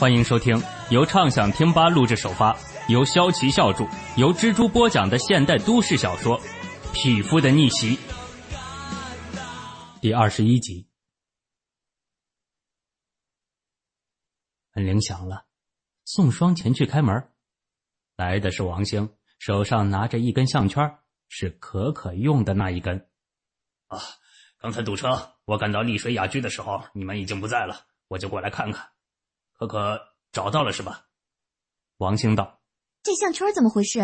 欢迎收听由畅想听吧录制首发，由肖奇笑著，由蜘蛛播讲的现代都市小说《匹夫的逆袭》第二十一集。门铃响了，宋双前去开门，来的是王兴，手上拿着一根项圈，是可可用的那一根。啊，刚才堵车，我赶到丽水雅居的时候，你们已经不在了，我就过来看看。可可找到了是吧？王兴道：“这项圈怎么回事？”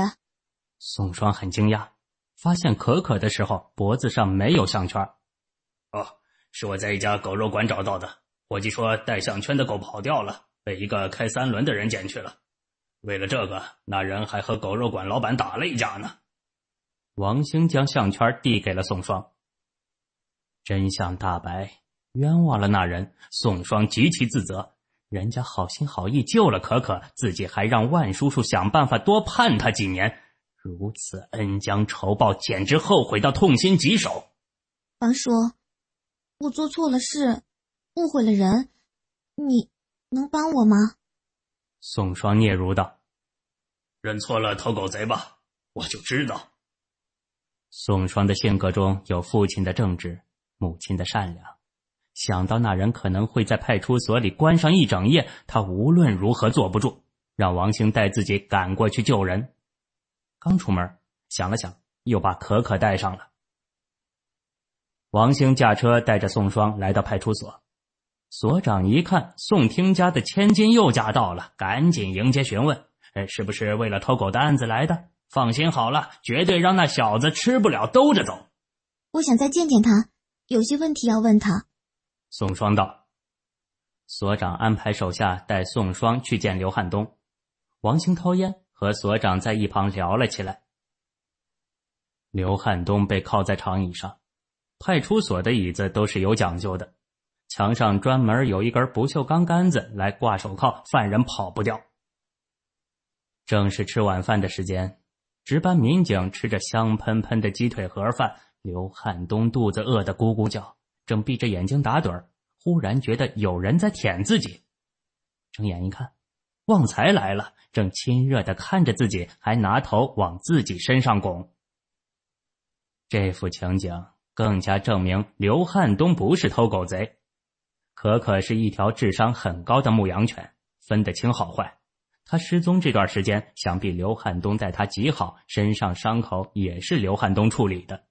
宋双很惊讶，发现可可的时候脖子上没有项圈。哦，是我在一家狗肉馆找到的。伙计说，带项圈的狗跑掉了，被一个开三轮的人捡去了。为了这个，那人还和狗肉馆老板打了一架呢。王兴将项圈递给了宋双。真相大白，冤枉了那人。宋双极其自责。人家好心好意救了可可，自己还让万叔叔想办法多判他几年，如此恩将仇报，简直后悔到痛心疾首。王叔，我做错了事，误会了人，你能帮我吗？宋双嗫嚅道：“认错了，偷狗贼吧！我就知道。”宋双的性格中有父亲的正直，母亲的善良。想到那人可能会在派出所里关上一整夜，他无论如何坐不住，让王兴带自己赶过去救人。刚出门，想了想，又把可可带上了。王兴驾车带着宋双来到派出所，所长一看宋听家的千金又驾到了，赶紧迎接询问：“哎，是不是为了偷狗的案子来的？放心好了，绝对让那小子吃不了兜着走。”我想再见见他，有些问题要问他。宋双道：“所长安排手下带宋双去见刘汉东。”王兴掏烟，和所长在一旁聊了起来。刘汉东被铐在长椅上，派出所的椅子都是有讲究的，墙上专门有一根不锈钢杆子来挂手铐，犯人跑不掉。正是吃晚饭的时间，值班民警吃着香喷喷的鸡腿盒饭，刘汉东肚子饿得咕咕叫。正闭着眼睛打盹忽然觉得有人在舔自己。睁眼一看，旺财来了，正亲热的看着自己，还拿头往自己身上拱。这幅情景更加证明刘汉东不是偷狗贼，可可是一条智商很高的牧羊犬，分得清好坏。他失踪这段时间，想必刘汉东待他极好，身上伤口也是刘汉东处理的。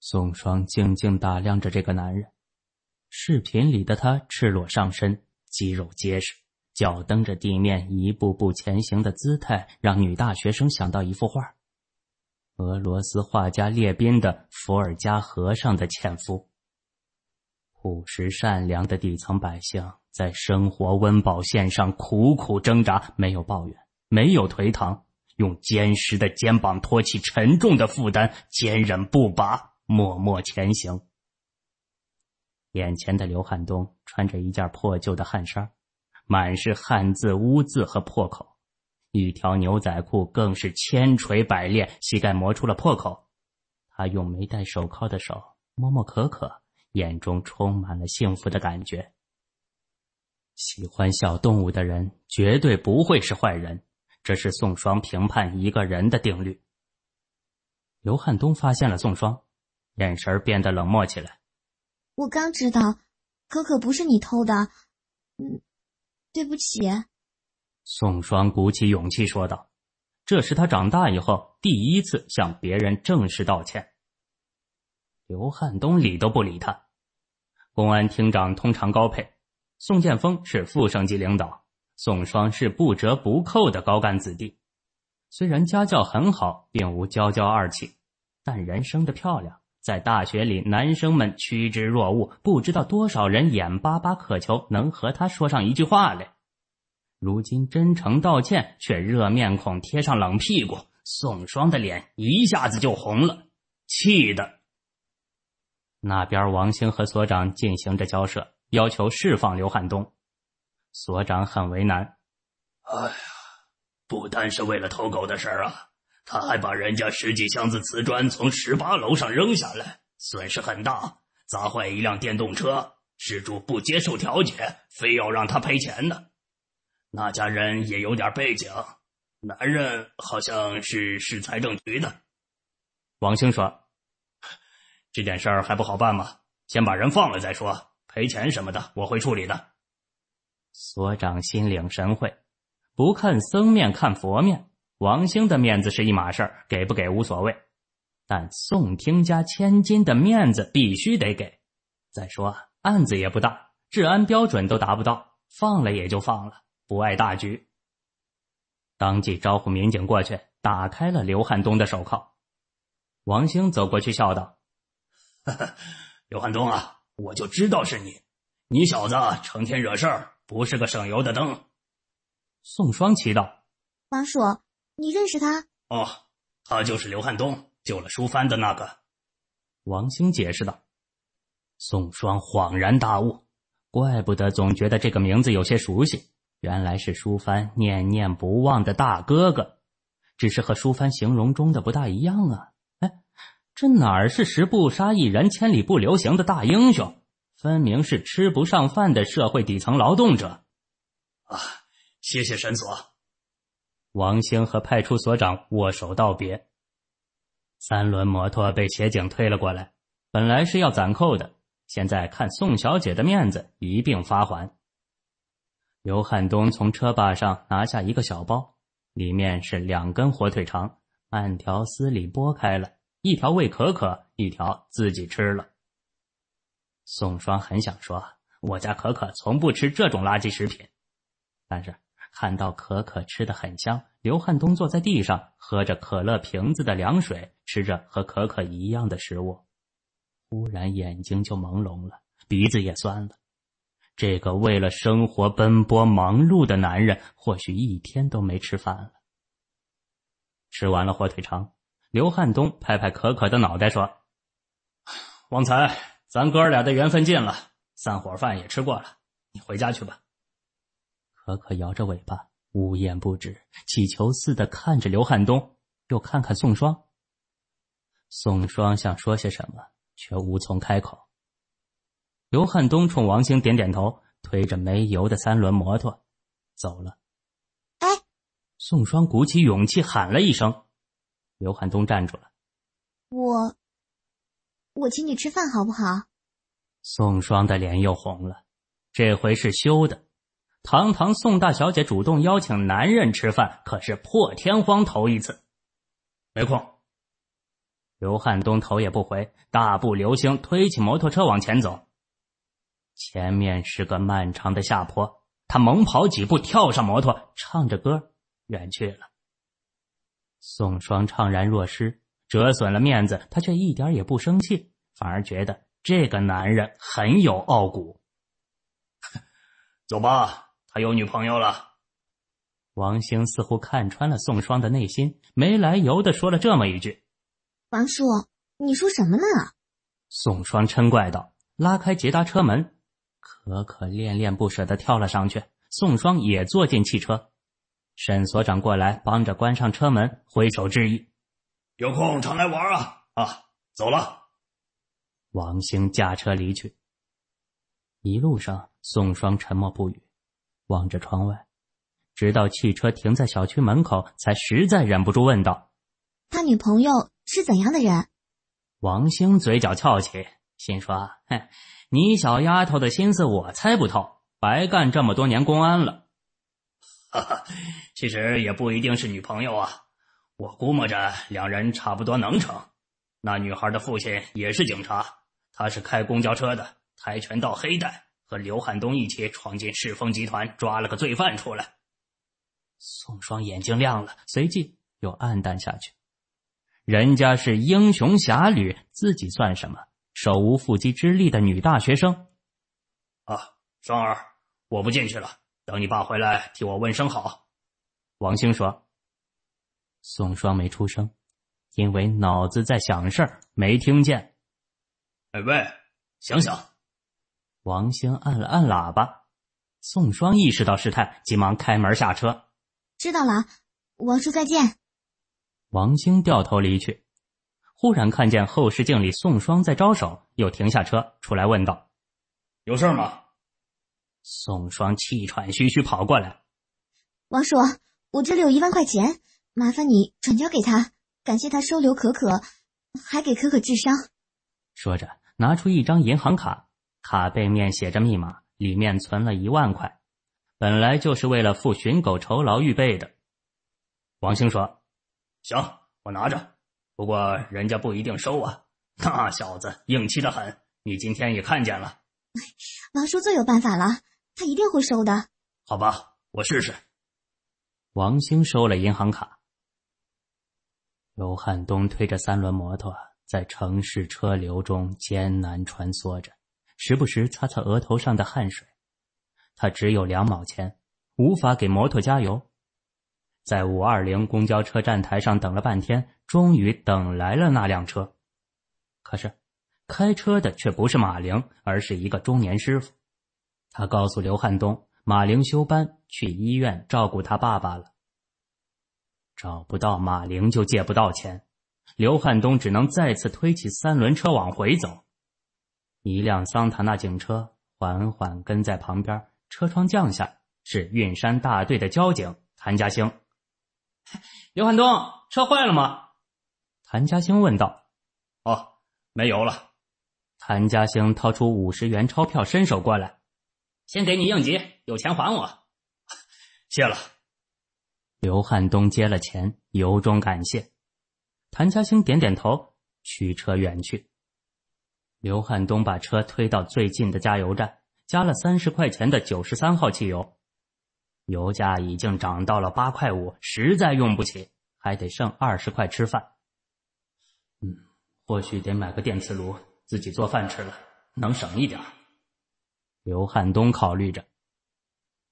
宋双静静打量着这个男人，视频里的他赤裸上身，肌肉结实，脚蹬着地面一步步前行的姿态，让女大学生想到一幅画——俄罗斯画家列宾的《伏尔加河上的纤夫》。朴实善良的底层百姓，在生活温饱线上苦苦挣扎，没有抱怨，没有颓唐，用坚实的肩膀托起沉重的负担，坚韧不拔。默默前行。眼前的刘汉东穿着一件破旧的汗衫，满是汗渍、污渍和破口；一条牛仔裤更是千锤百炼，膝盖磨出了破口。他用没戴手铐的手摸摸可可，眼中充满了幸福的感觉。喜欢小动物的人绝对不会是坏人，这是宋双评判一个人的定律。刘汉东发现了宋双。眼神儿变得冷漠起来。我刚知道，可可不是你偷的。嗯，对不起。宋双鼓起勇气说道：“这是他长大以后第一次向别人正式道歉。”刘汉东理都不理他。公安厅长通常高配，宋建峰是副省级领导，宋双是不折不扣的高干子弟。虽然家教很好，并无娇娇二气，但人生的漂亮。在大学里，男生们趋之若鹜，不知道多少人眼巴巴渴求能和他说上一句话来。如今真诚道歉，却热面孔贴上冷屁股，宋双的脸一下子就红了，气的。那边王兴和所长进行着交涉，要求释放刘汉东，所长很为难。哎呀，不单是为了偷狗的事儿啊。他还把人家十几箱子瓷砖从十八楼上扔下来，损失很大，砸坏一辆电动车。失主不接受调解，非要让他赔钱呢。那家人也有点背景，男人好像是市财政局的。王兴说：“这件事儿还不好办吗？先把人放了再说，赔钱什么的我会处理的。”所长心领神会，不看僧面看佛面。王兴的面子是一码事儿，给不给无所谓，但宋听家千金的面子必须得给。再说案子也不大，治安标准都达不到，放了也就放了，不碍大局。当即招呼民警过去，打开了刘汉东的手铐。王兴走过去笑道：“哈哈，刘汉东啊，我就知道是你，你小子成天惹事儿，不是个省油的灯。”宋双奇道：“王叔。”你认识他？哦，他就是刘汉东，救了舒帆的那个。王兴解释道。宋双恍然大悟，怪不得总觉得这个名字有些熟悉，原来是舒帆念念不忘的大哥哥，只是和舒帆形容中的不大一样啊！哎，这哪儿是十步杀一人、千里不留行的大英雄，分明是吃不上饭的社会底层劳动者。啊，谢谢沈所。王兴和派出所长握手道别。三轮摩托被协警推了过来，本来是要暂扣的，现在看宋小姐的面子，一并发还。刘汉东从车把上拿下一个小包，里面是两根火腿肠，慢条斯理剥开了一条喂可可，一条自己吃了。宋双很想说：“我家可可从不吃这种垃圾食品。”，但是看到可可吃的很香。刘汉东坐在地上，喝着可乐瓶子的凉水，吃着和可可一样的食物，忽然眼睛就朦胧了，鼻子也酸了。这个为了生活奔波忙碌的男人，或许一天都没吃饭了。吃完了火腿肠，刘汉东拍拍可可的脑袋说：“旺财，咱哥俩的缘分尽了，散伙饭也吃过了，你回家去吧。”可可摇着尾巴。呜咽不止，乞求似的看着刘汉东，又看看宋霜。宋霜想说些什么，却无从开口。刘汉东冲王兴点点头，推着没油的三轮摩托走了。哎，宋霜鼓起勇气喊了一声：“刘汉东，站住了！”我，我请你吃饭好不好？”宋霜的脸又红了，这回是羞的。堂堂宋大小姐主动邀请男人吃饭，可是破天荒头一次。没空。刘汉东头也不回，大步流星推起摩托车往前走。前面是个漫长的下坡，他猛跑几步，跳上摩托，唱着歌远去了。宋双怅然若失，折损了面子，他却一点也不生气，反而觉得这个男人很有傲骨。走吧。有女朋友了，王兴似乎看穿了宋双的内心，没来由的说了这么一句：“王叔，你说什么呢？”宋双嗔怪道：“拉开捷达车门，可可恋恋不舍的跳了上去，宋双也坐进汽车。”沈所长过来帮着关上车门，挥手致意：“有空常来玩啊！”啊，走了。王兴驾车离去，一路上宋双沉默不语。望着窗外，直到汽车停在小区门口，才实在忍不住问道：“他女朋友是怎样的人？”王兴嘴角翘起，心说：“哼，你小丫头的心思我猜不透，白干这么多年公安了。”哈哈，其实也不一定是女朋友啊，我估摸着两人差不多能成。那女孩的父亲也是警察，他是开公交车的，跆拳道黑带。和刘汉东一起闯进世峰集团，抓了个罪犯出来。宋双眼睛亮了，随即又暗淡下去。人家是英雄侠侣，自己算什么？手无缚鸡之力的女大学生啊！双儿，我不进去了，等你爸回来替我问声好。王兴说。宋双没出声，因为脑子在想事儿，没听见。哎喂，想想。王兴按了按喇叭，宋双意识到事态，急忙开门下车。知道了，王叔再见。王兴掉头离去，忽然看见后视镜里宋双在招手，又停下车出来问道：“有事吗？”宋双气喘吁吁跑过来：“王叔，我这里有一万块钱，麻烦你转交给他，感谢他收留可可，还给可可治伤。”说着拿出一张银行卡。卡背面写着密码，里面存了一万块，本来就是为了付寻狗酬劳预备的。王兴说：“行，我拿着，不过人家不一定收啊。那 小子硬气的很，你今天也看见了。”王叔最有办法了，他一定会收的。好吧，我试试。王兴收了银行卡。刘汉东推着三轮摩托，在城市车流中艰难穿梭着。时不时擦擦额头上的汗水，他只有两毛钱，无法给摩托加油。在五二零公交车站台上等了半天，终于等来了那辆车。可是开车的却不是马玲，而是一个中年师傅。他告诉刘汉东，马玲休班去医院照顾他爸爸了。找不到马玲就借不到钱，刘汉东只能再次推起三轮车往回走。一辆桑塔纳警车缓缓跟在旁边，车窗降下，是运山大队的交警谭家兴。刘汉东，车坏了吗？谭家兴问道。哦，没油了。谭家兴掏出五十元钞票，伸手过来，先给你应急，有钱还我。谢了。刘汉东接了钱，由衷感谢。谭家兴点点头，驱车远去。刘汉东把车推到最近的加油站，加了三十块钱的九十三号汽油，油价已经涨到了八块五，实在用不起，还得剩二十块吃饭。嗯，或许得买个电磁炉，自己做饭吃了，能省一点。刘汉东考虑着，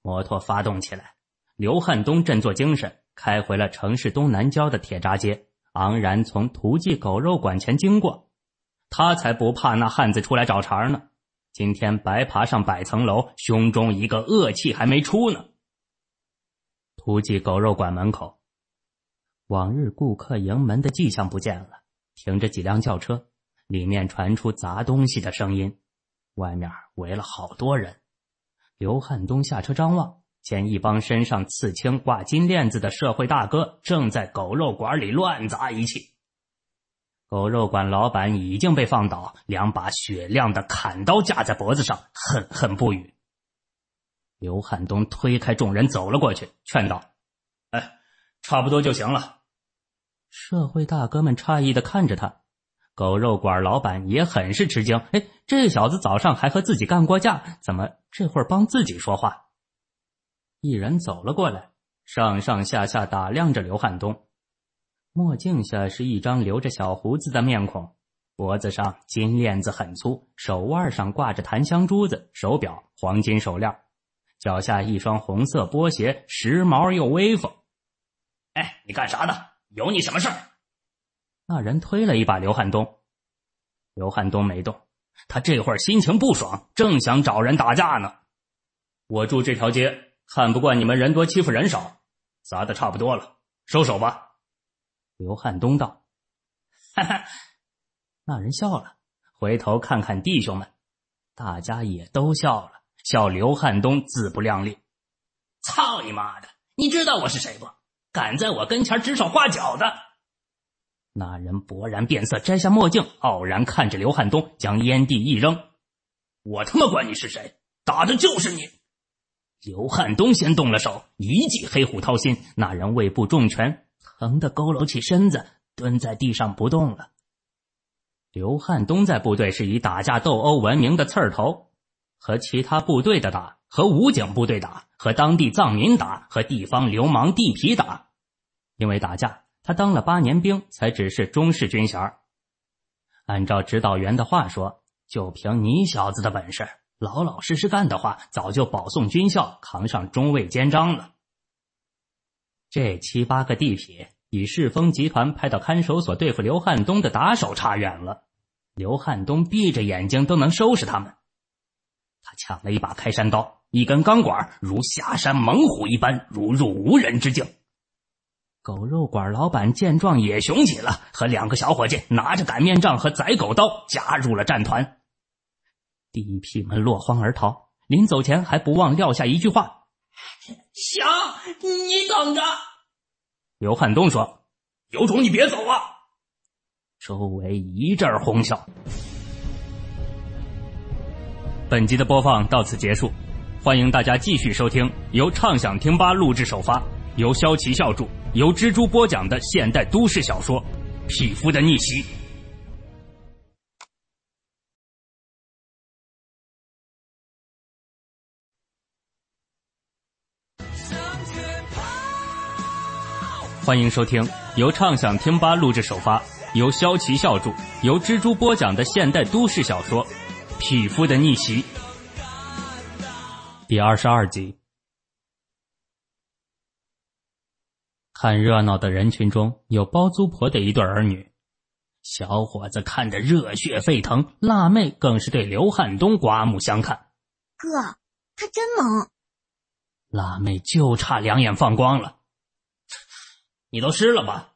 摩托发动起来，刘汉东振作精神，开回了城市东南郊的铁闸街，昂然从屠记狗肉馆前经过。他才不怕那汉子出来找茬呢！今天白爬上百层楼，胸中一个恶气还没出呢。突击狗肉馆门口，往日顾客迎门的迹象不见了，停着几辆轿车，里面传出砸东西的声音，外面围了好多人。刘汉东下车张望，见一帮身上刺青、挂金链子的社会大哥正在狗肉馆里乱砸一气。狗肉馆老板已经被放倒，两把雪亮的砍刀架在脖子上，恨恨不语。刘汉东推开众人走了过去，劝道：“哎，差不多就行了。”社会大哥们诧异的看着他，狗肉馆老板也很是吃惊：“哎，这小子早上还和自己干过架，怎么这会儿帮自己说话？”一人走了过来，上上下下打量着刘汉东。墨镜下是一张留着小胡子的面孔，脖子上金链子很粗，手腕上挂着檀香珠子、手表、黄金手链，脚下一双红色波鞋，时髦又威风。哎，你干啥呢？有你什么事儿？那人推了一把刘汉东，刘汉东没动。他这会儿心情不爽，正想找人打架呢。我住这条街，看不惯你们人多欺负人少，砸的差不多了，收手吧。刘汉东道：“哈哈！”那人笑了，回头看看弟兄们，大家也都笑了，笑刘汉东自不量力。操你妈的！你知道我是谁不？敢在我跟前指手画脚的！那人勃然变色，摘下墨镜，傲然看着刘汉东，将烟蒂一扔：“我他妈管你是谁，打的就是你！”刘汉东先动了手，一记黑虎掏心，那人位不重拳。疼的佝偻起身子，蹲在地上不动了。刘汉东在部队是以打架斗殴闻名的刺儿头，和其他部队的打，和武警部队打，和当地藏民打，和地方流氓地痞打。因为打架，他当了八年兵，才只是中式军衔。按照指导员的话说，就凭你小子的本事，老老实实干的话，早就保送军校，扛上中尉肩章了。这七八个地痞，与世峰集团派到看守所对付刘汉东的打手差远了。刘汉东闭着眼睛都能收拾他们。他抢了一把开山刀，一根钢管，如下山猛虎一般，如入无人之境。狗肉馆老板见状也雄起了，和两个小伙计拿着擀面杖和宰狗刀加入了战团。地痞们落荒而逃，临走前还不忘撂下一句话。想你等着，刘汉东说：“有种你别走啊！”周围一阵哄笑。本集的播放到此结束，欢迎大家继续收听由畅想听吧录制首发，由肖琪笑著，由蜘蛛播讲的现代都市小说《匹夫的逆袭》。欢迎收听由畅想听吧录制首发，由肖奇笑著，由蜘蛛播讲的现代都市小说《匹夫的逆袭》第二十二集。看热闹的人群中有包租婆的一对儿女，小伙子看得热血沸腾，辣妹更是对刘汉东刮目相看。哥，他真猛！辣妹就差两眼放光了。你都湿了吧？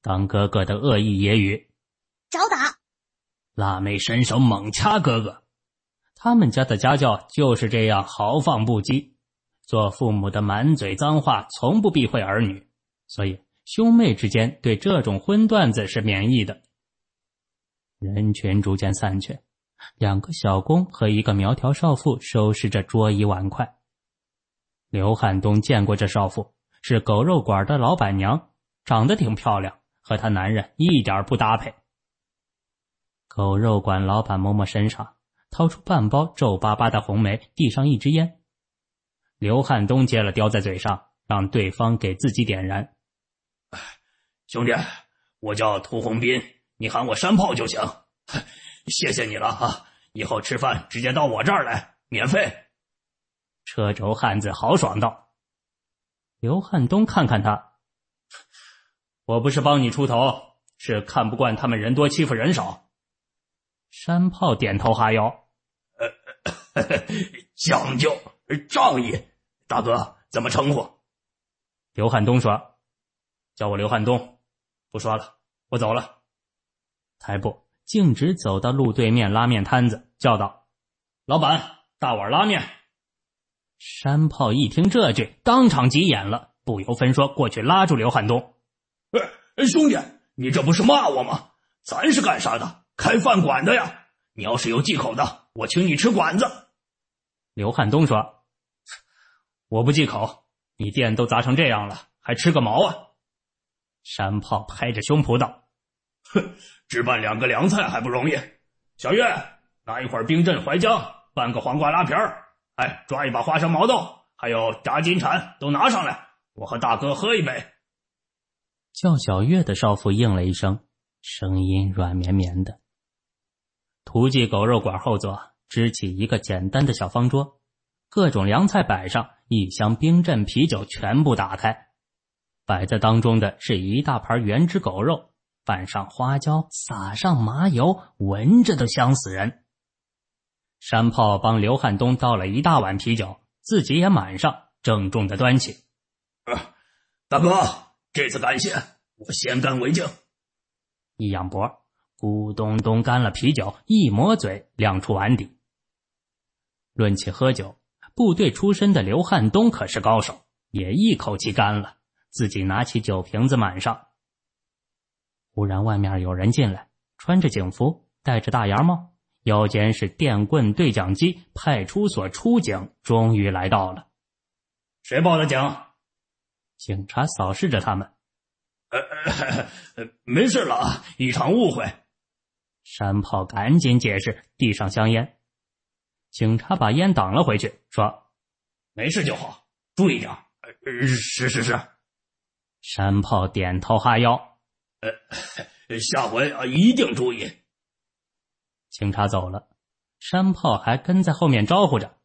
当哥哥的恶意言语，找打。辣妹伸手猛掐哥哥。他们家的家教就是这样豪放不羁。做父母的满嘴脏话，从不避讳儿女，所以兄妹之间对这种荤段子是免疫的。人群逐渐散去，两个小工和一个苗条少妇收拾着桌椅碗筷。刘汉东见过这少妇。是狗肉馆的老板娘，长得挺漂亮，和她男人一点不搭配。狗肉馆老板摸摸身上，掏出半包皱巴巴的红梅，递上一支烟。刘汉东接了，叼在嘴上，让对方给自己点燃。兄弟，我叫涂洪斌，你喊我山炮就行。谢谢你了啊，以后吃饭直接到我这儿来，免费。车轴汉子豪爽道。刘汉东看看他，我不是帮你出头，是看不惯他们人多欺负人少。山炮点头哈腰，呃，哈哈，讲究仗义，大哥怎么称呼？刘汉东说：“叫我刘汉东。”不说了，我走了。台步径直走到路对面拉面摊子，叫道：“老板，大碗拉面。”山炮一听这句，当场急眼了，不由分说过去拉住刘汉东：“哎兄弟，你这不是骂我吗？咱是干啥的？开饭馆的呀！你要是有忌口的，我请你吃馆子。”刘汉东说：“我不忌口，你店都砸成这样了，还吃个毛啊！”山炮拍着胸脯道：“哼，只办两个凉菜还不容易？小月，拿一会儿冰镇淮江，拌个黄瓜拉皮儿。”哎，抓一把花生、毛豆，还有炸金蝉，都拿上来。我和大哥喝一杯。叫小月的少妇应了一声，声音软绵绵的。涂记狗肉馆后座支起一个简单的小方桌，各种凉菜摆上，一箱冰镇啤酒全部打开，摆在当中的是一大盘原汁狗肉，拌上花椒，撒上麻油，闻着都香死人。山炮帮刘汉东倒了一大碗啤酒，自己也满上，郑重的端起：“大哥，这次感谢，我先干为敬。”一仰脖，咕咚咚干了啤酒，一抹嘴，亮出碗底。论起喝酒，部队出身的刘汉东可是高手，也一口气干了，自己拿起酒瓶子满上。忽然外面有人进来，穿着警服，戴着大檐帽。腰间是电棍、对讲机，派出所出警，终于来到了。谁报的警？警察扫视着他们。呃，没事了啊，一场误会。山炮赶紧解释，递上香烟。警察把烟挡了回去，说：“没事就好，注意点。”呃，是是是。山炮点头哈腰。呃，下回啊，一定注意。警察走了，山炮还跟在后面招呼着：“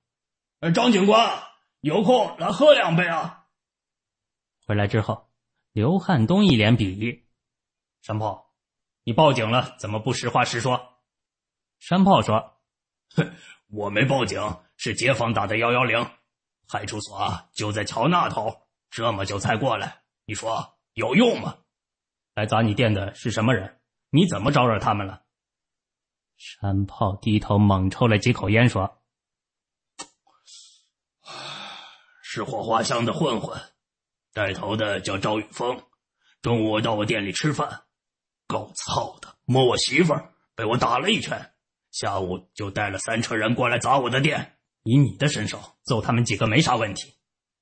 张警官，有空来喝两杯啊。”回来之后，刘汉东一脸鄙夷：“山炮，你报警了，怎么不实话实说？”山炮说：“哼，我没报警，是街坊打的幺幺零，派出所就在桥那头，这么久才过来，你说有用吗？来砸你店的是什么人？你怎么招惹他们了？”山炮低头猛抽了几口烟，说：“是火花乡的混混，带头的叫赵宇峰。中午到我店里吃饭，狗操的，摸我媳妇儿，被我打了一拳。下午就带了三车人过来砸我的店。以你的身手，揍他们几个没啥问题。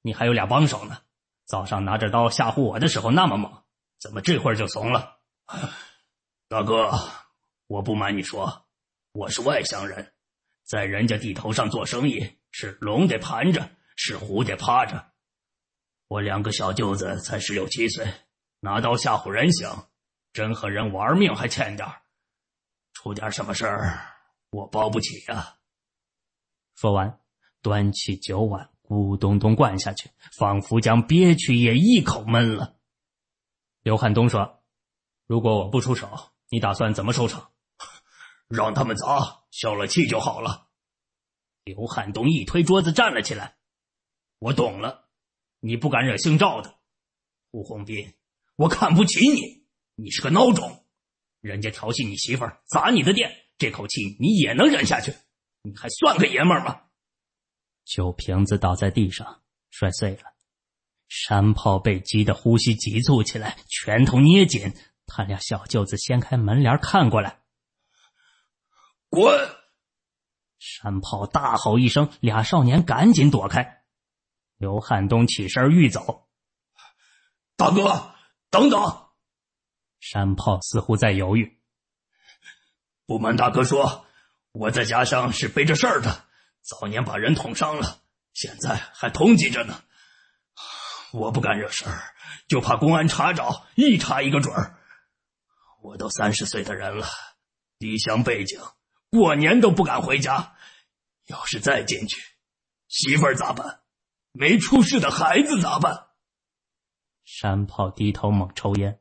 你还有俩帮手呢，早上拿着刀吓唬我的时候那么猛，怎么这会儿就怂了？大哥，我不瞒你说。”我是外乡人，在人家地头上做生意，是龙得盘着，是虎得趴着。我两个小舅子才十六七岁，拿刀吓唬人行，真和人玩命还欠点，出点什么事儿，我包不起呀。说完，端起酒碗，咕咚咚灌下去，仿佛将憋屈也一口闷了。刘汉东说：“如果我不出手，你打算怎么收场？”让他们砸，消了气就好了。刘汉东一推桌子站了起来。我懂了，你不敢惹姓赵的。胡红斌，我看不起你，你是个孬种。人家调戏你媳妇儿，砸你的店，这口气你也能忍下去？你还算个爷们儿吗？酒瓶子倒在地上，摔碎了。山炮被急得呼吸急促起来，拳头捏紧。他俩小舅子掀开门帘看过来。滚！山炮大吼一声，俩少年赶紧躲开。刘汉东起身欲走，大哥，等等！山炮似乎在犹豫。不瞒大哥说，我在家乡是背着事儿的，早年把人捅伤了，现在还通缉着呢。我不敢惹事儿，就怕公安查找，一查一个准儿。我都三十岁的人了，离乡背景。过年都不敢回家，要是再进去，媳妇儿咋办？没出世的孩子咋办？山炮低头猛抽烟，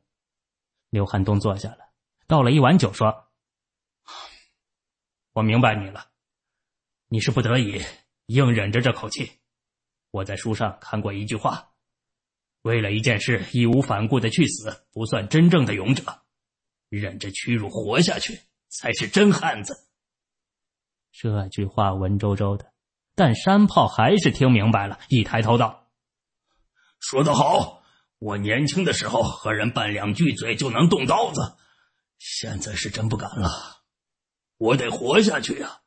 刘汉东坐下了，倒了一碗酒，说：“我明白你了，你是不得已，硬忍着这口气。我在书上看过一句话，为了一件事义无反顾的去死，不算真正的勇者，忍着屈辱活下去，才是真汉子。”这句话文绉绉的，但山炮还是听明白了。一抬头道：“说得好，我年轻的时候和人拌两句嘴就能动刀子，现在是真不敢了。我得活下去呀，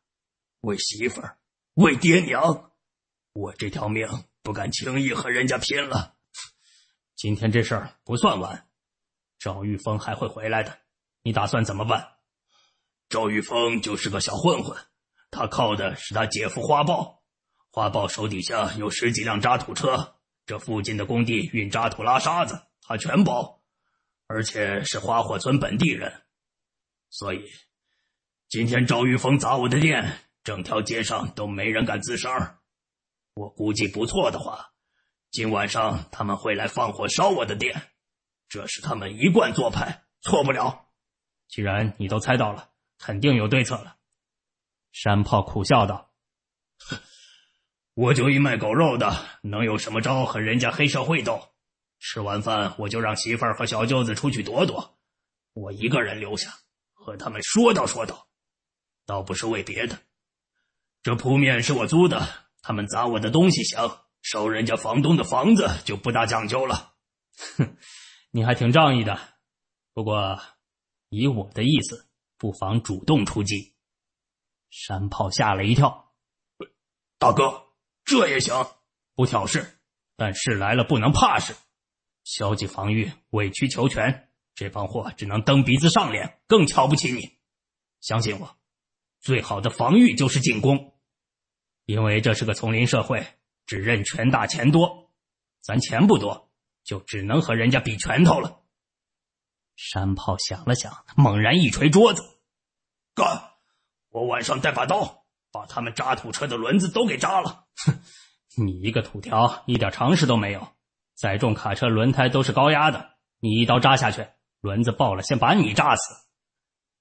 为媳妇儿，为爹娘，我这条命不敢轻易和人家拼了。今天这事儿不算完，赵玉峰还会回来的。你打算怎么办？赵玉峰就是个小混混。”他靠的是他姐夫花豹，花豹手底下有十几辆渣土车，这附近的工地运渣土拉沙子，他全包，而且是花火村本地人，所以今天赵玉峰砸我的店，整条街上都没人敢吱声。我估计不错的话，今晚上他们会来放火烧我的店，这是他们一贯做派，错不了。既然你都猜到了，肯定有对策了。山炮苦笑道：“我就一卖狗肉的，能有什么招和人家黑社会斗？吃完饭我就让媳妇儿和小舅子出去躲躲，我一个人留下和他们说道说道。倒不是为别的，这铺面是我租的，他们砸我的东西行，烧人家房东的房子就不大讲究了。哼，你还挺仗义的，不过以我的意思，不妨主动出击。”山炮吓了一跳，大哥，这也行，不挑事，但是来了不能怕事，消极防御，委曲求全，这帮货只能蹬鼻子上脸，更瞧不起你。相信我，最好的防御就是进攻，因为这是个丛林社会，只认拳大钱多。咱钱不多，就只能和人家比拳头了。山炮想了想，猛然一捶桌子，干！我晚上带把刀，把他们渣土车的轮子都给扎了。哼，你一个土条，一点常识都没有。载重卡车轮胎都是高压的，你一刀扎下去，轮子爆了，先把你炸死。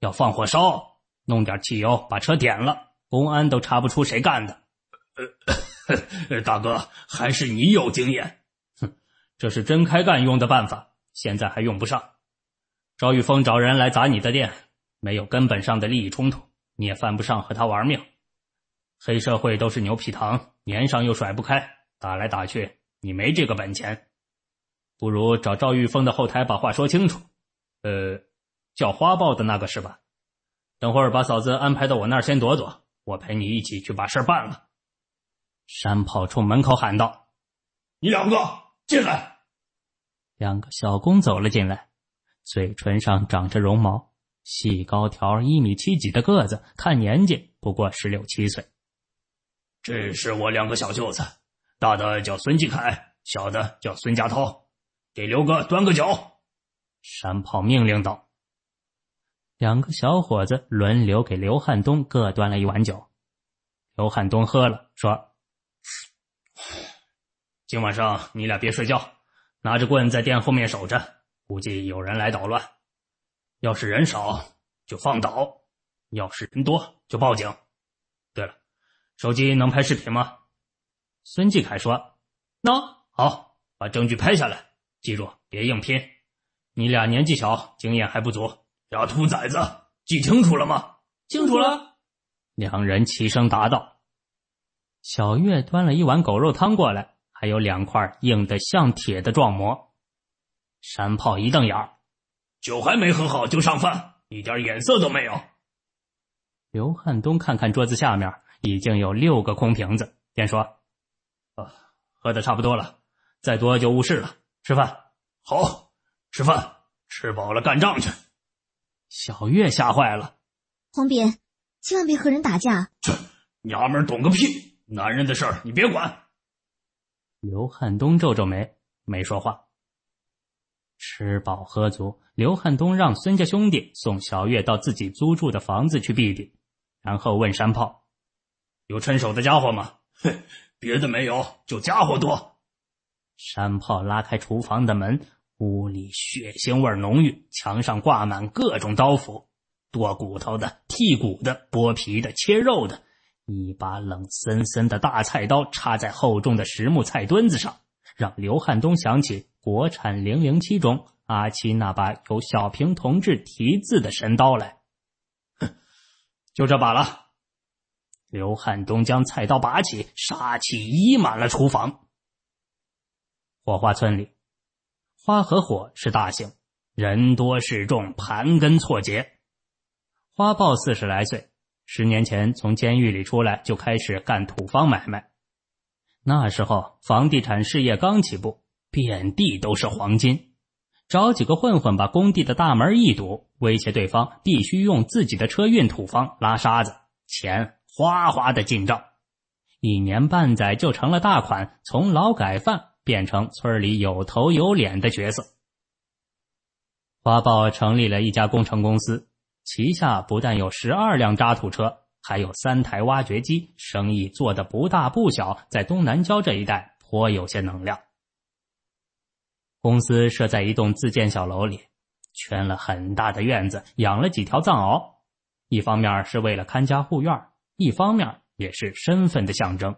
要放火烧，弄点汽油把车点了，公安都查不出谁干的。呃，大哥，还是你有经验。哼，这是真开干用的办法，现在还用不上。赵玉峰找人来砸你的店，没有根本上的利益冲突。你也犯不上和他玩命，黑社会都是牛皮糖，粘上又甩不开，打来打去你没这个本钱，不如找赵玉峰的后台把话说清楚。呃，叫花豹的那个是吧？等会儿把嫂子安排到我那儿先躲躲，我陪你一起去把事儿办了。山炮冲门口喊道：“你两个进来。”两个小工走了进来，嘴唇上长着绒毛。细高条，一米七几的个子，看年纪不过十六七岁。这是我两个小舅子，大的叫孙继凯，小的叫孙家涛。给刘哥端个酒。山炮命令道：“两个小伙子轮流给刘汉东各端了一碗酒。”刘汉东喝了，说：“今晚上你俩别睡觉，拿着棍在店后面守着，估计有人来捣乱。”要是人少就放倒，要是人多就报警。对了，手机能拍视频吗？孙继凯说：“能。好，把证据拍下来。记住，别硬拼。你俩年纪小，经验还不足。小兔崽子，记清楚了吗？清楚了。”两人齐声答道。小月端了一碗狗肉汤过来，还有两块硬的像铁的壮馍。山炮一瞪眼儿。酒还没喝好就上饭，一点眼色都没有。刘汉东看看桌子下面已经有六个空瓶子，便说：“啊，喝的差不多了，再多就误事了。吃饭，好，吃饭，吃饱了干仗去。”小月吓坏了，黄斌，千万别和人打架。切，娘们懂个屁，男人的事儿你别管。刘汉东皱皱眉，没说话。吃饱喝足，刘汉东让孙家兄弟送小月到自己租住的房子去避避，然后问山炮：“有趁手的家伙吗？”“ 哼，别的没有，就家伙多。”山炮拉开厨房的门，屋里血腥味浓郁，墙上挂满各种刀斧，剁骨头的、剔骨的、剥皮的、切肉的，一把冷森森的大菜刀插在厚重的实木菜墩子上，让刘汉东想起。国产《零零七》中，阿七那把有小平同志题字的神刀来，哼，就这把了。刘汉东将菜刀拔起，杀气溢满了厨房。火花村里，花和火是大姓，人多势众，盘根错节。花豹四十来岁，十年前从监狱里出来就开始干土方买卖，那时候房地产事业刚起步。遍地都是黄金，找几个混混把工地的大门一堵，威胁对方必须用自己的车运土方拉沙子，钱哗哗的进账，一年半载就成了大款，从劳改犯变成村里有头有脸的角色。花豹成立了一家工程公司，旗下不但有十二辆渣土车，还有三台挖掘机，生意做得不大不小，在东南郊这一带颇有些能量。公司设在一栋自建小楼里，圈了很大的院子，养了几条藏獒。一方面是为了看家护院，一方面也是身份的象征。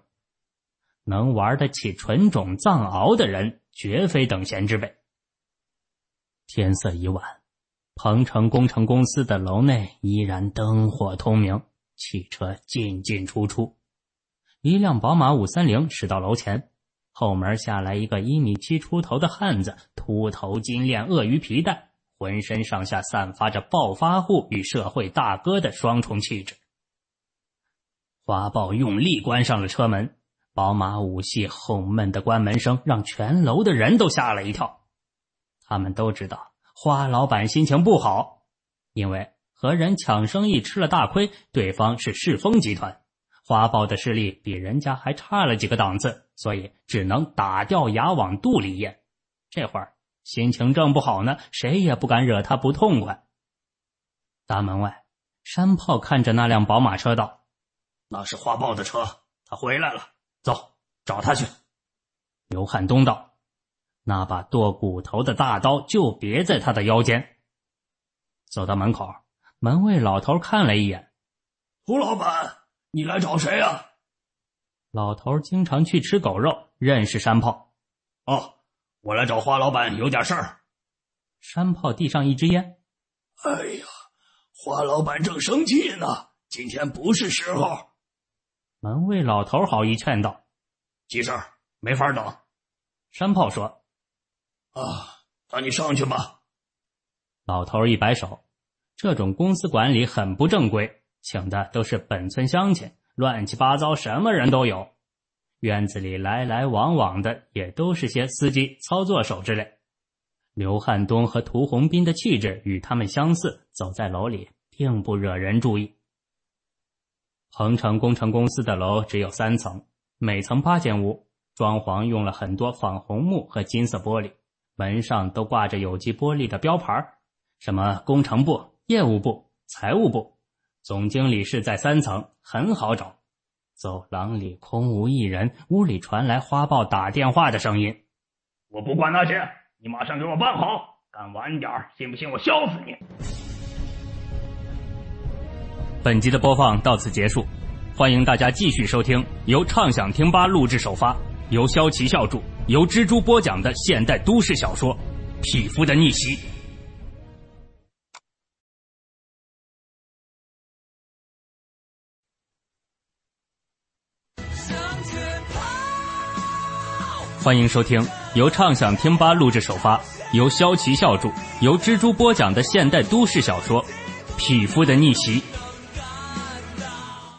能玩得起纯种藏獒的人，绝非等闲之辈。天色已晚，鹏程工程公司的楼内依然灯火通明，汽车进进出出。一辆宝马五三零驶到楼前。后门下来一个一米七出头的汉子，秃头金链鳄鱼皮带，浑身上下散发着暴发户与社会大哥的双重气质。花豹用力关上了车门，宝马五系轰闷的关门声让全楼的人都吓了一跳。他们都知道花老板心情不好，因为和人抢生意吃了大亏，对方是世风集团。花豹的势力比人家还差了几个档次，所以只能打掉牙往肚里咽。这会儿心情正不好呢，谁也不敢惹他不痛快。大门外，山炮看着那辆宝马车道：“那是花豹的车，他回来了，走，找他去。”刘汉东道：“那把剁骨头的大刀就别在他的腰间。”走到门口，门卫老头看了一眼：“胡老板。”你来找谁呀？老头经常去吃狗肉，认识山炮。哦，我来找花老板有点事儿。山炮递上一支烟。哎呀，花老板正生气呢，今天不是时候。门卫老头好意劝道：“急事儿没法等。”山炮说：“啊，那你上去吧。”老头一摆手：“这种公司管理很不正规。”请的都是本村乡亲，乱七八糟，什么人都有。院子里来来往往的也都是些司机、操作手之类。刘汉东和涂洪斌的气质与他们相似，走在楼里并不惹人注意。恒城工程公司的楼只有三层，每层八间屋，装潢用了很多仿红木和金色玻璃，门上都挂着有机玻璃的标牌，什么工程部、业务部、财务部。总经理室在三层，很好找。走廊里空无一人，屋里传来花豹打电话的声音。我不管那些，你马上给我办好，敢晚点信不信我削死你！本集的播放到此结束，欢迎大家继续收听由畅想听吧录制首发，由肖奇校著，由蜘蛛播讲的现代都市小说《匹夫的逆袭》。欢迎收听由畅想听吧录制首发，由肖奇笑著，由蜘蛛播讲的现代都市小说《匹夫的逆袭》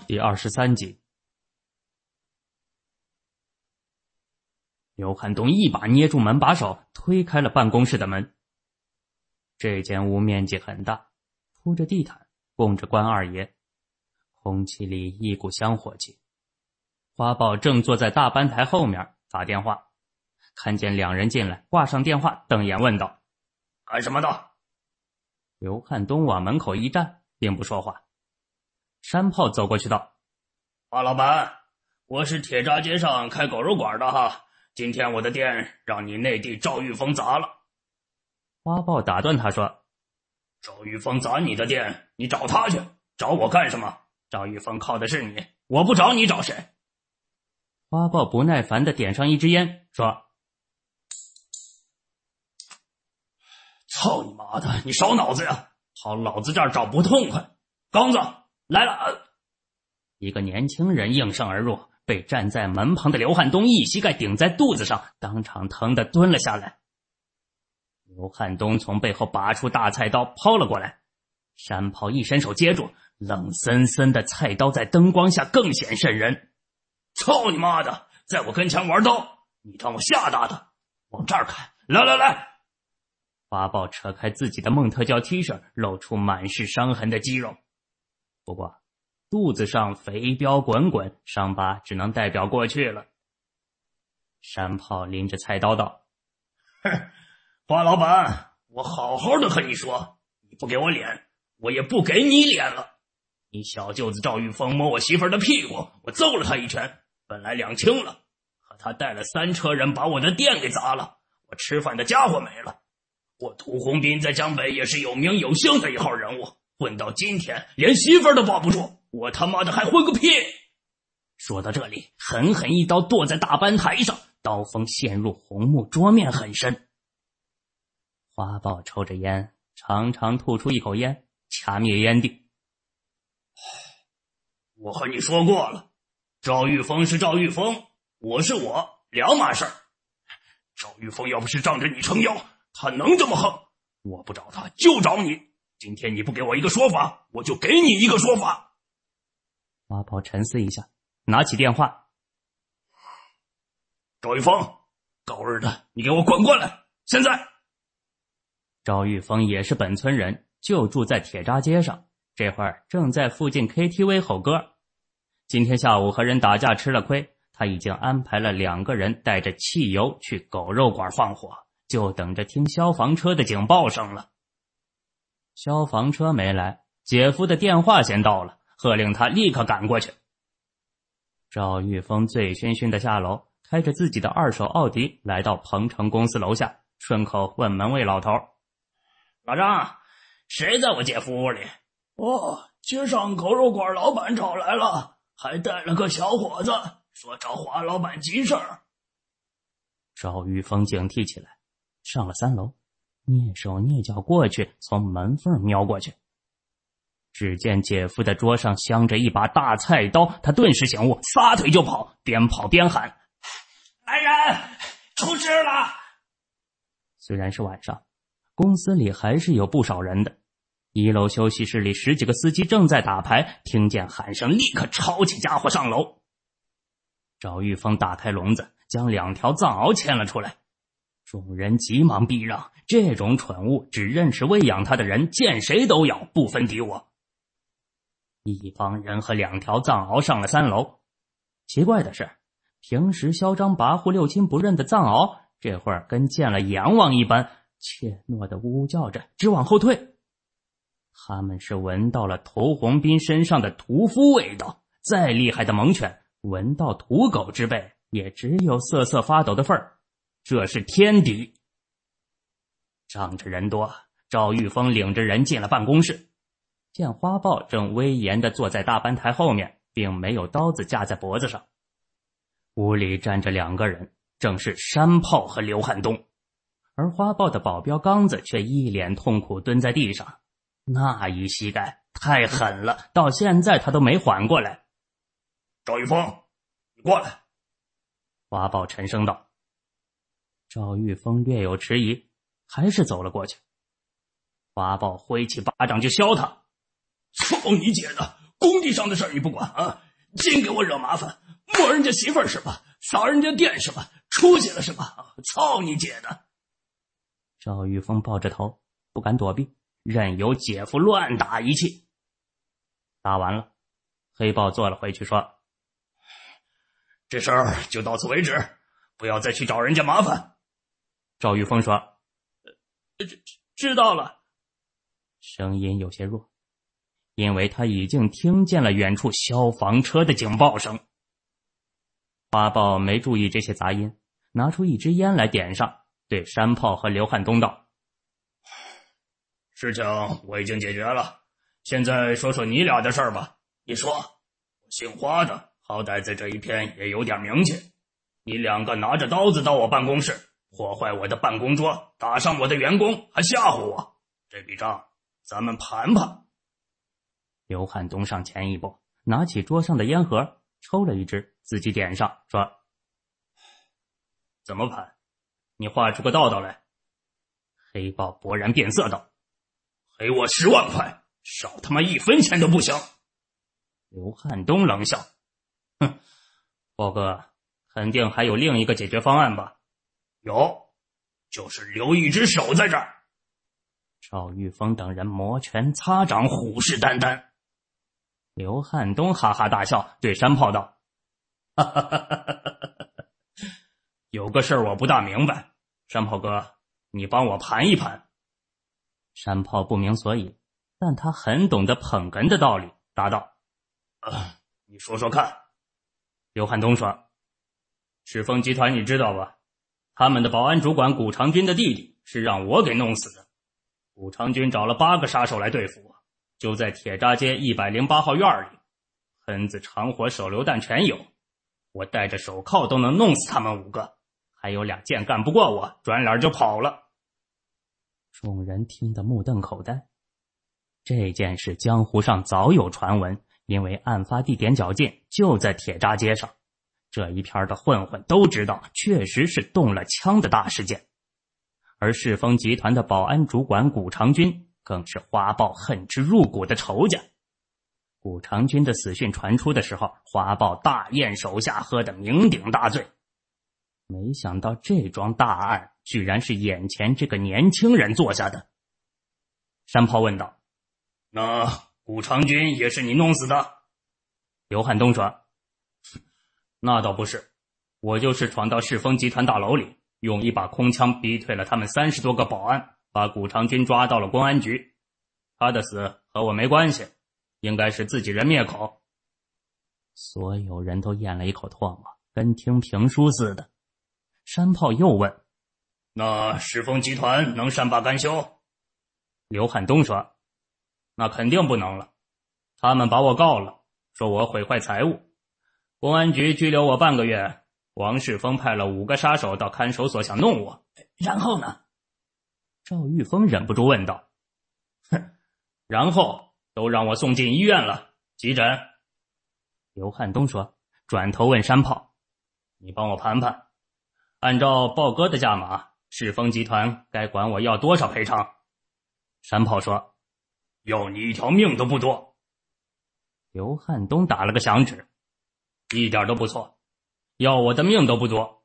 第二十三集。刘汉东一把捏住门把手，推开了办公室的门。这间屋面积很大，铺着地毯，供着关二爷，空气里一股香火气。花豹正坐在大班台后面打电话。看见两人进来，挂上电话，瞪眼问道：“干什么的？”刘汉东往门口一站，并不说话。山炮走过去道：“花老板，我是铁闸街上开狗肉馆的哈。今天我的店让你内地赵玉峰砸了。”花豹打断他说：“赵玉峰砸你的店，你找他去，找我干什么？赵玉峰靠的是你，我不找你找谁？”花豹不耐烦的点上一支烟说。操你妈的！你少脑子呀！跑老子这儿找不痛快。刚子来了，一个年轻人应声而入，被站在门旁的刘汉东一膝盖顶在肚子上，当场疼的蹲了下来。刘汉东从背后拔出大菜刀抛了过来，山炮一伸手接住，冷森森的菜刀在灯光下更显瘆人。操你妈的，在我跟前玩刀，你当我吓大的？往这儿砍！来来来！花豹扯开自己的梦特娇 T 恤，露出满是伤痕的肌肉。不过，肚子上肥膘滚滚，伤疤只能代表过去了。山炮拎着菜刀道：“哼，花老板，我好好的和你说，你不给我脸，我也不给你脸了。你小舅子赵玉峰摸我媳妇儿的屁股，我揍了他一拳，本来两清了，可他带了三车人把我的店给砸了，我吃饭的家伙没了。”我涂洪斌在江北也是有名有姓的一号人物，混到今天连媳妇都保不住，我他妈的还混个屁！说到这里，狠狠一刀剁在大班台上，刀锋陷入红木桌面很深。花豹抽着烟，长长吐出一口烟，掐灭烟蒂。我和你说过了，赵玉峰是赵玉峰，我是我，两码事儿。赵玉峰要不是仗着你撑腰。他能这么横？我不找他，就找你。今天你不给我一个说法，我就给你一个说法。阿宝沉思一下，拿起电话：“赵玉峰，狗日的，你给我滚过来！现在。”赵玉峰也是本村人，就住在铁渣街上，这会儿正在附近 KTV 吼歌。今天下午和人打架吃了亏，他已经安排了两个人带着汽油去狗肉馆放火。就等着听消防车的警报声了。消防车没来，姐夫的电话先到了，喝令他立刻赶过去。赵玉峰醉醺醺的下楼，开着自己的二手奥迪来到鹏程公司楼下，顺口问门卫老头：“老张，谁在我姐夫屋里？”“哦，街上狗肉馆老板找来了，还带了个小伙子，说找华老板急事儿。”赵玉峰警惕起来。上了三楼，蹑手蹑脚过去，从门缝瞄过去，只见姐夫的桌上镶着一把大菜刀，他顿时醒悟，撒腿就跑，边跑边喊：“来人，出事了！”虽然是晚上，公司里还是有不少人的。一楼休息室里，十几个司机正在打牌，听见喊声，立刻抄起家伙上楼。赵玉峰打开笼子，将两条藏獒牵了出来。众人急忙避让，这种蠢物只认识喂养它的人，见谁都咬，不分敌我。一帮人和两条藏獒上了三楼。奇怪的是，平时嚣张跋扈、六亲不认的藏獒，这会儿跟见了阎王一般，怯懦的呜呜叫着，直往后退。他们是闻到了屠洪斌身上的屠夫味道，再厉害的猛犬，闻到土狗之辈，也只有瑟瑟发抖的份儿。这是天敌，仗着人多，赵玉峰领着人进了办公室，见花豹正威严的坐在大班台后面，并没有刀子架在脖子上。屋里站着两个人，正是山炮和刘汉东，而花豹的保镖刚子却一脸痛苦蹲在地上，那一膝盖太狠了，到现在他都没缓过来。赵玉峰，你过来。花豹沉声道。赵玉峰略有迟疑，还是走了过去。华豹挥起巴掌就削他：“操你姐的！工地上的事你不管啊，净给我惹麻烦，摸人家媳妇是吧？砸人家店是吧？出息了是吧？操你姐的！”赵玉峰抱着头，不敢躲避，任由姐夫乱打一气。打完了，黑豹坐了回去，说：“这事儿就到此为止，不要再去找人家麻烦。”赵玉峰说：“知知道了。”声音有些弱，因为他已经听见了远处消防车的警报声。花豹没注意这些杂音，拿出一支烟来点上，对山炮和刘汉东道：“事情我已经解决了，现在说说你俩的事儿吧。你说，姓花的，好歹在这一片也有点名气，你两个拿着刀子到我办公室。”破坏我的办公桌，打伤我的员工，还吓唬我，这笔账咱们盘盘。刘汉东上前一步，拿起桌上的烟盒，抽了一支，自己点上，说：“怎么盘？你画出个道道来。”黑豹勃然变色道：“赔我十万块，少他妈一分钱都不行。”刘汉东冷笑：“哼，豹哥，肯定还有另一个解决方案吧？”有，就是留一只手在这儿。赵玉峰等人摩拳擦掌，虎视眈眈。刘汉东哈哈大笑，对山炮道：“哈哈哈哈哈！有个事儿我不大明白，山炮哥，你帮我盘一盘。”山炮不明所以，但他很懂得捧哏的道理，答道：“啊，你说说看。”刘汉东说：“赤峰集团你知道吧？”他们的保安主管谷长军的弟弟是让我给弄死的。谷长军找了八个杀手来对付我，就在铁渣街一百零八号院里，喷子、长火、手榴弹全有。我戴着手铐都能弄死他们五个，还有俩剑干不过我，转脸就跑了。众人听得目瞪口呆。这件事江湖上早有传闻，因为案发地点较近，就在铁渣街上。这一片的混混都知道，确实是动了枪的大事件。而世峰集团的保安主管谷长军，更是花豹恨之入骨的仇家。谷长军的死讯传出的时候，花豹大宴手下，喝得酩酊大醉。没想到这桩大案，居然是眼前这个年轻人做下的。山炮问道：“那谷长军也是你弄死的？”刘汉东说。那倒不是，我就是闯到世峰集团大楼里，用一把空枪逼退了他们三十多个保安，把古长军抓到了公安局。他的死和我没关系，应该是自己人灭口。所有人都咽了一口唾沫，跟听评书似的。山炮又问：“那世峰集团能善罢甘休？”刘汉东说：“那肯定不能了，他们把我告了，说我毁坏财物。”公安局拘留我半个月，王世峰派了五个杀手到看守所想弄我，然后呢？赵玉峰忍不住问道：“哼，然后都让我送进医院了，急诊。”刘汉东说，转头问山炮：“你帮我盘盘，按照豹哥的价码，世峰集团该管我要多少赔偿？”山炮说：“要你一条命都不多。”刘汉东打了个响指。一点都不错，要我的命都不多，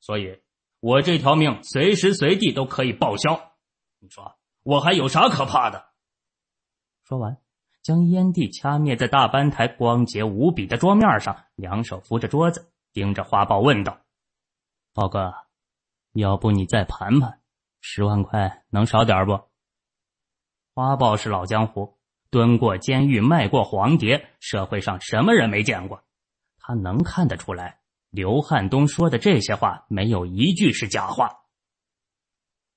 所以，我这条命随时随地都可以报销。你说我还有啥可怕的？说完，将烟蒂掐灭在大班台光洁无比的桌面上，两手扶着桌子，盯着花豹问道：“豹哥，要不你再盘盘，十万块能少点不？”花豹是老江湖，蹲过监狱，卖过黄碟，社会上什么人没见过？他能看得出来，刘汉东说的这些话没有一句是假话。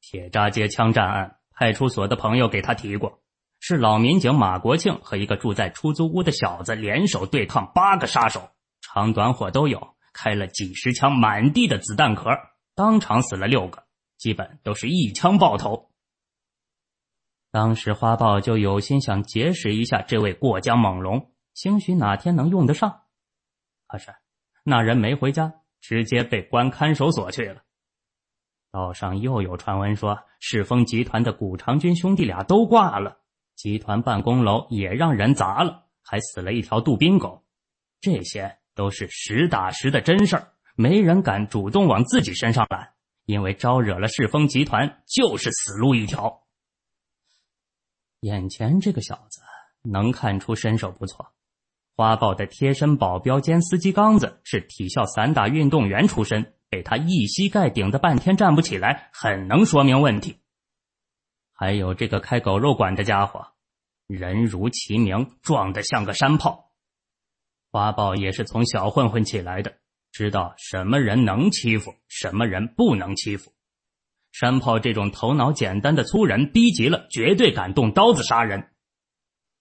铁渣街枪战案，派出所的朋友给他提过，是老民警马国庆和一个住在出租屋的小子联手对抗八个杀手，长短火都有，开了几十枪，满地的子弹壳，当场死了六个，基本都是一枪爆头。当时花豹就有心想结识一下这位过江猛龙，兴许哪天能用得上。可是，那人没回家，直接被关看守所去了。道上又有传闻说，世峰集团的谷长军兄弟俩都挂了，集团办公楼也让人砸了，还死了一条杜宾狗。这些都是实打实的真事儿，没人敢主动往自己身上揽，因为招惹了世峰集团就是死路一条。眼前这个小子能看出身手不错。花豹的贴身保镖兼司机刚子是体校散打运动员出身，被他一膝盖顶的半天站不起来，很能说明问题。还有这个开狗肉馆的家伙，人如其名，壮得像个山炮。花豹也是从小混混起来的，知道什么人能欺负，什么人不能欺负。山炮这种头脑简单的粗人，逼急了绝对敢动刀子杀人。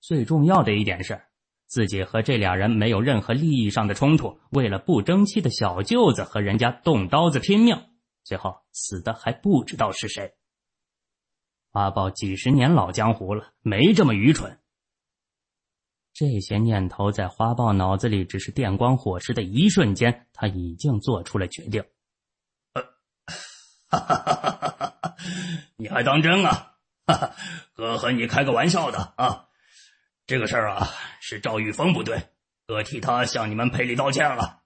最重要的一点是。自己和这俩人没有任何利益上的冲突，为了不争气的小舅子和人家动刀子拼命，最后死的还不知道是谁。花豹几十年老江湖了，没这么愚蠢。这些念头在花豹脑子里只是电光火石的一瞬间，他已经做出了决定。哈哈哈哈哈！你还当真啊？哈哈，哥和你开个玩笑的啊。这个事儿啊，是赵玉峰不对，哥替他向你们赔礼道歉了。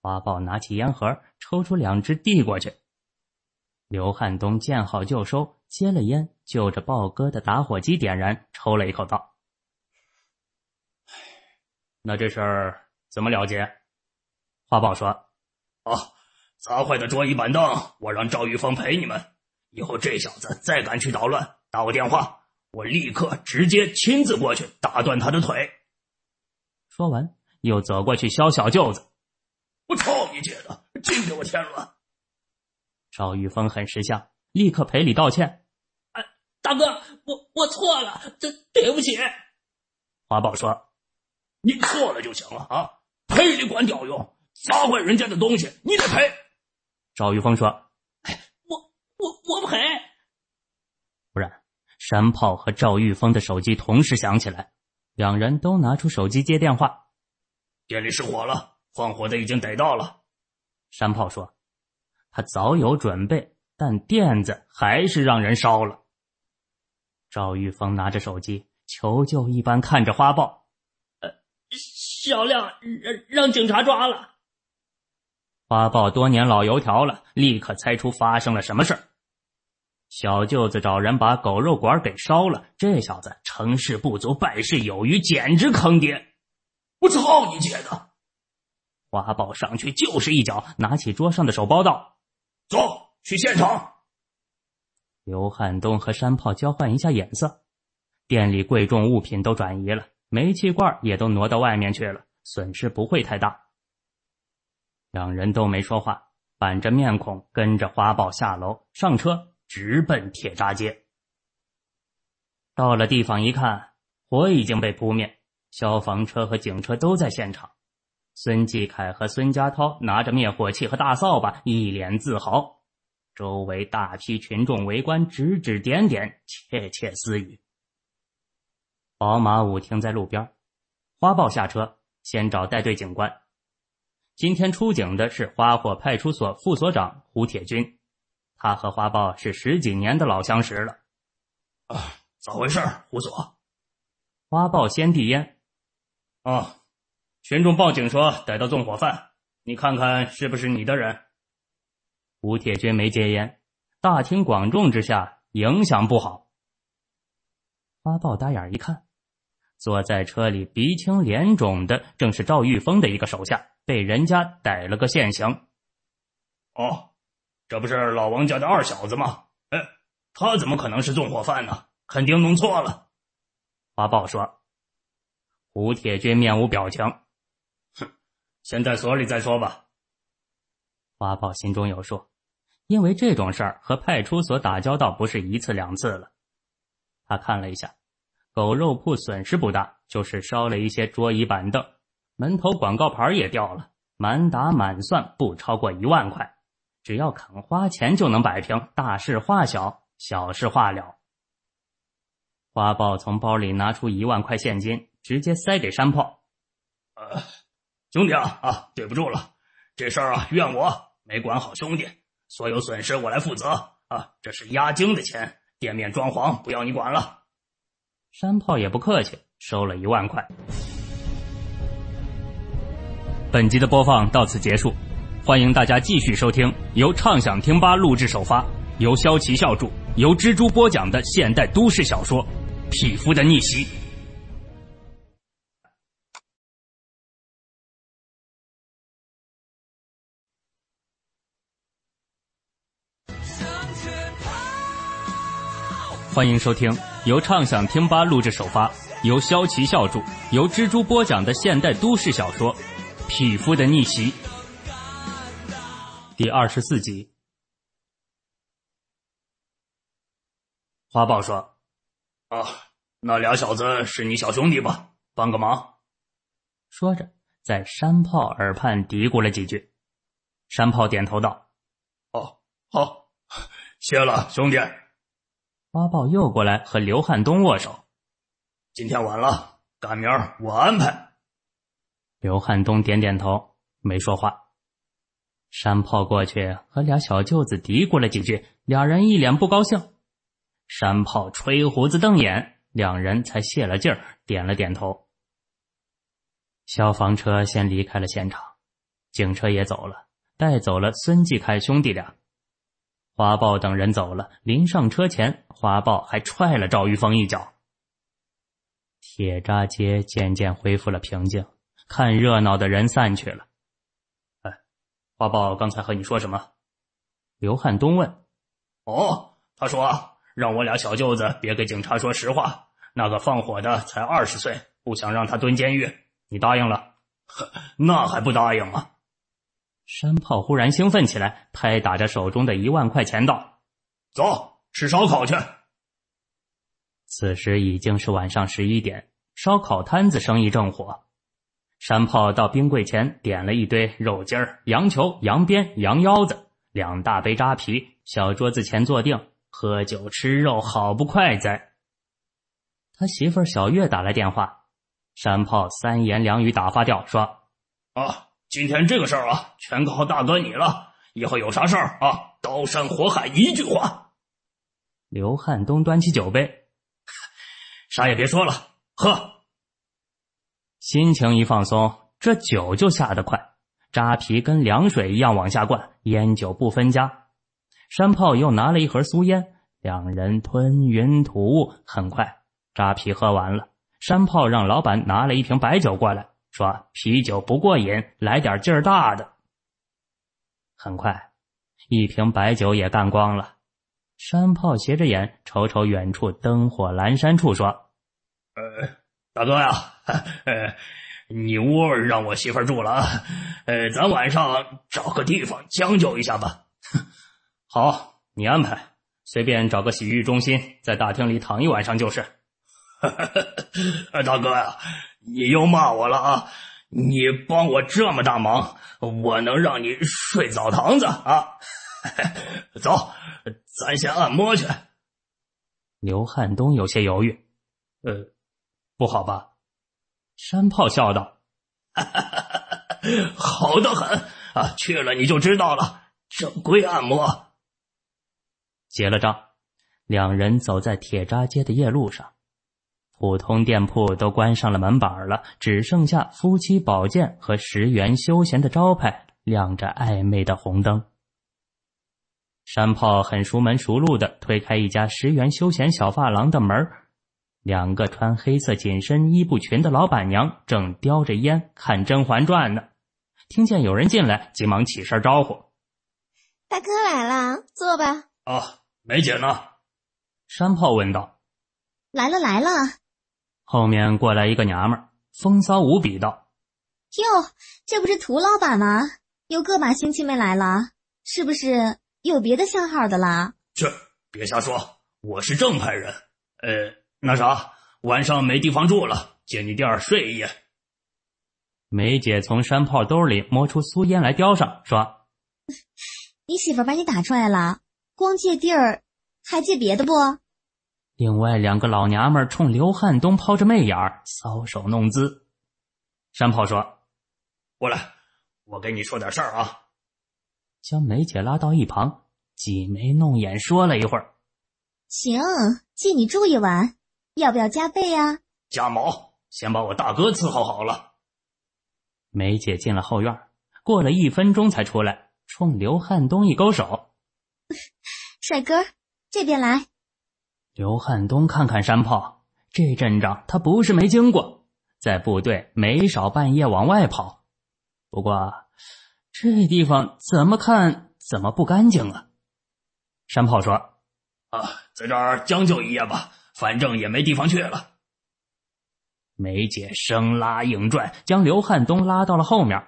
花豹拿起烟盒，抽出两支递过去。刘汉东见好就收，接了烟，就着豹哥的打火机点燃，抽了一口，道：“那这事儿怎么了结？”花豹说：“哦，砸坏的桌椅板凳，我让赵玉峰赔你们。以后这小子再敢去捣乱，打我电话。”我立刻直接亲自过去打断他的腿。说完，又走过去削小舅子。我操你姐的，净给我添乱！赵玉峰很识相，立刻赔礼道歉。哎，大哥，我我错了，这对不起。华宝说：“你错了就行了啊，赔你管鸟用，砸坏人家的东西，你得赔。”赵玉峰说：“哎，我我我不赔。”山炮和赵玉峰的手机同时响起来，两人都拿出手机接电话。店里失火了，放火的已经逮到了。山炮说：“他早有准备，但垫子还是让人烧了。”赵玉峰拿着手机，求救一般看着花豹：“呃，小亮让让警察抓了。”花豹多年老油条了，立刻猜出发生了什么事儿。小舅子找人把狗肉馆给烧了，这小子成事不足败事有余，简直坑爹！我操你姐的！花豹上去就是一脚，拿起桌上的手包道：“走去现场。”刘汉东和山炮交换一下眼色，店里贵重物品都转移了，煤气罐也都挪到外面去了，损失不会太大。两人都没说话，板着面孔跟着花豹下楼，上车。直奔铁闸街，到了地方一看，火已经被扑灭，消防车和警车都在现场。孙继凯和孙家涛拿着灭火器和大扫把，一脸自豪。周围大批群众围观，指指点点，窃窃私语。宝马五停在路边，花豹下车，先找带队警官。今天出警的是花火派出所副所长胡铁军。他和花豹是十几年的老相识了。啊，咋回事？胡所。花豹先递烟。啊，群众报警说逮到纵火犯，你看看是不是你的人？吴铁军没接烟，大庭广众之下影响不好。花豹打眼一看，坐在车里鼻青脸肿的正是赵玉峰的一个手下，被人家逮了个现行。哦。这不是老王家的二小子吗？哎，他怎么可能是纵火犯呢？肯定弄错了。花豹说。吴铁军面无表情，哼，先在所里再说吧。花豹心中有数，因为这种事儿和派出所打交道不是一次两次了。他看了一下，狗肉铺损失不大，就是烧了一些桌椅板凳，门头广告牌也掉了，满打满算不超过一万块。只要肯花钱，就能摆平大事化小，小事化了。花豹从包里拿出一万块现金，直接塞给山炮：“呃，兄弟啊啊，对不住了，这事儿啊怨我，没管好兄弟，所有损失我来负责啊！这是押金的钱，店面装潢不要你管了。”山炮也不客气，收了一万块。本集的播放到此结束。欢迎大家继续收听由畅想听吧录制首发，由肖齐校著，由蜘蛛播讲的现代都市小说《匹夫的逆袭》。欢迎收听由畅想听吧录制首发，由肖齐校著，由蜘蛛播讲的现代都市小说《匹夫的逆袭》。第二十四集，花豹说：“啊，那俩小子是你小兄弟吧？帮个忙。”说着，在山炮耳畔嘀咕了几句。山炮点头道：“哦，好，谢了，兄弟。”花豹又过来和刘汉东握手。今天晚了，赶明儿我安排。刘汉东点点头，没说话。山炮过去和俩小舅子嘀咕了几句，俩人一脸不高兴。山炮吹胡子瞪眼，两人才泄了劲儿，点了点头。消防车先离开了现场，警车也走了，带走了孙继开兄弟俩。花豹等人走了，临上车前，花豹还踹了赵玉峰一脚。铁渣街渐渐恢复了平静，看热闹的人散去了。花豹刚才和你说什么？刘汉东问。哦，他说让我俩小舅子别给警察说实话。那个放火的才二十岁，不想让他蹲监狱。你答应了？那还不答应吗？山炮忽然兴奋起来，拍打着手中的一万块钱道：“走，吃烧烤去。”此时已经是晚上十一点，烧烤摊子生意正火。山炮到冰柜前点了一堆肉筋儿、羊球、羊鞭、羊腰子，两大杯扎啤，小桌子前坐定，喝酒吃肉，好不快哉。他媳妇小月打来电话，山炮三言两语打发掉，说：“啊，今天这个事儿啊，全靠大哥你了，以后有啥事儿啊，刀山火海一句话。”刘汉东端起酒杯，啥也别说了，喝。心情一放松，这酒就下得快，扎啤跟凉水一样往下灌，烟酒不分家。山炮又拿了一盒苏烟，两人吞云吐雾，很快扎啤喝完了。山炮让老板拿了一瓶白酒过来，说：“啤酒不过瘾，来点劲儿大的。”很快，一瓶白酒也干光了。山炮斜着眼瞅瞅远处灯火阑珊处，说：“呃，大哥呀。” 呃，你窝让我媳妇住了啊。呃，咱晚上找个地方将就一下吧。好，你安排，随便找个洗浴中心，在大厅里躺一晚上就是。哈 哈，大哥呀，你又骂我了啊？你帮我这么大忙，我能让你睡澡堂子啊？走，咱先按摩去。刘汉东有些犹豫，呃，不好吧？山炮笑道：“ 好的很啊，去了你就知道了，正规按摩。”结了账，两人走在铁渣街的夜路上，普通店铺都关上了门板了，只剩下夫妻保健和十元休闲的招牌亮着暧昧的红灯。山炮很熟门熟路的推开一家十元休闲小发廊的门儿。两个穿黑色紧身衣布裙的老板娘正叼着烟看《甄嬛传》呢，听见有人进来，急忙起身招呼：“大哥来了，坐吧。”“啊，梅姐呢？”山炮问道。“来了，来了。”后面过来一个娘们儿，风骚无比道：“哟，这不是涂老板吗？有个把星期没来了，是不是有别的相好的啦？”“去，别瞎说，我是正派人。”“呃。”那啥，晚上没地方住了，借你地儿睡一夜。梅姐从山炮兜里摸出苏烟来叼上，说：“你媳妇把你打出来了，光借地儿，还借别的不？”另外两个老娘们冲刘汉东抛着媚眼儿，搔首弄姿。山炮说：“过来，我跟你说点事儿啊。”将梅姐拉到一旁，挤眉弄眼说了一会儿。行，借你住一晚。要不要加倍啊？加毛！先把我大哥伺候好了。梅姐进了后院，过了一分钟才出来，冲刘汉东一勾手：“帅哥，这边来。”刘汉东看看山炮，这阵仗他不是没经过，在部队没少半夜往外跑。不过这地方怎么看怎么不干净啊！山炮说：“啊，在这儿将就一夜吧。”反正也没地方去了。梅姐生拉硬拽，将刘汉东拉到了后面。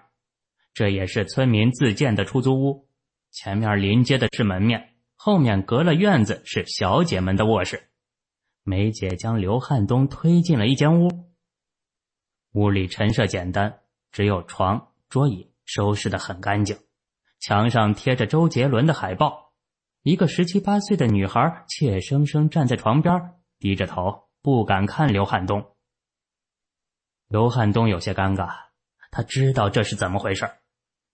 这也是村民自建的出租屋，前面临街的是门面，后面隔了院子是小姐们的卧室。梅姐将刘汉东推进了一间屋，屋里陈设简单，只有床、桌椅，收拾的很干净。墙上贴着周杰伦的海报，一个十七八岁的女孩怯生生站在床边。低着头，不敢看刘汉东。刘汉东有些尴尬，他知道这是怎么回事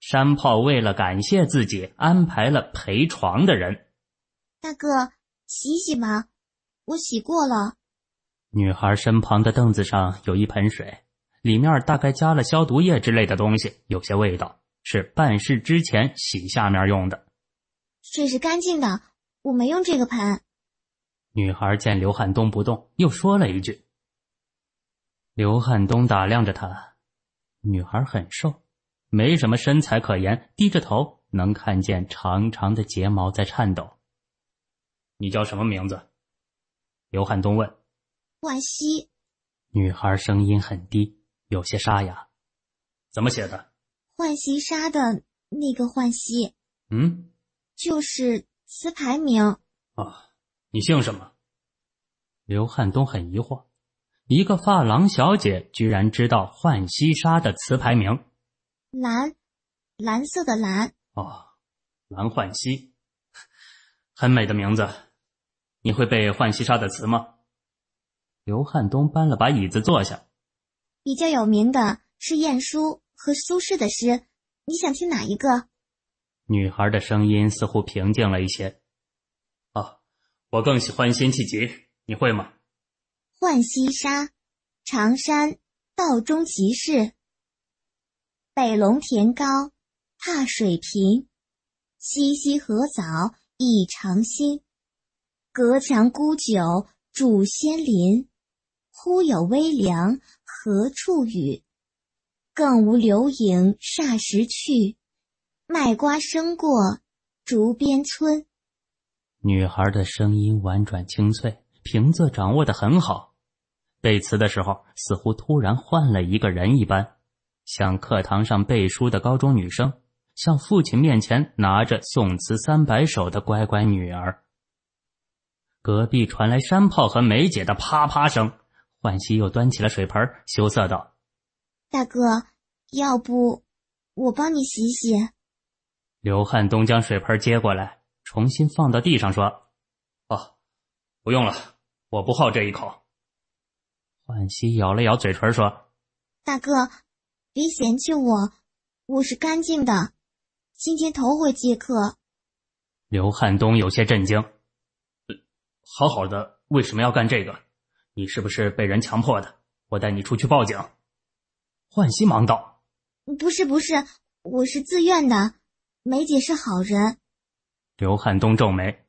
山炮为了感谢自己，安排了陪床的人。大哥，洗洗嘛，我洗过了。女孩身旁的凳子上有一盆水，里面大概加了消毒液之类的东西，有些味道，是办事之前洗下面用的。水是干净的，我没用这个盆。女孩见刘汉东不动，又说了一句。刘汉东打量着她，女孩很瘦，没什么身材可言，低着头，能看见长长的睫毛在颤抖。你叫什么名字？刘汉东问。浣溪。女孩声音很低，有些沙哑。怎么写的？《浣溪沙》的那个浣溪。嗯。就是词牌名。啊。你姓什么？刘汉东很疑惑，一个发廊小姐居然知道《浣溪沙》的词牌名。蓝，蓝色的蓝。哦，蓝浣溪，很美的名字。你会背《浣溪沙》的词吗？刘汉东搬了把椅子坐下。比较有名的是晏殊和苏轼的诗，你想听哪一个？女孩的声音似乎平静了一些。我更喜欢辛弃疾，你会吗？《浣溪沙》常山道中奇事。北陇田高，踏水平。西溪何早已长新。隔墙沽酒煮仙林，忽有微凉何处雨？更无留影霎时去。卖瓜声过竹边村。女孩的声音婉转清脆，平仄掌握的很好。背词的时候，似乎突然换了一个人一般，像课堂上背书的高中女生，像父亲面前拿着《宋词三百首》的乖乖女儿。隔壁传来山炮和梅姐的啪啪声，焕熙又端起了水盆，羞涩道：“大哥，要不我帮你洗洗？”刘汉东将水盆接过来。重新放到地上，说：“哦，不用了，我不好这一口。”欢喜咬了咬嘴唇，说：“大哥，别嫌弃我，我是干净的。今天头回接客。”刘汉东有些震惊：“好好的，为什么要干这个？你是不是被人强迫的？我带你出去报警。”欢喜忙道：“不是，不是，我是自愿的。梅姐是好人。”刘汉东皱眉：“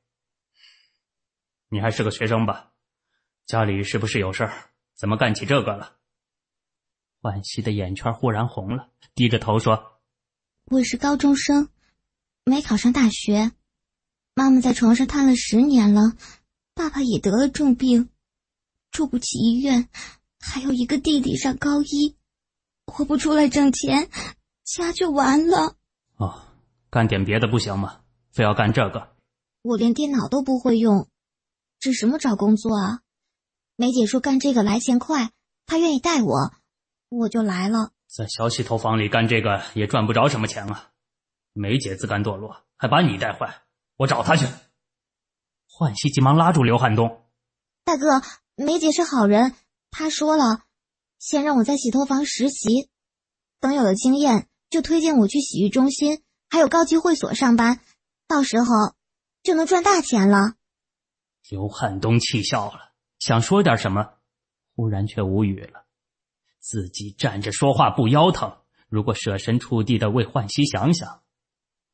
你还是个学生吧？家里是不是有事儿？怎么干起这个了？”万惜的眼圈忽然红了，低着头说：“我是高中生，没考上大学。妈妈在床上瘫了十年了，爸爸也得了重病，住不起医院，还有一个弟弟上高一。我不出来挣钱，家就完了。哦，干点别的不行吗？”非要干这个，我连电脑都不会用，指什么找工作啊？梅姐说干这个来钱快，她愿意带我，我就来了。在小洗头房里干这个也赚不着什么钱啊！梅姐自甘堕落，还把你带坏，我找她去。焕熙急忙拉住刘汉东大哥：“梅姐是好人，她说了，先让我在洗头房实习，等有了经验，就推荐我去洗浴中心，还有高级会所上班。”到时候就能赚大钱了。刘汉东气笑了，想说点什么，忽然却无语了。自己站着说话不腰疼，如果设身处地的为焕熙想想，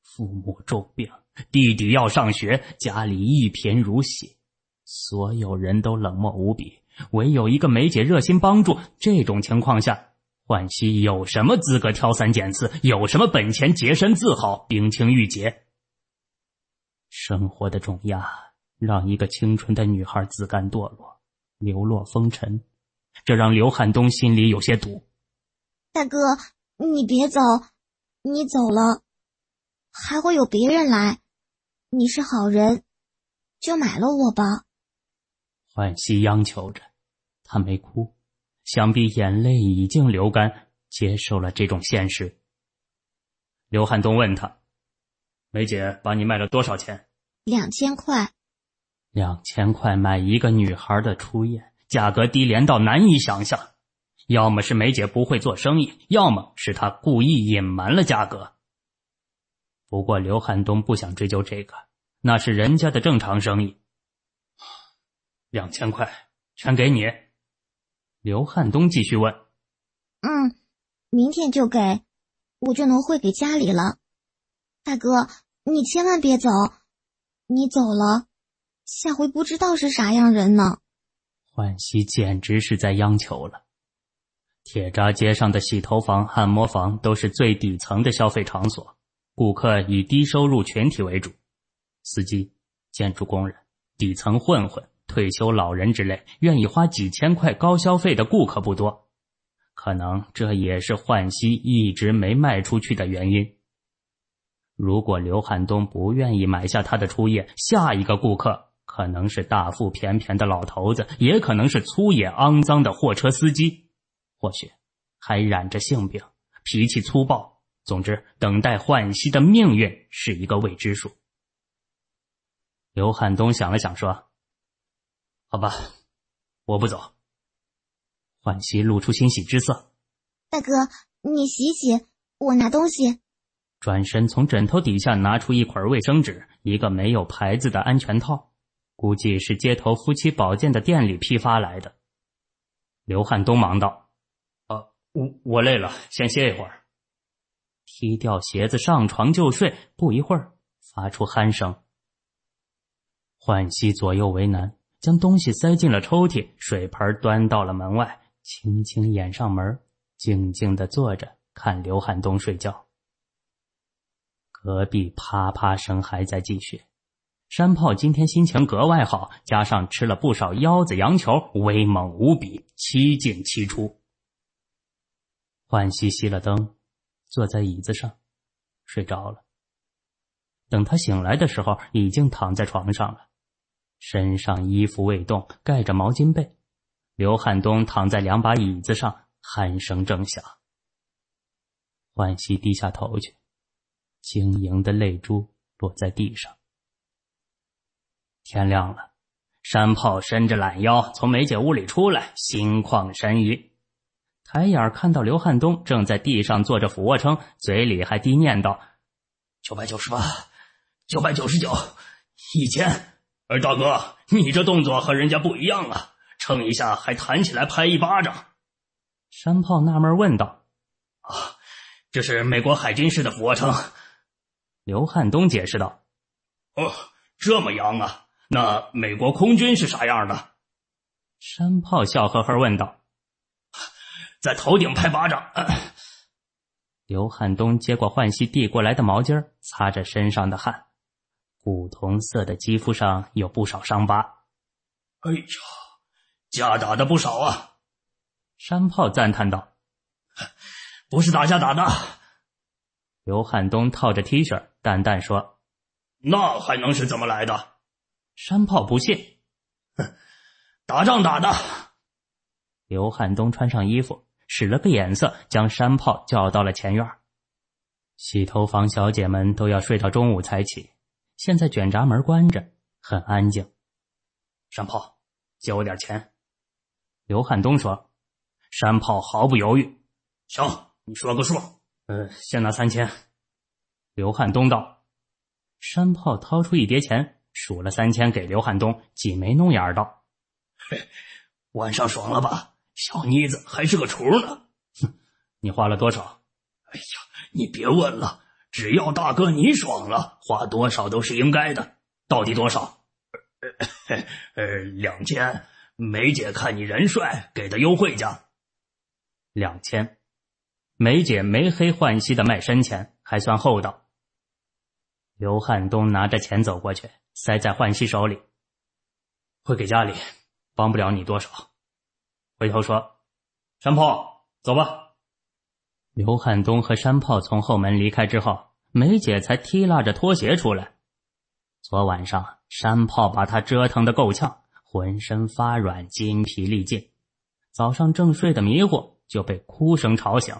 父母重病，弟弟要上学，家里一贫如洗，所有人都冷漠无比，唯有一个梅姐热心帮助。这种情况下，焕熙有什么资格挑三拣四？有什么本钱洁身自好、冰清玉洁？生活的重压让一个青春的女孩自甘堕落，流落风尘，这让刘汉东心里有些堵。大哥，你别走，你走了，还会有别人来。你是好人，就买了我吧。焕熙央求着，他没哭，想必眼泪已经流干，接受了这种现实。刘汉东问他。梅姐把你卖了多少钱？两千块。两千块买一个女孩的初夜，价格低廉到难以想象。要么是梅姐不会做生意，要么是她故意隐瞒了价格。不过刘汉东不想追究这个，那是人家的正常生意。两千块全给你。刘汉东继续问：“嗯，明天就给我就能汇给家里了。”大哥，你千万别走！你走了，下回不知道是啥样人呢。焕熙简直是在央求了。铁闸街上的洗头房、按摩房都是最底层的消费场所，顾客以低收入群体为主，司机、建筑工人、底层混混、退休老人之类，愿意花几千块高消费的顾客不多，可能这也是焕熙一直没卖出去的原因。如果刘汉东不愿意买下他的初夜，下一个顾客可能是大腹便便的老头子，也可能是粗野肮脏的货车司机，或许还染着性病，脾气粗暴。总之，等待焕熙的命运是一个未知数。刘汉东想了想，说：“好吧，我不走。”焕熙露出欣喜之色：“大哥，你洗洗，我拿东西。”转身从枕头底下拿出一捆卫生纸，一个没有牌子的安全套，估计是街头夫妻保健的店里批发来的。刘汉东忙道：“啊，我我累了，先歇一会儿。”踢掉鞋子，上床就睡。不一会儿，发出鼾声。焕熙左右为难，将东西塞进了抽屉，水盆端到了门外，轻轻掩上门，静静的坐着看刘汉东睡觉。隔壁啪啪声还在继续，山炮今天心情格外好，加上吃了不少腰子羊球，威猛无比，七进七出。焕熙熄了灯，坐在椅子上，睡着了。等他醒来的时候，已经躺在床上了，身上衣服未动，盖着毛巾被。刘汉东躺在两把椅子上，鼾声正响。焕熙低下头去。晶莹的泪珠落在地上。天亮了，山炮伸着懒腰从梅姐屋里出来，心旷神怡。抬眼看到刘汉东正在地上做着俯卧撑，嘴里还低念道：“九百九十八，九百九十九，一千。”而大哥，你这动作和人家不一样啊，撑一下还弹起来拍一巴掌。山炮纳闷问道：“啊，这是美国海军式的俯卧撑？”刘汉东解释道：“哦，这么洋啊？那美国空军是啥样的？”山炮笑呵呵问道：“在头顶拍巴掌。”刘汉东接过焕熙递过来的毛巾，擦着身上的汗。古铜色的肌肤上有不少伤疤。“哎呀，架打的不少啊！”山炮赞叹道。“不是打架打的。”刘汉东套着 T 恤，淡淡说：“那还能是怎么来的？”山炮不信，哼，打仗打的。刘汉东穿上衣服，使了个眼色，将山炮叫到了前院。洗头房小姐们都要睡到中午才起，现在卷闸门关着，很安静。山炮借我点钱，刘汉东说。山炮毫不犹豫：“行，你说个数。”呃，先拿三千。刘汉东道。山炮掏出一叠钱，数了三千给刘汉东，挤眉弄眼道：“嘿，晚上爽了吧？小妮子还是个厨呢。哼，你花了多少？”“哎呀，你别问了，只要大哥你爽了，花多少都是应该的。到底多少？”“呃，两千。梅姐看你人帅，给的优惠价，两千。”梅姐没黑换西的卖身钱还算厚道。刘汉东拿着钱走过去，塞在焕西手里，会给家里，帮不了你多少。回头说，山炮，走吧。刘汉东和山炮从后门离开之后，梅姐才踢拉着拖鞋出来。昨晚上山炮把她折腾的够呛，浑身发软，筋疲力尽。早上正睡得迷糊，就被哭声吵醒。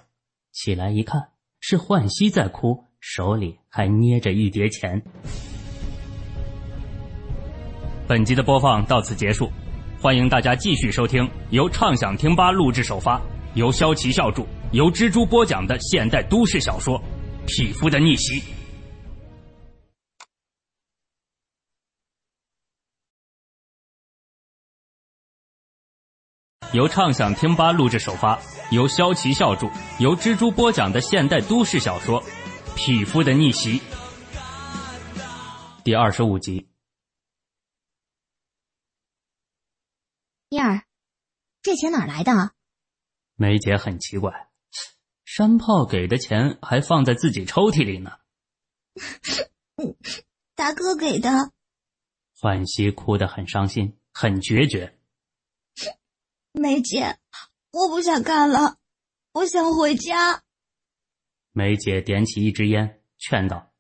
起来一看，是浣溪在哭，手里还捏着一叠钱。本集的播放到此结束，欢迎大家继续收听由畅想听吧录制首发，由肖齐校著，由蜘蛛播讲的现代都市小说《匹夫的逆袭》。由畅想听吧录制首发，由萧奇笑著，由蜘蛛播讲的现代都市小说《匹夫的逆袭》第二十五集。燕儿，这钱哪来的？梅姐很奇怪，山炮给的钱还放在自己抽屉里呢。大哥给的。焕熙哭得很伤心，很决绝。梅姐，我不想干了，我想回家。梅姐点起一支烟，劝道：“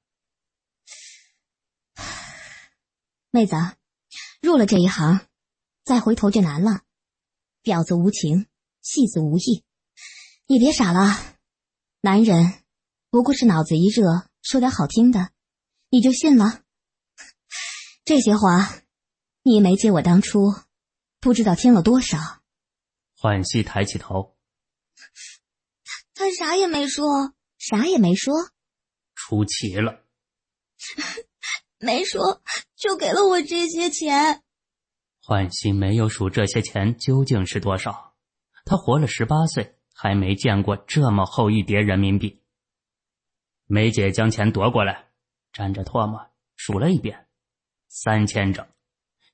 妹子，入了这一行，再回头就难了。婊子无情，戏子无义，你别傻了。男人不过是脑子一热，说点好听的，你就信了。这些话，你梅姐我当初不知道听了多少。”焕惜抬起头，他啥也没说，啥也没说，出奇了，没说就给了我这些钱。焕熙没有数这些钱究竟是多少，他活了十八岁，还没见过这么厚一叠人民币。梅姐将钱夺过来，沾着唾沫数了一遍，三千整，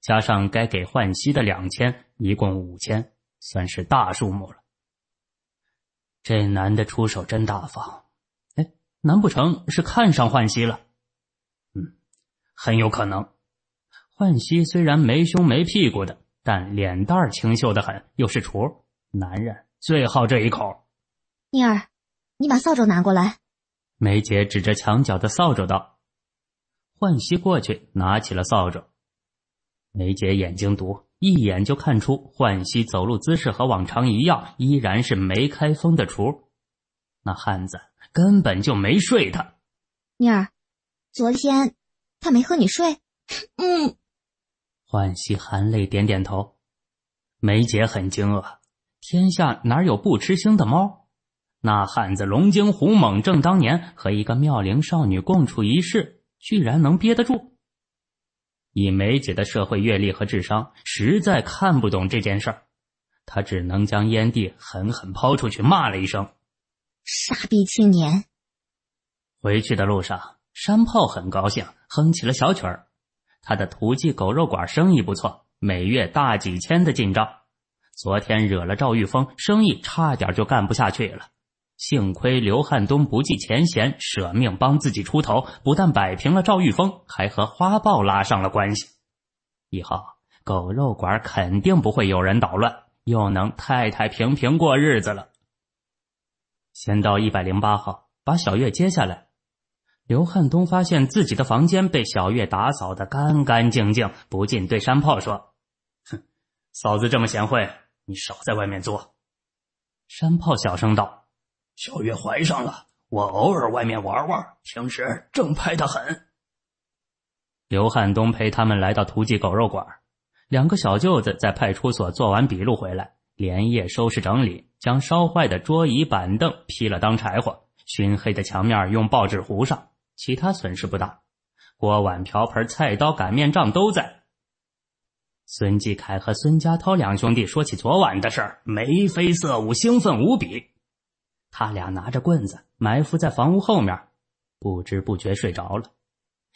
加上该给焕熙的两千，一共五千。算是大数目了。这男的出手真大方，哎，难不成是看上焕熙了？嗯，很有可能。焕熙虽然没胸没屁股的，但脸蛋清秀的很，又是雏，男人最好这一口。宁儿，你把扫帚拿过来。梅姐指着墙角的扫帚道。焕熙过去拿起了扫帚。梅姐眼睛毒。一眼就看出，浣溪走路姿势和往常一样，依然是没开封的厨。那汉子根本就没睡他。妮儿，昨天他没和你睡？嗯。浣溪含泪点点头。梅姐很惊愕：天下哪有不吃腥的猫？那汉子龙精虎猛，正当年，和一个妙龄少女共处一室，居然能憋得住？以梅姐的社会阅历和智商，实在看不懂这件事儿，她只能将烟蒂狠狠抛出去，骂了一声：“傻逼青年！”回去的路上，山炮很高兴，哼起了小曲儿。他的土鸡狗肉馆生意不错，每月大几千的进账。昨天惹了赵玉峰，生意差点就干不下去了。幸亏刘汉东不计前嫌，舍命帮自己出头，不但摆平了赵玉峰，还和花豹拉上了关系。以后狗肉馆肯定不会有人捣乱，又能太太平平过日子了。先到一百零八号，把小月接下来。刘汉东发现自己的房间被小月打扫的干干净净，不禁对山炮说：“哼，嫂子这么贤惠，你少在外面做。”山炮小声道。小月怀上了，我偶尔外面玩玩，平时正派的很。刘汉东陪他们来到屠记狗肉馆，两个小舅子在派出所做完笔录回来，连夜收拾整理，将烧坏的桌椅板凳劈了当柴火，熏黑的墙面用报纸糊上，其他损失不大。锅碗瓢盆、菜刀、擀面杖都在。孙继凯和孙家涛两兄弟说起昨晚的事儿，眉飞色舞，兴奋无比。他俩拿着棍子，埋伏在房屋后面，不知不觉睡着了。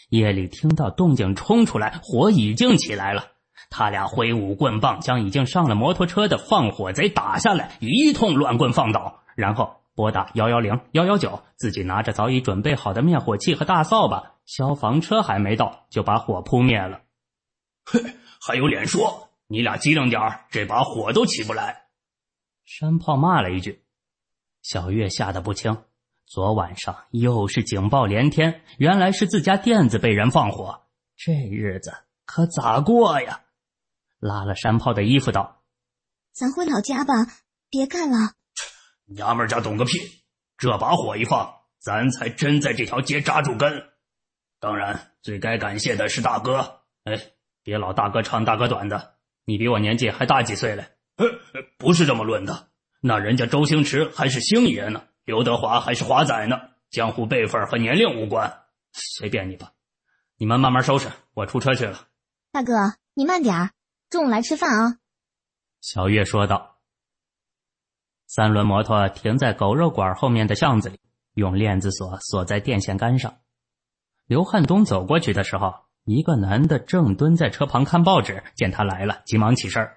夜里听到动静，冲出来，火已经起来了。他俩挥舞棍棒，将已经上了摩托车的放火贼打下来，一通乱棍放倒。然后拨打幺幺零、幺幺九，自己拿着早已准备好的灭火器和大扫把。消防车还没到，就把火扑灭了。哼，还有脸说？你俩机灵点这把火都起不来。山炮骂了一句。小月吓得不轻，昨晚上又是警报连天，原来是自家店子被人放火，这日子可咋过呀？拉了山炮的衣服道：“咱回老家吧，别干了。”娘们家懂个屁！这把火一放，咱才真在这条街扎住根。当然，最该感谢的是大哥。哎，别老大哥唱大哥短的，你比我年纪还大几岁嘞。不是这么论的。那人家周星驰还是星爷呢，刘德华还是华仔呢。江湖辈分和年龄无关，随便你吧。你们慢慢收拾，我出车去了。大哥，你慢点儿，中午来吃饭啊。”小月说道。三轮摩托停在狗肉馆后面的巷子里，用链子锁锁在电线杆上。刘汉东走过去的时候，一个男的正蹲在车旁看报纸，见他来了，急忙起身：“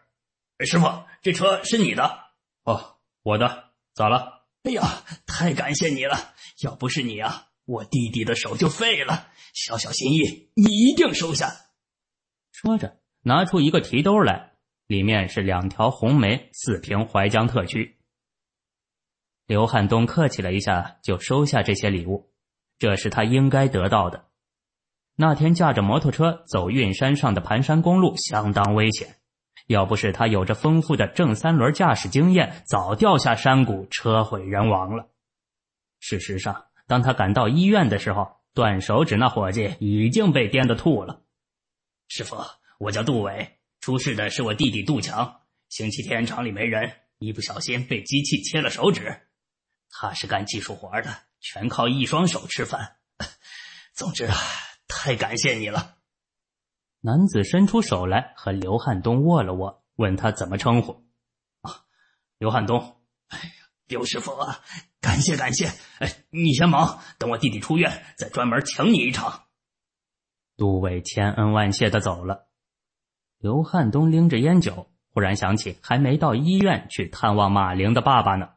师傅，这车是你的。”哦，我的咋了？哎呀，太感谢你了！要不是你啊，我弟弟的手就废了。小小心意，你一定收下。说着，拿出一个提兜来，里面是两条红梅、四瓶淮江特曲。刘汉东客气了一下，就收下这些礼物。这是他应该得到的。那天驾着摩托车走运山上的盘山公路，相当危险。要不是他有着丰富的正三轮驾驶经验，早掉下山谷，车毁人亡了。事实上，当他赶到医院的时候，断手指那伙计已经被颠得吐了。师傅，我叫杜伟，出事的是我弟弟杜强。星期天厂里没人，一不小心被机器切了手指。他是干技术活的，全靠一双手吃饭。总之啊，太感谢你了。男子伸出手来，和刘汉东握了握，问他怎么称呼。啊，刘汉东。哎呀，刘师傅，啊，感谢感谢。哎，你先忙，等我弟弟出院，再专门请你一场。杜伟千恩万谢的走了。刘汉东拎着烟酒，忽然想起还没到医院去探望马玲的爸爸呢。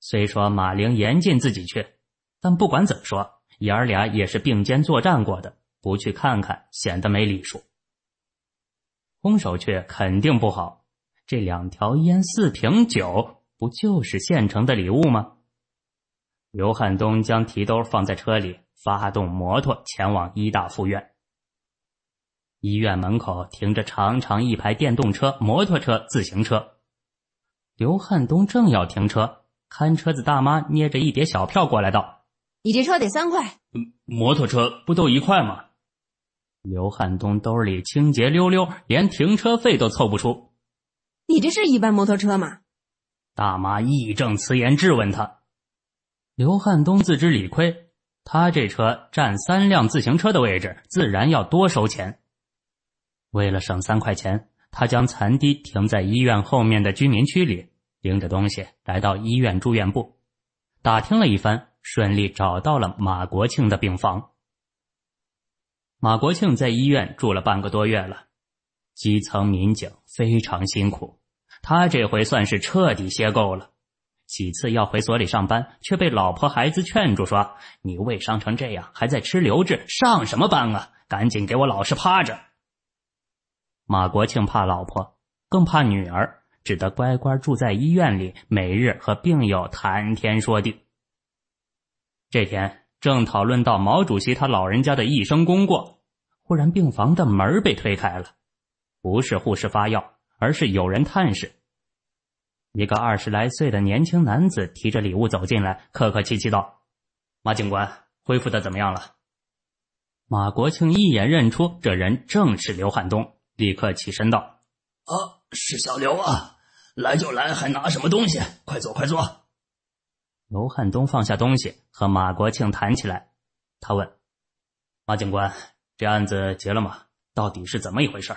虽说马玲严禁自己去，但不管怎么说，爷儿俩也是并肩作战过的。不去看看显得没礼数，空手去肯定不好。这两条烟、四瓶酒，不就是现成的礼物吗？刘汉东将提兜放在车里，发动摩托前往医大附院。医院门口停着长长一排电动车、摩托车、自行车。刘汉东正要停车，看车子大妈捏着一叠小票过来道：“你这车得三块。”“摩托车不都一块吗？”刘汉东兜里清洁溜溜，连停车费都凑不出。你这是一般摩托车吗？大妈义正辞严质问他。刘汉东自知理亏，他这车占三辆自行车的位置，自然要多收钱。为了省三块钱，他将残敌停在医院后面的居民区里，拎着东西来到医院住院部，打听了一番，顺利找到了马国庆的病房。马国庆在医院住了半个多月了，基层民警非常辛苦，他这回算是彻底歇够了。几次要回所里上班，却被老婆孩子劝住，说：“你胃伤成这样，还在吃流质，上什么班啊？赶紧给我老实趴着。”马国庆怕老婆，更怕女儿，只得乖乖住在医院里，每日和病友谈天说地。这天正讨论到毛主席他老人家的一生功过。忽然，病房的门被推开了。不是护士发药，而是有人探视。一个二十来岁的年轻男子提着礼物走进来，客客气气道：“马警官，恢复的怎么样了？”马国庆一眼认出这人正是刘汉东，立刻起身道：“啊，是小刘啊！来就来，还拿什么东西？快坐，快坐。”刘汉东放下东西，和马国庆谈起来。他问：“马警官。”这案子结了吗？到底是怎么一回事？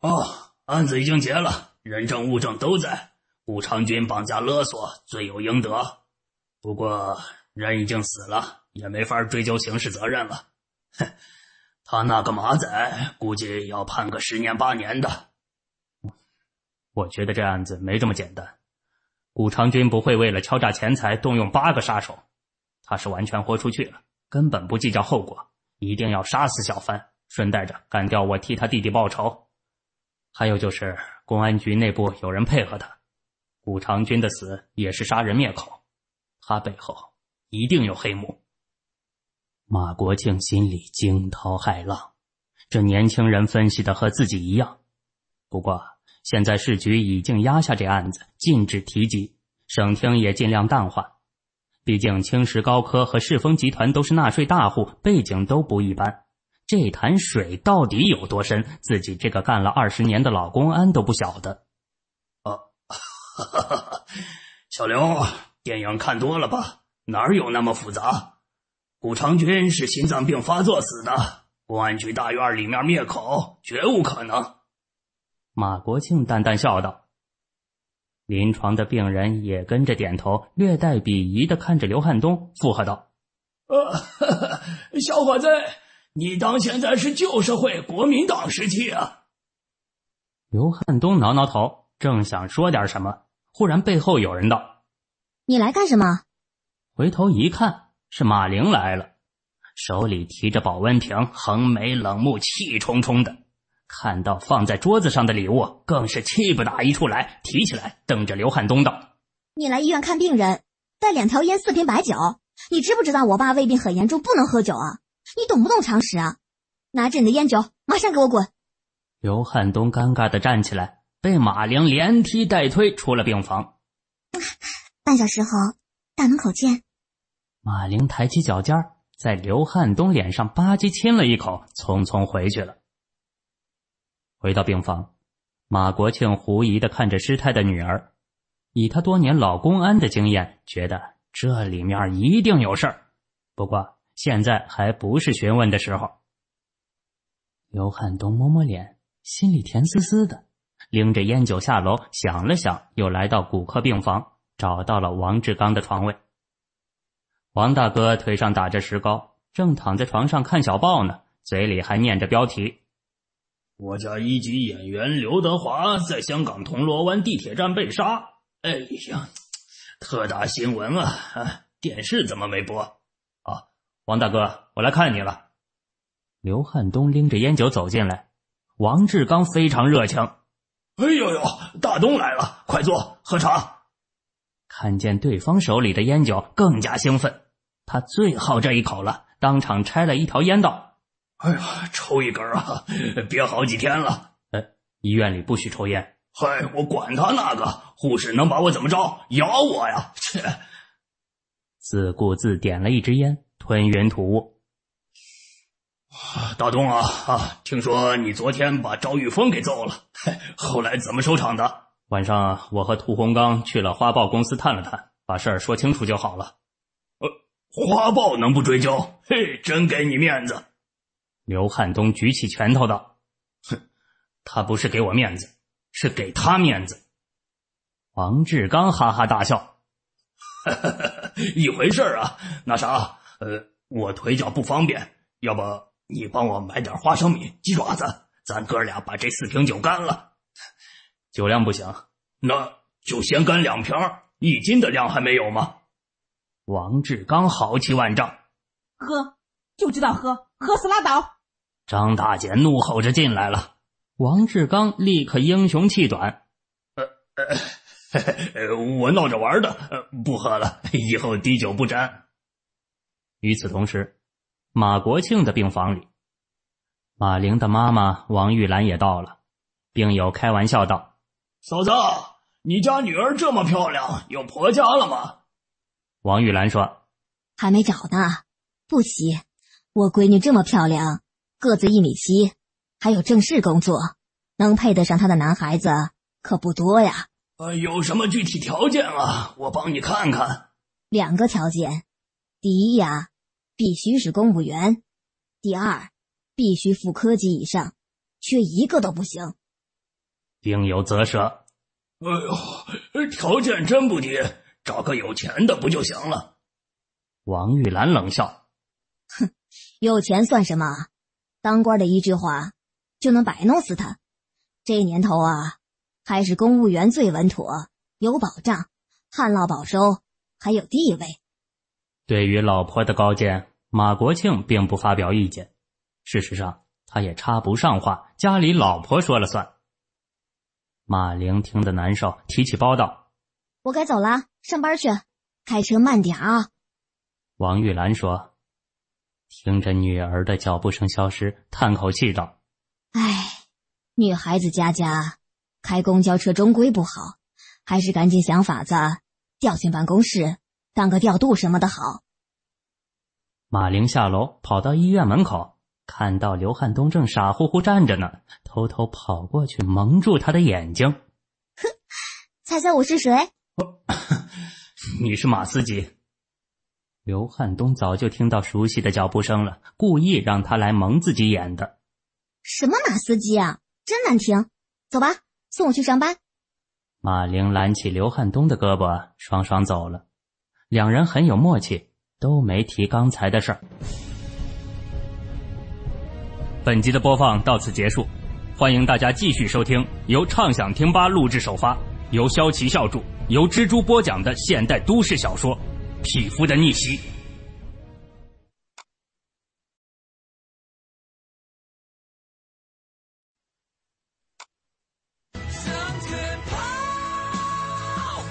哦，案子已经结了，人证物证都在。武长军绑架勒索，罪有应得。不过人已经死了，也没法追究刑事责任了。哼，他那个马仔估计要判个十年八年的。我觉得这案子没这么简单，武长军不会为了敲诈钱财动用八个杀手，他是完全豁出去了，根本不计较后果。一定要杀死小帆，顺带着干掉我，替他弟弟报仇。还有就是公安局内部有人配合他，古长军的死也是杀人灭口，他背后一定有黑幕。马国庆心里惊涛骇浪，这年轻人分析的和自己一样。不过现在市局已经压下这案子，禁止提及，省厅也尽量淡化。毕竟青石高科和世峰集团都是纳税大户，背景都不一般。这潭水到底有多深，自己这个干了二十年的老公安都不晓得。哦，小刘，电影看多了吧？哪有那么复杂？古长军是心脏病发作死的，公安局大院里面灭口绝无可能。马国庆淡淡笑道。临床的病人也跟着点头，略带鄙夷的看着刘汉东，附和道：“呃，小伙子，你当现在是旧社会国民党时期啊？”刘汉东挠挠头，正想说点什么，忽然背后有人道：“你来干什么？”回头一看，是马玲来了，手里提着保温瓶，横眉冷目，气冲冲的。看到放在桌子上的礼物，更是气不打一处来，提起来瞪着刘汉东道：“你来医院看病人，带两条烟、四瓶白酒，你知不知道我爸胃病很严重，不能喝酒啊？你懂不懂常识啊？拿着你的烟酒，马上给我滚！”刘汉东尴尬的站起来，被马玲连踢带推出了病房。半小时后，大门口见。马玲抬起脚尖，在刘汉东脸上吧唧亲了一口，匆匆回去了。回到病房，马国庆狐疑的看着师太的女儿，以他多年老公安的经验，觉得这里面一定有事儿。不过现在还不是询问的时候。刘汉东摸摸脸，心里甜丝丝的，拎着烟酒下楼，想了想，又来到骨科病房，找到了王志刚的床位。王大哥腿上打着石膏，正躺在床上看小报呢，嘴里还念着标题。国家一级演员刘德华在香港铜锣湾地铁站被杀，哎呀，特大新闻啊！电视怎么没播？啊，王大哥，我来看你了。刘汉东拎着烟酒走进来，王志刚非常热情。哎呦呦，大东来了，快坐，喝茶。看见对方手里的烟酒，更加兴奋。他最好这一口了，当场拆了一条烟道。哎呀，抽一根啊！憋好几天了。哎，医院里不许抽烟。嗨，我管他那个，护士能把我怎么着？咬我呀？切！自顾自点了一支烟，吞云吐雾。大东啊，听说你昨天把赵玉峰给揍了，后来怎么收场的？晚上我和屠洪刚去了花豹公司探了探，把事儿说清楚就好了。呃，花豹能不追究？嘿，真给你面子。刘汉东举起拳头道：“哼，他不是给我面子，是给他面子。”王志刚哈哈大笑：“ 一回事啊。那啥，呃，我腿脚不方便，要不你帮我买点花生米、鸡爪子，咱哥俩把这四瓶酒干了。酒量不行，那就先干两瓶。一斤的量还没有吗？”王志刚豪气万丈：“喝，就知道喝，喝死拉倒。”张大姐怒吼着进来了，王志刚立刻英雄气短：“呃，嘿嘿，我闹着玩的，不喝了，以后滴酒不沾。”与此同时，马国庆的病房里，马玲的妈妈王玉兰也到了。病友开玩笑道：“嫂子，你家女儿这么漂亮，有婆家了吗？”王玉兰说：“还没找呢，不急，我闺女这么漂亮。”个子一米七，还有正式工作，能配得上他的男孩子可不多呀。呃，有什么具体条件啊？我帮你看看。两个条件，第一呀，必须是公务员；第二，必须副科级以上，缺一个都不行。丁有则舌，哎呦，条件真不低，找个有钱的不就行了？王玉兰冷笑，哼，有钱算什么？当官的一句话就能摆弄死他，这年头啊，还是公务员最稳妥，有保障，旱涝保收，还有地位。对于老婆的高见，马国庆并不发表意见。事实上，他也插不上话，家里老婆说了算。马玲听得难受，提起包道：“我该走了，上班去。开车慢点啊。”王玉兰说。听着女儿的脚步声消失，叹口气道：“哎，女孩子家家开公交车终归不好，还是赶紧想法子调进办公室当个调度什么的好。”马玲下楼跑到医院门口，看到刘汉东正傻乎乎站着呢，偷偷跑过去蒙住他的眼睛：“哼，猜猜我是谁？你是马司机。”刘汉东早就听到熟悉的脚步声了，故意让他来蒙自己眼的。什么马司机啊，真难听！走吧，送我去上班。马玲揽起刘汉东的胳膊，双双走了。两人很有默契，都没提刚才的事儿。本集的播放到此结束，欢迎大家继续收听由畅想听吧录制首发，由肖奇校著，由蜘蛛播讲的现代都市小说。《匹夫的逆袭》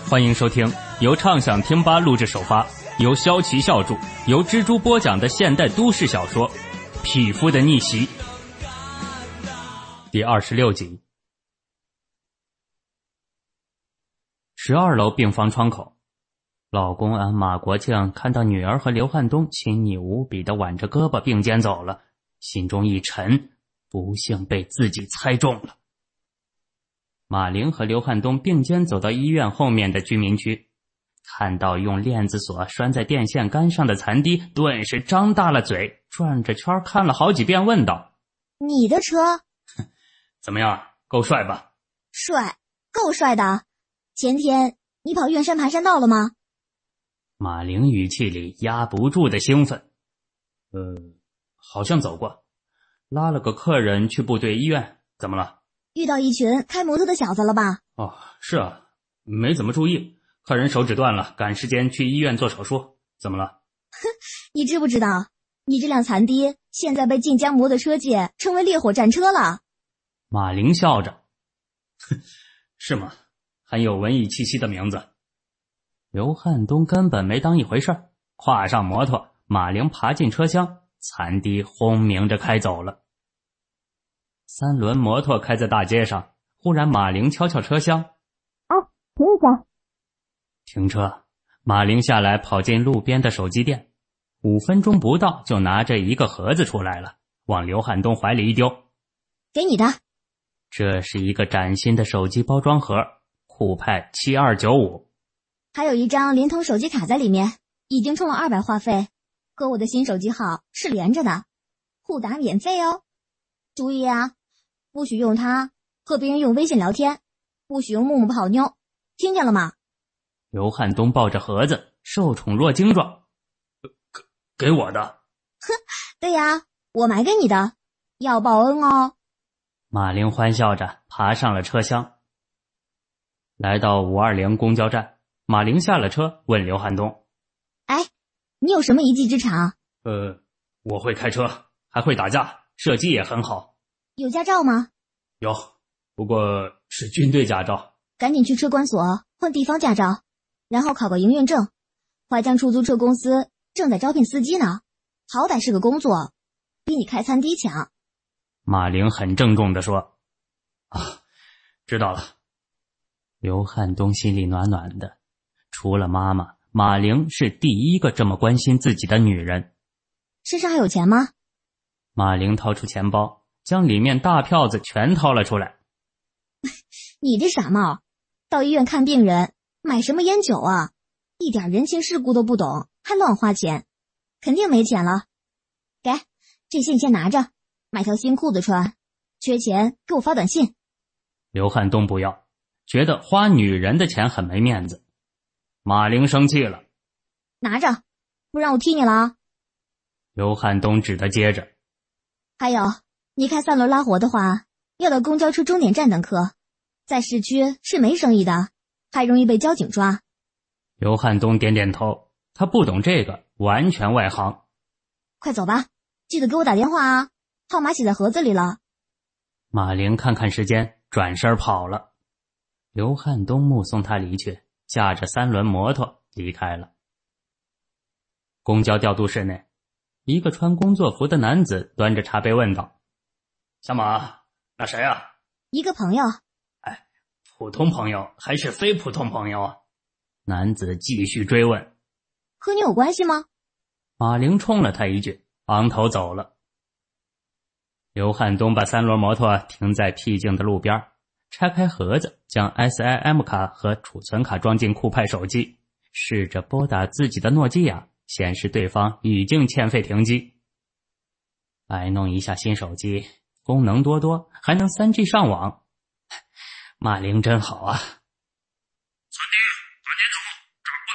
欢迎收听，由畅想听吧录制首发，由肖奇校著，由蜘蛛播讲的现代都市小说《匹夫的逆袭》第二十六集。十二楼病房窗口。老公啊，马国庆看到女儿和刘汉东亲密无比的挽着胳膊并肩走了，心中一沉，不幸被自己猜中了。马玲和刘汉东并肩走到医院后面的居民区，看到用链子锁拴在电线杆上的残滴，顿时张大了嘴，转着圈看了好几遍，问道：“你的车怎么样？够帅吧？帅，够帅的。前天你跑岳山盘山道了吗？”马玲语气里压不住的兴奋，呃，好像走过，拉了个客人去部队医院，怎么了？遇到一群开摩托的小子了吧？哦，是啊，没怎么注意，客人手指断了，赶时间去医院做手术，怎么了？哼，你知不知道，你这辆残敌现在被晋江摩托车界称为烈火战车了？马玲笑着，哼，是吗？很有文艺气息的名字。刘汉东根本没当一回事儿，跨上摩托，马玲爬进车厢，残敌轰鸣着开走了。三轮摩托开在大街上，忽然马玲敲敲车厢：“啊，停一下！停车！”马玲下来，跑进路边的手机店，五分钟不到就拿着一个盒子出来了，往刘汉东怀里一丢：“给你的，这是一个崭新的手机包装盒，酷派七二九五。”还有一张联通手机卡在里面，已经充了二百话费，和我的新手机号是连着的，互打免费哦。注意啊，不许用它和别人用微信聊天，不许用木木泡妞，听见了吗？刘汉东抱着盒子，受宠若惊状。给给我的，哼，对呀，我买给你的，要报恩哦。马玲欢笑着爬上了车厢，来到五二零公交站。马玲下了车，问刘汉东：“哎，你有什么一技之长？”“呃，我会开车，还会打架，射击也很好。”“有驾照吗？”“有，不过是军队驾照。”“赶紧去车管所换地方驾照，然后考个营运证。淮江出租车公司正在招聘司机呢，好歹是个工作，比你开餐厅强。”马玲很郑重的说：“啊，知道了。”刘汉东心里暖暖的。除了妈妈，马玲是第一个这么关心自己的女人。身上还有钱吗？马玲掏出钱包，将里面大票子全掏了出来。你这傻帽，到医院看病人，买什么烟酒啊？一点人情世故都不懂，还乱花钱，肯定没钱了。给这些你先拿着，买条新裤子穿。缺钱给我发短信。刘汉东不要，觉得花女人的钱很没面子。马玲生气了，拿着，不然我踢你了啊！刘汉东只得接着。还有，你开三轮拉活的话，要到公交车终点站等客，在市区是没生意的，还容易被交警抓。刘汉东点点头，他不懂这个，完全外行。快走吧，记得给我打电话啊，号码写在盒子里了。马玲看看时间，转身跑了。刘汉东目送他离去。驾着三轮摩托离开了。公交调度室内，一个穿工作服的男子端着茶杯问道：“小马，那谁啊？”“一个朋友。”“哎，普通朋友还是非普通朋友啊？”男子继续追问。“和你有关系吗？”马玲冲了他一句，昂头走了。刘汉东把三轮摩托停在僻静的路边拆开盒子，将 SIM 卡和储存卡装进酷派手机，试着拨打自己的诺基亚，显示对方已经欠费停机。摆弄一下新手机，功能多多，还能三 G 上网。马玲真好啊！村机，赶紧走，这儿不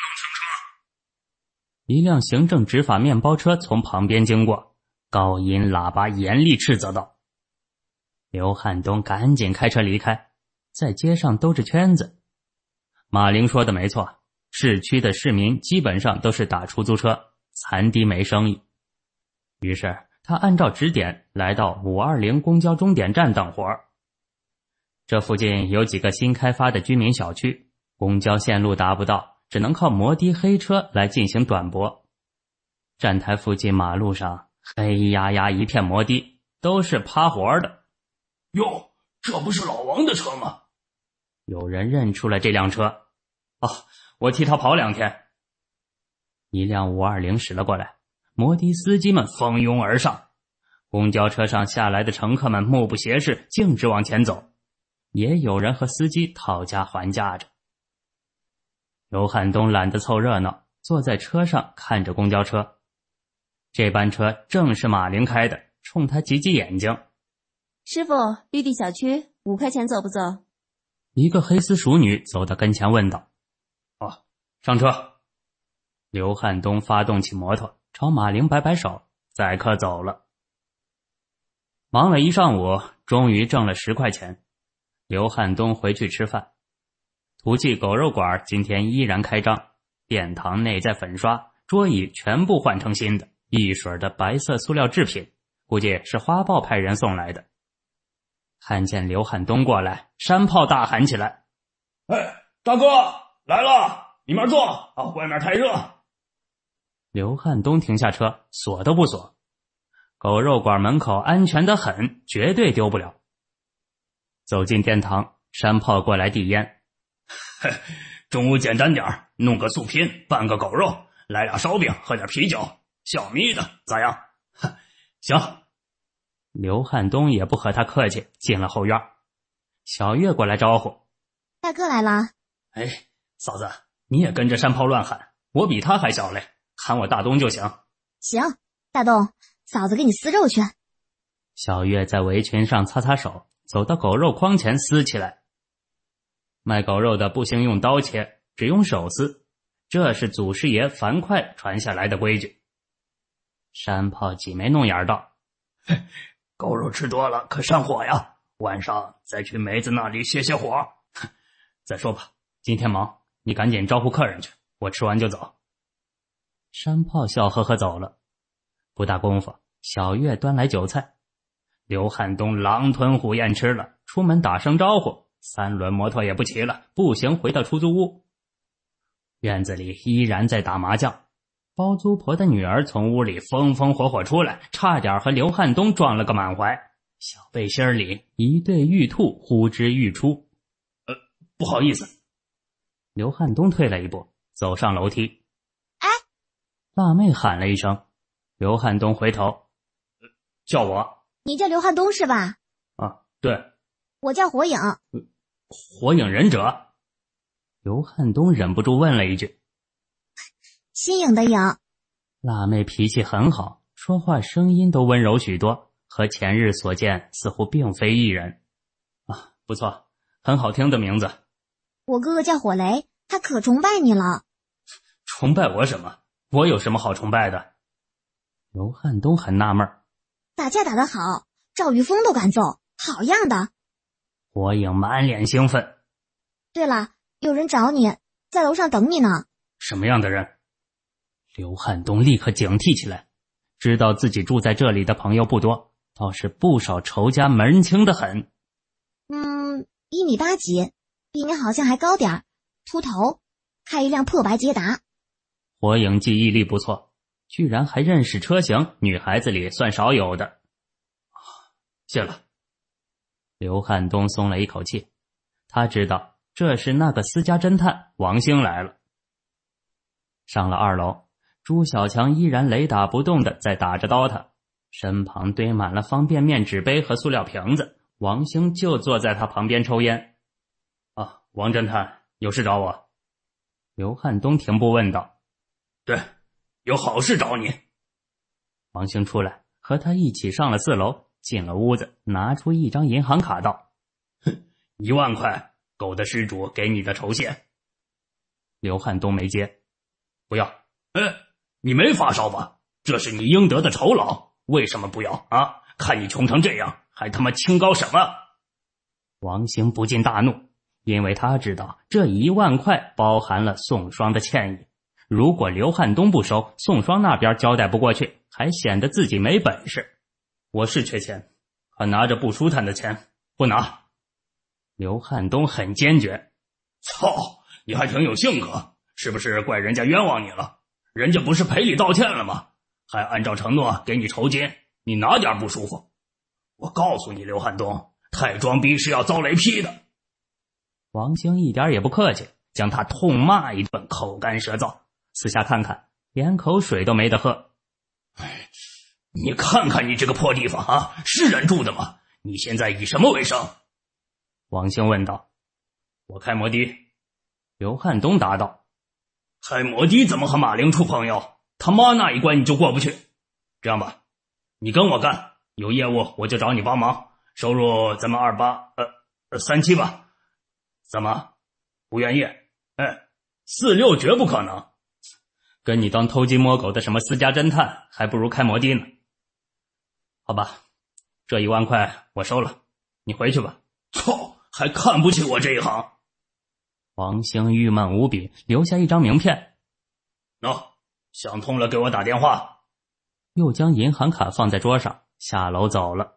能停车。一辆行政执法面包车从旁边经过，高音喇叭严厉斥责道。刘汉东赶紧开车离开，在街上兜着圈子。马玲说的没错，市区的市民基本上都是打出租车，残的没生意。于是他按照指点来到五二零公交终点站等活儿。这附近有几个新开发的居民小区，公交线路达不到，只能靠摩的黑车来进行短驳。站台附近马路上黑压压一片摩的，都是趴活儿的。哟，这不是老王的车吗？有人认出了这辆车。哦，我替他跑两天。一辆五二零驶了过来，摩的司机们蜂拥而上，公交车上下来的乘客们目不斜视，径直往前走。也有人和司机讨价还价着。刘汉东懒得凑热闹，坐在车上看着公交车。这班车正是马玲开的，冲他挤挤眼睛。师傅，绿地小区，五块钱走不走？一个黑丝熟女走到跟前问道：“哦，上车。”刘汉东发动起摩托，朝马玲摆摆手，载客走了。忙了一上午，终于挣了十块钱。刘汉东回去吃饭。土记狗肉馆今天依然开张，殿堂内在粉刷，桌椅全部换成新的，一水的白色塑料制品，估计是花豹派人送来的。看见刘汉东过来，山炮大喊起来：“哎，大哥来了，里面坐啊，外面太热。”刘汉东停下车，锁都不锁。狗肉馆门口安全的很，绝对丢不了。走进殿堂，山炮过来递烟：“中午简单点弄个素拼，拌个狗肉，来俩烧饼，喝点啤酒，笑眯的咋样？”“行。”刘汉东也不和他客气，进了后院。小月过来招呼：“大哥来了。”“哎，嫂子，你也跟着山炮乱喊，我比他还小嘞，喊我大东就行。”“行，大东，嫂子给你撕肉去。”小月在围裙上擦擦手，走到狗肉筐前撕起来。卖狗肉的不行用刀切，只用手撕，这是祖师爷樊哙传下来的规矩。山炮挤眉弄眼道：“哼！」狗肉吃多了可上火呀，晚上再去梅子那里泄泄火。再说吧，今天忙，你赶紧招呼客人去，我吃完就走。山炮笑呵呵走了，不大功夫，小月端来酒菜，刘汉东狼吞虎咽吃了，出门打声招呼，三轮摩托也不骑了，步行回到出租屋，院子里依然在打麻将。包租婆的女儿从屋里风风火火出来，差点和刘汉东撞了个满怀。小背心里一对玉兔呼之欲出。呃，不好意思。刘汉东退了一步，走上楼梯。哎，辣妹喊了一声。刘汉东回头，叫我。你叫刘汉东是吧？啊，对。我叫火影。火影忍者。刘汉东忍不住问了一句。新颖的颖，辣妹脾气很好，说话声音都温柔许多，和前日所见似乎并非一人。啊，不错，很好听的名字。我哥哥叫火雷，他可崇拜你了。崇拜我什么？我有什么好崇拜的？刘汉东很纳闷。打架打得好，赵玉峰都敢揍，好样的！火影满脸兴奋。对了，有人找你，在楼上等你呢。什么样的人？刘汉东立刻警惕起来，知道自己住在这里的朋友不多，倒是不少仇家门清的很。嗯，一米八几，比你好像还高点秃头，开一辆破白捷达。火影记忆力不错，居然还认识车型，女孩子里算少有的。谢了。刘汉东松了一口气，他知道这是那个私家侦探王兴来了。上了二楼。朱小强依然雷打不动的在打着《刀塔》，身旁堆满了方便面、纸杯和塑料瓶子。王兴就坐在他旁边抽烟。啊，王侦探有事找我。刘汉东停步问道：“对，有好事找你。”王兴出来和他一起上了四楼，进了屋子，拿出一张银行卡道：“哼，一万块，狗的失主给你的酬谢。”刘汉东没接，不要，嗯。你没发烧吧？这是你应得的酬劳，为什么不要啊？看你穷成这样，还他妈清高什么？王兴不禁大怒，因为他知道这一万块包含了宋双的歉意。如果刘汉东不收，宋双那边交代不过去，还显得自己没本事。我是缺钱，可拿着不舒坦的钱不拿。刘汉东很坚决。操，你还挺有性格，是不是怪人家冤枉你了？人家不是赔礼道歉了吗？还按照承诺给你酬金，你哪点不舒服？我告诉你，刘汉东，太装逼是要遭雷劈的。王兴一点也不客气，将他痛骂一顿，口干舌燥，四下看看，连口水都没得喝。你看看你这个破地方啊，是人住的吗？你现在以什么为生？王兴问道。我开摩的。刘汉东答道。开摩的怎么和马玲处朋友？他妈那一关你就过不去。这样吧，你跟我干，有业务我就找你帮忙，收入咱们二八，呃，三七吧。怎么不愿意？哎，四六绝不可能。跟你当偷鸡摸狗的什么私家侦探，还不如开摩的呢。好吧，这一万块我收了，你回去吧。操，还看不起我这一行。王兴郁闷无比，留下一张名片：“喏，想通了给我打电话。”又将银行卡放在桌上，下楼走了。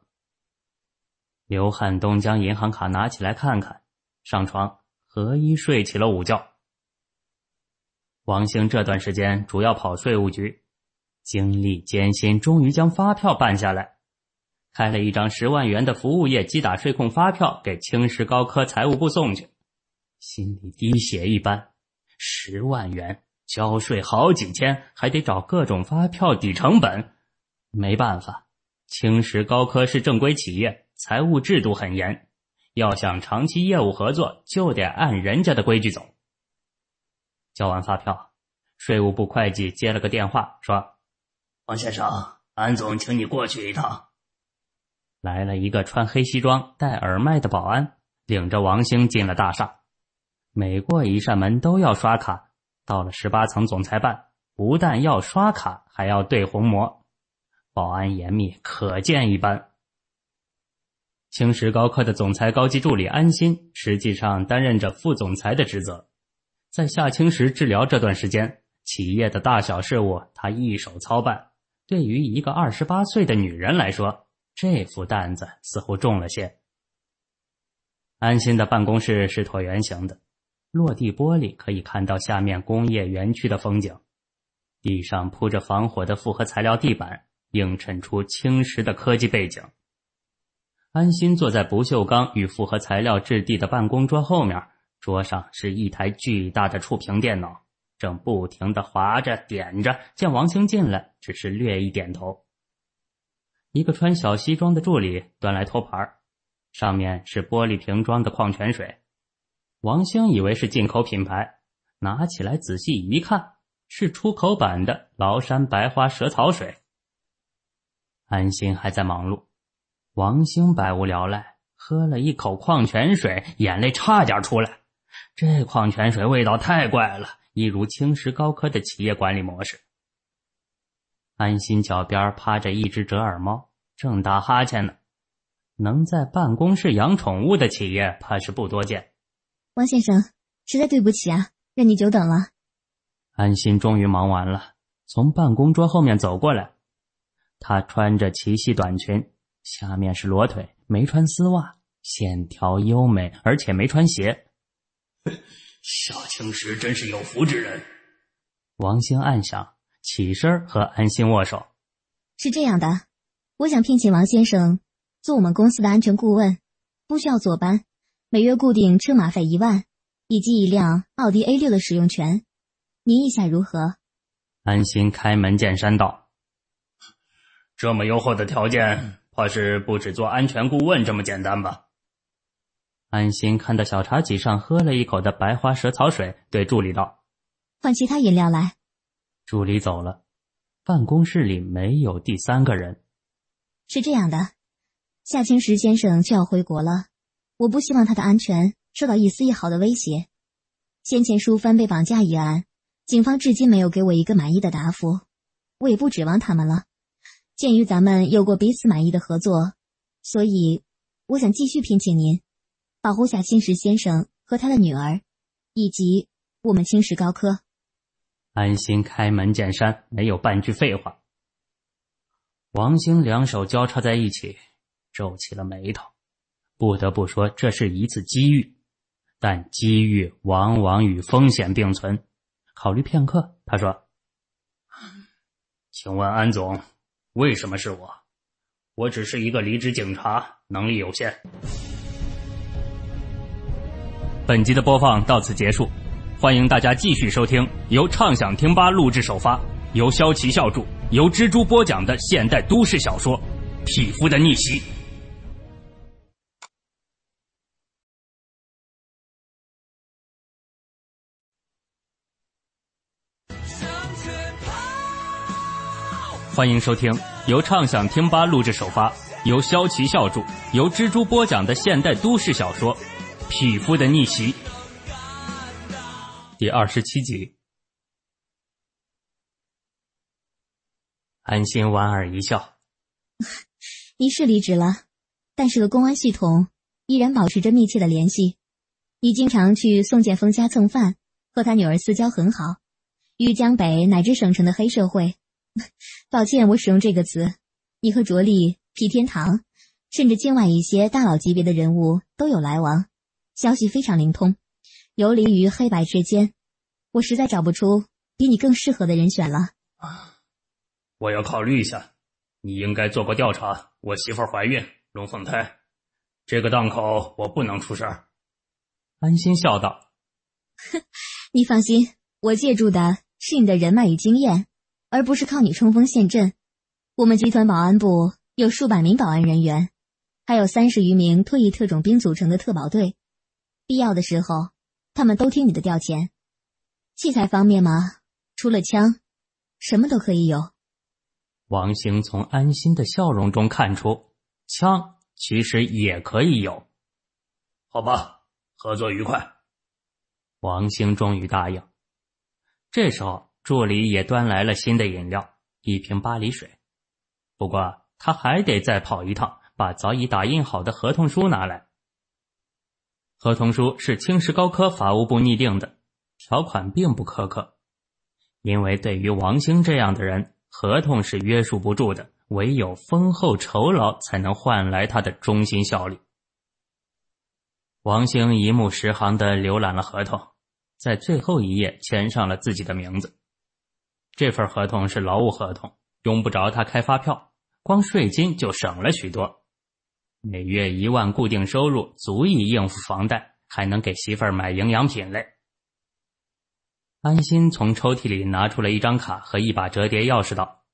刘汉东将银行卡拿起来看看，上床合衣睡起了午觉。王兴这段时间主要跑税务局，经历艰辛，终于将发票办下来，开了一张十万元的服务业机打税控发票，给青石高科财务部送去。心里滴血一般，十万元交税好几千，还得找各种发票抵成本。没办法，青石高科是正规企业，财务制度很严。要想长期业务合作，就得按人家的规矩走。交完发票，税务部会计接了个电话，说：“王先生，安总，请你过去一趟。”来了一个穿黑西装、戴耳麦的保安，领着王兴进了大厦。每过一扇门都要刷卡，到了十八层总裁办，不但要刷卡，还要对红魔，保安严密，可见一斑。青石高科的总裁高级助理安心，实际上担任着副总裁的职责。在夏青石治疗这段时间，企业的大小事务他一手操办。对于一个二十八岁的女人来说，这副担子似乎重了些。安心的办公室是椭圆形的。落地玻璃可以看到下面工业园区的风景，地上铺着防火的复合材料地板，映衬出青石的科技背景。安心坐在不锈钢与复合材料质地的办公桌后面，桌上是一台巨大的触屏电脑，正不停的划着、点着。见王兴进来，只是略一点头。一个穿小西装的助理端来托盘，上面是玻璃瓶装的矿泉水。王兴以为是进口品牌，拿起来仔细一看，是出口版的崂山白花蛇草水。安心还在忙碌，王兴百无聊赖，喝了一口矿泉水，眼泪差点出来。这矿泉水味道太怪了，一如青石高科的企业管理模式。安心脚边趴着一只折耳猫，正打哈欠呢。能在办公室养宠物的企业，怕是不多见。王先生，实在对不起啊，让你久等了。安心终于忙完了，从办公桌后面走过来。她穿着齐膝短裙，下面是裸腿，没穿丝袜，线条优美，而且没穿鞋。夏青石真是有福之人，王兴暗想起身和安心握手。是这样的，我想聘请王先生做我们公司的安全顾问，不需要坐班。每月固定车马费一万，以及一辆奥迪 A 六的使用权，您意下如何？安心开门见山道：“这么优厚的条件，怕是不止做安全顾问这么简单吧？”安心看到小茶几上喝了一口的白花蛇草水，对助理道：“换其他饮料来。”助理走了，办公室里没有第三个人。是这样的，夏青石先生就要回国了。我不希望他的安全受到一丝一毫的威胁。先前淑芬被绑架一案，警方至今没有给我一个满意的答复，我也不指望他们了。鉴于咱们有过彼此满意的合作，所以我想继续聘请您，保护下青石先生和他的女儿，以及我们青石高科。安心开门见山，没有半句废话。王兴两手交叉在一起，皱起了眉头。不得不说，这是一次机遇，但机遇往往与风险并存。考虑片刻，他说：“请问安总，为什么是我？我只是一个离职警察，能力有限。”本集的播放到此结束，欢迎大家继续收听由畅想听吧录制首发，由肖奇笑著，由蜘蛛播讲的现代都市小说《匹夫的逆袭》。欢迎收听由畅想听吧录制首发，由肖奇笑著，由蜘蛛播讲的现代都市小说《匹夫的逆袭》第二十七集。安心莞尔一笑，你 是离职了，但是和公安系统依然保持着密切的联系。你经常去宋建峰家蹭饭，和他女儿私交很好。与江北乃至省城的黑社会。抱歉，我使用这个词。你和卓力、皮天堂，甚至境外一些大佬级别的人物都有来往，消息非常灵通，游离于黑白之间。我实在找不出比你更适合的人选了。我要考虑一下。你应该做过调查，我媳妇怀孕，龙凤胎，这个档口我不能出事儿。安心笑道：“哼，你放心，我借助的是你的人脉与经验。”而不是靠你冲锋陷阵，我们集团保安部有数百名保安人员，还有三十余名退役特种兵组成的特保队，必要的时候他们都听你的调遣。器材方面嘛，除了枪，什么都可以有。王兴从安心的笑容中看出，枪其实也可以有，好吧，合作愉快。王兴终于答应。这时候。助理也端来了新的饮料，一瓶巴黎水。不过他还得再跑一趟，把早已打印好的合同书拿来。合同书是青石高科法务部拟定的，条款并不苛刻，因为对于王兴这样的人，合同是约束不住的，唯有丰厚酬劳才能换来他的忠心效力。王兴一目十行的浏览了合同，在最后一页签上了自己的名字。这份合同是劳务合同，用不着他开发票，光税金就省了许多。每月一万固定收入，足以应付房贷，还能给媳妇儿买营养品类。安心从抽屉里拿出了一张卡和一把折叠钥匙，道：“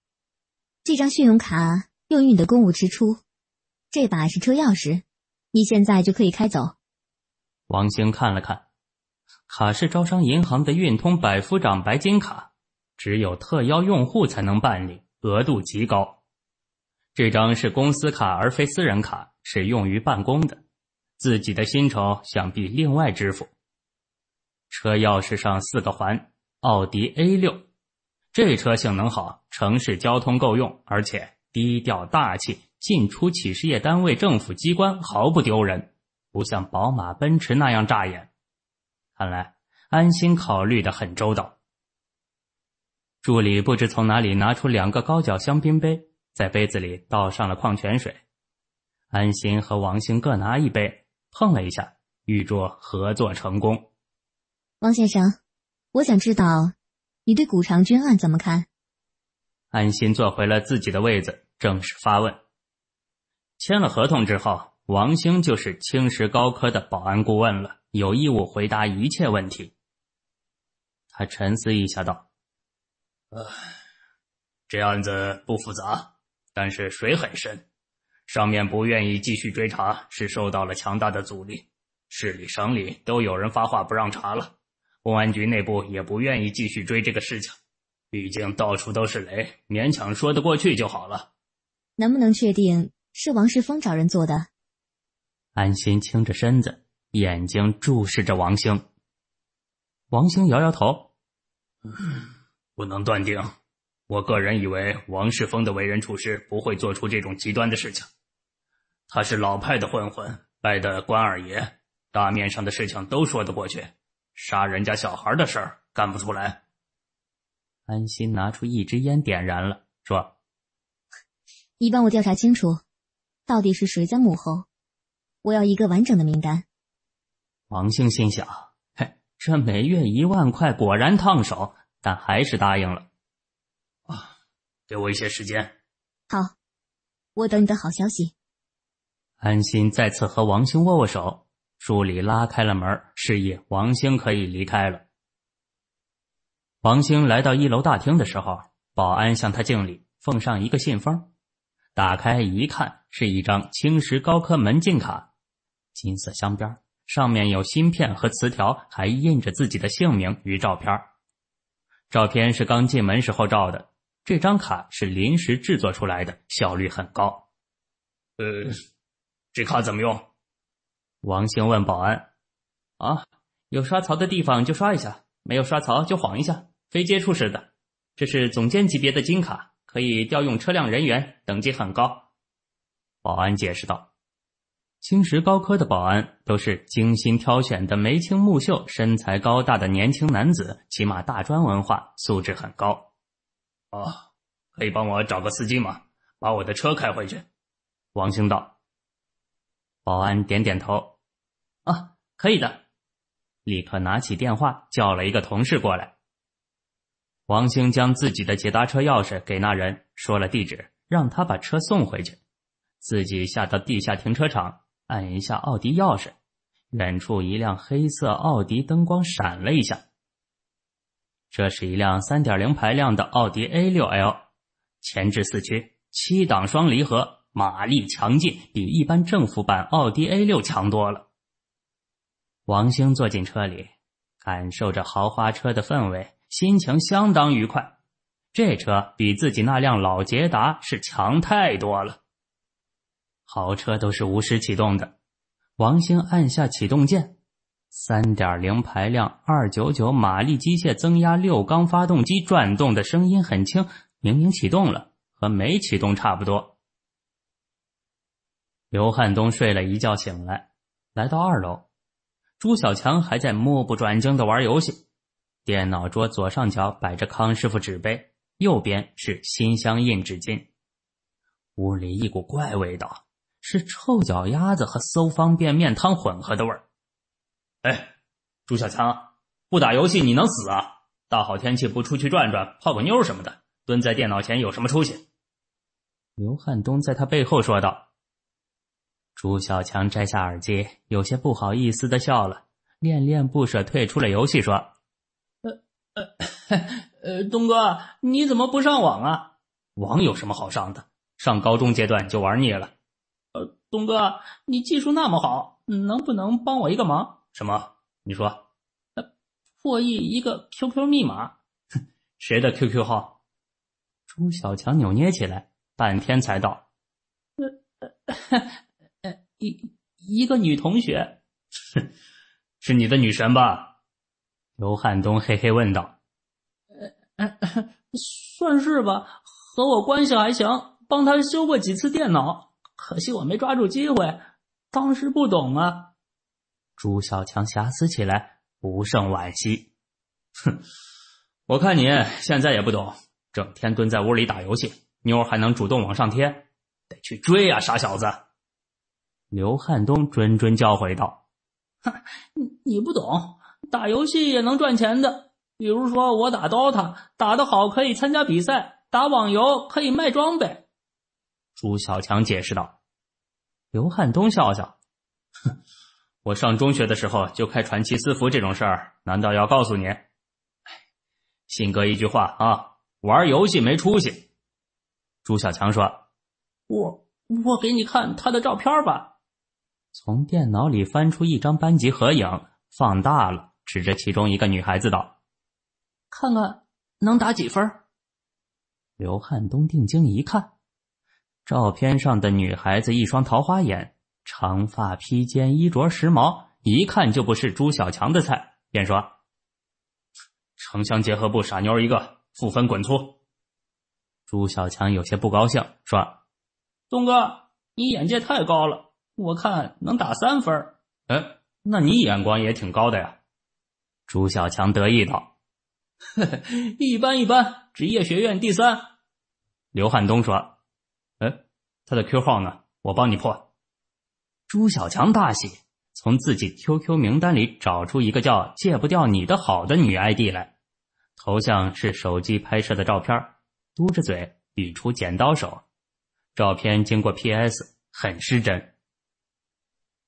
这张信用卡用于你的公务支出，这把是车钥匙，你现在就可以开走。”王兴看了看，卡是招商银行的运通百夫长白金卡。只有特邀用户才能办理，额度极高。这张是公司卡而非私人卡，是用于办公的。自己的薪酬想必另外支付。车钥匙上四个环，奥迪 A 六，这车性能好，城市交通够用，而且低调大气，进出企事业单位、政府机关毫不丢人，不像宝马、奔驰那样扎眼。看来安心考虑的很周到。助理不知从哪里拿出两个高脚香槟杯，在杯子里倒上了矿泉水。安心和王兴各拿一杯，碰了一下，预祝合作成功。王先生，我想知道你对古长军案怎么看？安心坐回了自己的位子，正式发问。签了合同之后，王兴就是青石高科的保安顾问了，有义务回答一切问题。他沉思一下，道。这案子不复杂，但是水很深。上面不愿意继续追查，是受到了强大的阻力。市里、省里都有人发话，不让查了。公安局内部也不愿意继续追这个事情，毕竟到处都是雷，勉强说得过去就好了。能不能确定是王世峰找人做的？安心倾着身子，眼睛注视着王兴。王兴摇摇头。不能断定，我个人以为王世峰的为人处事不会做出这种极端的事情。他是老派的混混，拜的关二爷，大面上的事情都说得过去，杀人家小孩的事儿干不出来。安心拿出一支烟，点燃了，说：“你帮我调查清楚，到底是谁在幕后？我要一个完整的名单。”王兴心想：“嘿，这每月一万块果然烫手。”但还是答应了啊！给我一些时间。好，我等你的好消息。安心再次和王兴握握手，助理拉开了门，示意王兴可以离开了。王兴来到一楼大厅的时候，保安向他敬礼，奉上一个信封。打开一看，是一张青石高科门禁卡，金色镶边，上面有芯片和磁条，还印着自己的姓名与照片。照片是刚进门时候照的，这张卡是临时制作出来的，效率很高。呃，这卡怎么用？王兴问保安。啊，有刷槽的地方就刷一下，没有刷槽就晃一下，非接触式的。这是总监级别的金卡，可以调用车辆人员，等级很高。保安解释道。青石高科的保安都是精心挑选的，眉清目秀、身材高大的年轻男子，起码大专文化，素质很高。哦，可以帮我找个司机吗？把我的车开回去。王兴道。保安点点头，啊，可以的。立刻拿起电话叫了一个同事过来。王兴将自己的捷达车钥匙给那人，说了地址，让他把车送回去，自己下到地下停车场。按一下奥迪钥匙，远处一辆黑色奥迪灯光闪了一下。这是一辆三点零排量的奥迪 A6L，前置四驱，七档双离合，马力强劲，比一般政府版奥迪 A6 强多了。王兴坐进车里，感受着豪华车的氛围，心情相当愉快。这车比自己那辆老捷达是强太多了。豪车都是无时启动的。王兴按下启动键，三点零排量、二九九马力、机械增压六缸发动机转动的声音很轻，明明启动了，和没启动差不多。刘汉东睡了一觉醒来，来到二楼，朱小强还在目不转睛的玩游戏。电脑桌左上角摆着康师傅纸杯，右边是新相印纸巾。屋里一股怪味道。是臭脚丫子和馊方便面汤混合的味儿。哎，朱小强，不打游戏你能死啊？大好天气不出去转转，泡个妞什么的，蹲在电脑前有什么出息？刘汉东在他背后说道。朱小强摘下耳机，有些不好意思的笑了，恋恋不舍退出了游戏，说：“呃呃，东哥，你怎么不上网啊？网有什么好上的？上高中阶段就玩腻了。”东哥，你技术那么好，能不能帮我一个忙？什么？你说？破译一个 QQ 密码？谁的 QQ 号？朱小强扭捏起来，半天才道：“呃呃，一一个女同学。”哼，是你的女神吧？刘汉东嘿嘿问道。“呃，算是吧，和我关系还行，帮他修过几次电脑。”可惜我没抓住机会，当时不懂啊。朱小强瑕疵起来，不胜惋惜。哼，我看你现在也不懂，整天蹲在屋里打游戏，妞还能主动往上贴，得去追呀，傻小子！刘汉东谆谆教诲道：“哼，你你不懂，打游戏也能赚钱的。比如说我打《DOTA》，打得好可以参加比赛；打网游可以卖装备。”朱小强解释道：“刘汉东笑笑，哼，我上中学的时候就开传奇私服，这种事儿难道要告诉你？信哥一句话啊，玩游戏没出息。”朱小强说：“我我给你看他的照片吧。”从电脑里翻出一张班级合影，放大了，指着其中一个女孩子道：“看看能打几分？”刘汉东定睛一看。照片上的女孩子，一双桃花眼，长发披肩，衣着时髦，一看就不是朱小强的菜。便说：“城乡结合部傻妞一个，负分滚粗。”朱小强有些不高兴，说：“东哥，你眼界太高了，我看能打三分。嗯，那你眼光也挺高的呀。”朱小强得意道：“呵呵，一般一般，职业学院第三。”刘汉东说。他的 QQ 号呢？我帮你破。朱小强大喜，从自己 QQ 名单里找出一个叫“戒不掉你的好”的女 ID 来，头像是手机拍摄的照片，嘟着嘴比出剪刀手。照片经过 PS，很失真。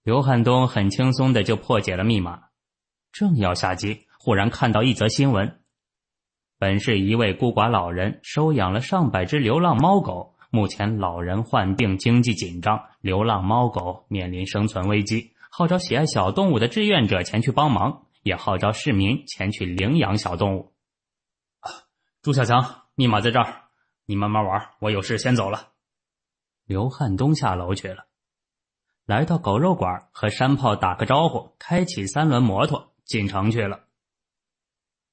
刘汉东很轻松的就破解了密码，正要下机，忽然看到一则新闻：本市一位孤寡老人收养了上百只流浪猫狗。目前，老人患病，经济紧张，流浪猫狗面临生存危机，号召喜爱小动物的志愿者前去帮忙，也号召市民前去领养小动物。啊，朱小强，密码在这儿，你慢慢玩，我有事先走了。刘汉东下楼去了，来到狗肉馆和山炮打个招呼，开启三轮摩托进城去了。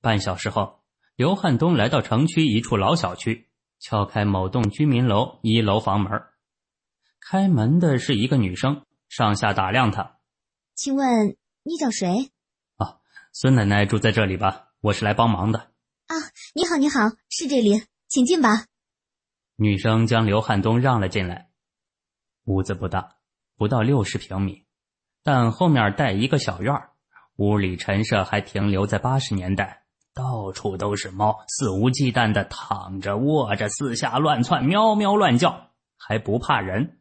半小时后，刘汉东来到城区一处老小区。敲开某栋居民楼一楼房门，开门的是一个女生，上下打量他：“请问你找谁？”“啊，孙奶奶住在这里吧？我是来帮忙的。”“啊，你好，你好，是这里，请进吧。”女生将刘汉东让了进来。屋子不大，不到六十平米，但后面带一个小院儿，屋里陈设还停留在八十年代。到处都是猫，肆无忌惮的躺着、卧着，四下乱窜，喵喵乱叫，还不怕人。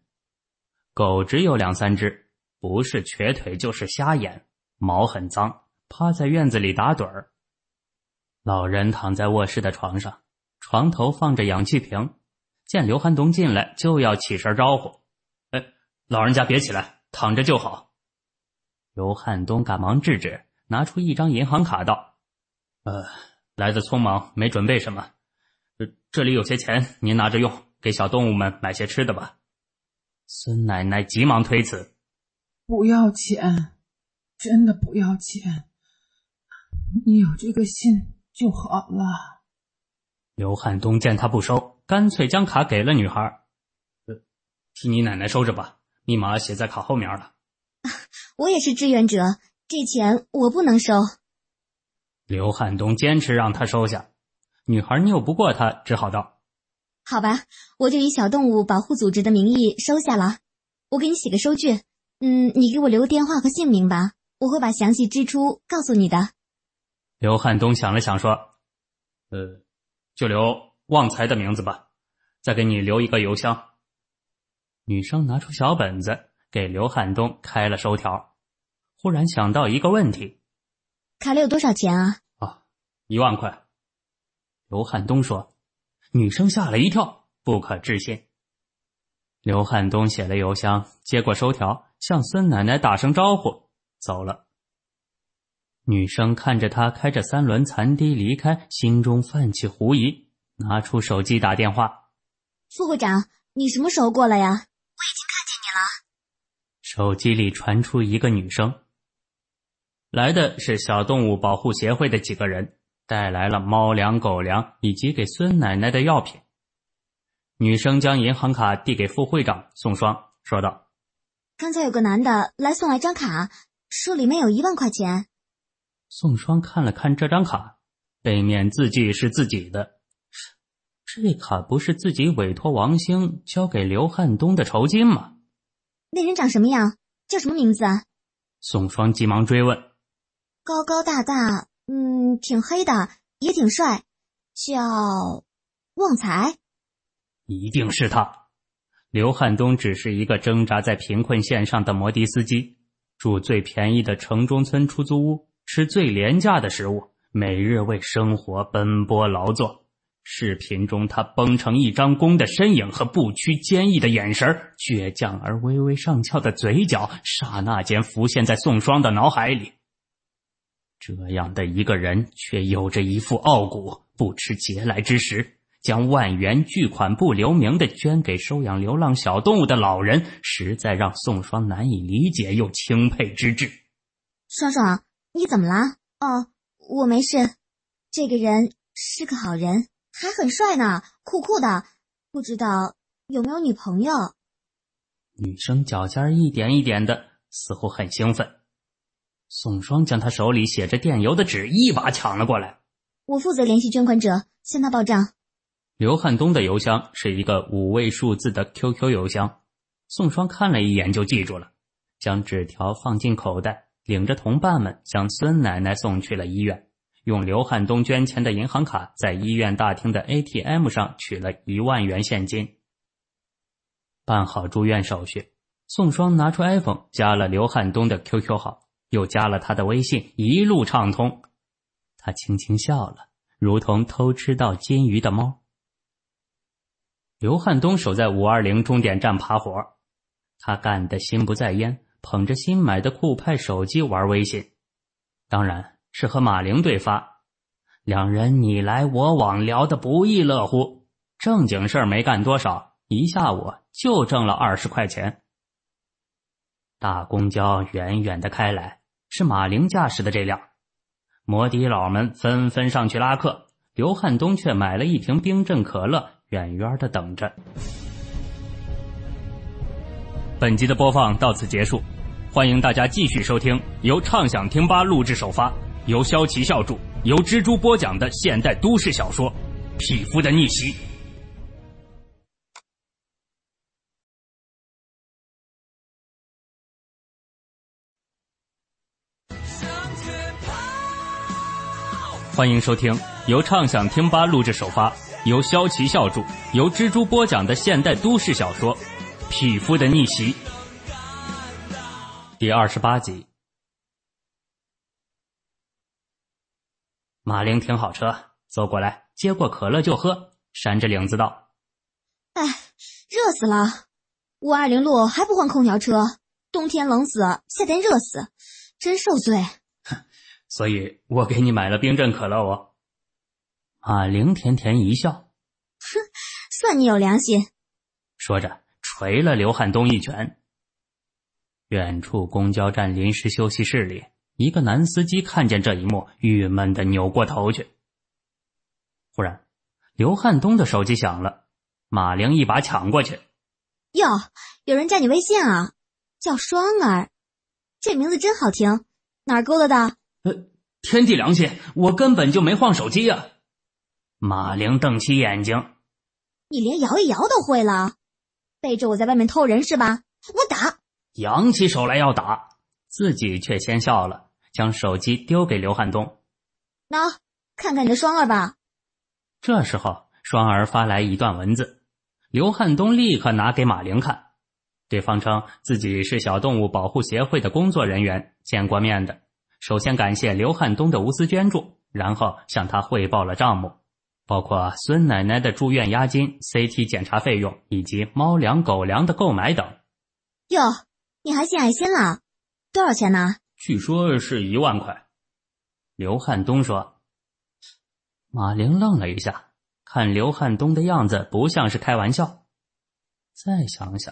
狗只有两三只，不是瘸腿就是瞎眼，毛很脏，趴在院子里打盹儿。老人躺在卧室的床上，床头放着氧气瓶，见刘汉东进来，就要起身招呼：“哎，老人家别起来，躺着就好。”刘汉东赶忙制止，拿出一张银行卡道。呃，来的匆忙，没准备什么。呃，这里有些钱，您拿着用，给小动物们买些吃的吧。孙奶奶急忙推辞：“不要钱，真的不要钱，你有这个心就好了。”刘汉东见他不收，干脆将卡给了女孩：“呃，替你奶奶收着吧，密码写在卡后面了。”“我也是志愿者，这钱我不能收。”刘汉东坚持让他收下，女孩拗不过他，只好道：“好吧，我就以小动物保护组织的名义收下了。我给你写个收据。嗯，你给我留电话和姓名吧，我会把详细支出告诉你的。”刘汉东想了想说：“呃，就留旺财的名字吧，再给你留一个邮箱。”女生拿出小本子给刘汉东开了收条，忽然想到一个问题。卡里有多少钱啊？啊，一万块。刘汉东说。女生吓了一跳，不可置信。刘汉东写了邮箱，接过收条，向孙奶奶打声招呼，走了。女生看着他开着三轮残的离开，心中泛起狐疑，拿出手机打电话：“副会长，你什么时候过来呀？我已经看见你了。”手机里传出一个女声。来的是小动物保护协会的几个人，带来了猫粮、狗粮以及给孙奶奶的药品。女生将银行卡递给副会长宋双，说道：“刚才有个男的来送来张卡，说里面有一万块钱。”宋双看了看这张卡，背面字迹是自己的，这卡不是自己委托王兴交给刘汉东的酬金吗？那人长什么样？叫什么名字？宋双急忙追问。高高大大，嗯，挺黑的，也挺帅，叫旺财。一定是他。刘汉东只是一个挣扎在贫困线上的摩的司机，住最便宜的城中村出租屋，吃最廉价的食物，每日为生活奔波劳作。视频中他绷成一张弓的身影和不屈坚毅的眼神，倔强而微微上翘的嘴角，刹那间浮现在宋双的脑海里。这样的一个人，却有着一副傲骨，不吃劫来之食，将万元巨款不留名的捐给收养流浪小动物的老人，实在让宋双难以理解又钦佩之至。双双，你怎么了？哦，我没事。这个人是个好人，还很帅呢，酷酷的。不知道有没有女朋友？女生脚尖一点一点的，似乎很兴奋。宋双将他手里写着电邮的纸一把抢了过来。我负责联系捐款者，向他报账。刘汉东的邮箱是一个五位数字的 QQ 邮箱，宋双看了一眼就记住了，将纸条放进口袋，领着同伴们向孙奶奶送去了医院。用刘汉东捐钱的银行卡，在医院大厅的 ATM 上取了一万元现金，办好住院手续。宋双拿出 iPhone，加了刘汉东的 QQ 号。又加了他的微信，一路畅通。他轻轻笑了，如同偷吃到金鱼的猫。刘汉东守在五二零终点站爬活，他干得心不在焉，捧着新买的酷派手机玩微信，当然是和马玲对发，两人你来我往，聊得不亦乐乎。正经事儿没干多少，一下午就挣了二十块钱。大公交远远的开来。是马玲驾驶的这辆，摩的佬们纷纷上去拉客，刘汉东却买了一瓶冰镇可乐，远远的等着。本集的播放到此结束，欢迎大家继续收听由畅想听吧录制首发，由肖奇笑著，由蜘蛛播讲的现代都市小说《匹夫的逆袭》。欢迎收听由畅想听吧录制首发，由肖奇笑著，由蜘蛛播讲的现代都市小说《匹夫的逆袭》第二十八集。马玲停好车，走过来，接过可乐就喝，扇着领子道：“哎，热死了！五二零路还不换空调车，冬天冷死，夏天热死，真受罪。”所以我给你买了冰镇可乐哦，马玲甜甜一笑，哼，算你有良心。说着，捶了刘汉东一拳。远处公交站临时休息室里，一个男司机看见这一幕，郁闷的扭过头去。忽然，刘汉东的手机响了，马玲一把抢过去，哟，有人加你微信啊，叫双儿，这名字真好听，哪儿勾勒的？呃，天地良心，我根本就没晃手机呀！马玲瞪起眼睛：“你连摇一摇都会了，背着我在外面偷人是吧？我打！”扬起手来要打，自己却先笑了，将手机丢给刘汉东：“那看看你的双儿吧。”这时候，双儿发来一段文字，刘汉东立刻拿给马玲看，对方称自己是小动物保护协会的工作人员，见过面的。首先感谢刘汉东的无私捐助，然后向他汇报了账目，包括孙奶奶的住院押金、CT 检查费用以及猫粮、狗粮的购买等。哟，你还献爱心了？多少钱呢？据说是一万块。刘汉东说。马玲愣了一下，看刘汉东的样子不像是开玩笑。再想想，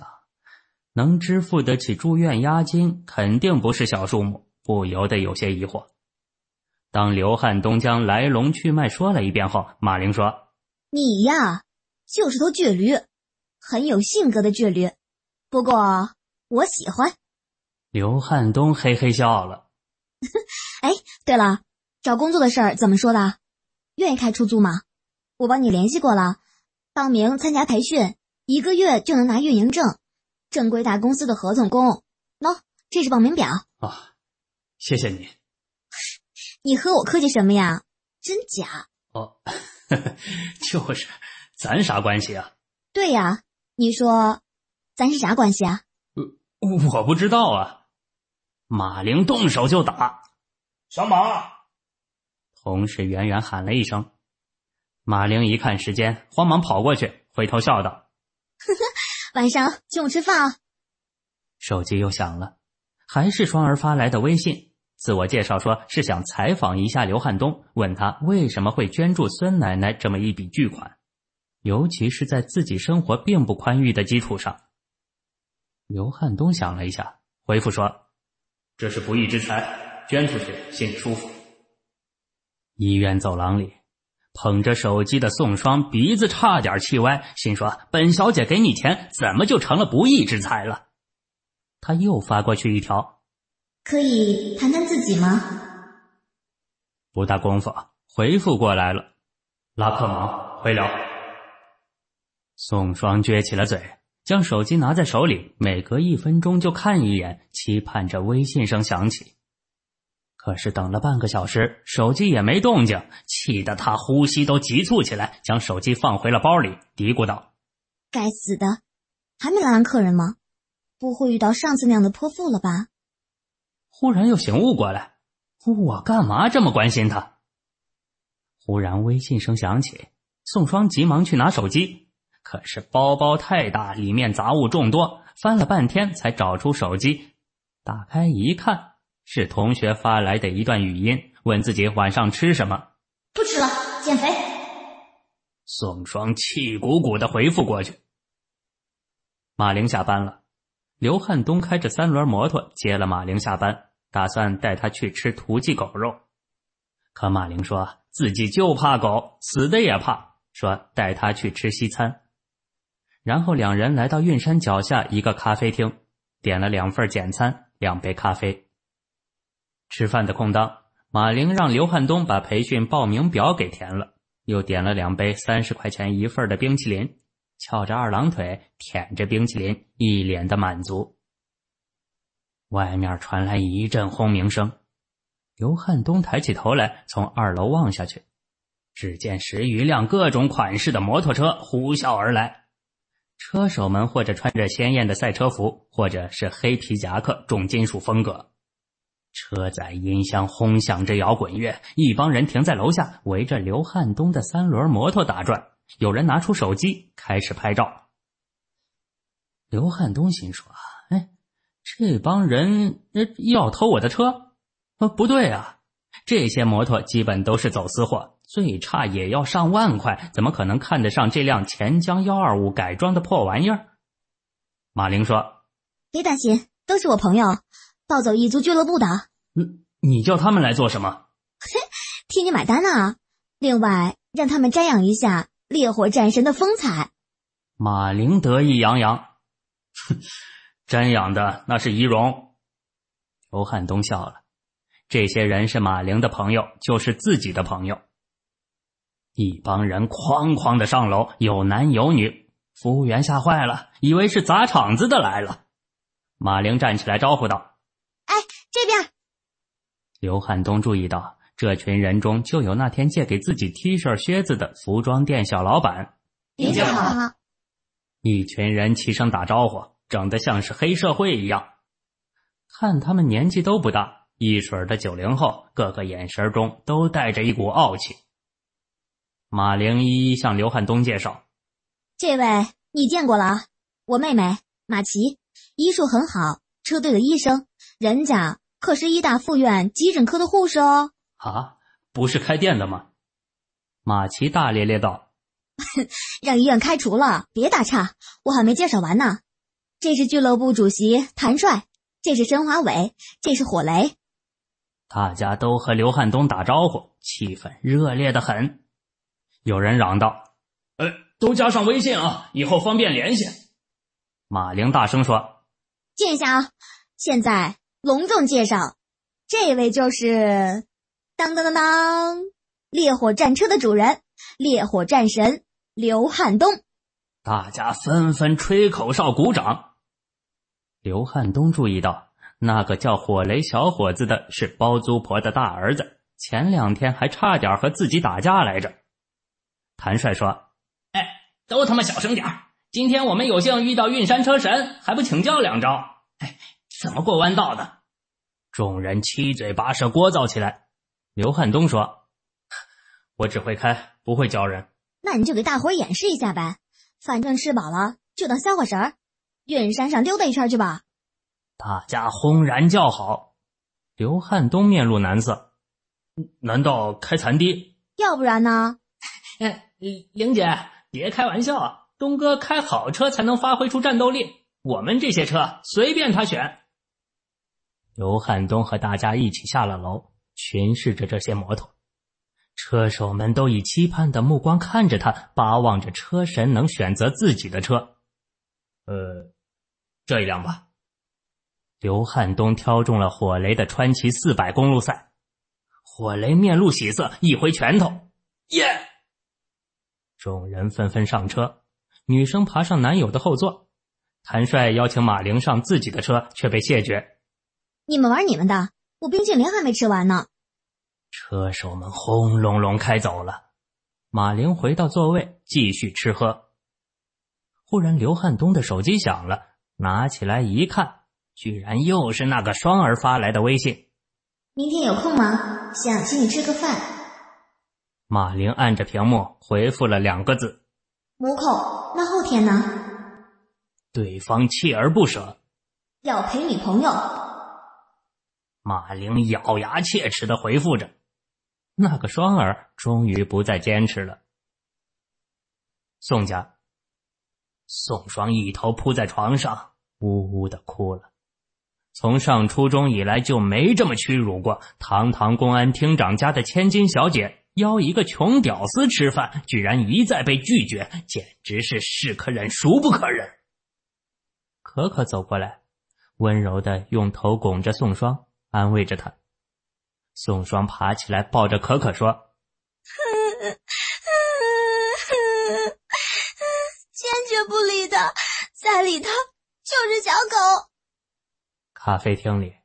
能支付得起住院押金，肯定不是小数目。不由得有些疑惑。当刘汉东将来龙去脉说了一遍后，马玲说：“你呀，就是头倔驴，很有性格的倔驴。不过我喜欢。”刘汉东嘿嘿笑了。哎，对了，找工作的事儿怎么说的？愿意开出租吗？我帮你联系过了，报名参加培训，一个月就能拿运营证，正规大公司的合同工。喏，这是报名表啊。谢谢你，你和我客气什么呀？真假？哦，呵 呵就是，咱啥关系啊？对呀，你说咱是啥关系啊？呃，我不知道啊。马玲动手就打，小马，同事远远喊了一声。马玲一看时间，慌忙跑过去，回头笑道：“呵呵，晚上请我吃饭啊。”手机又响了，还是双儿发来的微信。自我介绍说是想采访一下刘汉东，问他为什么会捐助孙奶奶这么一笔巨款，尤其是在自己生活并不宽裕的基础上。刘汉东想了一下，回复说：“这是不义之财，捐出去心里舒服。”医院走廊里，捧着手机的宋双鼻子差点气歪，心说：“本小姐给你钱，怎么就成了不义之财了？”他又发过去一条。可以谈谈自己吗？不大功夫回复过来了，拉客忙回聊。宋双撅起了嘴，将手机拿在手里，每隔一分钟就看一眼，期盼着微信声响起。可是等了半个小时，手机也没动静，气得他呼吸都急促起来，将手机放回了包里，嘀咕道：“该死的，还没拦完客人吗？不会遇到上次那样的泼妇了吧？”忽然又醒悟过来，我干嘛这么关心他？忽然微信声响起，宋双急忙去拿手机，可是包包太大，里面杂物众多，翻了半天才找出手机。打开一看，是同学发来的一段语音，问自己晚上吃什么。不吃了，减肥。宋双气鼓鼓的回复过去。马玲下班了，刘汉东开着三轮摩托接了马玲下班。打算带他去吃土鸡狗肉，可马玲说自己就怕狗，死的也怕，说带他去吃西餐。然后两人来到运山脚下一个咖啡厅，点了两份简餐，两杯咖啡。吃饭的空当，马玲让刘汉东把培训报名表给填了，又点了两杯三十块钱一份的冰淇淋，翘着二郎腿，舔着冰淇淋，一脸的满足。外面传来一阵轰鸣声，刘汉东抬起头来，从二楼望下去，只见十余辆各种款式的摩托车呼啸而来，车手们或者穿着鲜艳的赛车服，或者是黑皮夹克，重金属风格。车载音箱轰响着摇滚乐，一帮人停在楼下，围着刘汉东的三轮摩托打转，有人拿出手机开始拍照。刘汉东心说。啊，这帮人要偷我的车？呃，不对啊，这些摩托基本都是走私货，最差也要上万块，怎么可能看得上这辆钱江幺二五改装的破玩意儿？马玲说：“别担心，都是我朋友，暴走一族俱乐部的。你叫他们来做什么？嘿，替你买单呢。另外，让他们瞻仰一下烈火战神的风采。”马玲得意洋洋，哼。真养的那是仪容。刘汉东笑了。这些人是马玲的朋友，就是自己的朋友。一帮人哐哐的上楼，有男有女。服务员吓坏了，以为是砸场子的来了。马玲站起来招呼道：“哎，这边。”刘汉东注意到，这群人中就有那天借给自己 T 恤、靴子的服装店小老板。您好。一群人齐声打招呼。整得像是黑社会一样，看他们年纪都不大，一水的九零后，各个眼神中都带着一股傲气。马玲一一向刘汉东介绍：“这位你见过了我妹妹马琪，医术很好，车队的医生，人家可是医大附院急诊科的护士哦。”“啊，不是开店的吗？”马琪大咧咧道，“让医院开除了，别打岔，我还没介绍完呢。”这是俱乐部主席谭帅，这是申华伟，这是火雷。大家都和刘汉东打招呼，气氛热烈的很。有人嚷道：“哎，都加上微信啊，以后方便联系。”马玲大声说：“见一下啊！现在隆重介绍，这位就是当当当当烈火战车的主人，烈火战神刘汉东。”大家纷纷吹口哨、鼓掌。刘汉东注意到，那个叫火雷小伙子的是包租婆的大儿子，前两天还差点和自己打架来着。谭帅说：“哎，都他妈小声点今天我们有幸遇到运山车神，还不请教两招？哎，怎么过弯道的？”众人七嘴八舌聒噪起来。刘汉东说：“我只会开，不会教人。那你就给大伙演示一下呗，反正吃饱了就当消化食儿。”远山上溜达一圈去吧！大家轰然叫好。刘汉东面露难色：“难道开残的？要不然呢？”哎，玲姐别开玩笑啊！东哥开好车才能发挥出战斗力，我们这些车随便他选。刘汉东和大家一起下了楼，巡视着这些摩托。车手们都以期盼的目光看着他，巴望着车神能选择自己的车。呃。这一辆吧，刘汉东挑中了火雷的川崎四百公路赛。火雷面露喜色，一挥拳头，耶！众人纷纷上车，女生爬上男友的后座。谭帅邀请马玲上自己的车，却被谢绝。你们玩你们的，我冰淇淋还没吃完呢。车手们轰隆隆开走了。马玲回到座位，继续吃喝。忽然，刘汉东的手机响了。拿起来一看，居然又是那个双儿发来的微信。明天有空吗？想请你吃个饭。马玲按着屏幕回复了两个字：无空。那后天呢？对方锲而不舍，要陪女朋友。马玲咬牙切齿的回复着。那个双儿终于不再坚持了。宋家。宋双一头扑在床上，呜呜的哭了。从上初中以来就没这么屈辱过。堂堂公安厅长家的千金小姐，邀一个穷屌丝吃饭，居然一再被拒绝，简直是是可忍孰不可忍。可可走过来，温柔的用头拱着宋双，安慰着她。宋双爬起来，抱着可可说。不理他，再理他就是小狗。咖啡厅里，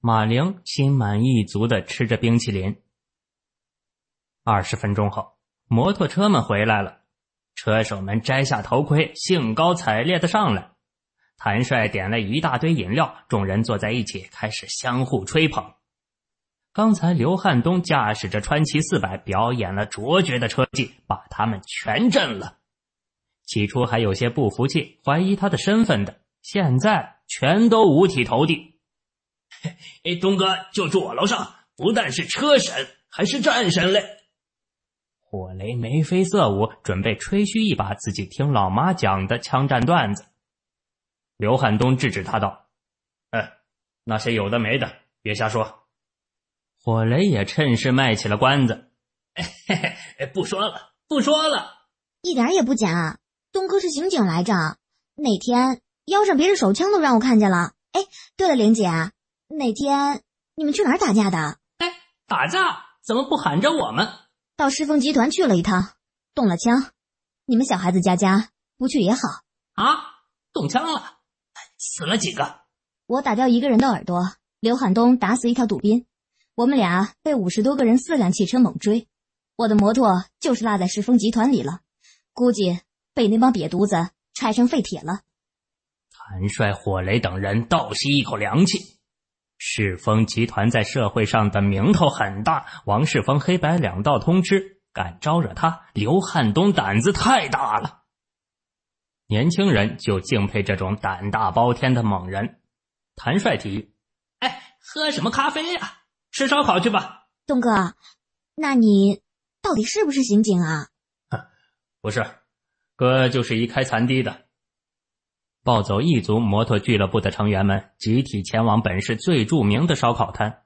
马玲心满意足的吃着冰淇淋。二十分钟后，摩托车们回来了，车手们摘下头盔，兴高采烈的上来。谭帅点了一大堆饮料，众人坐在一起开始相互吹捧。刚才刘汉东驾驶着川崎四百，表演了卓绝的车技，把他们全震了。起初还有些不服气，怀疑他的身份的，现在全都五体投地。哎，东哥就住我楼上，不但是车神，还是战神嘞！火雷眉飞色舞，准备吹嘘一把自己听老妈讲的枪战段子。刘汉东制止他道：“嗯，那些有的没的，别瞎说。”火雷也趁势卖起了关子：“嘿 嘿，不说了，不说了，一点也不假。”东哥是刑警来着，那天腰上别着手枪都让我看见了。哎，对了，玲姐，那天你们去哪儿打架的？哎，打架怎么不喊着我们？到世峰集团去了一趟，动了枪。你们小孩子家家不去也好啊。动枪了，死了几个？我打掉一个人的耳朵，刘汉东打死一条赌宾，我们俩被五十多个人、四辆汽车猛追，我的摩托就是落在世峰集团里了，估计。被那帮瘪犊子踹成废铁了！谭帅、火雷等人倒吸一口凉气。世峰集团在社会上的名头很大，王世峰黑白两道通吃，敢招惹他，刘汉东胆子太大了。年轻人就敬佩这种胆大包天的猛人。谭帅提议：“哎，喝什么咖啡呀？吃烧烤去吧。”东哥，那你到底是不是刑警啊？哼，不是。哥就是一开残滴的，暴走一族摩托俱乐部的成员们集体前往本市最著名的烧烤摊，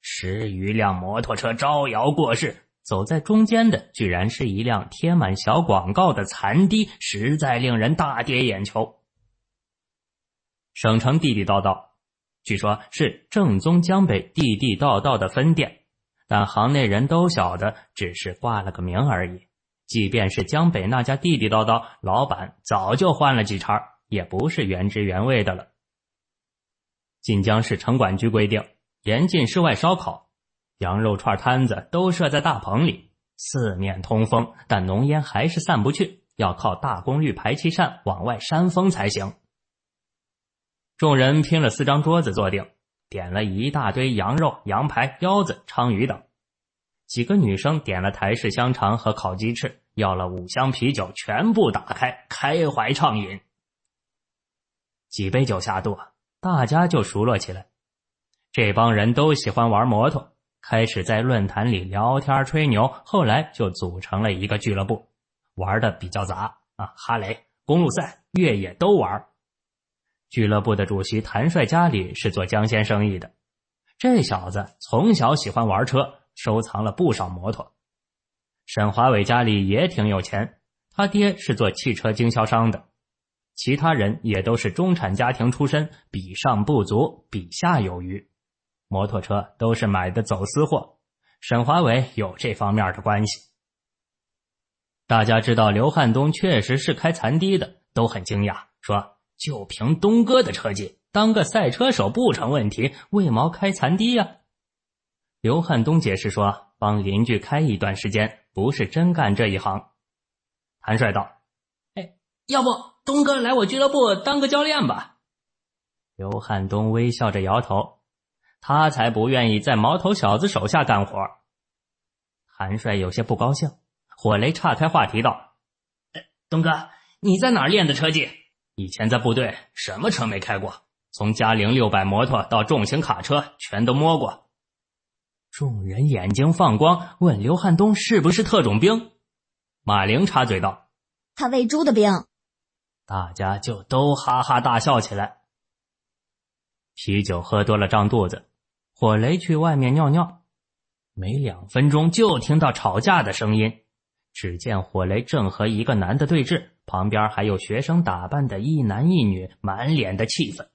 十余辆摩托车招摇过市，走在中间的居然是一辆贴满小广告的残的，实在令人大跌眼球。省城地地道道，据说，是正宗江北地地道道的分店，但行内人都晓得，只是挂了个名而已。即便是江北那家地地道道，老板早就换了几茬，也不是原汁原味的了。晋江市城管局规定，严禁室外烧烤，羊肉串摊子都设在大棚里，四面通风，但浓烟还是散不去，要靠大功率排气扇往外扇风才行。众人拼了四张桌子坐定，点了一大堆羊肉、羊排、腰子、鲳鱼等。几个女生点了台式香肠和烤鸡翅，要了五箱啤酒，全部打开，开怀畅饮。几杯酒下肚，大家就熟络起来。这帮人都喜欢玩摩托，开始在论坛里聊天吹牛，后来就组成了一个俱乐部，玩的比较杂啊，哈雷、公路赛、越野都玩。俱乐部的主席谭帅家里是做江鲜生意的，这小子从小喜欢玩车。收藏了不少摩托。沈华伟家里也挺有钱，他爹是做汽车经销商的，其他人也都是中产家庭出身，比上不足，比下有余。摩托车都是买的走私货，沈华伟有这方面的关系。大家知道刘汉东确实是开残低的，都很惊讶，说：“就凭东哥的车技，当个赛车手不成问题，为毛开残低呀？”刘汉东解释说：“帮邻居开一段时间，不是真干这一行。”韩帅道：“哎，要不东哥来我俱乐部当个教练吧？”刘汉东微笑着摇头，他才不愿意在毛头小子手下干活。韩帅有些不高兴。火雷岔开话题道：“东哥，你在哪儿练的车技？以前在部队，什么车没开过？从嘉陵六百摩托到重型卡车，全都摸过。”众人眼睛放光，问刘汉东是不是特种兵。马玲插嘴道：“他喂猪的兵。”大家就都哈哈大笑起来。啤酒喝多了胀肚子，火雷去外面尿尿，没两分钟就听到吵架的声音。只见火雷正和一个男的对峙，旁边还有学生打扮的一男一女，满脸的气愤。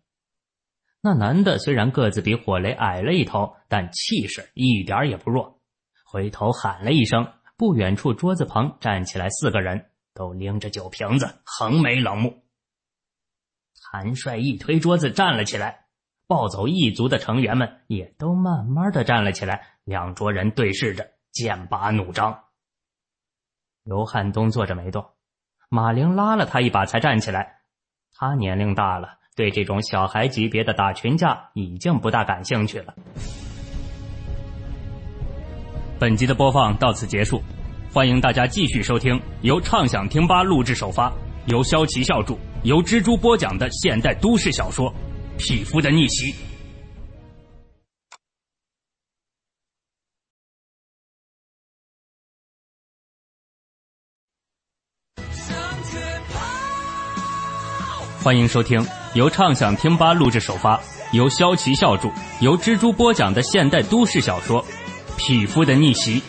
那男的虽然个子比火雷矮了一头，但气势一点也不弱。回头喊了一声，不远处桌子旁站起来四个人，都拎着酒瓶子，横眉冷目。谭帅一推桌子站了起来，暴走一族的成员们也都慢慢的站了起来。两桌人对视着，剑拔弩张。刘汉东坐着没动，马玲拉了他一把才站起来，他年龄大了。对这种小孩级别的打群架已经不大感兴趣了。本集的播放到此结束，欢迎大家继续收听由畅想听吧录制首发，由肖奇校著，由蜘蛛播讲的现代都市小说《匹夫的逆袭》。欢迎收听。由畅想听吧录制首发，由萧奇笑著，由蜘蛛播讲的现代都市小说《匹夫的逆袭》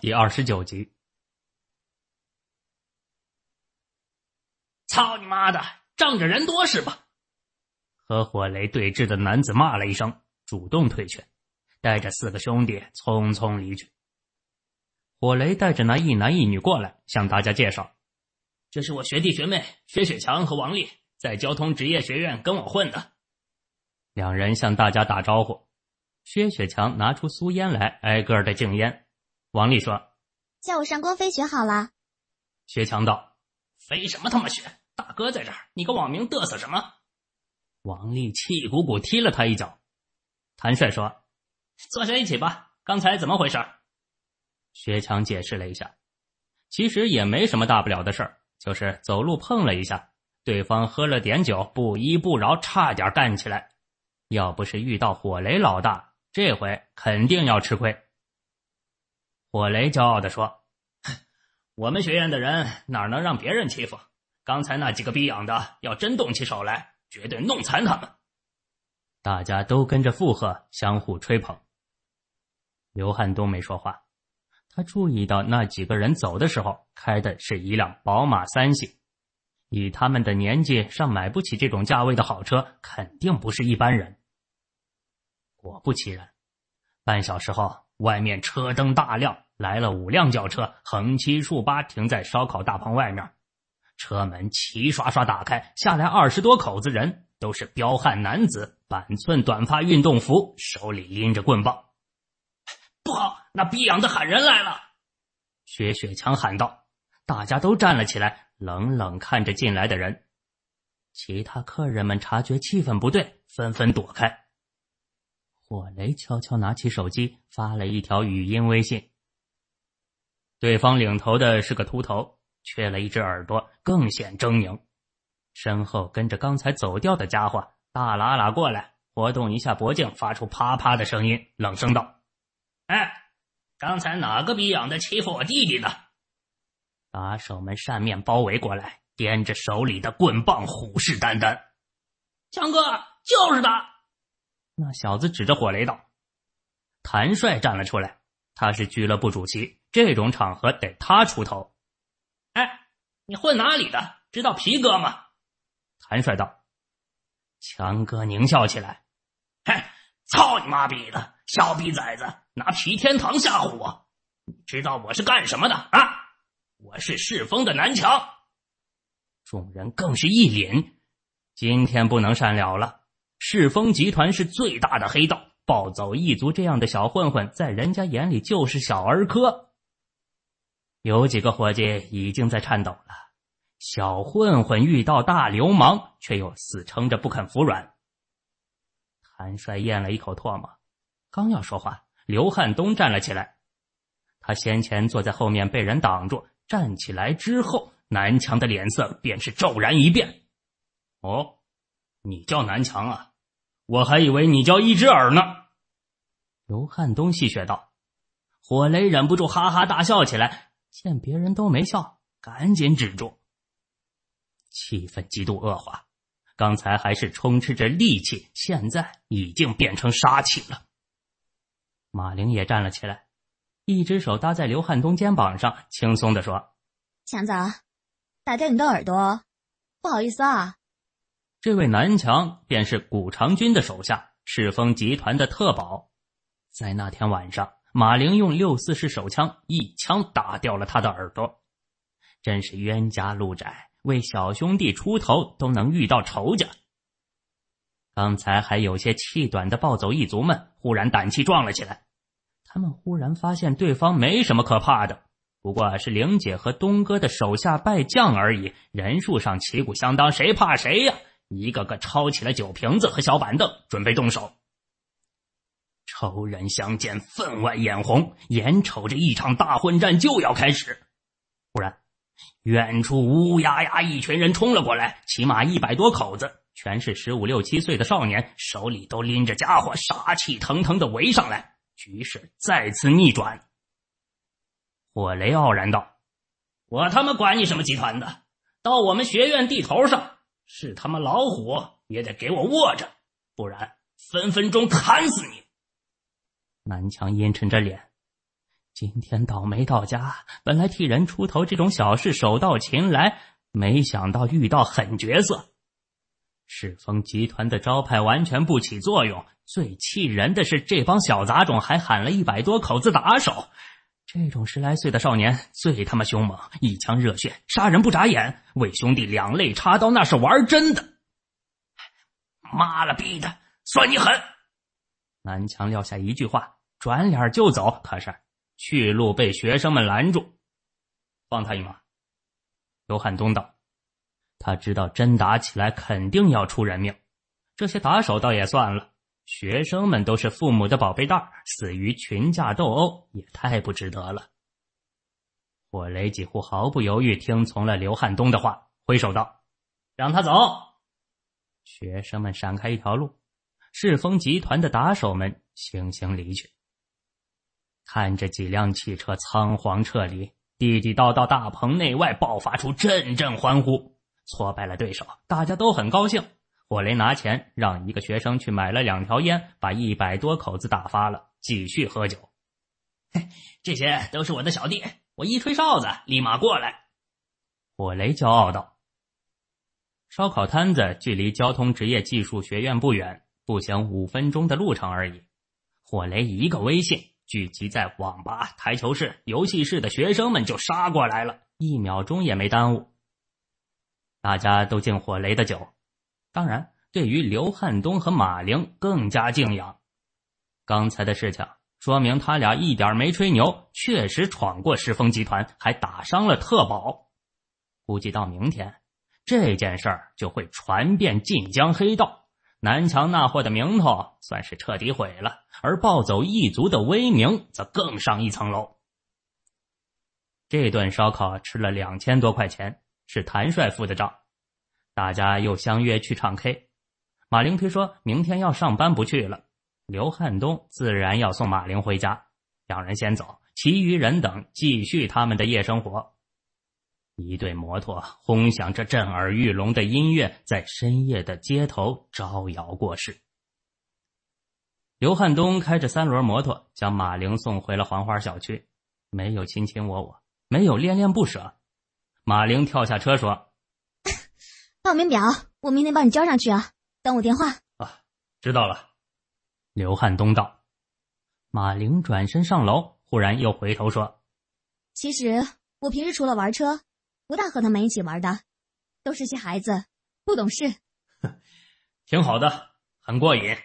第二十九集。操你妈的！仗着人多是吧？和火雷对峙的男子骂了一声，主动退却，带着四个兄弟匆匆离去。火雷带着那一男一女过来，向大家介绍。这是我学弟学妹薛雪强和王丽，在交通职业学院跟我混的。两人向大家打招呼。薛雪强拿出苏烟来，挨个的敬烟。王丽说：“叫我上官飞雪好了。”薛强道：“飞什么他妈雪？大哥在这儿，你个网名嘚瑟什么？”王丽气鼓鼓踢了他一脚。谭帅说：“坐下一起吧。刚才怎么回事？”薛强解释了一下，其实也没什么大不了的事儿。就是走路碰了一下，对方喝了点酒，不依不饶，差点干起来。要不是遇到火雷老大，这回肯定要吃亏。火雷骄傲地说：“我们学院的人哪能让别人欺负？刚才那几个逼养的，要真动起手来，绝对弄残他们。”大家都跟着附和，相互吹捧。刘汉东没说话。他注意到那几个人走的时候开的是一辆宝马三系，以他们的年纪尚买不起这种价位的好车，肯定不是一般人。果不其然，半小时后，外面车灯大亮，来了五辆轿车，横七竖八停在烧烤大棚外面，车门齐刷刷打开，下来二十多口子人，都是彪悍男子，板寸短发，运动服，手里拎着棍棒。不好，那逼养的喊人来了！薛雪强喊道。大家都站了起来，冷冷看着进来的人。其他客人们察觉气氛不对，纷纷躲开。火雷悄悄拿起手机，发了一条语音微信。对方领头的是个秃头，缺了一只耳朵，更显狰狞。身后跟着刚才走掉的家伙，大喇喇过来，活动一下脖颈，发出啪啪的声音，冷声道。哎，刚才哪个逼养的欺负我弟弟呢？打手们扇面包围过来，掂着手里的棍棒虎视眈眈。强哥，就是他。那小子指着火雷道。谭帅站了出来，他是俱乐部主席，这种场合得他出头。哎，你混哪里的？知道皮哥吗？谭帅道。强哥狞笑起来，嘿，操你妈逼的！小逼崽子，拿皮天堂吓唬我！你知道我是干什么的啊？我是世风的南墙。”众人更是一脸，今天不能善了了。世风集团是最大的黑道，暴走一族这样的小混混在人家眼里就是小儿科。有几个伙计已经在颤抖了。小混混遇到大流氓，却又死撑着不肯服软。韩帅咽了一口唾沫。刚要说话，刘汉东站了起来。他先前坐在后面被人挡住，站起来之后，南强的脸色便是骤然一变。“哦，你叫南强啊？我还以为你叫一只耳呢。”刘汉东戏谑道。火雷忍不住哈哈大笑起来，见别人都没笑，赶紧止住。气氛极度恶化，刚才还是充斥着戾气，现在已经变成杀气了。马玲也站了起来，一只手搭在刘汉东肩膀上，轻松地说：“强子，打掉你的耳朵，不好意思啊。”这位南强便是谷长军的手下，赤峰集团的特保。在那天晚上，马玲用六四式手枪一枪打掉了他的耳朵，真是冤家路窄，为小兄弟出头都能遇到仇家。刚才还有些气短的暴走一族们，忽然胆气壮了起来。他们忽然发现对方没什么可怕的，不过是玲姐和东哥的手下败将而已，人数上旗鼓相当，谁怕谁呀？一个个抄起了酒瓶子和小板凳，准备动手。仇人相见，分外眼红。眼瞅着一场大混战就要开始，忽然，远处乌压压一群人冲了过来，起码一百多口子。全是十五六七岁的少年，手里都拎着家伙，杀气腾腾的围上来。局势再次逆转。火雷傲然道：“我他妈管你什么集团的，到我们学院地头上，是他妈老虎也得给我卧着，不然分分钟砍死你！”南墙阴沉着脸：“今天倒霉到家，本来替人出头这种小事手到擒来，没想到遇到狠角色。”世峰集团的招牌完全不起作用。最气人的是，这帮小杂种还喊了一百多口子打手。这种十来岁的少年最他妈凶猛，一腔热血，杀人不眨眼，为兄弟两肋插刀，那是玩真的。妈了逼的，算你狠！南墙撂下一句话，转脸就走。可是去路被学生们拦住，放他一马。刘汉东道。他知道真打起来肯定要出人命，这些打手倒也算了，学生们都是父母的宝贝蛋，死于群架斗殴也太不值得了。火雷几乎毫不犹豫听从了刘汉东的话，挥手道：“让他走。”学生们闪开一条路，世峰集团的打手们悻悻离去。看着几辆汽车仓皇撤离，地地道道大棚内外爆发出阵阵欢呼。挫败了对手，大家都很高兴。火雷拿钱让一个学生去买了两条烟，把一百多口子打发了，继续喝酒。这些都是我的小弟，我一吹哨子，立马过来。火雷骄傲道：“烧烤摊子距离交通职业技术学院不远，步行五分钟的路程而已。”火雷一个微信，聚集在网吧、台球室、游戏室的学生们就杀过来了，一秒钟也没耽误。大家都敬火雷的酒，当然对于刘汉东和马玲更加敬仰。刚才的事情说明他俩一点没吹牛，确实闯过石峰集团，还打伤了特保。估计到明天这件事儿就会传遍晋江黑道，南墙那货的名头算是彻底毁了，而暴走一族的威名则更上一层楼。这顿烧烤吃了两千多块钱。是谭帅付的账，大家又相约去唱 K。马玲推说明天要上班不去了，刘汉东自然要送马玲回家。两人先走，其余人等继续他们的夜生活。一对摩托轰响着震耳欲聋的音乐，在深夜的街头招摇过市。刘汉东开着三轮摩托，将马玲送回了黄花小区。没有卿卿我我，没有恋恋不舍。马玲跳下车说：“报名表我明天帮你交上去啊，等我电话。”啊，知道了。”刘汉东道。马玲转身上楼，忽然又回头说：“其实我平时除了玩车，不大和他们一起玩的，都是些孩子，不懂事。”“挺好的，很过瘾。”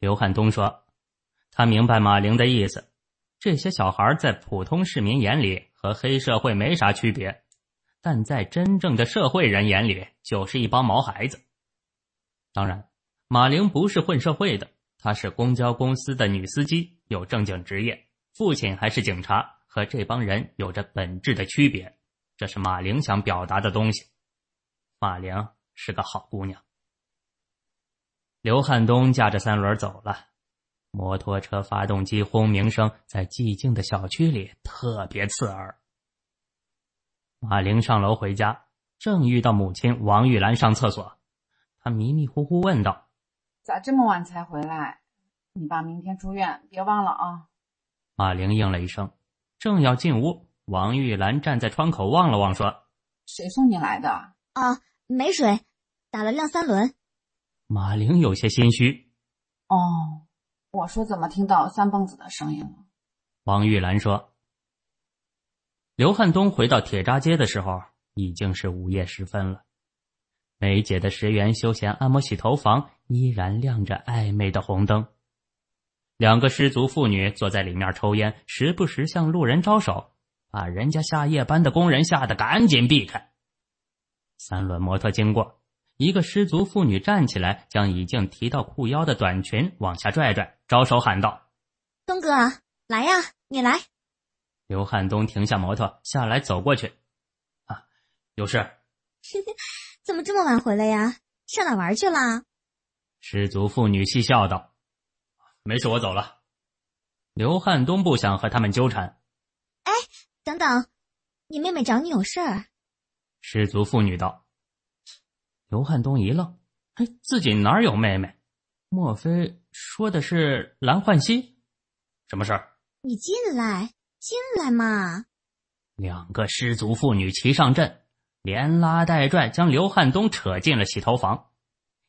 刘汉东说。他明白马玲的意思，这些小孩在普通市民眼里和黑社会没啥区别。但在真正的社会人眼里，就是一帮毛孩子。当然，马玲不是混社会的，她是公交公司的女司机，有正经职业，父亲还是警察，和这帮人有着本质的区别。这是马玲想表达的东西。马玲是个好姑娘。刘汉东驾着三轮走了，摩托车发动机轰鸣声在寂静的小区里特别刺耳。马玲上楼回家，正遇到母亲王玉兰上厕所。她迷迷糊糊问道：“咋这么晚才回来？你爸明天住院，别忘了啊。”马玲应了一声，正要进屋，王玉兰站在窗口望了望，说：“谁送你来的啊？没水，打了辆三轮。”马玲有些心虚：“哦，我说怎么听到三蹦子的声音了？”王玉兰说。刘汉东回到铁渣街的时候，已经是午夜时分了。梅姐的十元休闲按摩洗头房依然亮着暧昧的红灯，两个失足妇女坐在里面抽烟，时不时向路人招手，把人家下夜班的工人吓得赶紧避开。三轮摩托经过，一个失足妇女站起来，将已经提到裤腰的短裙往下拽拽，招手喊道：“东哥，来呀，你来。”刘汉东停下摩托，下来走过去。啊，有事？怎么这么晚回来呀？上哪玩去了？失足妇女嬉笑道：“没事，我走了。”刘汉东不想和他们纠缠。哎，等等，你妹妹找你有事儿？失足妇女道。刘汉东一愣：“哎，自己哪有妹妹？莫非说的是蓝焕熙？什么事儿？你进来。”进来嘛！两个失足妇女齐上阵，连拉带拽将刘汉东扯进了洗头房。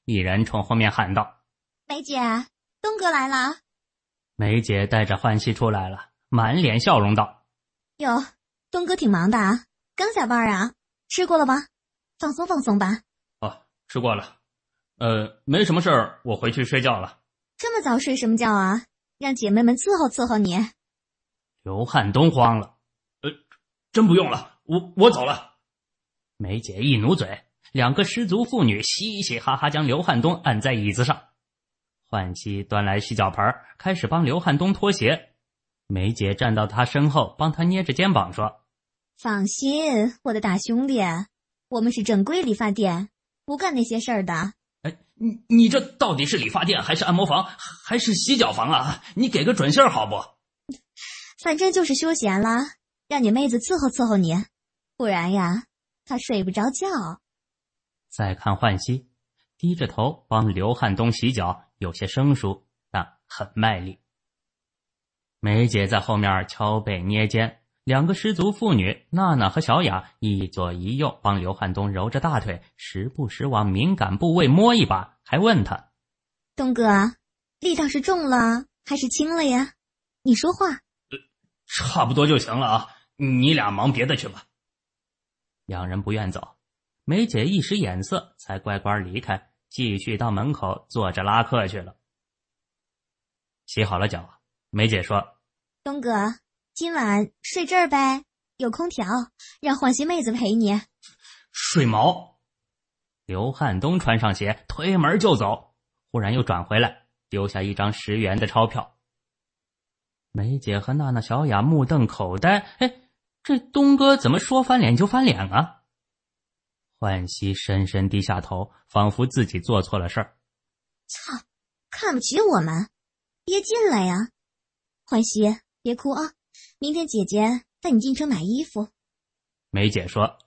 一人冲后面喊道：“梅姐，东哥来了。”梅姐带着欢喜出来了，满脸笑容道：“哟，东哥挺忙的啊，刚下班啊？吃过了吗？放松放松吧。”“哦，吃过了。呃，没什么事儿，我回去睡觉了。”“这么早睡什么觉啊？让姐妹们伺候伺候你。”刘汉东慌了，呃，真不用了，我我走了。梅姐一努嘴，两个失足妇女嘻嘻哈哈将刘汉东按在椅子上。焕熙端来洗脚盆，开始帮刘汉东脱鞋。梅姐站到他身后，帮他捏着肩膀说：“放心，我的大兄弟，我们是正规理发店，不干那些事儿的。”哎，你你这到底是理发店还是按摩房，还是洗脚房啊？你给个准信儿好不？反正就是休闲啦，让你妹子伺候伺候你，不然呀，她睡不着觉。再看焕熙，低着头帮刘汉东洗脚，有些生疏，但很卖力。梅姐在后面敲背捏肩，两个失足妇女娜娜和小雅一左一右帮刘汉东揉着大腿，时不时往敏感部位摸一把，还问他：“东哥，力道是重了还是轻了呀？你说话。”差不多就行了啊，你俩忙别的去吧。两人不愿走，梅姐一使眼色，才乖乖离开，继续到门口坐着拉客去了。洗好了脚，梅姐说：“东哥，今晚睡这儿呗，有空调，让换鞋妹子陪你。”睡毛！刘汉东穿上鞋，推门就走，忽然又转回来，丢下一张十元的钞票。梅姐和娜娜、小雅目瞪口呆：“哎，这东哥怎么说翻脸就翻脸啊？”浣溪深深低下头，仿佛自己做错了事儿。“操，看不起我们，别进来呀！”浣溪，别哭啊！明天姐姐带你进城买衣服。”梅姐说。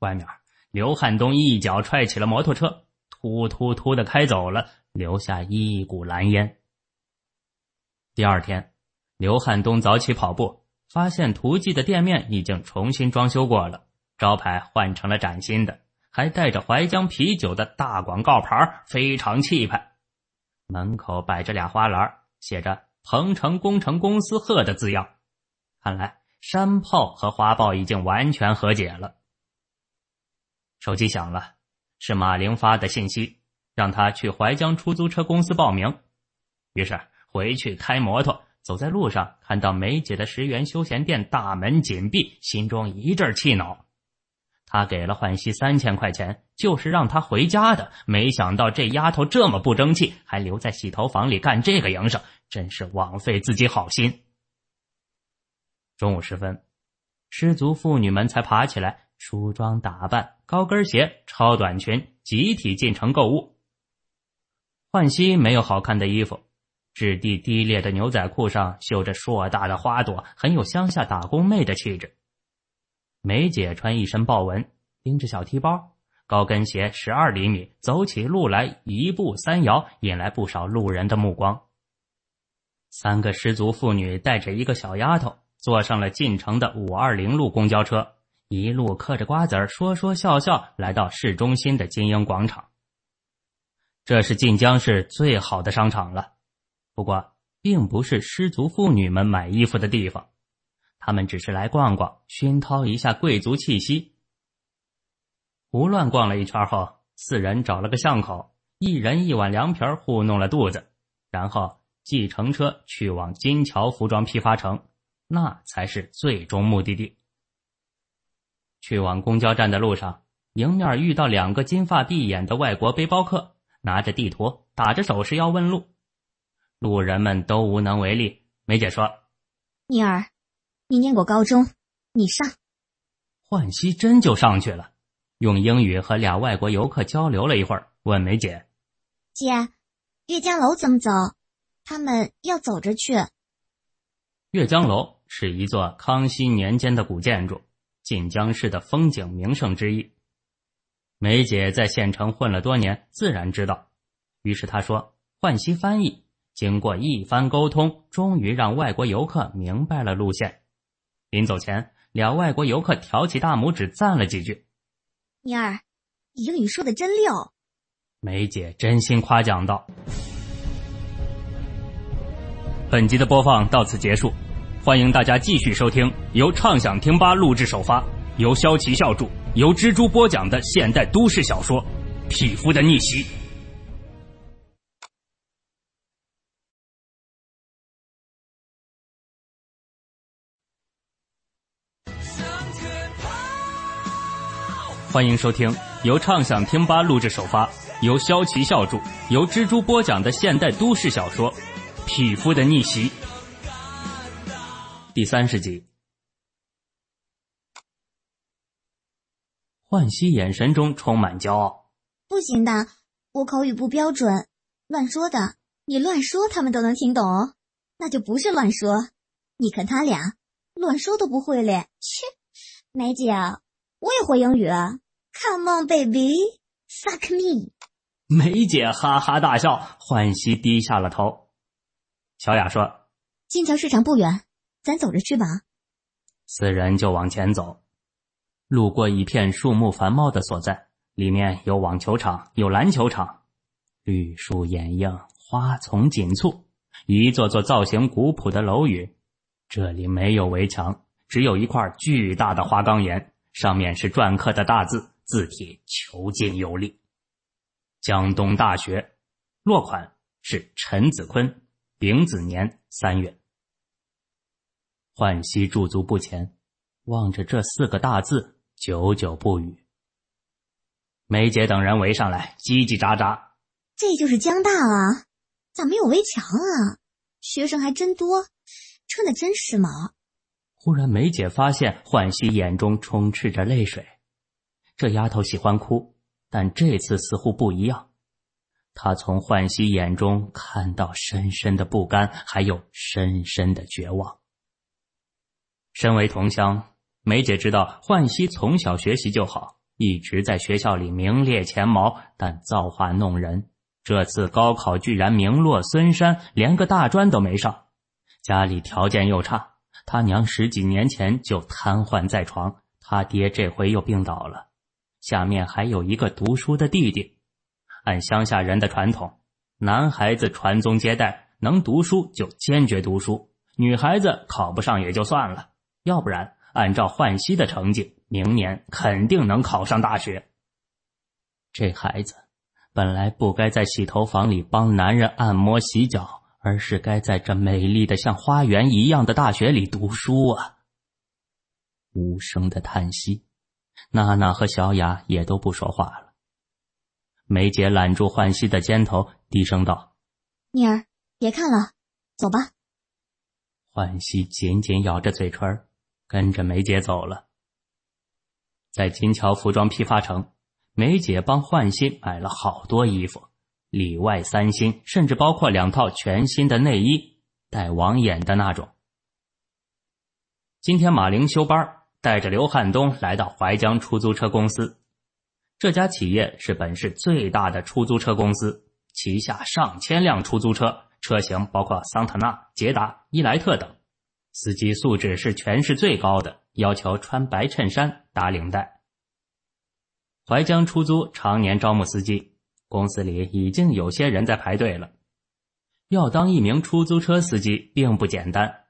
外面，刘汉东一脚踹起了摩托车，突突突的开走了，留下一股蓝烟。第二天。刘汉东早起跑步，发现途记的店面已经重新装修过了，招牌换成了崭新的，还带着淮江啤酒的大广告牌，非常气派。门口摆着俩花篮，写着“鹏程工程公司贺”的字样。看来山炮和花豹已经完全和解了。手机响了，是马玲发的信息，让他去淮江出租车公司报名。于是回去开摩托。走在路上，看到梅姐的十元休闲店大门紧闭，心中一阵气恼。他给了焕熙三千块钱，就是让他回家的。没想到这丫头这么不争气，还留在洗头房里干这个营生，真是枉费自己好心。中午时分，失足妇女们才爬起来，梳妆打扮，高跟鞋、超短裙，集体进城购物。焕熙没有好看的衣服。质地低劣的牛仔裤上绣着硕大的花朵，很有乡下打工妹的气质。梅姐穿一身豹纹，拎着小提包，高跟鞋十二厘米，走起路来一步三摇，引来不少路人的目光。三个失足妇女带着一个小丫头，坐上了进城的五二零路公交车，一路嗑着瓜子儿，说说笑笑，来到市中心的金鹰广场。这是晋江市最好的商场了。不过，并不是失足妇女们买衣服的地方，他们只是来逛逛，熏陶一下贵族气息。胡乱逛了一圈后，四人找了个巷口，一人一碗凉皮糊弄了肚子，然后计程车去往金桥服装批发城，那才是最终目的地。去往公交站的路上，迎面遇到两个金发碧眼的外国背包客，拿着地图，打着手势要问路。路人们都无能为力。梅姐说：“妮儿，你念过高中，你上。”浣溪真就上去了，用英语和俩外国游客交流了一会儿，问梅姐：“姐，月江楼怎么走？”他们要走着去。月江楼是一座康熙年间的古建筑，晋江市的风景名胜之一。梅姐在县城混了多年，自然知道。于是她说：“浣溪翻译。”经过一番沟通，终于让外国游客明白了路线。临走前，俩外国游客挑起大拇指赞了几句：“妮儿，你英语说的真溜。”梅姐真心夸奖道。本集的播放到此结束，欢迎大家继续收听由畅想听吧录制首发，由肖奇笑著，由蜘蛛播讲的现代都市小说《匹夫的逆袭》。欢迎收听由畅想听吧录制首发，由肖奇笑著，由蜘蛛播讲的现代都市小说《匹夫的逆袭》第三十集。浣溪眼神中充满骄傲。不行的，我口语不标准，乱说的。你乱说他们都能听懂那就不是乱说。你看他俩，乱说都不会嘞。切，美姐，我也会英语。Come on, baby, suck me。梅姐哈哈大笑，欢喜低下了头。小雅说：“金桥市场不远，咱走着去吧。”四人就往前走，路过一片树木繁茂的所在，里面有网球场，有篮球场，绿树掩映，花丛锦簇，一座座造型古朴的楼宇。这里没有围墙，只有一块巨大的花岗岩，上面是篆刻的大字。字体遒劲有力，江东大学落款是陈子坤丙子年三月。浣溪驻足不前，望着这四个大字，久久不语。梅姐等人围上来，叽叽喳喳：“这就是江大了，咋没有围墙啊？学生还真多，穿的真时髦。”忽然，梅姐发现浣溪眼中充斥着泪水。这丫头喜欢哭，但这次似乎不一样。她从焕熙眼中看到深深的不甘，还有深深的绝望。身为同乡，梅姐知道焕熙从小学习就好，一直在学校里名列前茅，但造化弄人，这次高考居然名落孙山，连个大专都没上。家里条件又差，他娘十几年前就瘫痪在床，他爹这回又病倒了。下面还有一个读书的弟弟。按乡下人的传统，男孩子传宗接代，能读书就坚决读书；女孩子考不上也就算了。要不然，按照焕熙的成绩，明年肯定能考上大学。这孩子本来不该在洗头房里帮男人按摩洗脚，而是该在这美丽的像花园一样的大学里读书啊！无声的叹息。娜娜和小雅也都不说话了。梅姐揽住焕熙的肩头，低声道：“妮儿，别看了，走吧。”焕熙紧紧咬着嘴唇，跟着梅姐走了。在金桥服装批发城，梅姐帮焕熙买了好多衣服，里外三新，甚至包括两套全新的内衣，带网眼的那种。今天马玲休班带着刘汉东来到淮江出租车公司，这家企业是本市最大的出租车公司，旗下上千辆出租车，车型包括桑塔纳、捷达、伊莱特等，司机素质是全市最高的，要求穿白衬衫、打领带。淮江出租常年招募司机，公司里已经有些人在排队了。要当一名出租车司机并不简单，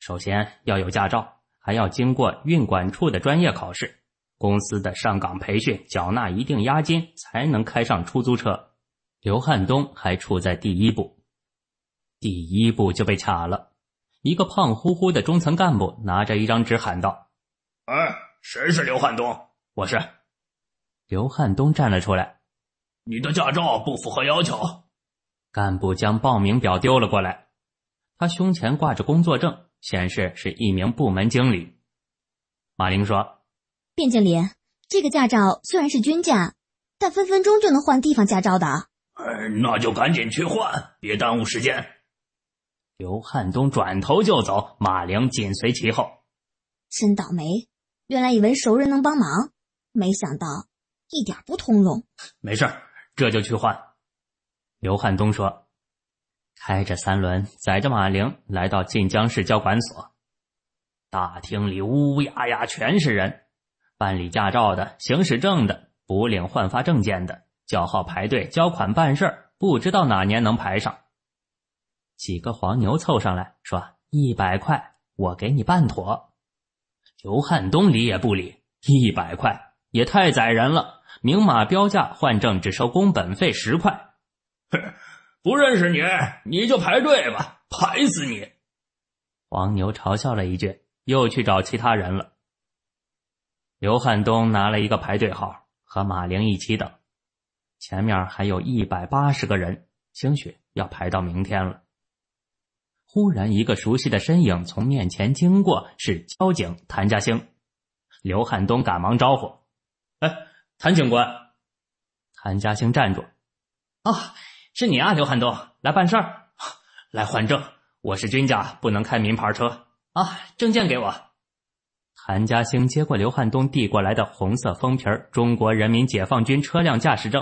首先要有驾照。还要经过运管处的专业考试、公司的上岗培训、缴纳一定押金，才能开上出租车。刘汉东还处在第一步，第一步就被卡了。一个胖乎乎的中层干部拿着一张纸喊道：“哎，谁是刘汉东？”“我是。”刘汉东站了出来。“你的驾照不符合要求。”干部将报名表丢了过来。他胸前挂着工作证。显示是一名部门经理，马玲说：“卞经理，这个驾照虽然是军驾，但分分钟就能换地方驾照的。”“嗯，那就赶紧去换，别耽误时间。”刘汉东转头就走，马玲紧随其后。真倒霉，原来以为熟人能帮忙，没想到一点不通融。没事，这就去换。”刘汉东说。开着三轮，载着马玲来到晋江市交管所。大厅里乌呀呀全是人，办理驾照的、行驶证的、补领换发证件的，叫号排队交款办事儿，不知道哪年能排上。几个黄牛凑上来，说：“一百块，我给你办妥。”刘汉东理也不理：“一百块也太宰人了，明码标价换证只收工本费十块。” 不认识你，你就排队吧，排死你！黄牛嘲笑了一句，又去找其他人了。刘汉东拿了一个排队号，和马玲一起等。前面还有一百八十个人，兴许要排到明天了。忽然，一个熟悉的身影从面前经过，是交警谭家兴。刘汉东赶忙招呼：“哎，谭警官！”谭家兴站住：“啊！”是你啊，刘汉东，来办事儿，来换证。我是军家，不能开名牌车啊。证件给我。谭家兴接过刘汉东递过来的红色封皮《中国人民解放军车辆驾驶证》。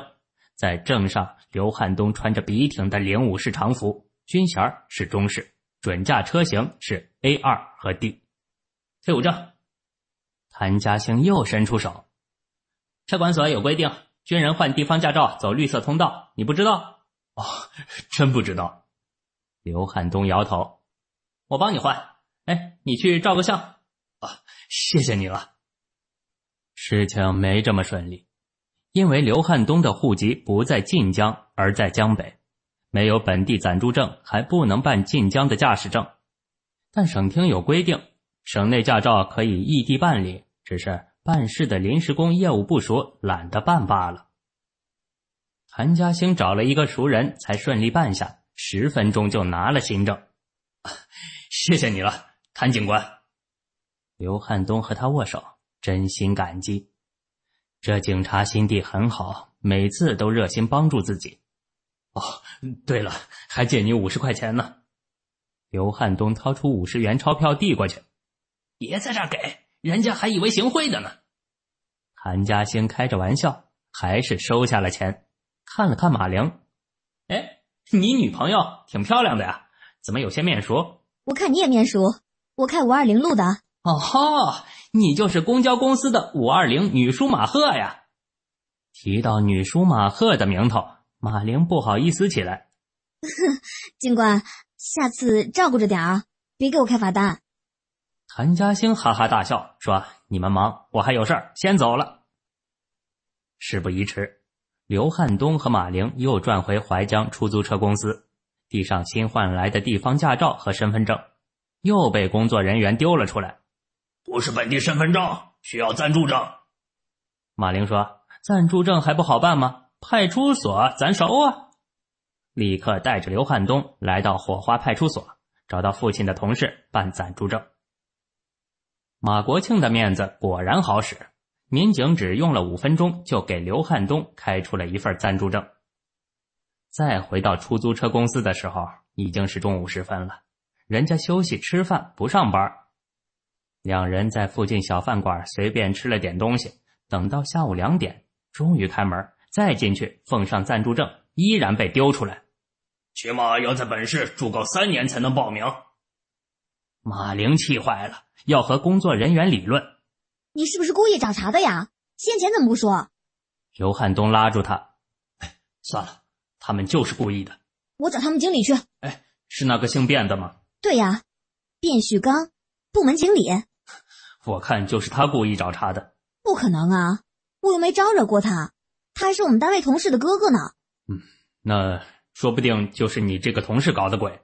在证上，刘汉东穿着笔挺的零五式常服，军衔是中式，准驾车型是 A 二和 D。退伍证。谭家兴又伸出手。车管所有规定，军人换地方驾照走绿色通道，你不知道？真不知道，刘汉东摇头。我帮你换，哎，你去照个相。啊，谢谢你了。事情没这么顺利，因为刘汉东的户籍不在晋江，而在江北，没有本地暂住证，还不能办晋江的驾驶证。但省厅有规定，省内驾照可以异地办理，只是办事的临时工业务不熟，懒得办罢了。韩家兴找了一个熟人才顺利办下，十分钟就拿了新证。谢谢你了，谭警官。刘汉东和他握手，真心感激。这警察心地很好，每次都热心帮助自己。哦，对了，还借你五十块钱呢。刘汉东掏出五十元钞票递过去。别在这儿给，人家还以为行贿的呢。韩家兴开着玩笑，还是收下了钱。看了看马玲，哎，你女朋友挺漂亮的呀，怎么有些面熟？我看你也面熟，我开五二零路的。哦哈，你就是公交公司的五二零女叔马赫呀！提到女叔马赫的名头，马玲不好意思起来。警官，下次照顾着点啊，别给我开罚单。谭家兴哈哈大笑说：“你们忙，我还有事儿，先走了。事不宜迟。”刘汉东和马玲又转回淮江出租车公司，递上新换来的地方驾照和身份证，又被工作人员丢了出来。不是本地身份证，需要暂住证。马玲说：“暂住证还不好办吗？派出所咱熟啊！”立刻带着刘汉东来到火花派出所，找到父亲的同事办暂住证。马国庆的面子果然好使。民警只用了五分钟就给刘汉东开出了一份暂住证。再回到出租车公司的时候，已经是中午时分了，人家休息吃饭不上班。两人在附近小饭馆随便吃了点东西，等到下午两点，终于开门，再进去奉上暂住证，依然被丢出来。起码要在本市住够三年才能报名。马玲气坏了，要和工作人员理论。你是不是故意找茬的呀？先前怎么不说？刘汉东拉住他，哎，算了，他们就是故意的。我找他们经理去。哎，是那个姓卞的吗？对呀，卞旭刚，部门经理。我看就是他故意找茬的。不可能啊，我又没招惹过他，他还是我们单位同事的哥哥呢。嗯，那说不定就是你这个同事搞的鬼。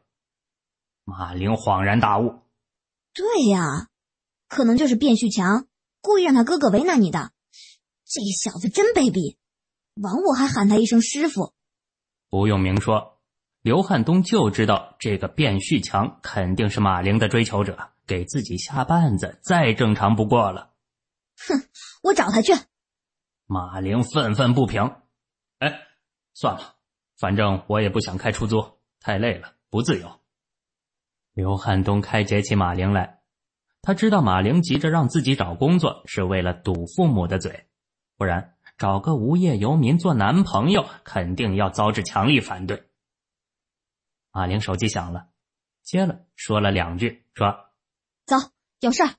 马玲恍然大悟。对呀，可能就是卞旭强。故意让他哥哥为难你的，这小子真卑鄙！枉我还喊他一声师傅。不用明说，刘汉东就知道这个卞旭强肯定是马玲的追求者，给自己下绊子，再正常不过了。哼，我找他去。马玲愤愤不平。哎，算了，反正我也不想开出租，太累了，不自由。刘汉东开解起马玲来。他知道马玲急着让自己找工作，是为了堵父母的嘴，不然找个无业游民做男朋友，肯定要遭致强力反对。马玲手机响了，接了，说了两句，说：“走，有事儿。”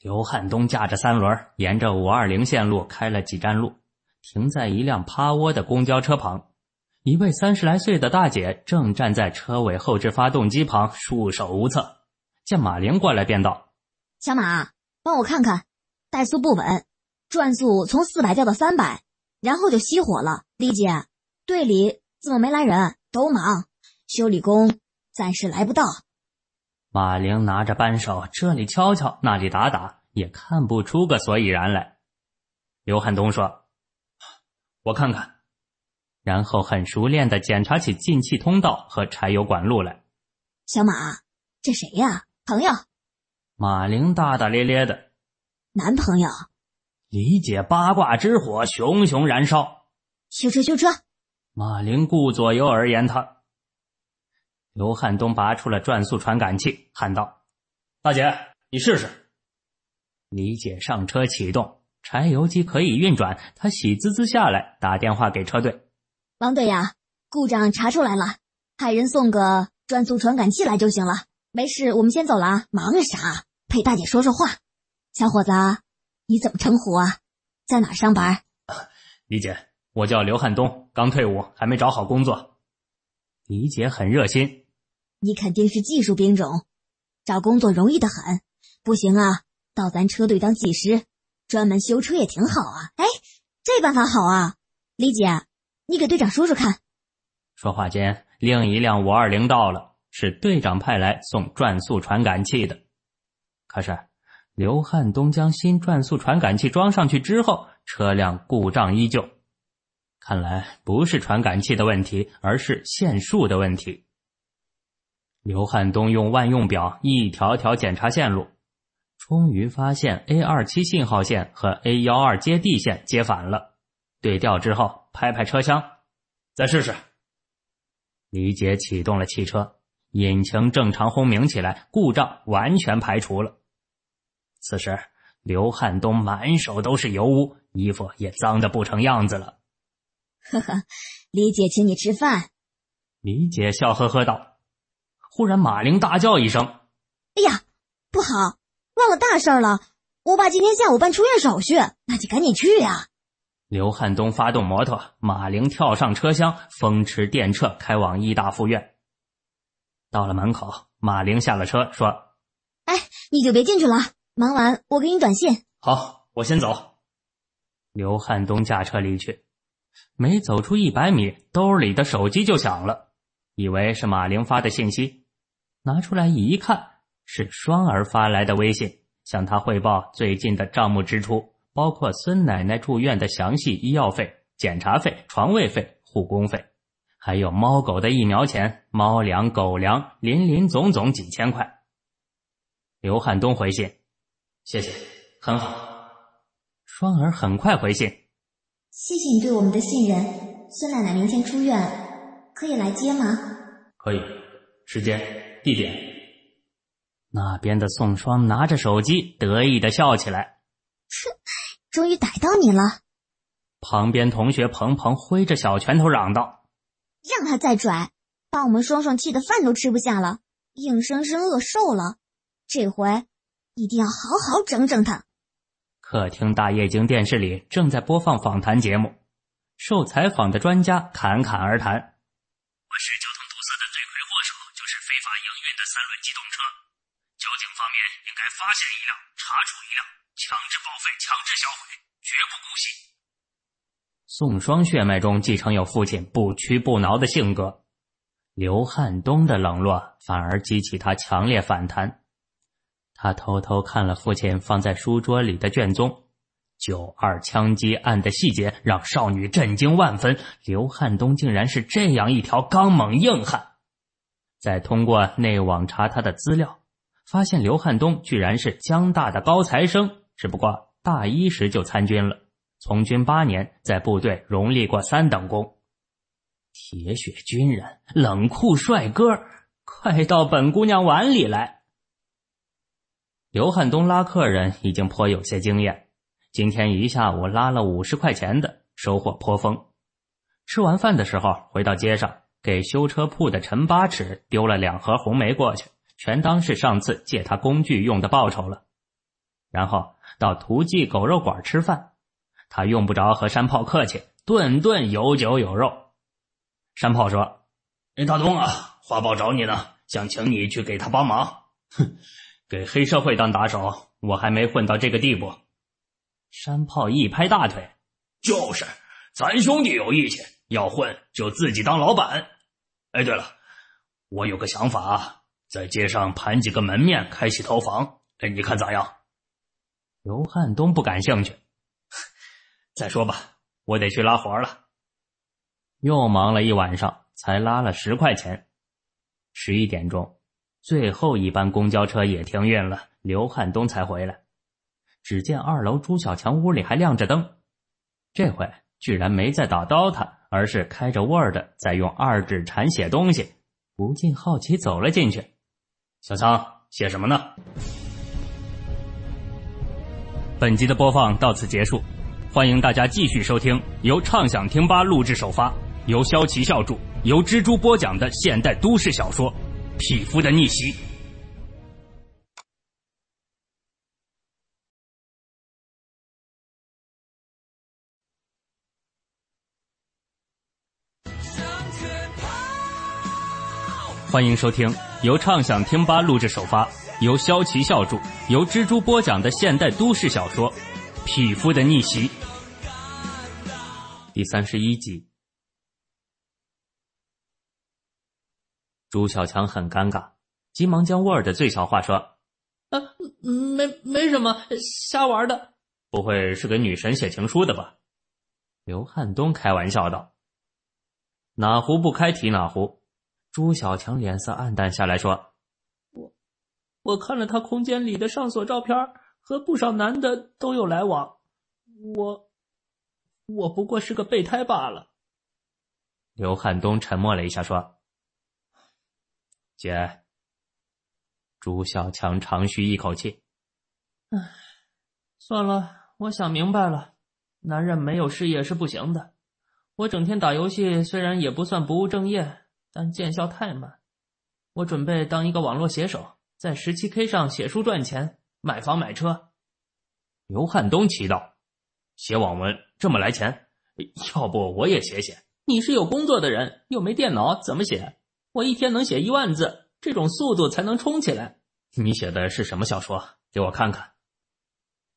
刘汉东驾着三轮，沿着五二零线路开了几站路，停在一辆趴窝的公交车旁，一位三十来岁的大姐正站在车尾后置发动机旁束手无策，见马玲过来，便道。小马，帮我看看，怠速不稳，转速从四百掉到三百，然后就熄火了。李姐，队里怎么没来人？都忙，修理工暂时来不到。马玲拿着扳手，这里敲敲，那里打打，也看不出个所以然来。刘汉东说：“我看看。”然后很熟练的检查起进气通道和柴油管路来。小马，这谁呀？朋友。马玲大大咧咧的，男朋友，李姐八卦之火熊熊燃烧。修车，修车。马玲顾左右而言他。刘汉东拔出了转速传感器，喊道：“大姐，你试试。”李姐上车启动柴油机，可以运转。她喜滋滋下来，打电话给车队：“王队呀，故障查出来了，派人送个转速传感器来就行了。没事，我们先走了啊，忙啥？”陪大姐说说话，小伙子，你怎么称呼啊？在哪上班？李姐，我叫刘汉东，刚退伍，还没找好工作。李姐很热心，你肯定是技术兵种，找工作容易的很。不行啊，到咱车队当技师，专门修车也挺好啊。哎，这办法好啊，李姐，你给队长说说看。说话间，另一辆五二零到了，是队长派来送转速传感器的。可是，刘汉东将新转速传感器装上去之后，车辆故障依旧。看来不是传感器的问题，而是线束的问题。刘汉东用万用表一条条检查线路，终于发现 A 二七信号线和 A 幺二接地线接反了。对调之后，拍拍车厢，再试试。李姐启动了汽车，引擎正常轰鸣起来，故障完全排除了。此时，刘汉东满手都是油污，衣服也脏得不成样子了。呵呵，李姐，请你吃饭。李姐笑呵呵道。忽然，马玲大叫一声：“哎呀，不好，忘了大事了！我爸今天下午办出院手续，那就赶紧去呀！”刘汉东发动摩托，马玲跳上车厢，风驰电掣，开往医大附院。到了门口，马玲下了车，说：“哎，你就别进去了。”忙完我给你短信。好，我先走。刘汉东驾车离去，没走出一百米，兜里的手机就响了，以为是马玲发的信息，拿出来一看，是双儿发来的微信，向他汇报最近的账目支出，包括孙奶奶住院的详细医药费、检查费、床位费、护工费，还有猫狗的疫苗钱、猫粮、狗粮，林林总总几千块。刘汉东回信。谢谢，很好。双儿很快回信，谢谢你对我们的信任。孙奶奶明天出院，可以来接吗？可以，时间、地点。那边的宋双拿着手机，得意的笑起来。哼，终于逮到你了。旁边同学鹏鹏挥着小拳头嚷道：“让他再拽，把我们双双气的饭都吃不下了，硬生生饿瘦了。这回。”一定要好好整整他。客厅大液晶电视里正在播放访谈节目，受采访的专家侃侃而谈：“我市交通堵塞的罪魁祸首就是非法营运的三轮机动车，交警方面应该发现一辆查处一辆，强制报废、强制销毁，绝不姑息。”宋双血脉中继承有父亲不屈不挠的性格，刘汉东的冷落反而激起他强烈反弹。他偷偷看了父亲放在书桌里的卷宗，《九二枪击案》的细节让少女震惊万分。刘汉东竟然是这样一条刚猛硬汉。再通过内网查他的资料，发现刘汉东居然是江大的高材生，只不过大一时就参军了。从军八年，在部队荣立过三等功，铁血军人，冷酷帅哥，快到本姑娘碗里来！刘汉东拉客人已经颇有些经验，今天一下午拉了五十块钱的，收获颇丰。吃完饭的时候，回到街上，给修车铺的陈八尺丢了两盒红梅过去，全当是上次借他工具用的报酬了。然后到图记狗肉馆吃饭，他用不着和山炮客气，顿顿有酒有肉。山炮说：“哎，大东啊，花豹找你呢，想请你去给他帮忙。”哼。给黑社会当打手，我还没混到这个地步。山炮一拍大腿，就是咱兄弟有义气，要混就自己当老板。哎，对了，我有个想法，在街上盘几个门面开起头房，哎，你看咋样？刘汉东不感兴趣。再说吧，我得去拉活了。又忙了一晚上，才拉了十块钱。十一点钟。最后一班公交车也停运了，刘汉东才回来。只见二楼朱小强屋里还亮着灯，这回居然没在打 DOTA，而是开着 Word 在用二指禅写东西。不禁好奇走了进去，小强写什么呢？本集的播放到此结束，欢迎大家继续收听由畅想听吧录制首发，由肖奇校著，由蜘蛛播讲的现代都市小说。《匹夫的逆袭》欢迎收听由畅想听吧录制首发，由肖奇笑著，由蜘蛛播讲的现代都市小说《匹夫的逆袭》第三十一集。朱小强很尴尬，急忙将 o r 的最小化说：“呃，没没什么，瞎玩的，不会是给女神写情书的吧？”刘汉东开玩笑道：“哪壶不开提哪壶。”朱小强脸色暗淡下来说：“我，我看了他空间里的上锁照片，和不少男的都有来往，我，我不过是个备胎罢了。”刘汉东沉默了一下说。姐，朱小强长吁一口气，唉，算了，我想明白了，男人没有事业是不行的。我整天打游戏，虽然也不算不务正业，但见效太慢。我准备当一个网络写手，在十七 K 上写书赚钱，买房买车。刘汉东祈祷：“写网文这么来钱？要不我也写写？你是有工作的人，又没电脑，怎么写？”我一天能写一万字，这种速度才能冲起来。你写的是什么小说？给我看看。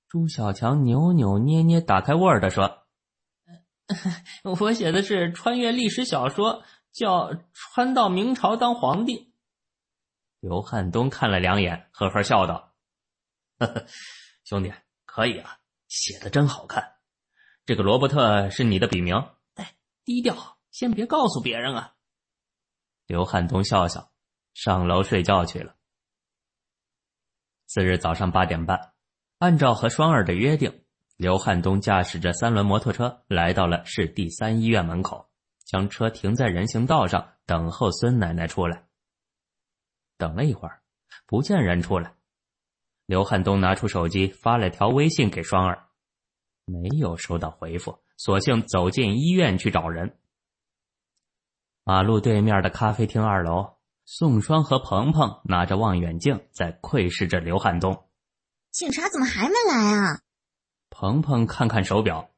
朱小强扭扭捏捏打开 Word 说：“ 我写的是穿越历史小说，叫《穿到明朝当皇帝》。”刘汉东看了两眼，呵呵笑道：“呵呵，兄弟可以啊，写的真好看。这个罗伯特是你的笔名，哎，低调，先别告诉别人啊。”刘汉东笑笑，上楼睡觉去了。次日早上八点半，按照和双儿的约定，刘汉东驾驶着三轮摩托车来到了市第三医院门口，将车停在人行道上，等候孙奶奶出来。等了一会儿，不见人出来，刘汉东拿出手机发了条微信给双儿，没有收到回复，索性走进医院去找人。马路对面的咖啡厅二楼，宋双和鹏鹏拿着望远镜在窥视着刘汉东。警察怎么还没来啊？鹏鹏看看手表，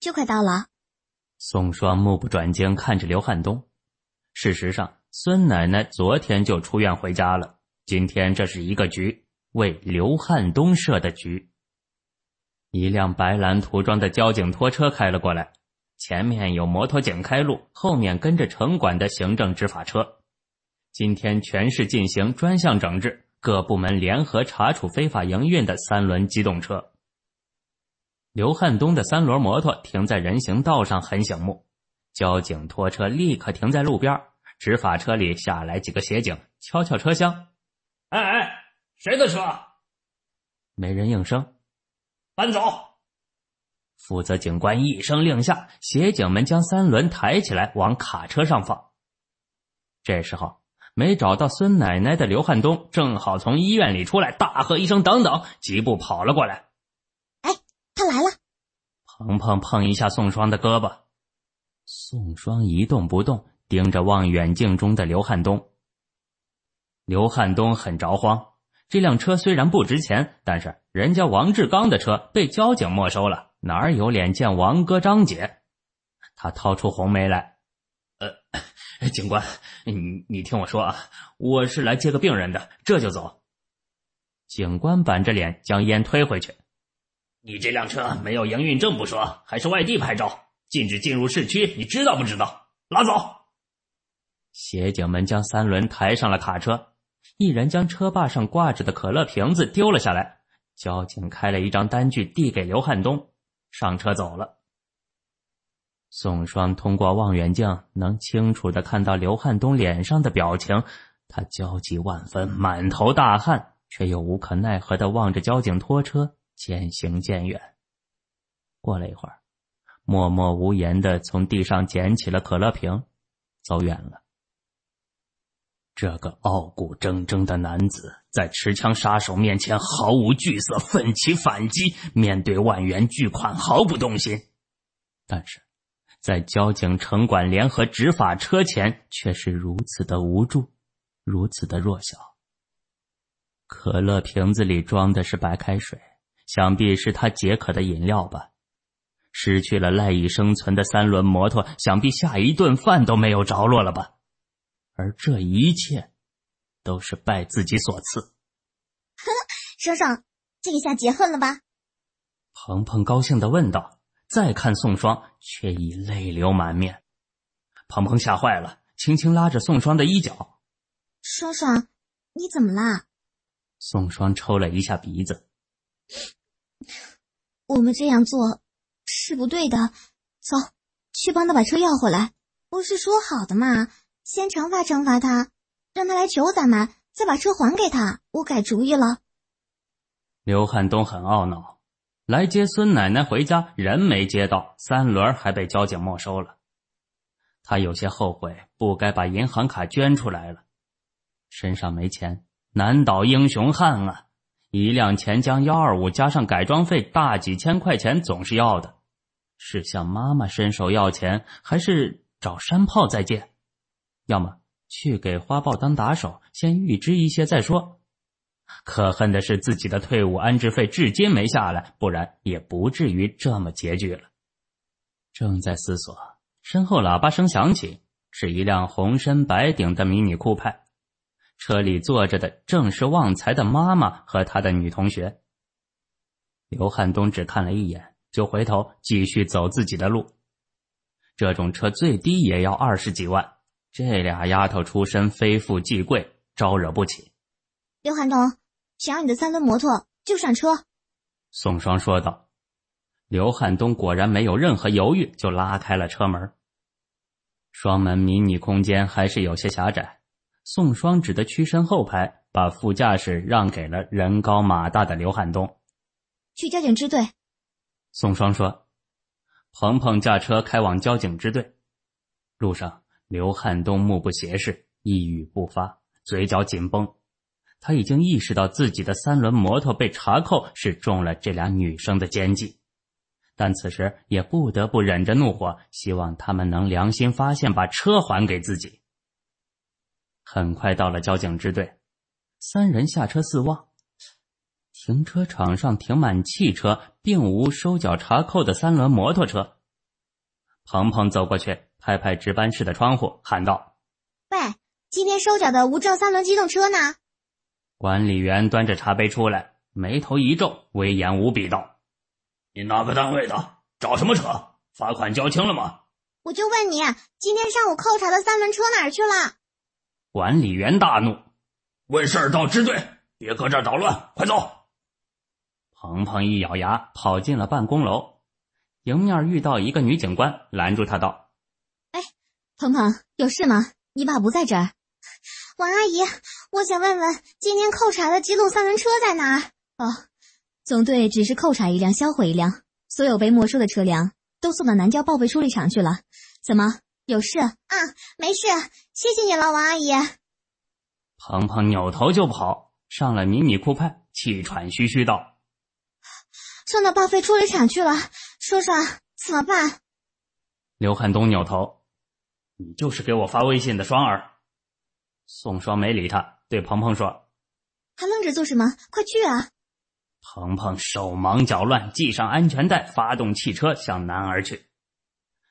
就快到了。宋双目不转睛看着刘汉东。事实上，孙奶奶昨天就出院回家了。今天这是一个局，为刘汉东设的局。一辆白蓝涂装的交警拖车开了过来。前面有摩托警开路，后面跟着城管的行政执法车。今天全市进行专项整治，各部门联合查处非法营运的三轮机动车。刘汉东的三轮摩托停在人行道上，很醒目。交警拖车立刻停在路边，执法车里下来几个协警，敲敲车厢：“哎哎，谁的车？”没人应声。搬走。负责警官一声令下，协警们将三轮抬起来往卡车上放。这时候，没找到孙奶奶的刘汉东正好从医院里出来，大喝一声：“等等！”急步跑了过来。哎，他来了！鹏鹏碰一下宋双的胳膊，宋双一动不动，盯着望远镜中的刘汉东。刘汉东很着慌，这辆车虽然不值钱，但是人家王志刚的车被交警没收了。哪儿有脸见王哥、张姐？他掏出红梅来，呃，警官，你你听我说啊，我是来接个病人的，这就走。警官板着脸将烟推回去。你这辆车没有营运证不说，还是外地牌照，禁止进入市区，你知道不知道？拉走。协警们将三轮抬上了卡车，一人将车把上挂着的可乐瓶子丢了下来。交警开了一张单据递给刘汉东。上车走了。宋双通过望远镜能清楚的看到刘汉东脸上的表情，他焦急万分，满头大汗，却又无可奈何的望着交警拖车渐行渐远。过了一会儿，默默无言的从地上捡起了可乐瓶，走远了。这个傲骨铮铮的男子。在持枪杀手面前毫无惧色，奋起反击；面对万元巨款毫不动心，但是在交警、城管联合执法车前却是如此的无助，如此的弱小。可乐瓶子里装的是白开水，想必是他解渴的饮料吧？失去了赖以生存的三轮摩托，想必下一顿饭都没有着落了吧？而这一切……都是拜自己所赐，双双，这个下结恨了吧？鹏鹏高兴的问道。再看宋双，却已泪流满面。鹏鹏吓坏了，轻轻拉着宋双的衣角：“双双，你怎么啦？”宋双抽了一下鼻子：“我们这样做是不对的。走，去帮他把车要回来。不是说好的吗？先惩罚惩罚他。”让他来求咱们，再把车还给他。我改主意了。刘汉东很懊恼，来接孙奶奶回家，人没接到，三轮还被交警没收了。他有些后悔，不该把银行卡捐出来了。身上没钱，难倒英雄汉啊！一辆钱江幺二五加上改装费，大几千块钱总是要的。是向妈妈伸手要钱，还是找山炮再借？要么？去给花豹当打手，先预支一些再说。可恨的是自己的退伍安置费至今没下来，不然也不至于这么拮据了。正在思索，身后喇叭声响起，是一辆红身白顶的迷你酷派，车里坐着的正是旺财的妈妈和他的女同学。刘汉东只看了一眼，就回头继续走自己的路。这种车最低也要二十几万。这俩丫头出身非富即贵，招惹不起。刘汉东想要你的三轮摩托，就上车。”宋双说道。刘汉东果然没有任何犹豫，就拉开了车门。双门迷你空间还是有些狭窄，宋双只得屈身后排，把副驾驶让给了人高马大的刘汉东。去交警支队。”宋双说。鹏鹏驾车开往交警支队。路上。刘汉东目不斜视，一语不发，嘴角紧绷。他已经意识到自己的三轮摩托被查扣是中了这俩女生的奸计，但此时也不得不忍着怒火，希望他们能良心发现，把车还给自己。很快到了交警支队，三人下车四望，停车场上停满汽车，并无收缴查扣的三轮摩托车。鹏鹏走过去。拍拍值班室的窗户，喊道：“喂，今天收缴的无证三轮机动车呢？”管理员端着茶杯出来，眉头一皱，威严无比道：“你哪个单位的？找什么车？罚款交清了吗？”我就问你，今天上午扣查的三轮车哪去了？”管理员大怒：“问事儿到支队，别搁这儿捣乱！快走！”鹏鹏一咬牙，跑进了办公楼，迎面遇到一个女警官，拦住他道：“”鹏鹏，有事吗？你爸不在这儿。王阿姨，我想问问，今天扣查的机动三轮车在哪儿？哦，总队只是扣查一辆，销毁一辆，所有被没收的车辆都送到南郊报废处理厂去了。怎么有事？啊，没事，谢谢你了，王阿姨。鹏鹏扭头就跑，上了迷你酷派，气喘吁吁道：“送到报废处理厂去了，叔叔怎么办？”刘汉东扭头。你就是给我发微信的双儿，宋双没理他，对鹏鹏说：“还愣着做什么？快去啊！”鹏鹏手忙脚乱系上安全带，发动汽车向南而去。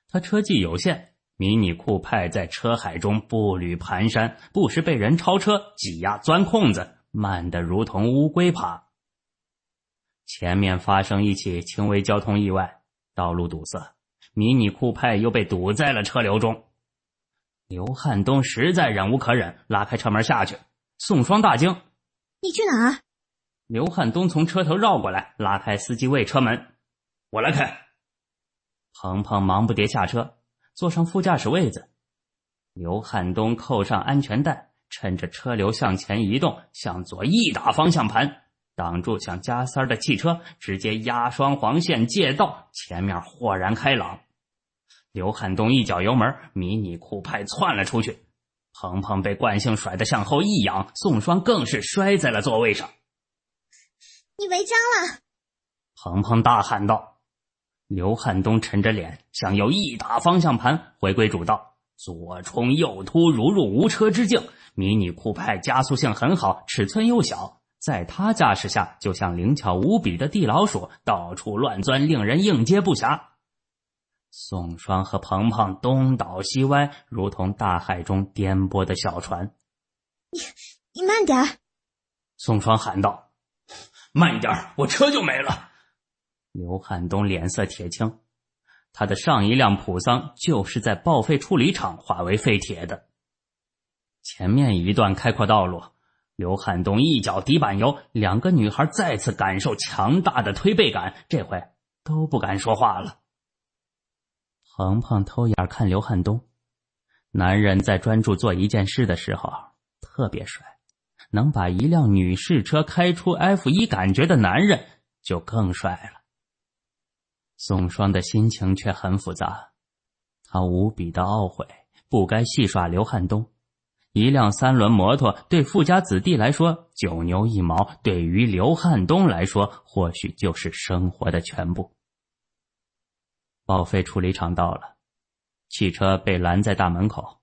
他车技有限，迷你酷派在车海中步履蹒跚，不时被人超车、挤压、钻空子，慢得如同乌龟爬。前面发生一起轻微交通意外，道路堵塞，迷你酷派又被堵在了车流中。刘汉东实在忍无可忍，拉开车门下去。宋双大惊：“你去哪？”刘汉东从车头绕过来，拉开司机位车门：“我来开。”鹏鹏忙不迭下车，坐上副驾驶位子。刘汉东扣上安全带，趁着车流向前移动，向左一打方向盘，挡住想加塞儿的汽车，直接压双黄线借道，前面豁然开朗。刘汉东一脚油门，迷你酷派窜了出去。鹏鹏被惯性甩得向后一仰，宋双更是摔在了座位上。你违章了！鹏鹏大喊道。刘汉东沉着脸，向右一打方向盘回归主道，左冲右突，如入无车之境。迷你酷派加速性很好，尺寸又小，在他驾驶下就像灵巧无比的地老鼠，到处乱钻，令人应接不暇。宋双和鹏鹏东倒西歪，如同大海中颠簸的小船。你你慢点！宋双喊道：“慢一点，我车就没了。”刘汉东脸色铁青，他的上一辆普桑就是在报废处理厂化为废铁的。前面一段开阔道路，刘汉东一脚底板油，两个女孩再次感受强大的推背感，这回都不敢说话了。鹏鹏偷眼看刘汉东，男人在专注做一件事的时候特别帅，能把一辆女士车开出 F 一感觉的男人就更帅了。宋双的心情却很复杂，他无比的懊悔，不该戏耍刘汉东。一辆三轮摩托对富家子弟来说九牛一毛，对于刘汉东来说或许就是生活的全部。报废处理厂到了，汽车被拦在大门口。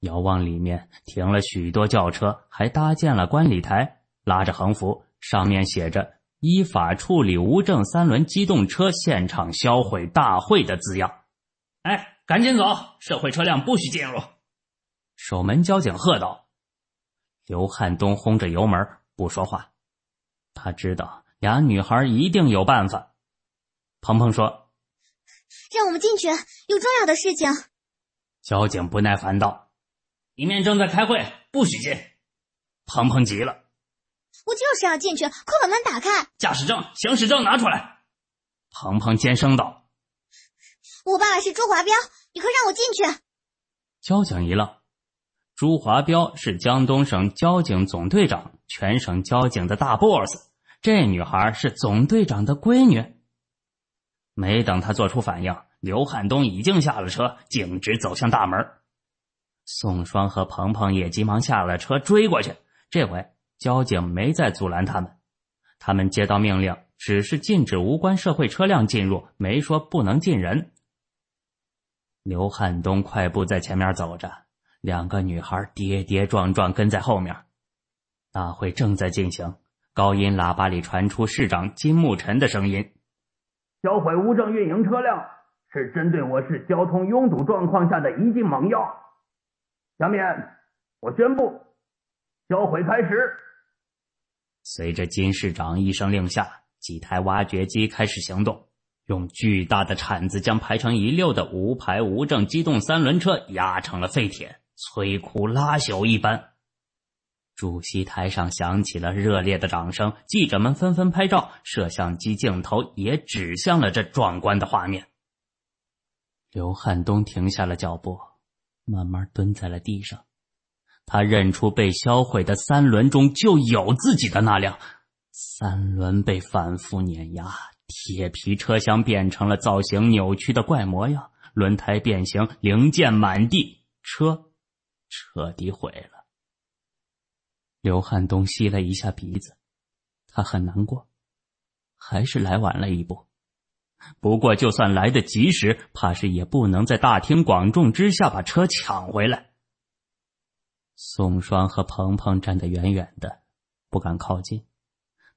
遥望里面停了许多轿车，还搭建了观礼台，拉着横幅，上面写着“依法处理无证三轮机动车现场销毁大会”的字样。哎，赶紧走！社会车辆不许进入。守门交警喝道：“刘汉东，轰着油门不说话。他知道，俩女孩一定有办法。”鹏鹏说。让我们进去，有重要的事情。交警不耐烦道：“里面正在开会，不许进。”鹏鹏急了：“我就是要进去，快把门打开！”“驾驶证、行驶证拿出来！”鹏鹏尖声道：“我爸爸是朱华彪，你快让我进去！”交警一愣：“朱华彪是江东省交警总队长，全省交警的大 boss，这女孩是总队长的闺女。”没等他做出反应，刘汉东已经下了车，径直走向大门。宋双和鹏鹏也急忙下了车追过去。这回交警没再阻拦他们，他们接到命令，只是禁止无关社会车辆进入，没说不能进人。刘汉东快步在前面走着，两个女孩跌跌撞撞跟在后面。大会正在进行，高音喇叭里传出市长金木尘的声音。销毁无证运营车辆是针对我市交通拥堵状况下的一剂猛药。下面我宣布，销毁开始。随着金市长一声令下，几台挖掘机开始行动，用巨大的铲子将排成一溜的无牌无证机动三轮车压成了废铁，摧枯拉朽一般。主席台上响起了热烈的掌声，记者们纷纷拍照，摄像机镜头也指向了这壮观的画面。刘汉东停下了脚步，慢慢蹲在了地上。他认出被销毁的三轮中就有自己的那辆。三轮被反复碾压，铁皮车厢变成了造型扭曲的怪模样，轮胎变形，零件满地，车彻底毁了。刘汉东吸了一下鼻子，他很难过，还是来晚了一步。不过就算来得及时，怕是也不能在大庭广众之下把车抢回来。宋双和鹏鹏站得远远的，不敢靠近。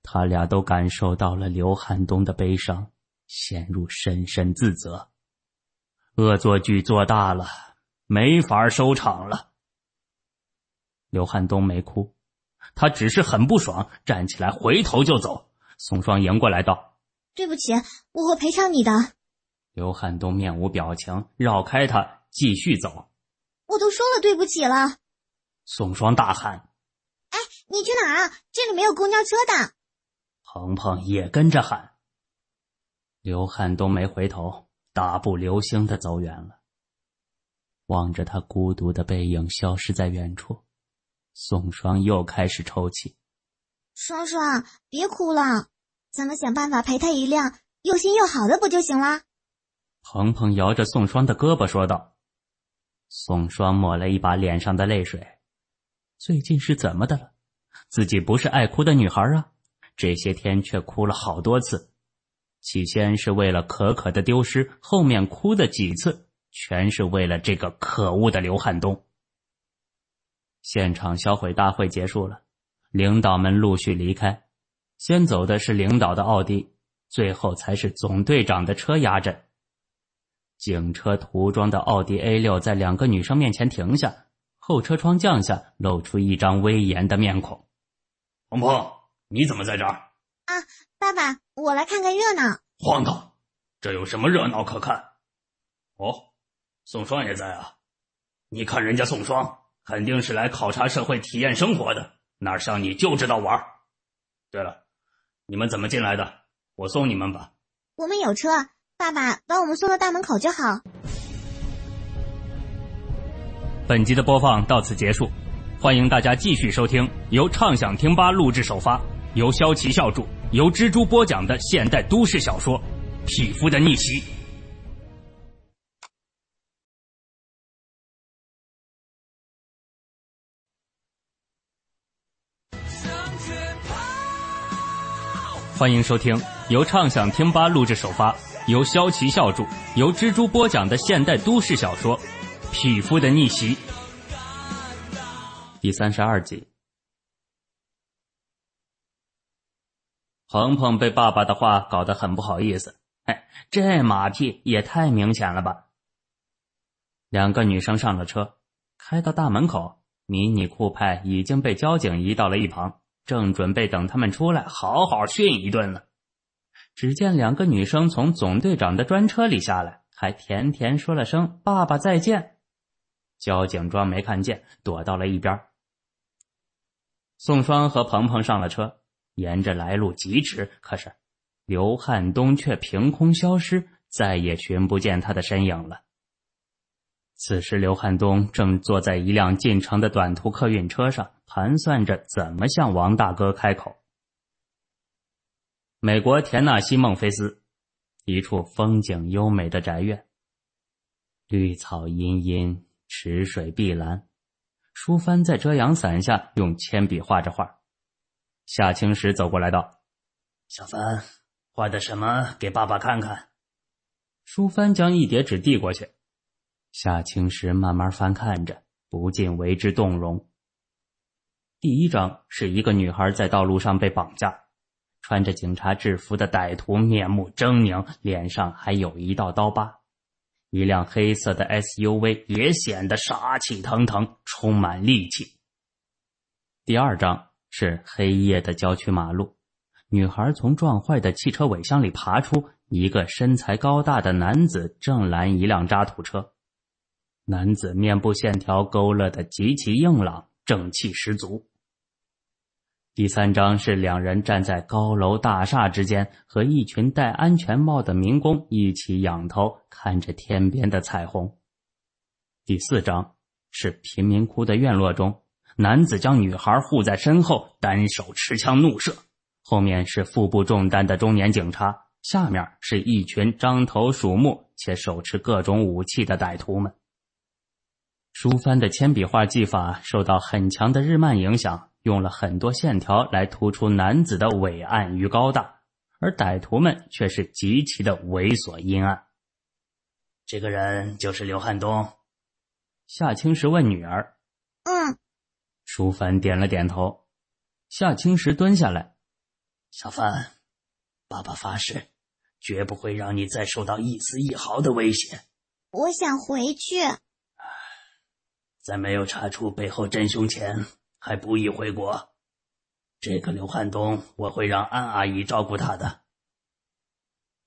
他俩都感受到了刘汉东的悲伤，陷入深深自责。恶作剧做大了，没法收场了。刘汉东没哭。他只是很不爽，站起来，回头就走。宋双迎过来道：“对不起，我会赔偿你的。”刘汉东面无表情，绕开他，继续走。“我都说了对不起了。”宋双大喊：“哎，你去哪？啊？这里没有公交车的。”鹏鹏也跟着喊。刘汉东没回头，大步流星的走远了，望着他孤独的背影消失在远处。宋双又开始抽泣。双双，别哭了，咱们想办法赔他一辆又新又好的不就行了？鹏鹏摇着宋双的胳膊说道。宋双抹了一把脸上的泪水，最近是怎么的了？自己不是爱哭的女孩啊，这些天却哭了好多次。起先是为了可可的丢失，后面哭的几次全是为了这个可恶的刘汉东。现场销毁大会结束了，领导们陆续离开。先走的是领导的奥迪，最后才是总队长的车压阵。警车涂装的奥迪 A 六在两个女生面前停下，后车窗降下，露出一张威严的面孔。鹏鹏，你怎么在这儿？啊，爸爸，我来看看热闹。荒唐，这有什么热闹可看？哦，宋双也在啊，你看人家宋双。肯定是来考察社会、体验生活的，哪像你就知道玩。对了，你们怎么进来的？我送你们吧。我们有车，爸爸把我们送到大门口就好。本集的播放到此结束，欢迎大家继续收听由畅想听吧录制首发，由肖奇笑著、由蜘蛛播讲的现代都市小说《匹夫的逆袭》。欢迎收听由畅想听吧录制首发，由萧奇笑著，由蜘蛛播讲的现代都市小说《匹夫的逆袭》第三十二集。鹏鹏被爸爸的话搞得很不好意思，哎，这马屁也太明显了吧！两个女生上了车，开到大门口，迷你酷派已经被交警移到了一旁。正准备等他们出来好好训一顿呢，只见两个女生从总队长的专车里下来，还甜甜说了声“爸爸再见”。交警装没看见，躲到了一边。宋双和鹏鹏上了车，沿着来路疾驰，可是刘汉东却凭空消失，再也寻不见他的身影了。此时，刘汉东正坐在一辆进城的短途客运车上，盘算着怎么向王大哥开口。美国田纳西孟菲斯，一处风景优美的宅院，绿草茵茵，池水碧蓝。舒帆在遮阳伞下用铅笔画着画。夏青石走过来道：“小帆，画的什么？给爸爸看看。”舒帆将一叠纸递过去。夏青石慢慢翻看着，不禁为之动容。第一张是一个女孩在道路上被绑架，穿着警察制服的歹徒面目狰狞，脸上还有一道刀疤，一辆黑色的 SUV 也显得杀气腾腾，充满戾气。第二张是黑夜的郊区马路，女孩从撞坏的汽车尾箱里爬出，一个身材高大的男子正拦一辆渣土车。男子面部线条勾勒的极其硬朗，正气十足。第三张是两人站在高楼大厦之间，和一群戴安全帽的民工一起仰头看着天边的彩虹。第四张是贫民窟的院落中，男子将女孩护在身后，单手持枪怒射，后面是腹部中弹的中年警察，下面是一群张头鼠目且手持各种武器的歹徒们。舒帆的铅笔画技法受到很强的日漫影响，用了很多线条来突出男子的伟岸与高大，而歹徒们却是极其的猥琐阴暗。这个人就是刘汉东。夏青石问女儿：“嗯。”舒凡点了点头。夏青石蹲下来：“小凡，爸爸发誓，绝不会让你再受到一丝一毫的危险。”我想回去。在没有查出背后真凶前，还不宜回国。这个刘汉东，我会让安阿姨照顾他的。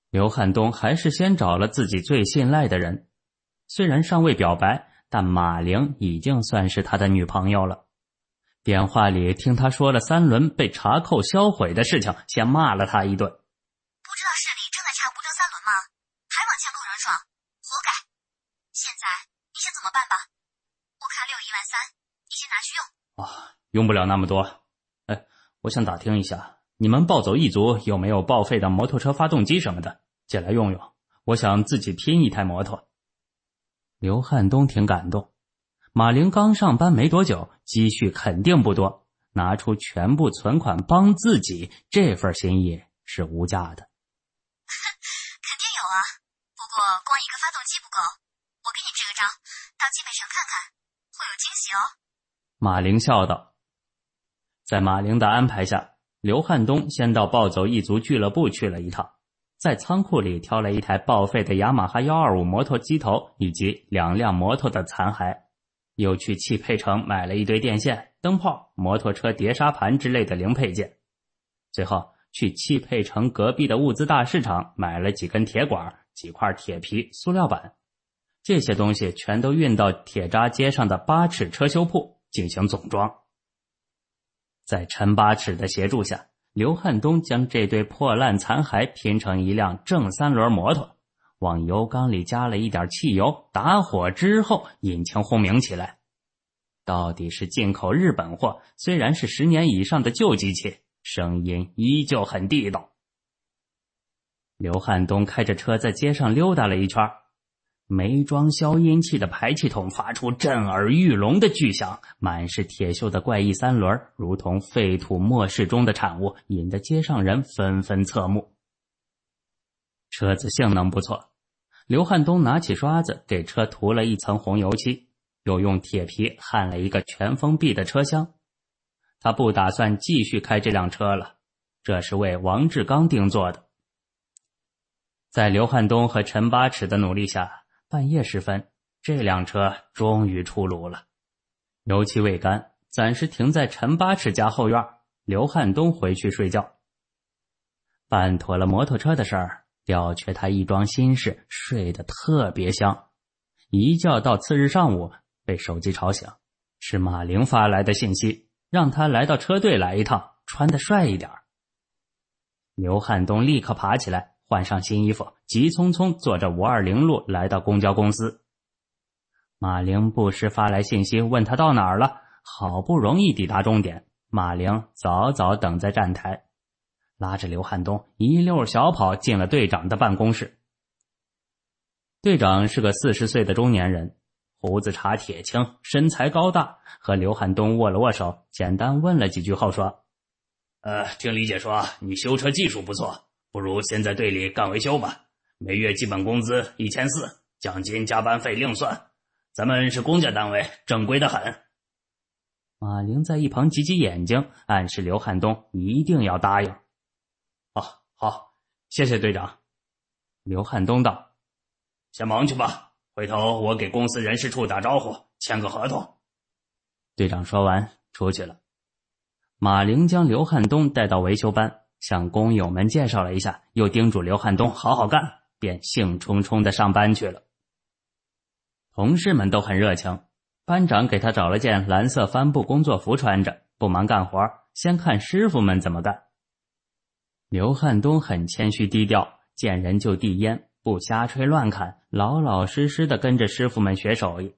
刘汉东还是先找了自己最信赖的人，虽然尚未表白，但马玲已经算是他的女朋友了。电话里听他说了三轮被查扣销毁的事情，先骂了他一顿。用不了那么多，哎，我想打听一下，你们暴走一族有没有报废的摩托车发动机什么的，借来用用？我想自己拼一台摩托。刘汉东挺感动，马玲刚上班没多久，积蓄肯定不多，拿出全部存款帮自己，这份心意是无价的。肯定有啊，不过光一个发动机不够，我给你支个招，到集美城看看，会有惊喜哦。马玲笑道。在马玲的安排下，刘汉东先到暴走一族俱乐部去了一趟，在仓库里挑了一台报废的雅马哈幺二五摩托机头以及两辆摩托的残骸，又去汽配城买了一堆电线、灯泡、摩托车碟刹盘之类的零配件，最后去汽配城隔壁的物资大市场买了几根铁管、几块铁皮、塑料板，这些东西全都运到铁渣街上的八尺车修铺进行总装。在陈八尺的协助下，刘汉东将这堆破烂残骸拼成一辆正三轮摩托，往油缸里加了一点汽油，打火之后，引擎轰鸣起来。到底是进口日本货，虽然是十年以上的旧机器，声音依旧很地道。刘汉东开着车在街上溜达了一圈。没装消音器的排气筒发出震耳欲聋的巨响，满是铁锈的怪异三轮，如同废土末世中的产物，引得街上人纷纷侧目。车子性能不错，刘汉东拿起刷子给车涂了一层红油漆，又用铁皮焊了一个全封闭的车厢。他不打算继续开这辆车了，这是为王志刚定做的。在刘汉东和陈八尺的努力下。半夜时分，这辆车终于出炉了，油漆未干，暂时停在陈八尺家后院。刘汉东回去睡觉，办妥了摩托车的事儿，了却他一桩心事，睡得特别香。一觉到次日上午，被手机吵醒，是马玲发来的信息，让他来到车队来一趟，穿的帅一点。刘汉东立刻爬起来。换上新衣服，急匆匆坐着五二零路来到公交公司。马玲不时发来信息，问他到哪儿了。好不容易抵达终点，马玲早早等在站台，拉着刘汉东一溜小跑进了队长的办公室。队长是个四十岁的中年人，胡子茬铁青，身材高大，和刘汉东握了握手，简单问了几句后说：“呃，听李姐说你修车技术不错。”不如先在队里干维修吧，每月基本工资一千四，奖金、加班费另算。咱们是公家单位，正规的很。马玲在一旁挤挤眼睛，暗示刘汉东一定要答应。哦，好，谢谢队长。刘汉东道：“先忙去吧，回头我给公司人事处打招呼，签个合同。”队长说完出去了。马玲将刘汉东带到维修班。向工友们介绍了一下，又叮嘱刘汉东好好干，便兴冲冲的上班去了。同事们都很热情，班长给他找了件蓝色帆布工作服穿着，不忙干活先看师傅们怎么干。刘汉东很谦虚低调，见人就递烟，不瞎吹乱侃，老老实实的跟着师傅们学手艺。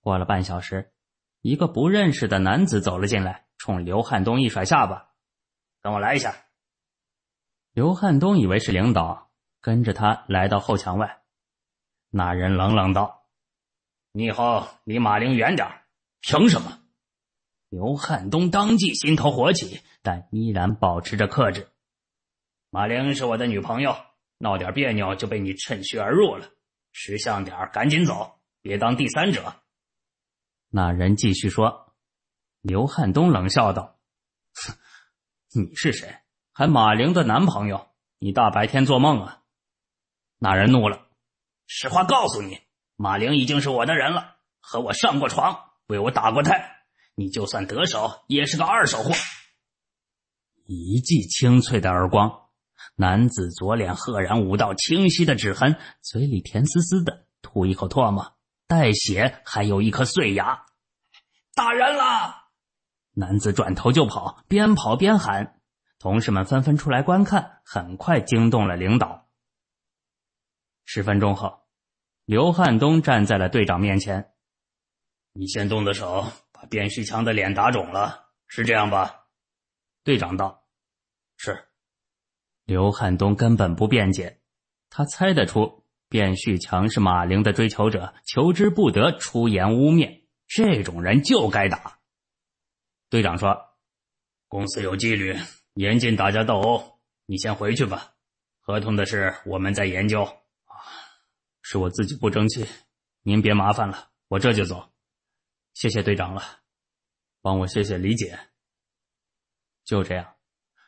过了半小时，一个不认识的男子走了进来，冲刘汉东一甩下巴。跟我来一下。刘汉东以为是领导，跟着他来到后墙外。那人冷冷道：“你以后离马玲远点。”凭什么？刘汉东当即心头火起，但依然保持着克制。马玲是我的女朋友，闹点别扭就被你趁虚而入了。识相点赶紧走，别当第三者。那人继续说。刘汉东冷笑道。你是谁？还马玲的男朋友？你大白天做梦啊！那人怒了，实话告诉你，马玲已经是我的人了，和我上过床，为我打过胎。你就算得手，也是个二手货。一记清脆的耳光，男子左脸赫然五道清晰的指痕，嘴里甜丝丝的吐一口唾沫，带血，还有一颗碎牙。打人了！男子转头就跑，边跑边喊，同事们纷纷出来观看，很快惊动了领导。十分钟后，刘汉东站在了队长面前：“你先动的手，把卞旭强的脸打肿了，是这样吧？”队长道：“是。”刘汉东根本不辩解，他猜得出，卞旭强是马玲的追求者，求之不得，出言污蔑，这种人就该打。队长说：“公司有纪律，严禁打架斗殴。你先回去吧，合同的事我们再研究。”“是我自己不争气，您别麻烦了，我这就走。”“谢谢队长了，帮我谢谢李姐。”就这样，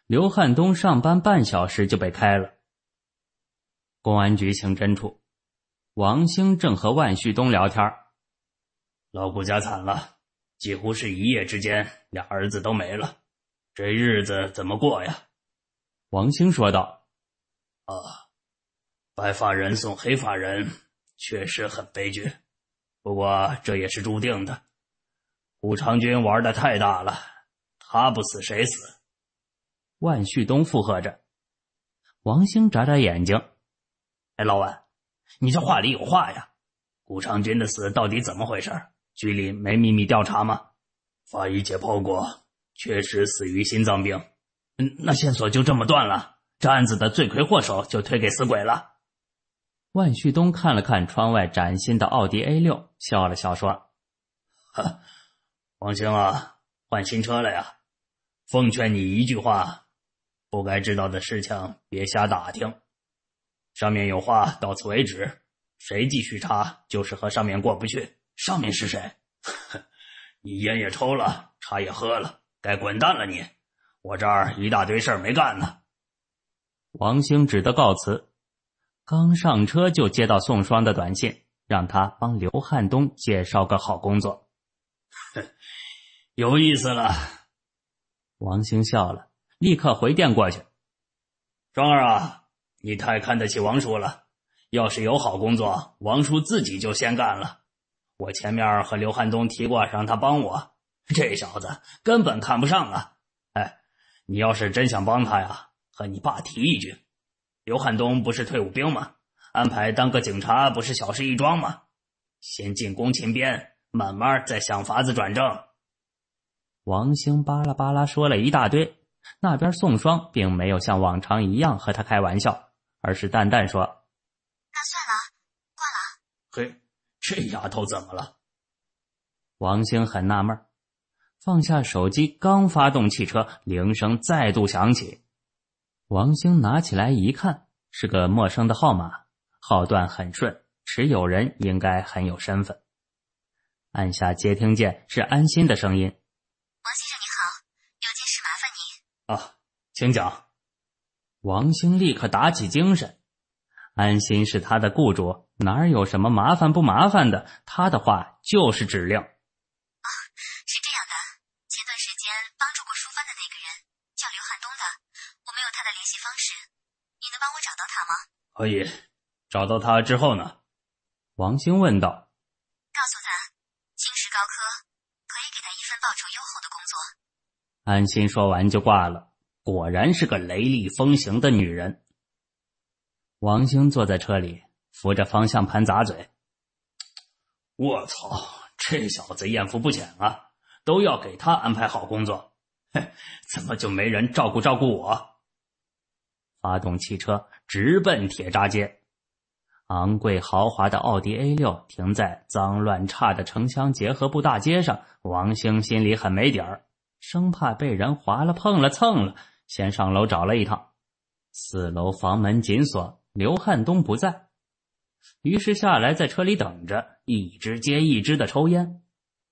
刘汉东上班半小时就被开了。公安局刑侦处，王兴正和万旭东聊天：“老顾家惨了。”几乎是一夜之间，俩儿子都没了，这日子怎么过呀？王兴说道：“啊，白发人送黑发人，确实很悲剧。不过这也是注定的。谷长军玩的太大了，他不死谁死？”万旭东附和着。王兴眨眨眼睛：“哎，老万，你这话里有话呀？谷长军的死到底怎么回事？”局里没秘密调查吗？法医解剖过，确实死于心脏病。嗯，那线索就这么断了，这案子的罪魁祸首就推给死鬼了。万旭东看了看窗外崭新的奥迪 A 六，笑了笑说：“王兴啊，换新车了呀。奉劝你一句话，不该知道的事情别瞎打听。上面有话，到此为止。谁继续查，就是和上面过不去。”上面是谁？你烟也抽了，茶也喝了，该滚蛋了你！我这儿一大堆事儿没干呢。王兴只得告辞，刚上车就接到宋双的短信，让他帮刘汉东介绍个好工作。哼，有意思了。王兴笑了，立刻回电过去。庄儿啊，你太看得起王叔了。要是有好工作，王叔自己就先干了。我前面和刘汉东提过，让他帮我，这小子根本看不上啊！哎，你要是真想帮他呀，和你爸提一句。刘汉东不是退伍兵吗？安排当个警察不是小事一桩吗？先进工勤编，慢慢再想法子转正。王兴巴拉巴拉说了一大堆，那边宋双并没有像往常一样和他开玩笑，而是淡淡说：“那算了，挂了。”嘿。这丫头怎么了？王兴很纳闷放下手机，刚发动汽车，铃声再度响起。王兴拿起来一看，是个陌生的号码，号段很顺，持有人应该很有身份。按下接听键，是安心的声音：“王先生你好，有件事麻烦您啊，请讲。”王兴立刻打起精神。安心是他的雇主，哪儿有什么麻烦不麻烦的？他的话就是指令。啊，是这样的，前段时间帮助过淑芬的那个人叫刘汉东的，我没有他的联系方式，你能帮我找到他吗？可以，找到他之后呢？王兴问道。告诉他，青石高科可以给他一份报酬优厚的工作。安心说完就挂了，果然是个雷厉风行的女人。王兴坐在车里，扶着方向盘砸嘴：“我操，这小子艳福不浅啊，都要给他安排好工作。哼，怎么就没人照顾照顾我？”发动汽车，直奔铁闸街。昂贵豪华的奥迪 a 六停在脏乱差的城乡结合部大街上，王兴心里很没底儿，生怕被人划了、碰了、蹭了，先上楼找了一趟。四楼房门紧锁。刘汉东不在，于是下来在车里等着，一支接一支的抽烟，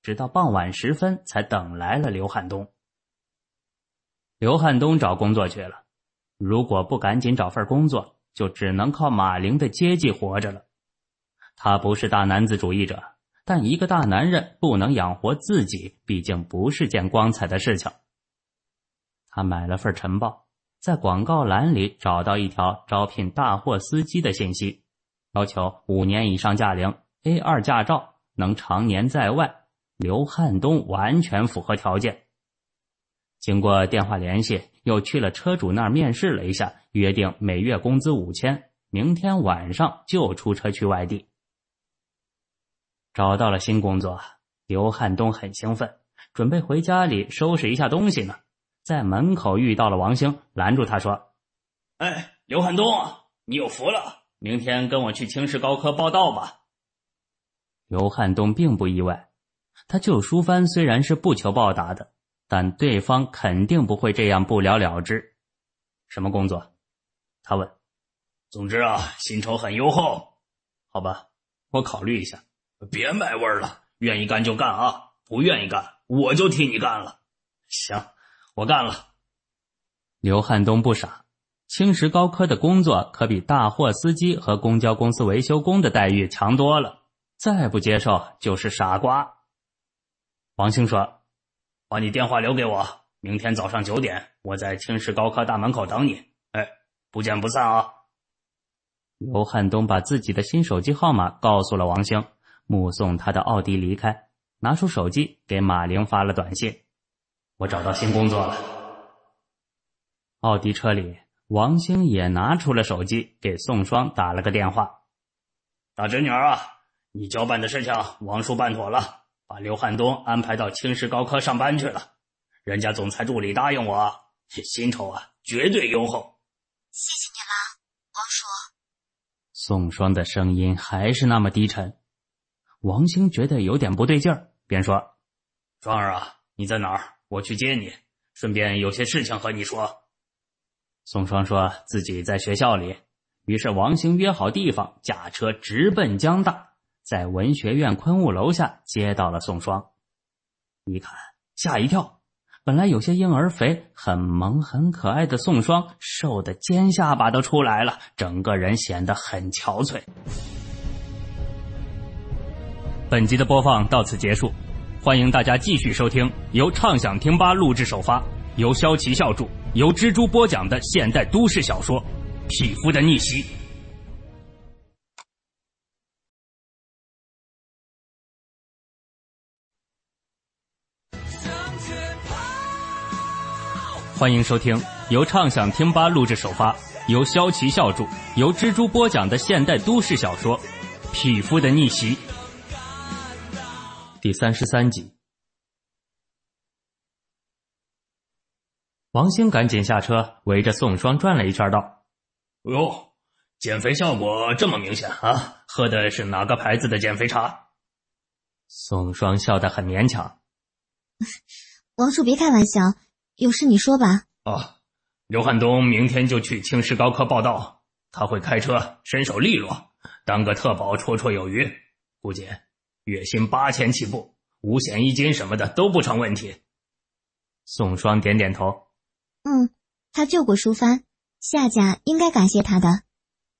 直到傍晚时分才等来了刘汉东。刘汉东找工作去了，如果不赶紧找份工作，就只能靠马玲的接济活着了。他不是大男子主义者，但一个大男人不能养活自己，毕竟不是件光彩的事情。他买了份晨报。在广告栏里找到一条招聘大货司机的信息，要求五年以上驾龄、A 二驾照，能常年在外。刘汉东完全符合条件。经过电话联系，又去了车主那儿面试了一下，约定每月工资五千，明天晚上就出车去外地。找到了新工作，刘汉东很兴奋，准备回家里收拾一下东西呢。在门口遇到了王兴，拦住他说：“哎，刘汉东，你有福了，明天跟我去青石高科报道吧。”刘汉东并不意外，他救书帆虽然是不求报答的，但对方肯定不会这样不了了之。什么工作？他问。总之啊，薪酬很优厚，好吧，我考虑一下。别卖味儿了，愿意干就干啊，不愿意干我就替你干了。行。我干了。刘汉东不傻，青石高科的工作可比大货司机和公交公司维修工的待遇强多了，再不接受就是傻瓜。王兴说：“把你电话留给我，明天早上九点，我在青石高科大门口等你。哎，不见不散啊！”刘汉东把自己的新手机号码告诉了王兴，目送他的奥迪离开，拿出手机给马玲发了短信。我找到新工作了。奥迪车里，王兴也拿出了手机，给宋双打了个电话：“大侄女儿啊，你交办的事情王叔办妥了，把刘汉东安排到青石高科上班去了。人家总裁助理答应我，薪酬啊绝对优厚。谢谢你了，王叔。”宋双的声音还是那么低沉，王兴觉得有点不对劲儿，便说：“双儿啊，你在哪儿？”我去接你，顺便有些事情和你说。宋双说自己在学校里，于是王兴约好地方，驾车直奔江大，在文学院昆吾楼下接到了宋双。一看，吓一跳，本来有些婴儿肥、很萌、很可爱的宋双，瘦的尖下巴都出来了，整个人显得很憔悴。本集的播放到此结束。欢迎大家继续收听由畅想听吧录制首发，由萧奇笑著，由蜘蛛播讲的现代都市小说《匹夫的逆袭》。欢迎收听由畅想听吧录制首发，由萧奇笑著，由蜘蛛播讲的现代都市小说《匹夫的逆袭》。第三十三集，王兴赶紧下车，围着宋双转了一圈，道：“哟，减肥效果这么明显啊？喝的是哪个牌子的减肥茶？”宋双笑得很勉强：“王叔别开玩笑，有事你说吧。”“哦，刘汉东明天就去青石高科报道，他会开车，身手利落，当个特保绰绰有余。”“估计月薪八千起步，五险一金什么的都不成问题。宋双点点头，嗯，他救过舒帆，夏家应该感谢他的。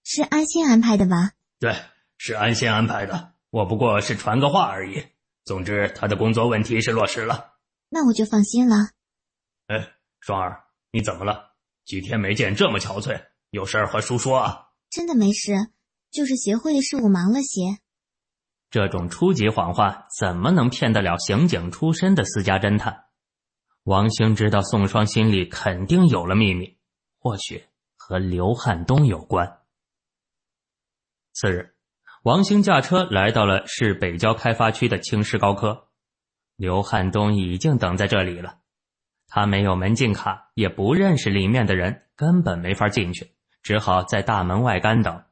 是安心安排的吧？对，是安心安排的。我不过是传个话而已。总之，他的工作问题是落实了。那我就放心了。哎，双儿，你怎么了？几天没见，这么憔悴。有事和叔说啊。真的没事，就是协会的事务忙了些。这种初级谎话怎么能骗得了刑警出身的私家侦探？王兴知道宋双心里肯定有了秘密，或许和刘汉东有关。次日，王兴驾车来到了市北郊开发区的青石高科，刘汉东已经等在这里了。他没有门禁卡，也不认识里面的人，根本没法进去，只好在大门外干等。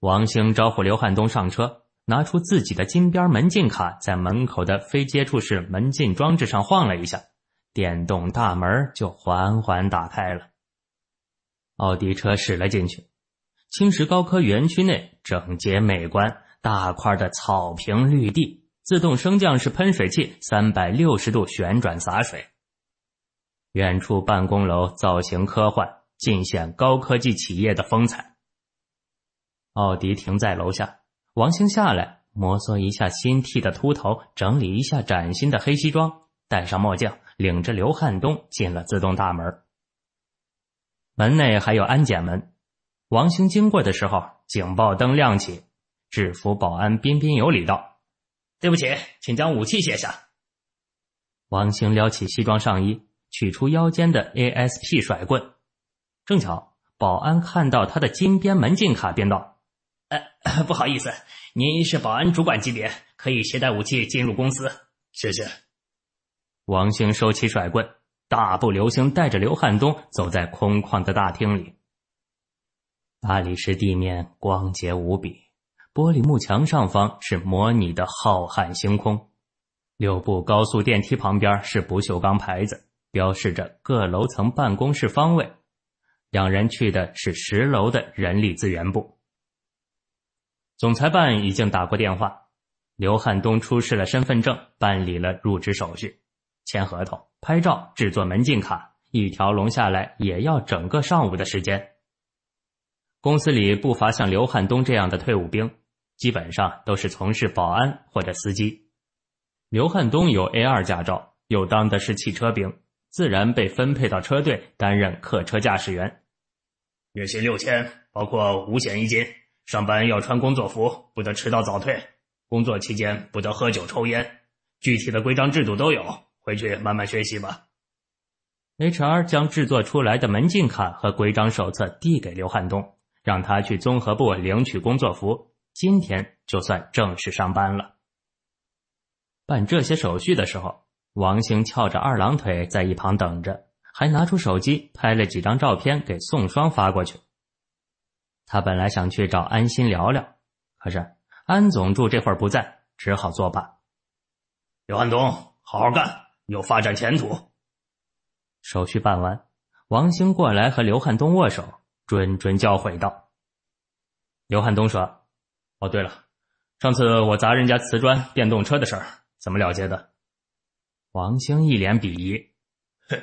王兴招呼刘汉东上车。拿出自己的金边门禁卡，在门口的非接触式门禁装置上晃了一下，电动大门就缓缓打开了。奥迪车驶了进去。青石高科园区内整洁美观，大块的草坪绿地，自动升降式喷水器三百六十度旋转洒水。远处办公楼造型科幻，尽显高科技企业的风采。奥迪停在楼下。王兴下来，摩挲一下新剃的秃头，整理一下崭新的黑西装，戴上墨镜，领着刘汉东进了自动大门。门内还有安检门，王兴经过的时候，警报灯亮起，制服保安彬彬有礼道：“对不起，请将武器卸下。”王兴撩起西装上衣，取出腰间的 ASP 甩棍，正巧保安看到他的金边门禁卡，便道。呃，不好意思，您是保安主管级别，可以携带武器进入公司。谢谢。王兴收起甩棍，大步流星带着刘汉东走在空旷的大厅里。大理石地面光洁无比，玻璃幕墙上方是模拟的浩瀚星空。六部高速电梯旁边是不锈钢牌子，标示着各楼层办公室方位。两人去的是十楼的人力资源部。总裁办已经打过电话，刘汉东出示了身份证，办理了入职手续，签合同、拍照、制作门禁卡，一条龙下来也要整个上午的时间。公司里不乏像刘汉东这样的退伍兵，基本上都是从事保安或者司机。刘汉东有 A 二驾照，又当的是汽车兵，自然被分配到车队担任客车驾驶员，月薪六千，包括五险一金。上班要穿工作服，不得迟到早退，工作期间不得喝酒抽烟。具体的规章制度都有，回去慢慢学习吧。HR 将制作出来的门禁卡和规章手册递给刘汉东，让他去综合部领取工作服。今天就算正式上班了。办这些手续的时候，王兴翘着二郎腿在一旁等着，还拿出手机拍了几张照片给宋双发过去。他本来想去找安心聊聊，可是安总助这会儿不在，只好作罢。刘汉东，好好干，有发展前途。手续办完，王兴过来和刘汉东握手，谆谆教诲道：“刘汉东说，哦，对了，上次我砸人家瓷砖、电动车的事儿怎么了结的？”王兴一脸鄙夷：“哼，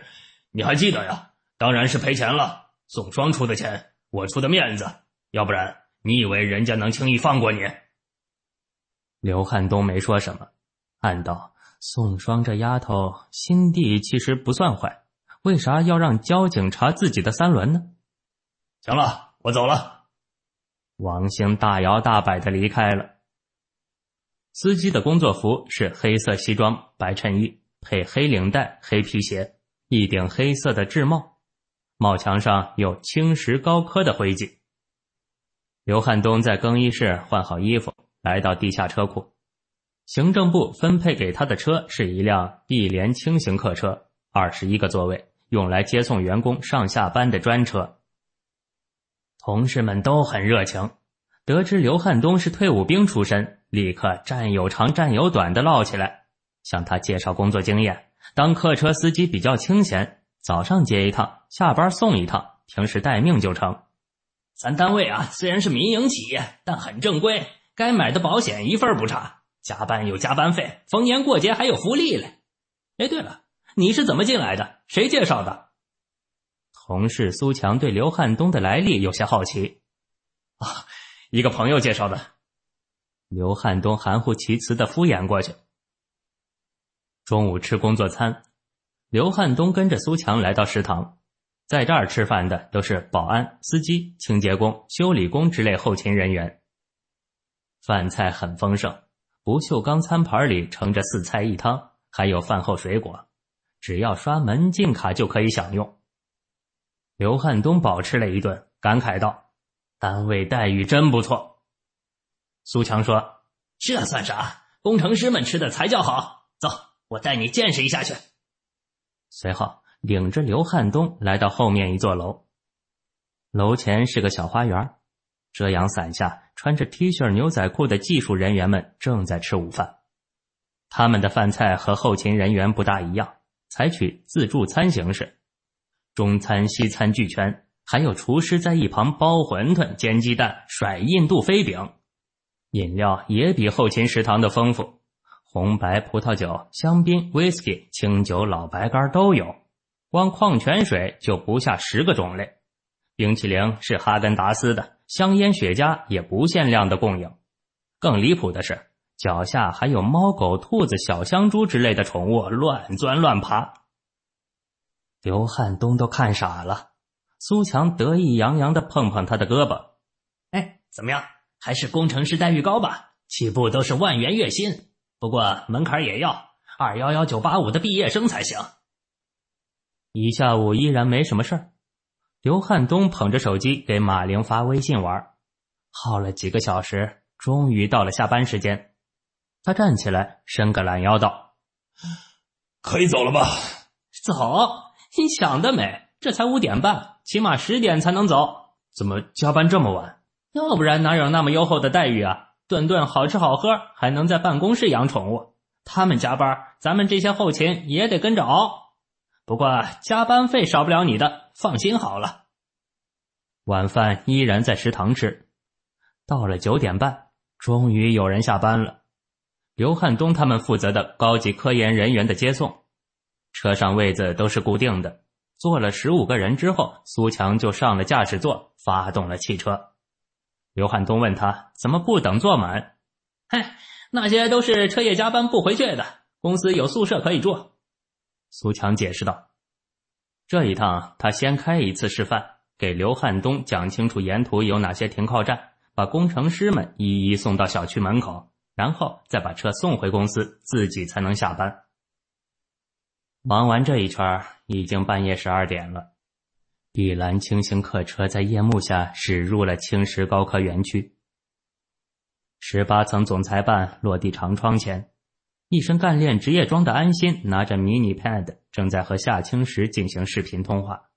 你还记得呀？当然是赔钱了，宋双出的钱，我出的面子。”要不然，你以为人家能轻易放过你？刘汉东没说什么，暗道：“宋双这丫头心地其实不算坏，为啥要让交警查自己的三轮呢？”行了，我走了。王兴大摇大摆的离开了。司机的工作服是黑色西装、白衬衣，配黑领带、黑皮鞋，一顶黑色的制帽，帽墙上有青石高科的徽记。刘汉东在更衣室换好衣服，来到地下车库。行政部分配给他的车是一辆一联轻型客车，二十一个座位，用来接送员工上下班的专车。同事们都很热情，得知刘汉东是退伍兵出身，立刻战友长战友短的唠起来，向他介绍工作经验。当客车司机比较清闲，早上接一趟，下班送一趟，平时待命就成。咱单位啊，虽然是民营企业，但很正规，该买的保险一份不差，加班有加班费，逢年过节还有福利嘞。哎，对了，你是怎么进来的？谁介绍的？同事苏强对刘汉东的来历有些好奇。啊，一个朋友介绍的。刘汉东含糊其辞的敷衍过去。中午吃工作餐，刘汉东跟着苏强来到食堂。在这儿吃饭的都是保安、司机、清洁工、修理工之类后勤人员，饭菜很丰盛，不锈钢餐盘里盛着四菜一汤，还有饭后水果，只要刷门禁卡就可以享用。刘汉东饱吃了一顿，感慨道：“单位待遇真不错。”苏强说：“这算啥？工程师们吃的才叫好。走，我带你见识一下去。”随后。领着刘汉东来到后面一座楼，楼前是个小花园，遮阳伞下穿着 T 恤牛仔裤的技术人员们正在吃午饭。他们的饭菜和后勤人员不大一样，采取自助餐形式，中餐西餐俱全，还有厨师在一旁包馄饨、煎鸡蛋、甩印度飞饼。饮料也比后勤食堂的丰富，红白葡萄酒、香槟、威士忌、清酒、老白干都有。光矿泉水就不下十个种类，冰淇淋是哈根达斯的，香烟雪茄也不限量的供应。更离谱的是，脚下还有猫、狗、兔子、小香猪之类的宠物乱钻乱爬。刘汉东都看傻了。苏强得意洋洋的碰碰他的胳膊：“哎，怎么样？还是工程师待遇高吧？起步都是万元月薪，不过门槛也要二幺幺九八五的毕业生才行。”一下午依然没什么事儿，刘汉东捧着手机给马玲发微信玩，耗了几个小时，终于到了下班时间。他站起来伸个懒腰，道：“可以走了吧？”“走？你想得美！这才五点半，起码十点才能走。怎么加班这么晚？要不然哪有那么优厚的待遇啊？顿顿好吃好喝，还能在办公室养宠物。他们加班，咱们这些后勤也得跟着熬。”不过加班费少不了你的，放心好了。晚饭依然在食堂吃，到了九点半，终于有人下班了。刘汉东他们负责的高级科研人员的接送，车上位子都是固定的，坐了十五个人之后，苏强就上了驾驶座，发动了汽车。刘汉东问他怎么不等坐满？嘿，那些都是彻夜加班不回去的，公司有宿舍可以住。苏强解释道：“这一趟，他先开一次示范，给刘汉东讲清楚沿途有哪些停靠站，把工程师们一一送到小区门口，然后再把车送回公司，自己才能下班。忙完这一圈，已经半夜十二点了。碧蓝轻型客车在夜幕下驶入了青石高科园区，十八层总裁办落地长窗前。”一身干练职业装的安心拿着迷你 pad，正在和夏青石进行视频通话。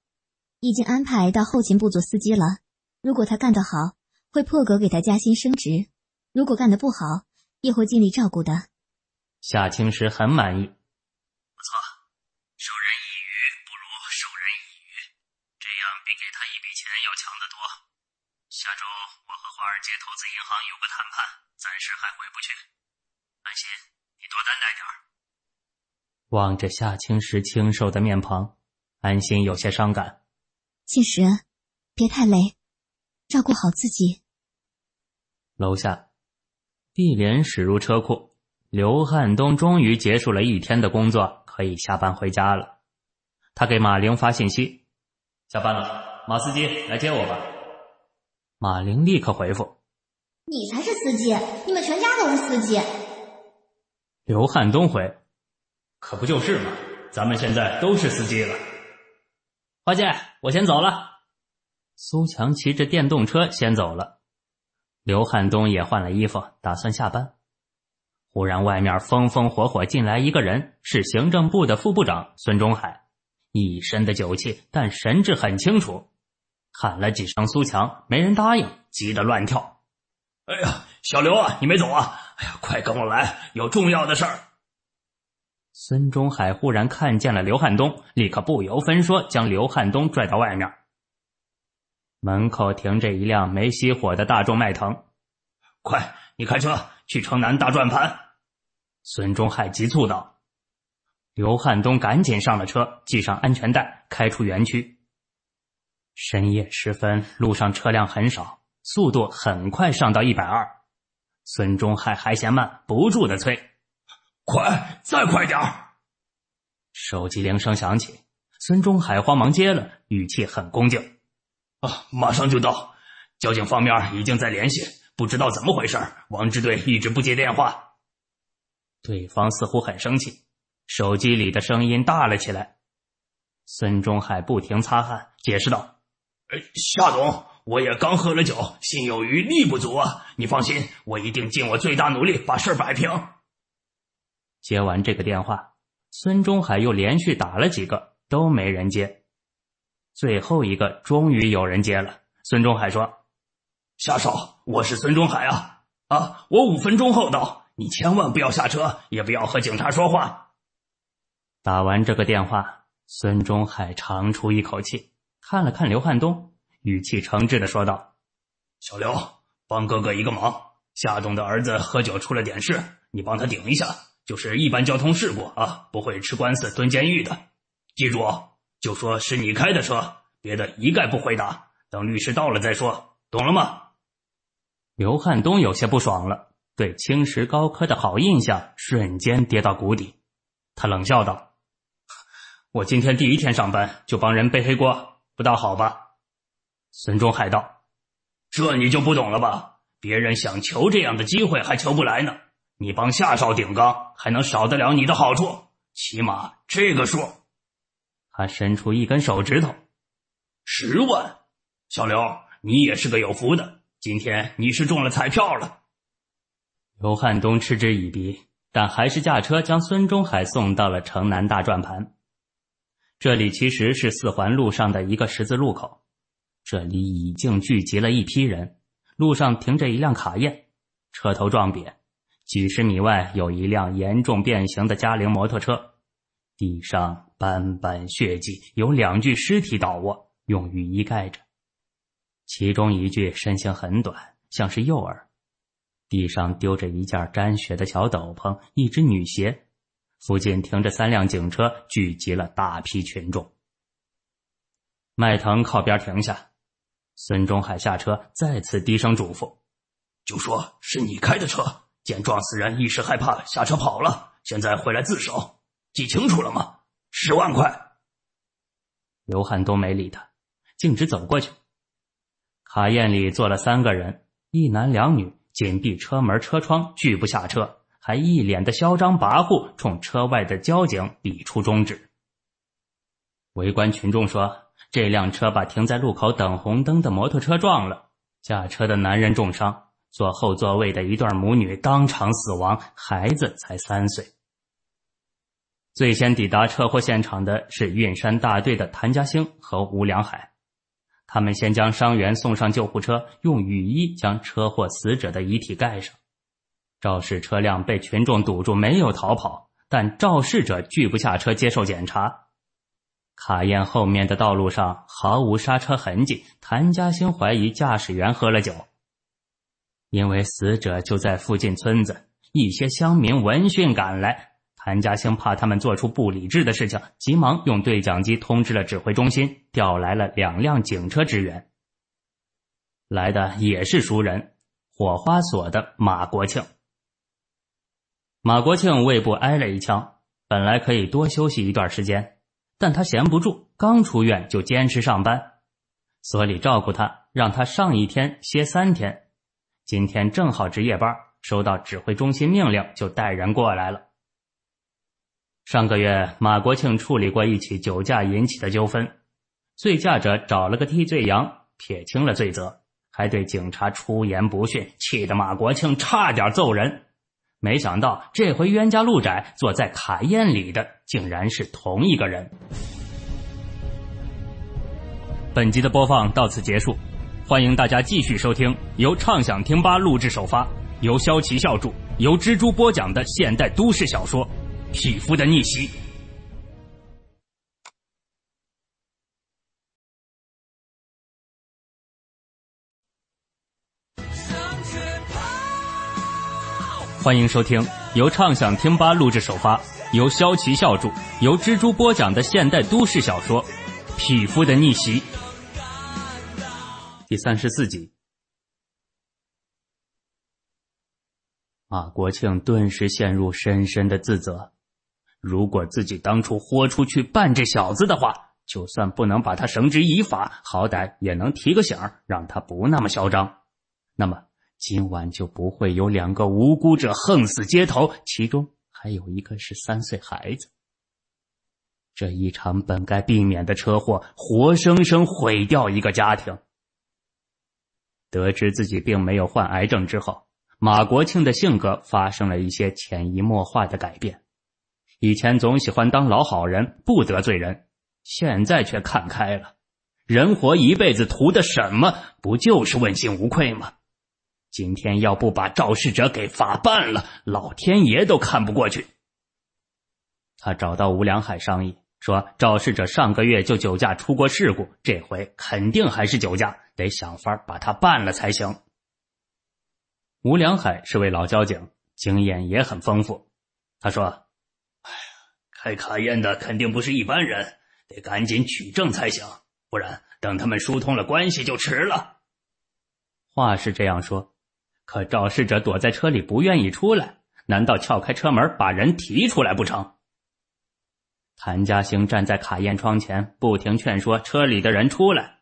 已经安排到后勤部做司机了。如果他干得好，会破格给他加薪升职；如果干得不好，也会尽力照顾的。夏青石很满意，不错，授人以鱼不如授人以渔，这样比给他一笔钱要强得多。下周我和华尔街投资银行有个谈判，暂时还回不去。安心。多担待点儿。望着夏青石清瘦的面庞，安心有些伤感。青石，别太累，照顾好自己。楼下，碧莲驶入车库。刘汉东终于结束了一天的工作，可以下班回家了。他给马玲发信息：“下班了，马司机来接我吧。”马玲立刻回复：“你才是司机，你们全家都是司机。”刘汉东回：“可不就是嘛，咱们现在都是司机了。”花姐，我先走了。苏强骑着电动车先走了。刘汉东也换了衣服，打算下班。忽然，外面风风火火进来一个人，是行政部的副部长孙中海，一身的酒气，但神志很清楚，喊了几声苏强，没人答应，急得乱跳：“哎呀，小刘啊，你没走啊？”哎呀，快跟我来，有重要的事儿！孙中海忽然看见了刘汉东，立刻不由分说将刘汉东拽到外面。门口停着一辆没熄火的大众迈腾，快，你开车去城南大转盘！孙中海急促道。刘汉东赶紧上了车，系上安全带，开出园区。深夜时分，路上车辆很少，速度很快，上到一百二。孙中海还嫌慢，不住的催：“快，再快点儿！”手机铃声响起，孙中海慌忙接了，语气很恭敬：“啊，马上就到，交警方面已经在联系，不知道怎么回事，王支队一直不接电话。”对方似乎很生气，手机里的声音大了起来。孙中海不停擦汗，解释道：“哎，夏总。”我也刚喝了酒，心有余力不足啊！你放心，我一定尽我最大努力把事儿摆平。接完这个电话，孙中海又连续打了几个，都没人接。最后一个终于有人接了。孙中海说：“下手，我是孙中海啊！啊，我五分钟后到，你千万不要下车，也不要和警察说话。”打完这个电话，孙中海长出一口气，看了看刘汉东。语气诚挚的说道：“小刘，帮哥哥一个忙，夏董的儿子喝酒出了点事，你帮他顶一下，就是一般交通事故啊，不会吃官司蹲监狱的。记住就说是你开的车，别的一概不回答，等律师到了再说，懂了吗？”刘汉东有些不爽了，对青石高科的好印象瞬间跌到谷底。他冷笑道：“我今天第一天上班就帮人背黑锅，不大好吧？”孙中海道：“这你就不懂了吧？别人想求这样的机会还求不来呢。你帮夏少顶缸，还能少得了你的好处？起码这个数。”他伸出一根手指头：“十万。”小刘，你也是个有福的，今天你是中了彩票了。”刘汉东嗤之以鼻，但还是驾车将孙中海送到了城南大转盘。这里其实是四环路上的一个十字路口。这里已经聚集了一批人，路上停着一辆卡宴，车头撞扁，几十米外有一辆严重变形的嘉陵摩托车，地上斑斑血迹，有两具尸体倒卧，用雨衣盖着，其中一具身形很短，像是幼儿。地上丢着一件沾血的小斗篷，一只女鞋。附近停着三辆警车，聚集了大批群众。迈腾靠边停下。孙中海下车，再次低声嘱咐：“就说是你开的车，见撞死人一时害怕，下车跑了，现在回来自首，记清楚了吗？”十万块。刘汉东没理他，径直走过去。卡宴里坐了三个人，一男两女，紧闭车门车窗，拒不下车，还一脸的嚣张跋扈，冲车外的交警比出中指。围观群众说。这辆车把停在路口等红灯的摩托车撞了，驾车的男人重伤，坐后座位的一对母女当场死亡，孩子才三岁。最先抵达车祸现场的是运山大队的谭家兴和吴良海，他们先将伤员送上救护车，用雨衣将车祸死者的遗体盖上。肇事车辆被群众堵住，没有逃跑，但肇事者拒不下车接受检查。卡宴后面的道路上毫无刹车痕迹，谭家兴怀疑驾驶员喝了酒。因为死者就在附近村子，一些乡民闻讯赶来。谭家兴怕他们做出不理智的事情，急忙用对讲机通知了指挥中心，调来了两辆警车支援。来的也是熟人，火花锁的马国庆。马国庆胃部挨了一枪，本来可以多休息一段时间。但他闲不住，刚出院就坚持上班。所里照顾他，让他上一天，歇三天。今天正好值夜班，收到指挥中心命令，就带人过来了。上个月，马国庆处理过一起酒驾引起的纠纷，醉驾者找了个替罪羊，撇清了罪责，还对警察出言不逊，气得马国庆差点揍人。没想到这回冤家路窄，坐在卡宴里的竟然是同一个人。本集的播放到此结束，欢迎大家继续收听由畅想听吧录制首发，由肖奇笑著，由蜘蛛播讲的现代都市小说《匹夫的逆袭》。欢迎收听由畅想听吧录制首发，由肖奇笑著，由蜘蛛播讲的现代都市小说《匹夫的逆袭》第三十四集。马国庆顿时陷入深深的自责：如果自己当初豁出去办这小子的话，就算不能把他绳之以法，好歹也能提个醒儿，让他不那么嚣张。那么。今晚就不会有两个无辜者横死街头，其中还有一个是三岁孩子。这一场本该避免的车祸，活生生毁掉一个家庭。得知自己并没有患癌症之后，马国庆的性格发生了一些潜移默化的改变。以前总喜欢当老好人，不得罪人，现在却看开了。人活一辈子图的什么？不就是问心无愧吗？今天要不把肇事者给法办了，老天爷都看不过去。他找到吴良海商议，说肇事者上个月就酒驾出过事故，这回肯定还是酒驾，得想法把他办了才行。吴良海是位老交警，经验也很丰富。他说：“哎呀，开卡宴的肯定不是一般人，得赶紧取证才行，不然等他们疏通了关系就迟了。”话是这样说。可肇事者躲在车里不愿意出来，难道撬开车门把人提出来不成？谭家兴站在卡宴窗前，不停劝说车里的人出来，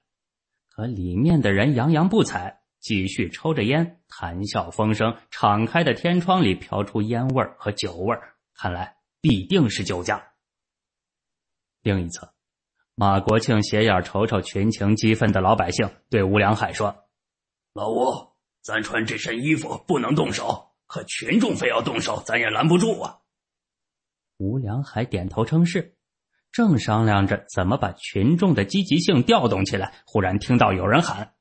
可里面的人洋洋不睬，继续抽着烟，谈笑风生。敞开的天窗里飘出烟味和酒味看来必定是酒驾。另一侧，马国庆斜眼瞅瞅群情激愤的老百姓，对吴良海说：“老吴。”咱穿这身衣服不能动手，可群众非要动手，咱也拦不住啊。吴良海点头称是，正商量着怎么把群众的积极性调动起来，忽然听到有人喊：“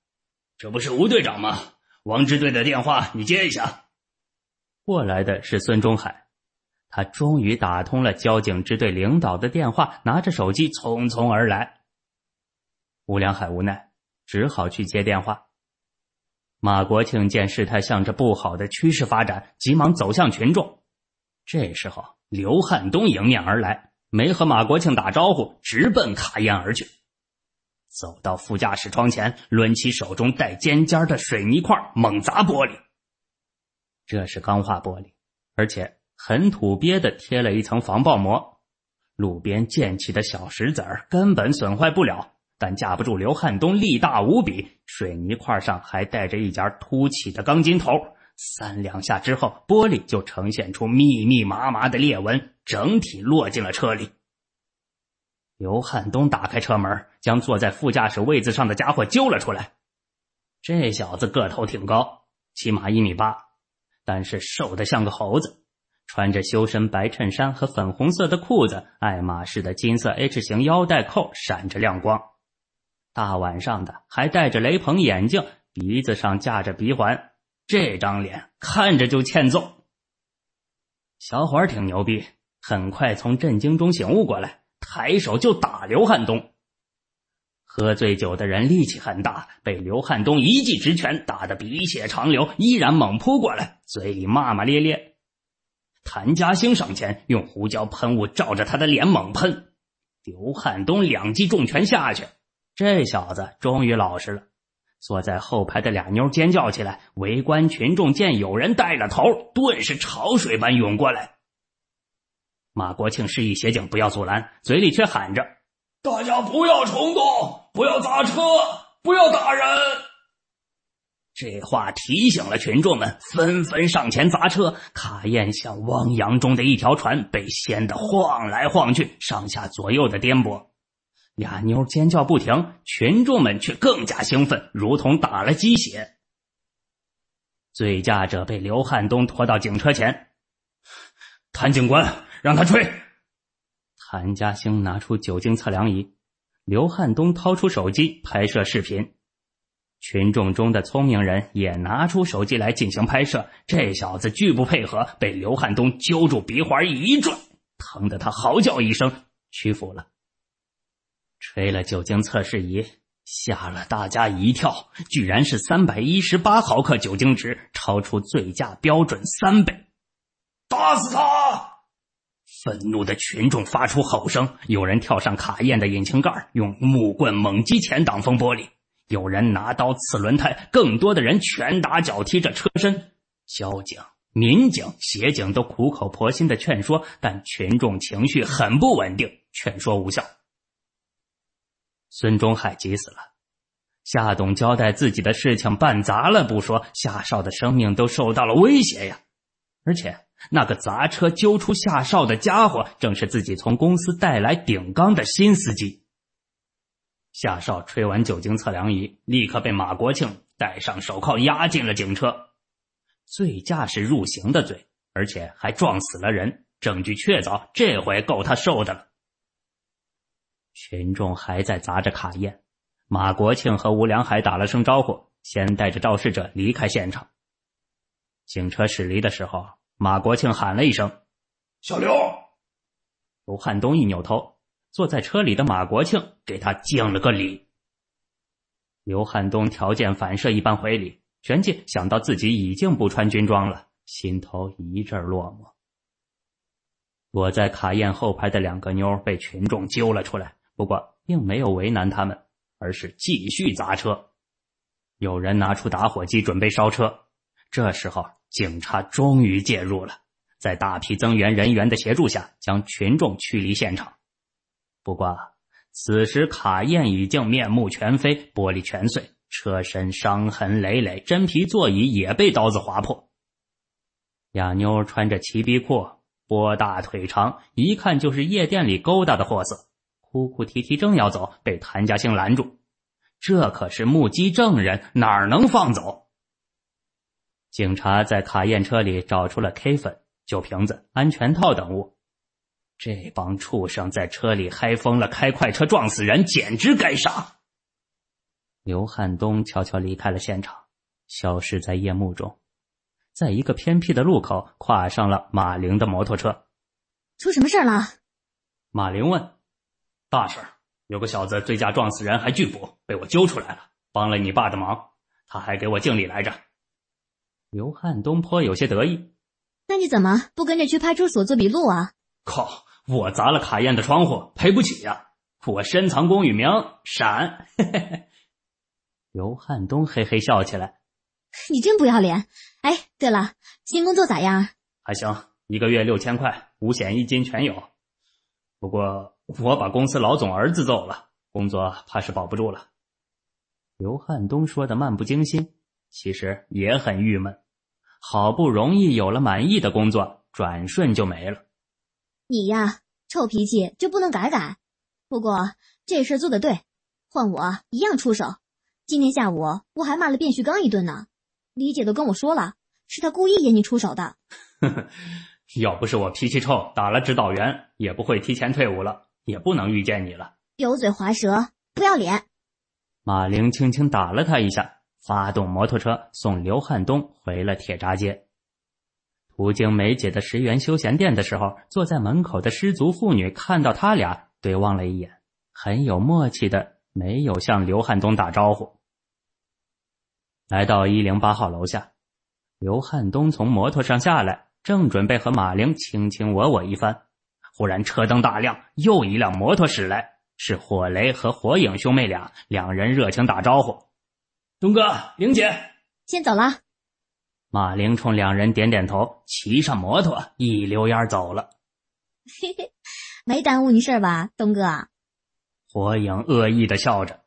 这不是吴队长吗？”王支队的电话，你接一下。过来的是孙中海，他终于打通了交警支队领导的电话，拿着手机匆匆而来。吴良海无奈，只好去接电话。马国庆见事态向着不好的趋势发展，急忙走向群众。这时候，刘汉东迎面而来，没和马国庆打招呼，直奔卡宴而去。走到副驾驶窗前，抡起手中带尖尖的水泥块猛砸玻璃。这是钢化玻璃，而且很土鳖的贴了一层防爆膜。路边溅起的小石子根本损坏不了。但架不住刘汉东力大无比，水泥块上还带着一截凸起的钢筋头。三两下之后，玻璃就呈现出密密麻麻的裂纹，整体落进了车里。刘汉东打开车门，将坐在副驾驶位子上的家伙揪了出来。这小子个头挺高，起码一米八，但是瘦得像个猴子，穿着修身白衬衫和粉红色的裤子，爱马仕的金色 H 型腰带扣闪着亮光。大晚上的，还戴着雷朋眼镜，鼻子上架着鼻环，这张脸看着就欠揍。小伙儿挺牛逼，很快从震惊中醒悟过来，抬手就打刘汉东。喝醉酒的人力气很大，被刘汉东一记直拳打得鼻血长流，依然猛扑过来，嘴里骂骂咧咧。谭家兴上前用胡椒喷雾照着他的脸猛喷，刘汉东两记重拳下去。这小子终于老实了。坐在后排的俩妞尖叫起来。围观群众见有人带了头，顿时潮水般涌过来。马国庆示意协警不要阻拦，嘴里却喊着：“大家不要冲动，不要砸车，不要打人。”这话提醒了群众们，纷纷上前砸车。卡宴像汪洋中的一条船，被掀得晃来晃去，上下左右的颠簸。俩妞尖叫不停，群众们却更加兴奋，如同打了鸡血。醉驾者被刘汉东拖到警车前，谭警官让他吹。谭家兴拿出酒精测量仪，刘汉东掏出手机拍摄视频，群众中的聪明人也拿出手机来进行拍摄。这小子拒不配合，被刘汉东揪住鼻环一拽，疼得他嚎叫一声，屈服了。吹了酒精测试仪，吓了大家一跳，居然是三百一十八毫克酒精值，超出醉驾标准三倍。打死他！愤怒的群众发出吼声，有人跳上卡宴的引擎盖，用木棍猛击前挡风玻璃；有人拿刀刺轮胎，更多的人拳打脚踢着车身。交警、民警、协警都苦口婆心的劝说，但群众情绪很不稳定，劝说无效。孙中海急死了，夏董交代自己的事情办砸了不说，夏少的生命都受到了威胁呀！而且那个砸车揪出夏少的家伙，正是自己从公司带来顶缸的新司机。夏少吹完酒精测量仪，立刻被马国庆戴上手铐押进了警车。醉驾是入刑的罪，而且还撞死了人，证据确凿，这回够他受的了。群众还在砸着卡宴，马国庆和吴良海打了声招呼，先带着肇事者离开现场。警车驶离的时候，马国庆喊了一声：“小刘！”刘汉东一扭头，坐在车里的马国庆给他敬了个礼。刘汉东条件反射一般回礼，旋即想到自己已经不穿军装了，心头一阵落寞。躲在卡宴后排的两个妞被群众揪了出来。不过，并没有为难他们，而是继续砸车。有人拿出打火机准备烧车，这时候警察终于介入了，在大批增援人员的协助下，将群众驱离现场。不过，此时卡宴已经面目全非，玻璃全碎，车身伤痕累累，真皮座椅也被刀子划破。亚妞穿着齐鼻裤，波大腿长，一看就是夜店里勾搭的货色。哭哭啼啼，正要走，被谭家兴拦住。这可是目击证人，哪能放走？警察在卡宴车里找出了 K 粉、酒瓶子、安全套等物。这帮畜生在车里嗨疯了，开快车撞死人，简直该杀！刘汉东悄悄离开了现场，消失在夜幕中，在一个偏僻的路口，跨上了马玲的摩托车。出什么事了？马玲问。大事儿，有个小子醉驾撞死人还拒捕，被我揪出来了，帮了你爸的忙，他还给我敬礼来着。刘汉东颇有些得意。那你怎么不跟着去派出所做笔录啊？靠，我砸了卡宴的窗户，赔不起呀！我深藏功与名，闪。刘汉东嘿嘿笑起来。你真不要脸！哎，对了，新工作咋样？还行，一个月六千块，五险一金全有。不过。我把公司老总儿子揍了，工作怕是保不住了。刘汉东说的漫不经心，其实也很郁闷。好不容易有了满意的工作，转瞬就没了。你呀，臭脾气就不能改改？不过这事做的对，换我一样出手。今天下午我还骂了卞旭刚一顿呢。李姐都跟我说了，是他故意引你出手的。要不是我脾气臭，打了指导员也不会提前退伍了。也不能遇见你了。油嘴滑舌，不要脸。马玲轻轻打了他一下，发动摩托车送刘汉东回了铁闸街。途经梅姐的十元休闲店的时候，坐在门口的失足妇女看到他俩对望了一眼，很有默契的没有向刘汉东打招呼。来到一零八号楼下，刘汉东从摩托上下来，正准备和马玲卿卿我我一番。忽然车灯大亮，又一辆摩托驶来，是火雷和火影兄妹俩，两人热情打招呼：“东哥，玲姐，先走了。”马玲冲两人点点头，骑上摩托一溜烟走了。嘿嘿，没耽误你事吧，东哥？火影恶意的笑着。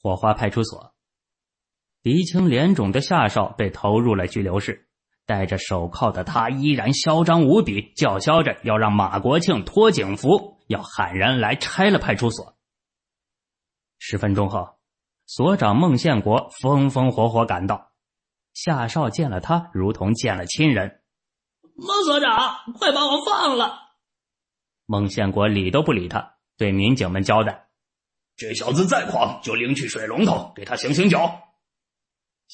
火花派出所，鼻青脸肿的夏少被投入了拘留室。戴着手铐的他依然嚣张无比，叫嚣着要让马国庆脱警服，要喊人来拆了派出所。十分钟后，所长孟宪国风风火火赶到，夏少见了他如同见了亲人：“孟所长，快把我放了！”孟宪国理都不理他，对民警们交代：“这小子再狂，就拎去水龙头，给他醒醒酒。”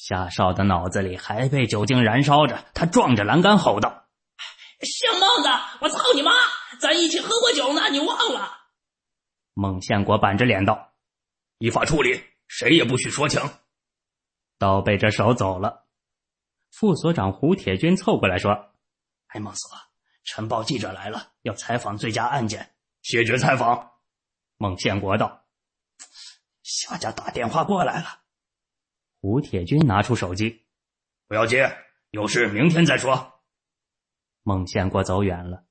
夏少的脑子里还被酒精燃烧着，他撞着栏杆吼道：“姓孟的，我操你妈！咱一起喝过酒呢，你忘了？”孟宪国板着脸道：“依法处理，谁也不许说情。”刀背着手走了。副所长胡铁军凑过来说：“哎，孟所，晨报记者来了，要采访最佳案件，谢绝采访。”孟宪国道：“夏家打电话过来了。”胡铁军拿出手机，不要接，有事明天再说。孟宪国走远了，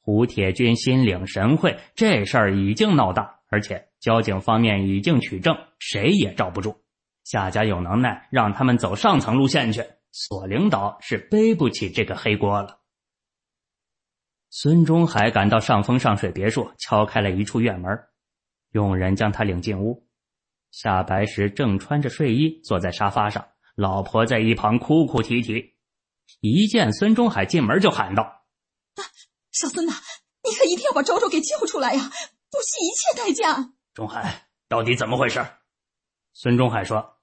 胡铁军心领神会，这事儿已经闹大，而且交警方面已经取证，谁也罩不住。夏家有能耐，让他们走上层路线去，所领导是背不起这个黑锅了。孙中海赶到上峰上水别墅，敲开了一处院门，佣人将他领进屋。夏白石正穿着睡衣坐在沙发上，老婆在一旁哭哭啼啼。一见孙中海进门，就喊道：“小孙呐，你可一定要把周周给救出来呀，不惜一切代价！”中海，到底怎么回事？”孙中海说：“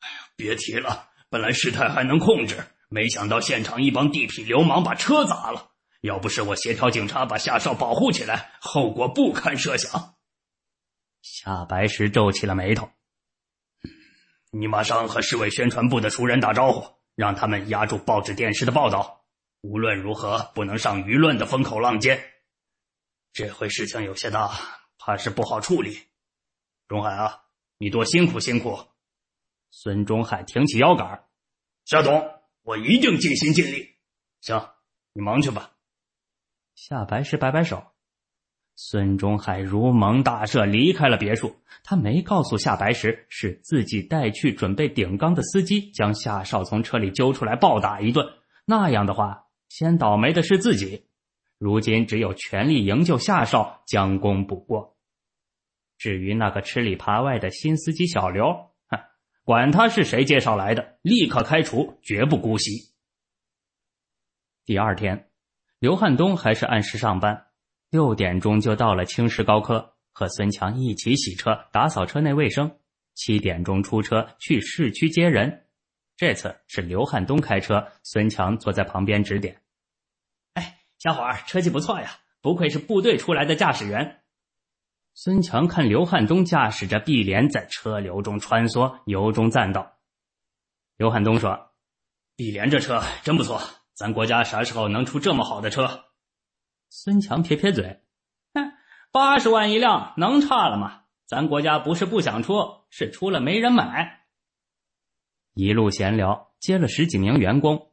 哎呀，别提了，本来事态还能控制，没想到现场一帮地痞流氓把车砸了，要不是我协调警察把夏少保护起来，后果不堪设想。”夏白石皱起了眉头：“你马上和市委宣传部的熟人打招呼，让他们压住报纸、电视的报道。无论如何，不能上舆论的风口浪尖。这回事情有些大，怕是不好处理。钟海啊，你多辛苦，辛苦。”孙中海挺起腰杆：“夏总，我一定尽心尽力。”行，你忙去吧。夏白石摆摆手。孙中海如蒙大赦，离开了别墅。他没告诉夏白石，是自己带去准备顶缸的司机将夏少从车里揪出来暴打一顿。那样的话，先倒霉的是自己。如今只有全力营救夏少，将功补过。至于那个吃里扒外的新司机小刘，哼，管他是谁介绍来的，立刻开除，绝不姑息。第二天，刘汉东还是按时上班。六点钟就到了青石高科，和孙强一起洗车、打扫车内卫生。七点钟出车去市区接人。这次是刘汉东开车，孙强坐在旁边指点。哎，小伙儿，车技不错呀，不愧是部队出来的驾驶员。孙强看刘汉东驾驶着碧莲在车流中穿梭，由衷赞道：“刘汉东说，碧莲这车真不错，咱国家啥时候能出这么好的车？”孙强撇撇嘴，哼，八十万一辆能差了吗？咱国家不是不想出，是出了没人买。一路闲聊，接了十几名员工。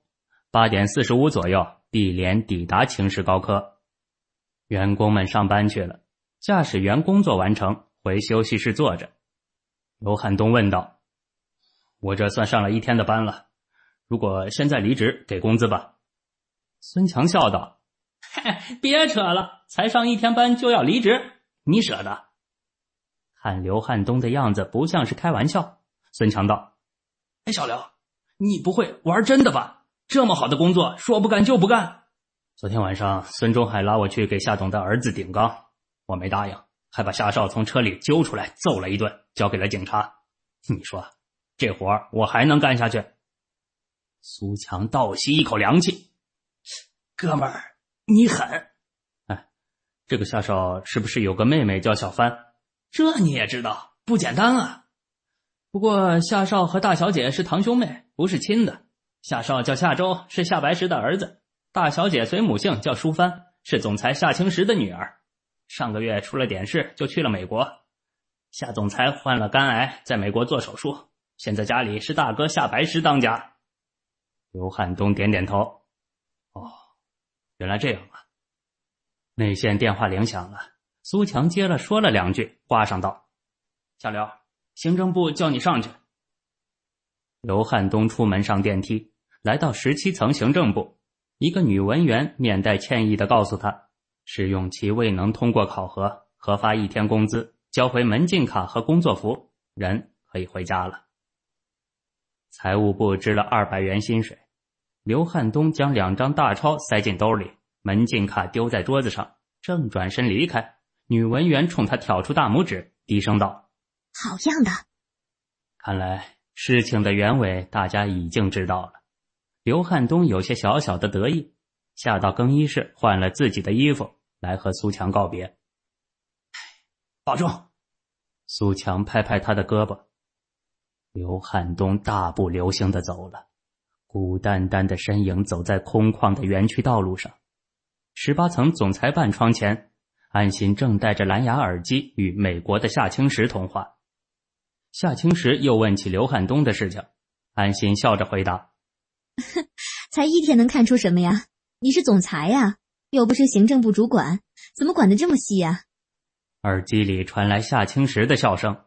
八点四十五左右，碧莲抵达秦氏高科，员工们上班去了。驾驶员工作完成，回休息室坐着。刘汉东问道：“我这算上了一天的班了，如果现在离职，给工资吧？”孙强笑道。别扯了，才上一天班就要离职，你舍得？看刘汉东的样子，不像是开玩笑。孙强道：“哎，小刘，你不会玩真的吧？这么好的工作，说不干就不干？”昨天晚上，孙中海拉我去给夏总的儿子顶缸，我没答应，还把夏少从车里揪出来揍了一顿，交给了警察。你说，这活我还能干下去？苏强倒吸一口凉气，哥们儿。你狠！哎，这个夏少是不是有个妹妹叫小帆？这你也知道，不简单啊！不过夏少和大小姐是堂兄妹，不是亲的。夏少叫夏周，是夏白石的儿子；大小姐随母姓，叫淑帆，是总裁夏青石的女儿。上个月出了点事，就去了美国。夏总裁患了肝癌，在美国做手术。现在家里是大哥夏白石当家。刘汉东点点头。原来这样啊！内线电话铃响了，苏强接了，说了两句，挂上道：“小刘，行政部叫你上去。”刘汉东出门上电梯，来到十七层行政部，一个女文员面带歉意的告诉他：“试用期未能通过考核，核发一天工资，交回门禁卡和工作服，人可以回家了。财务部支了二百元薪水。”刘汉东将两张大钞塞进兜里，门禁卡丢在桌子上，正转身离开，女文员冲他挑出大拇指，低声道：“好样的！”看来事情的原委大家已经知道了。刘汉东有些小小的得意，下到更衣室换了自己的衣服，来和苏强告别：“保重。”苏强拍拍他的胳膊，刘汉东大步流星的走了。孤单单的身影走在空旷的园区道路上。十八层总裁办窗前，安心正戴着蓝牙耳机与美国的夏青石通话。夏青石又问起刘汉东的事情，安心笑着回答：“哼，才一天能看出什么呀？你是总裁呀，又不是行政部主管，怎么管的这么细呀？”耳机里传来夏青石的笑声。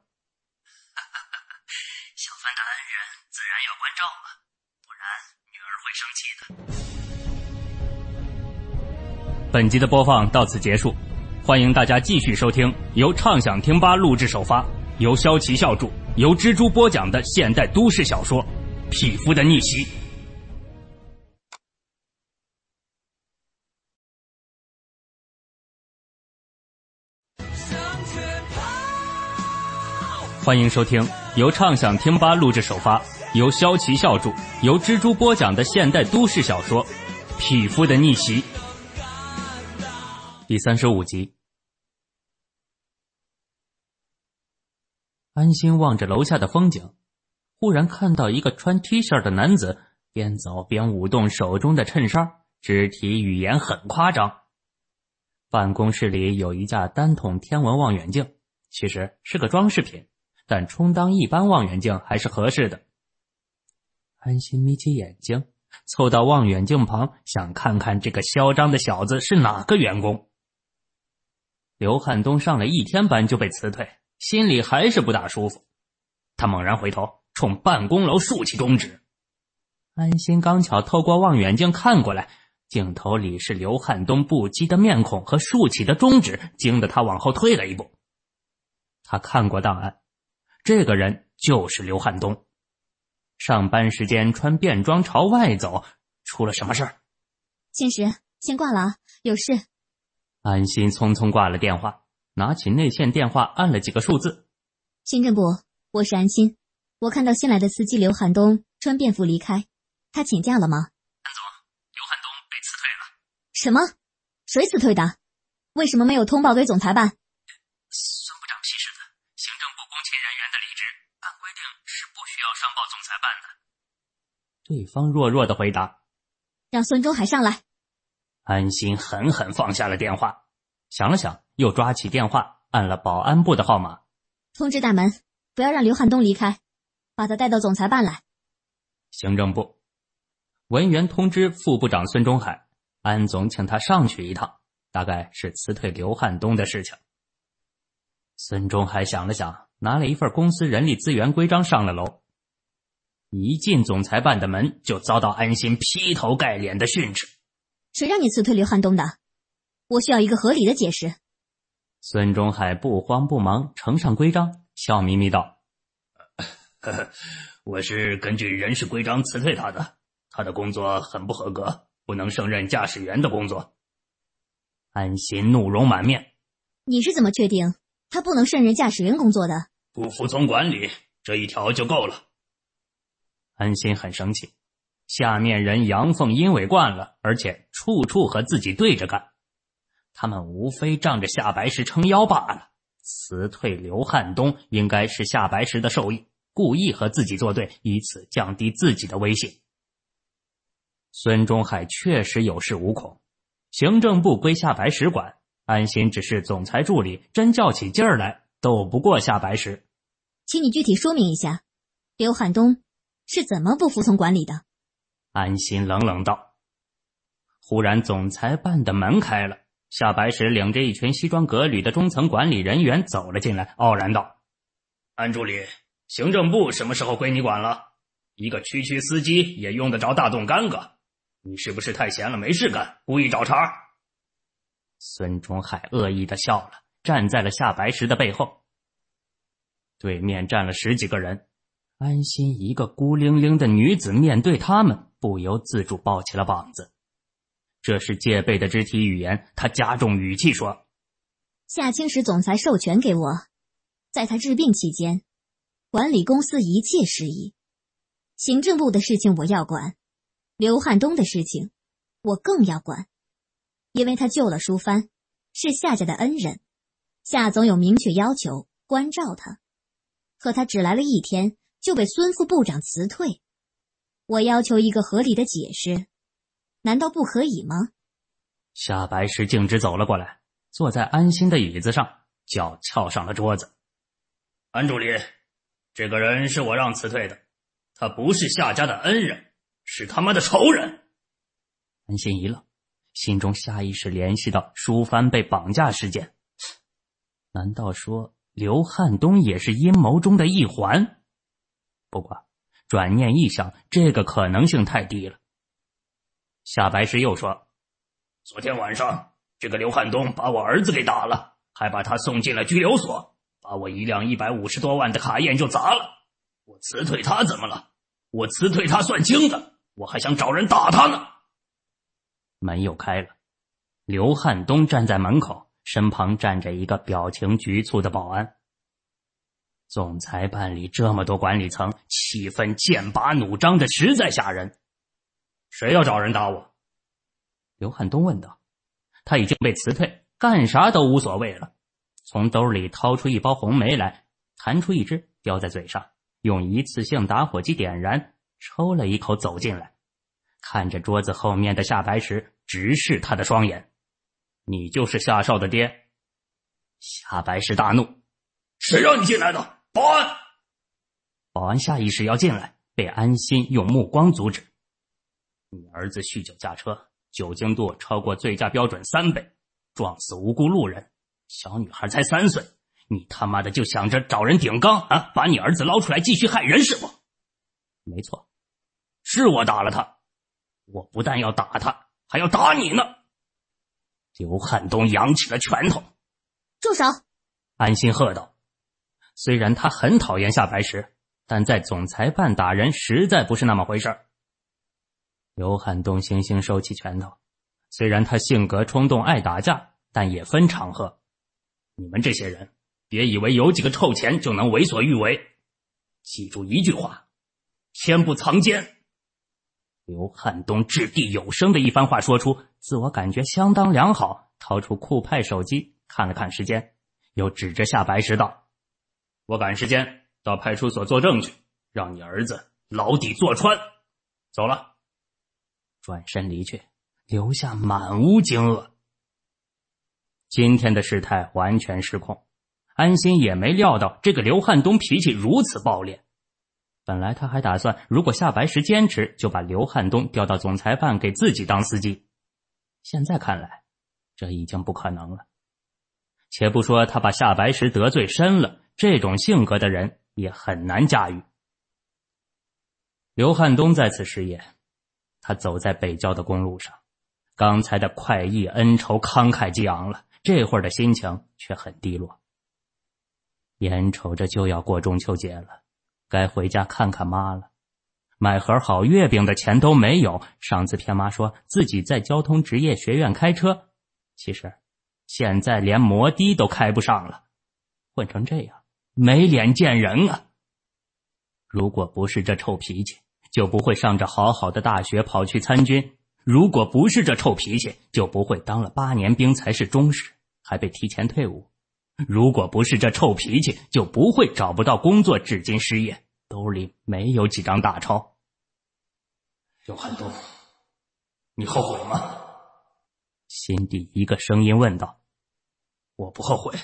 本集的播放到此结束，欢迎大家继续收听由畅想听吧录制首发，由肖琪笑著，由蜘蛛播讲的现代都市小说《匹夫的逆袭》。欢迎收听由畅想听吧录制首发，由肖琪笑著，由蜘蛛播讲的现代都市小说《匹夫的逆袭》。第三十五集，安心望着楼下的风景，忽然看到一个穿 T 恤的男子边走边舞动手中的衬衫，肢体语言很夸张。办公室里有一架单筒天文望远镜，其实是个装饰品，但充当一般望远镜还是合适的。安心眯起眼睛，凑到望远镜旁，想看看这个嚣张的小子是哪个员工。刘汉东上了一天班就被辞退，心里还是不大舒服。他猛然回头，冲办公楼竖起中指。安心刚巧透过望远镜看过来，镜头里是刘汉东不羁的面孔和竖起的中指，惊得他往后退了一步。他看过档案，这个人就是刘汉东。上班时间穿便装朝外走，出了什么事儿？现实先挂了啊，有事。安心匆匆挂了电话，拿起内线电话按了几个数字。行政部，我是安心。我看到新来的司机刘汉东穿便服离开，他请假了吗？安总，刘汉东被辞退了。什么？谁辞退的？为什么没有通报给总裁办？孙部长，批示的。行政部工勤人员的离职，按规定是不需要上报总裁办的。对方弱弱的回答。让孙中海上来。安心狠狠放下了电话，想了想，又抓起电话按了保安部的号码，通知大门不要让刘汉东离开，把他带到总裁办来。行政部文员通知副部长孙中海，安总请他上去一趟，大概是辞退刘汉东的事情。孙中海想了想，拿了一份公司人力资源规章上了楼，一进总裁办的门就遭到安心劈头盖脸的训斥。谁让你辞退刘汉东的？我需要一个合理的解释。孙中海不慌不忙呈上规章，笑眯眯道：“我是根据人事规章辞退他的，他的工作很不合格，不能胜任驾驶员的工作。”安心怒容满面：“你是怎么确定他不能胜任驾驶员工作的？不服从管理这一条就够了。”安心很生气。下面人阳奉阴违惯了，而且处处和自己对着干，他们无非仗着夏白石撑腰罢了。辞退刘汉东应该是夏白石的授意，故意和自己作对，以此降低自己的威信。孙中海确实有恃无恐，行政部归夏白石管，安心只是总裁助理，真较起劲儿来斗不过夏白石。请你具体说明一下，刘汉东是怎么不服从管理的？安心冷冷道：“忽然，总裁办的门开了，夏白石领着一群西装革履的中层管理人员走了进来，傲然道：‘安助理，行政部什么时候归你管了？一个区区司机也用得着大动干戈？你是不是太闲了，没事干，故意找茬？’”孙中海恶意的笑了，站在了夏白石的背后。对面站了十几个人，安心一个孤零零的女子面对他们。不由自主抱起了膀子，这是戒备的肢体语言。他加重语气说：“夏青石总裁授权给我，在他治病期间，管理公司一切事宜。行政部的事情我要管，刘汉东的事情我更要管，因为他救了舒帆，是夏家的恩人。夏总有明确要求关照他，可他只来了一天就被孙副部长辞退。”我要求一个合理的解释，难道不可以吗？夏白石径直走了过来，坐在安心的椅子上，脚翘上了桌子。安助理，这个人是我让辞退的，他不是夏家的恩人，是他妈的仇人。安心一愣，心中下意识联系到舒帆被绑架事件，难道说刘汉东也是阴谋中的一环？不过。转念一想，这个可能性太低了。夏白石又说：“昨天晚上，这个刘汉东把我儿子给打了，还把他送进了拘留所，把我一辆一百五十多万的卡宴就砸了。我辞退他怎么了？我辞退他算轻的，我还想找人打他呢。”门又开了，刘汉东站在门口，身旁站着一个表情局促的保安。总裁办里这么多管理层，气氛剑拔弩张的，实在吓人。谁要找人打我？刘汉东问道。他已经被辞退，干啥都无所谓了。从兜里掏出一包红梅来，弹出一支，叼在嘴上，用一次性打火机点燃，抽了一口，走进来，看着桌子后面的夏白石，直视他的双眼：“你就是夏少的爹？”夏白石大怒：“谁让你进来的？”保安，保安下意识要进来，被安心用目光阻止。你儿子酗酒驾车，酒精度超过醉驾标准三倍，撞死无辜路人，小女孩才三岁，你他妈的就想着找人顶缸啊？把你儿子捞出来继续害人是不？没错，是我打了他，我不但要打他，还要打你呢。刘汉东扬起了拳头。住手！安心喝道。虽然他很讨厌夏白石，但在总裁办打人实在不是那么回事。刘汉东悻悻收起拳头，虽然他性格冲动、爱打架，但也分场合。你们这些人，别以为有几个臭钱就能为所欲为。记住一句话：天不藏奸。刘汉东掷地有声的一番话说出，自我感觉相当良好，掏出酷派手机看了看时间，又指着夏白石道。我赶时间到派出所作证去，让你儿子牢底坐穿。走了，转身离去，留下满屋惊愕。今天的事态完全失控，安心也没料到这个刘汉东脾气如此暴烈。本来他还打算，如果夏白石坚持，就把刘汉东调到总裁办给自己当司机。现在看来，这已经不可能了。且不说他把夏白石得罪深了。这种性格的人也很难驾驭。刘汉东再次失言。他走在北郊的公路上，刚才的快意恩仇慷慨激昂了，这会儿的心情却很低落。眼瞅着就要过中秋节了，该回家看看妈了，买盒好月饼的钱都没有。上次骗妈说自己在交通职业学院开车，其实现在连摩的都开不上了，混成这样。没脸见人啊！如果不是这臭脾气，就不会上着好好的大学跑去参军；如果不是这臭脾气，就不会当了八年兵才是中士，还被提前退伍；如果不是这臭脾气，就不会找不到工作，至今失业，兜里没有几张大钞。刘汉东，你后悔吗？心底一个声音问道：“我不后悔。”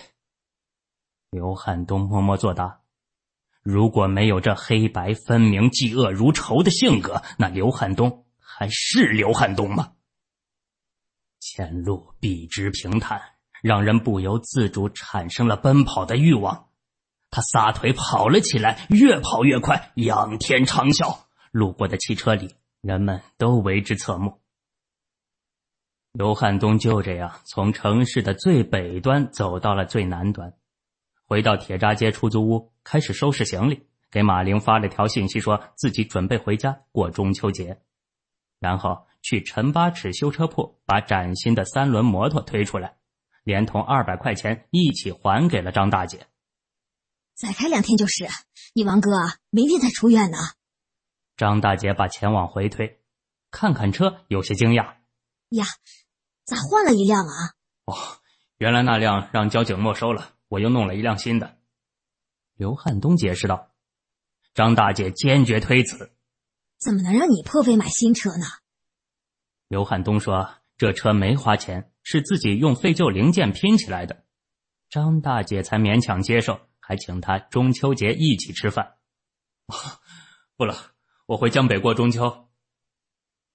刘汉东默默作答：“如果没有这黑白分明、嫉恶如仇的性格，那刘汉东还是刘汉东吗？”前路笔直平坦，让人不由自主产生了奔跑的欲望。他撒腿跑了起来，越跑越快，仰天长啸。路过的汽车里，人们都为之侧目。刘汉东就这样从城市的最北端走到了最南端。回到铁闸街出租屋，开始收拾行李，给马玲发了条信息，说自己准备回家过中秋节，然后去陈八尺修车铺把崭新的三轮摩托推出来，连同二百块钱一起还给了张大姐。再开两天就是，你王哥明天才出院呢。张大姐把钱往回推，看看车有些惊讶，呀，咋换了一辆啊？哦，原来那辆让交警没收了。我又弄了一辆新的，刘汉东解释道。张大姐坚决推辞：“怎么能让你破费买新车呢？”刘汉东说：“这车没花钱，是自己用废旧零件拼起来的。”张大姐才勉强接受，还请他中秋节一起吃饭。不了，我回江北过中秋。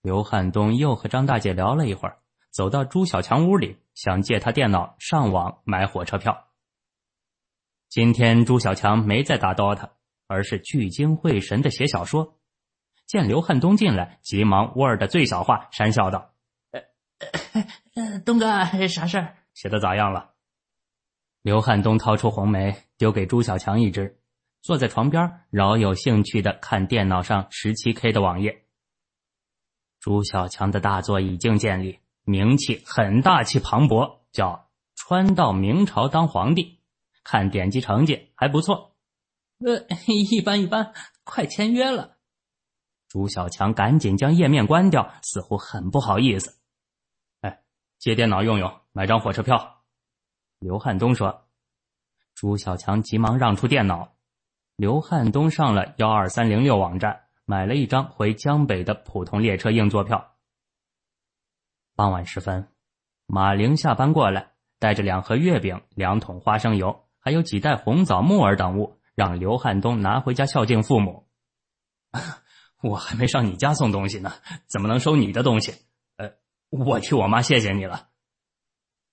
刘汉东又和张大姐聊了一会儿，走到朱小强屋里，想借他电脑上网买火车票。今天朱小强没在打 DOTA，而是聚精会神的写小说。见刘汉东进来，急忙 Word 最小化，讪笑道：“东哥，啥事儿？写的咋样了？”刘汉东掏出红梅，丢给朱小强一支，坐在床边，饶有兴趣的看电脑上十七 K 的网页。朱小强的大作已经建立，名气很大气磅礴，叫《穿到明朝当皇帝》。看点击成绩还不错，呃，一般一般，快签约了。朱小强赶紧将页面关掉，似乎很不好意思。哎，借电脑用用，买张火车票。刘汉东说。朱小强急忙让出电脑。刘汉东上了幺二三零六网站，买了一张回江北的普通列车硬座票。傍晚时分，马玲下班过来，带着两盒月饼，两桶花生油。还有几袋红枣、木耳等物，让刘汉东拿回家孝敬父母。我还没上你家送东西呢，怎么能收你的东西？呃，我替我妈谢谢你了。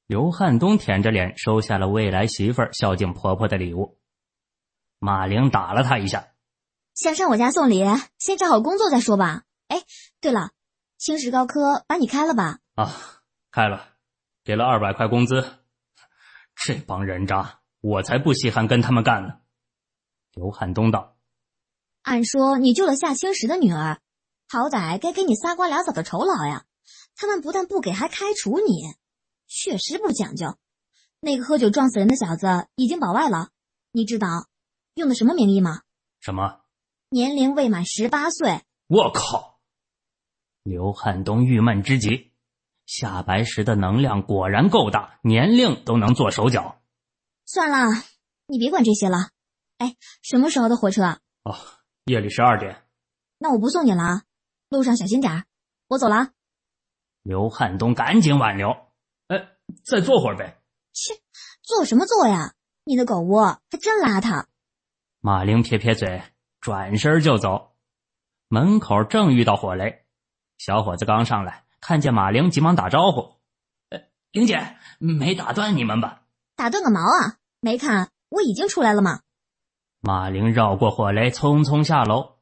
刘汉东舔着脸收下了未来媳妇儿孝敬婆婆的礼物。马玲打了他一下：“想上我家送礼，先找好工作再说吧。”哎，对了，青石高科把你开了吧？啊，开了，给了二百块工资。这帮人渣！我才不稀罕跟他们干呢！刘汉东道：“按说你救了夏青石的女儿，好歹该给你仨瓜俩枣的酬劳呀！他们不但不给，还开除你，确实不讲究。那个喝酒撞死人的小子已经保外了，你知道用的什么名义吗？”“什么？年龄未满十八岁。”“我靠！”刘汉东郁闷之极。夏白石的能量果然够大，年龄都能做手脚。算了，你别管这些了。哎，什么时候的火车？哦，夜里十二点。那我不送你了，路上小心点我走了。刘汉东赶紧挽留，哎，再坐会儿呗。切，坐什么坐呀？你的狗窝还真邋遢。马玲撇撇嘴，转身就走。门口正遇到火雷，小伙子刚上来，看见马玲，急忙打招呼：“呃，玲姐，没打断你们吧？”打断个毛啊！没看我已经出来了吗？马玲绕过火雷，匆匆下楼。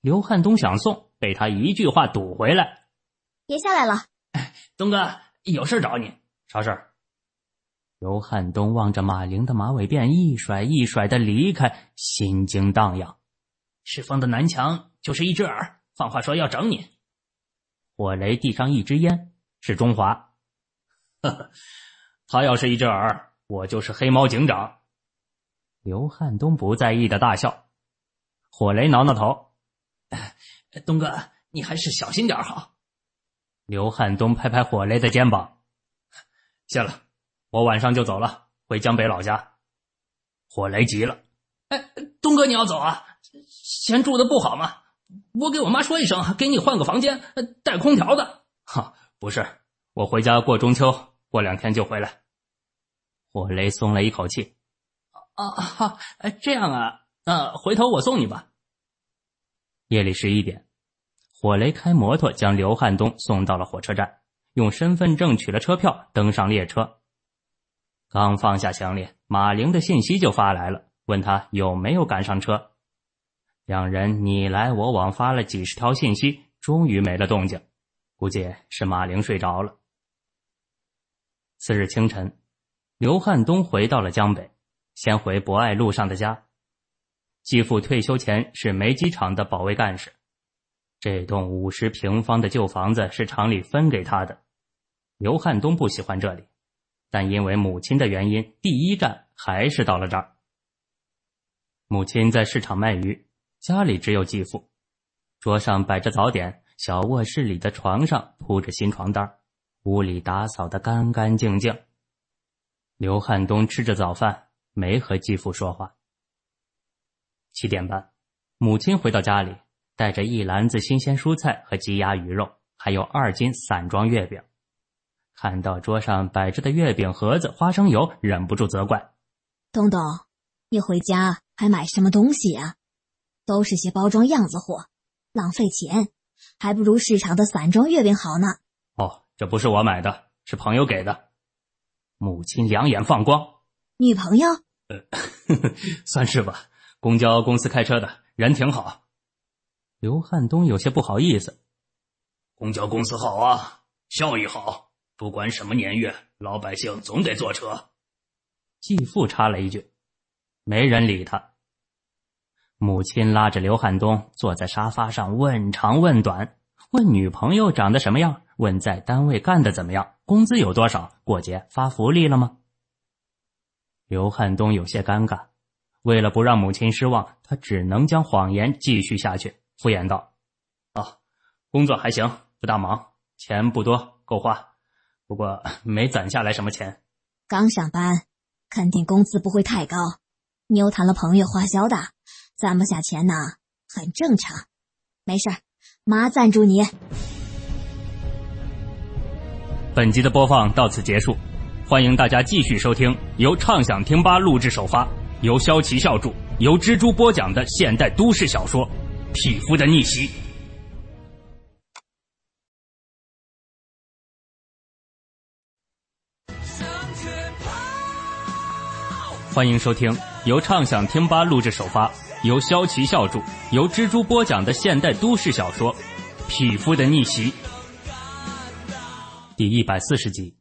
刘汉东想送，被他一句话堵回来：“别下来了。”东哥有事找你，啥事儿？刘汉东望着马玲的马尾辫一甩一甩的离开，心惊荡漾。赤峰的南墙就是一只耳，放话说要整你。火雷递上一支烟，是中华。呵呵，他要是一只耳。我就是黑猫警长，刘汉东不在意的大笑。火雷挠挠头：“东哥，你还是小心点好。”刘汉东拍拍火雷的肩膀：“谢了，我晚上就走了，回江北老家。”火雷急了：“哎，东哥你要走啊？先住的不好吗？我给我妈说一声，给你换个房间，带空调的。”“哈，不是，我回家过中秋，过两天就回来。”火雷松了一口气，啊哈，哎，这样啊，那回头我送你吧。夜里十一点，火雷开摩托将刘汉东送到了火车站，用身份证取了车票，登上列车。刚放下行李，马玲的信息就发来了，问他有没有赶上车。两人你来我往发了几十条信息，终于没了动静，估计是马玲睡着了。次日清晨。刘汉东回到了江北，先回博爱路上的家。继父退休前是煤机厂的保卫干事，这栋五十平方的旧房子是厂里分给他的。刘汉东不喜欢这里，但因为母亲的原因，第一站还是到了这儿。母亲在市场卖鱼，家里只有继父，桌上摆着早点，小卧室里的床上铺着新床单，屋里打扫的干干净净。刘汉东吃着早饭，没和继父说话。七点半，母亲回到家里，带着一篮子新鲜蔬菜和鸡鸭鱼肉，还有二斤散装月饼。看到桌上摆着的月饼盒子、花生油，忍不住责怪：“东东，你回家还买什么东西呀？都是些包装样子货，浪费钱，还不如市场的散装月饼好呢。”“哦，这不是我买的，是朋友给的。”母亲两眼放光，女朋友，呃，算是吧。公交公司开车的人挺好。刘汉东有些不好意思。公交公司好啊，效益好，不管什么年月，老百姓总得坐车。继父插了一句，没人理他。母亲拉着刘汉东坐在沙发上问长问短。问女朋友长得什么样？问在单位干的怎么样？工资有多少？过节发福利了吗？刘汉东有些尴尬，为了不让母亲失望，他只能将谎言继续下去，敷衍道：“啊，工作还行，不大忙，钱不多，够花，不过没攒下来什么钱。刚上班，肯定工资不会太高，你又谈了朋友花销的，攒不下钱呢，很正常。没事儿。”妈赞助你。本集的播放到此结束，欢迎大家继续收听由畅想听吧录制首发，由萧齐校著，由蜘蛛播讲的现代都市小说《匹夫的逆袭》。欢迎收听由畅想听吧录制首发。由肖其笑著，由蜘蛛播讲的现代都市小说《匹夫的逆袭》第一百四十集。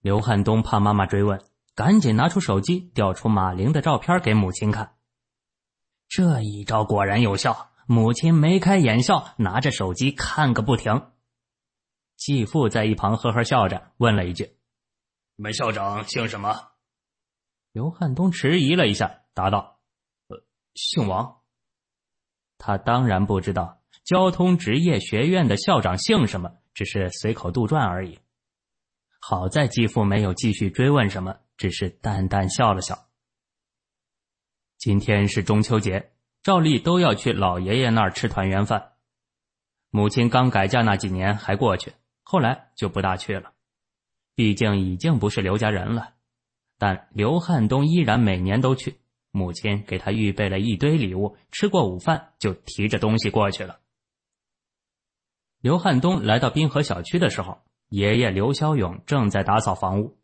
刘汉东怕妈妈追问，赶紧拿出手机调出马玲的照片给母亲看。这一招果然有效，母亲眉开眼笑，拿着手机看个不停。继父在一旁呵呵笑着，问了一句：“你们校长姓什么？”刘汉东迟疑了一下，答道：“呃，姓王。”他当然不知道交通职业学院的校长姓什么，只是随口杜撰而已。好在继父没有继续追问什么，只是淡淡笑了笑。今天是中秋节，照例都要去老爷爷那儿吃团圆饭。母亲刚改嫁那几年还过去，后来就不大去了，毕竟已经不是刘家人了。但刘汉东依然每年都去，母亲给他预备了一堆礼物，吃过午饭就提着东西过去了。刘汉东来到滨河小区的时候，爷爷刘骁勇正在打扫房屋，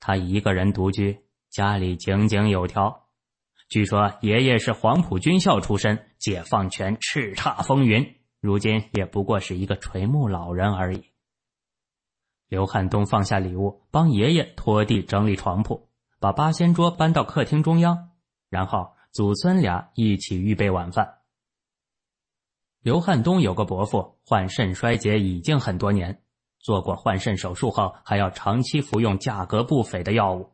他一个人独居，家里井井有条。据说爷爷是黄埔军校出身，解放前叱咤风云，如今也不过是一个垂暮老人而已。刘汉东放下礼物，帮爷爷拖地、整理床铺，把八仙桌搬到客厅中央，然后祖孙俩一起预备晚饭。刘汉东有个伯父患肾衰竭已经很多年，做过换肾手术后，还要长期服用价格不菲的药物。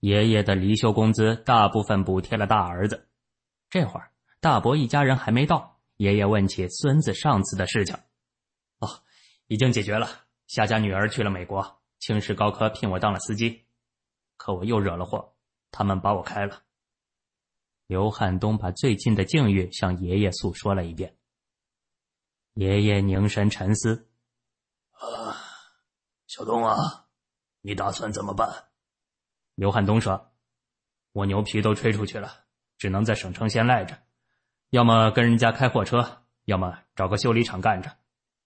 爷爷的离休工资大部分补贴了大儿子。这会儿大伯一家人还没到，爷爷问起孙子上次的事情：“哦，已经解决了。”夏家女儿去了美国，青石高科聘我当了司机，可我又惹了祸，他们把我开了。刘汉东把最近的境遇向爷爷诉说了一遍。爷爷凝神沉思：“啊，小东啊，你打算怎么办？”刘汉东说：“我牛皮都吹出去了，只能在省城先赖着，要么跟人家开货车，要么找个修理厂干着。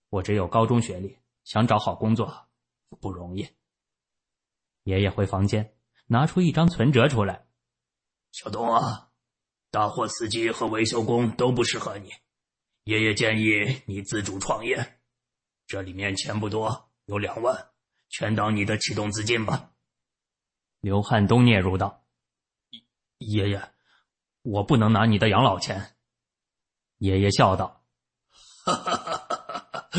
我只有高中学历。”想找好工作不容易。爷爷回房间，拿出一张存折出来：“小东啊，大货司机和维修工都不适合你。爷爷建议你自主创业，这里面钱不多，有两万，全当你的启动资金吧。”刘汉东嗫嚅道：“爷爷，我不能拿你的养老钱。”爷爷笑道：“哈哈哈。”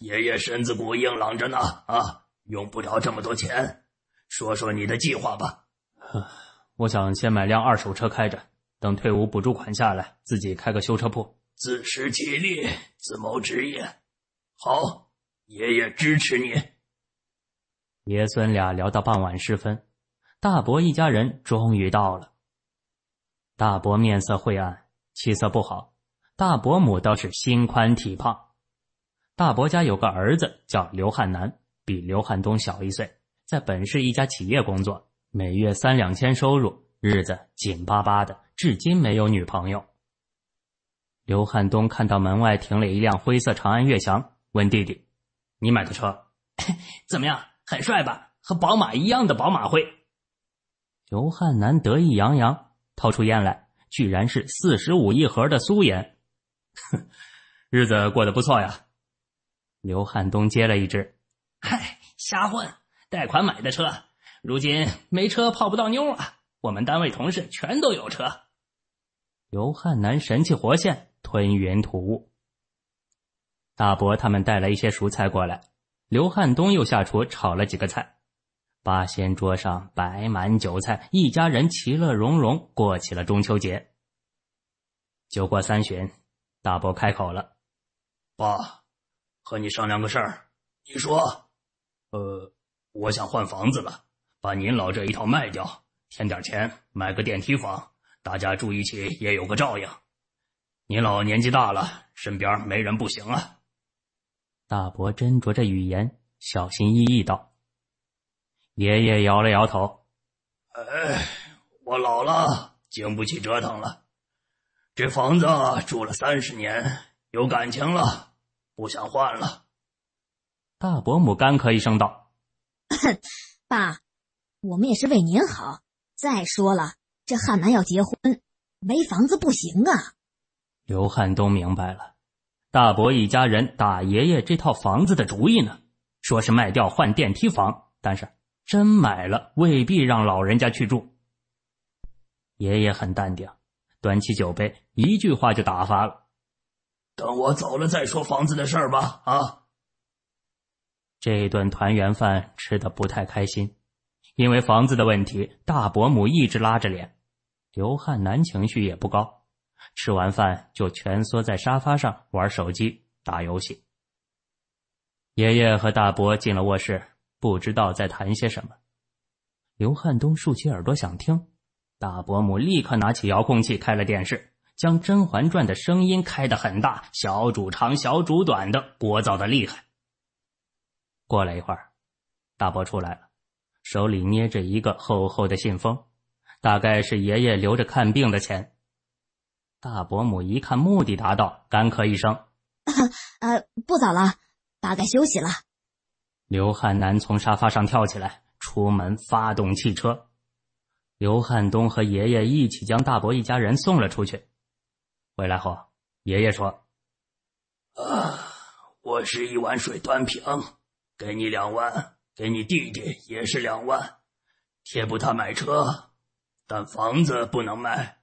爷爷身子骨硬朗着呢，啊，用不着这么多钱。说说你的计划吧。我想先买辆二手车开着，等退伍补助款下来，自己开个修车铺，自食其力，自谋职业。好，爷爷支持你。爷孙俩聊到傍晚时分，大伯一家人终于到了。大伯面色晦暗，气色不好。大伯母倒是心宽体胖。大伯家有个儿子叫刘汉南，比刘汉东小一岁，在本市一家企业工作，每月三两千收入，日子紧巴巴的，至今没有女朋友。刘汉东看到门外停了一辆灰色长安悦翔，问弟弟：“你买的车 怎么样？很帅吧？和宝马一样的宝马灰。”刘汉南得意洋洋，掏出烟来，居然是四十五一盒的苏烟。哼，日子过得不错呀。刘汉东接了一支，嗨，瞎混，贷款买的车，如今没车泡不到妞啊！我们单位同事全都有车。刘汉南神气活现，吞云吐雾。大伯他们带来一些蔬菜过来，刘汉东又下厨炒了几个菜。八仙桌上摆满酒菜，一家人其乐融融过起了中秋节。酒过三巡，大伯开口了：“爸。”和你商量个事儿，你说，呃，我想换房子了，把您老这一套卖掉，添点钱买个电梯房，大家住一起也有个照应。您老年纪大了，身边没人不行啊。大伯斟酌着语言，小心翼翼道：“爷爷摇了摇头，哎，我老了，经不起折腾了，这房子住了三十年，有感情了。”不想换了。大伯母干咳一声道：“爸，我们也是为您好。再说了，这汉南要结婚，没房子不行啊。”刘汉东明白了，大伯一家人打爷爷这套房子的主意呢，说是卖掉换电梯房，但是真买了，未必让老人家去住。爷爷很淡定，端起酒杯，一句话就打发了。等我走了再说房子的事儿吧，啊！这顿团圆饭吃的不太开心，因为房子的问题，大伯母一直拉着脸，刘汉南情绪也不高。吃完饭就蜷缩在沙发上玩手机打游戏。爷爷和大伯进了卧室，不知道在谈些什么。刘汉东竖起耳朵想听，大伯母立刻拿起遥控器开了电视。将《甄嬛传》的声音开得很大，小主长，小主短的，聒噪的厉害。过了一会儿，大伯出来了，手里捏着一个厚厚的信封，大概是爷爷留着看病的钱。大伯母一看目的达到，干咳一声：“呃，不早了，大概休息了。”刘汉南从沙发上跳起来，出门发动汽车。刘汉东和爷爷一起将大伯一家人送了出去。回来后，爷爷说：“啊，我是一碗水端平，给你两万，给你弟弟也是两万，贴补他买车，但房子不能卖。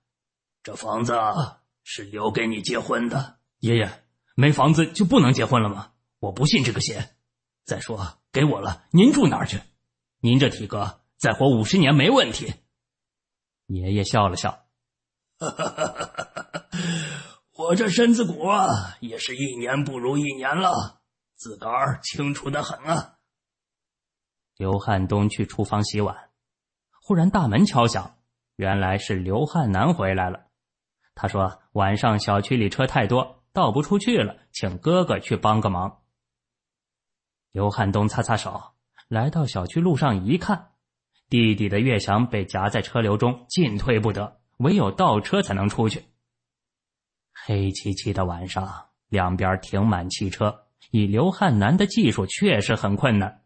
这房子是留给你结婚的。爷爷，没房子就不能结婚了吗？我不信这个邪。再说，给我了，您住哪儿去？您这体格，再活五十年没问题。”爷爷笑了笑，哈哈哈哈哈。我这身子骨啊，也是一年不如一年了，自个儿清楚的很啊。刘汉东去厨房洗碗，忽然大门敲响，原来是刘汉南回来了。他说晚上小区里车太多，倒不出去了，请哥哥去帮个忙。刘汉东擦擦手，来到小区路上一看，弟弟的岳翔被夹在车流中，进退不得，唯有倒车才能出去。黑漆漆的晚上，两边停满汽车。以刘汉南的技术，确实很困难。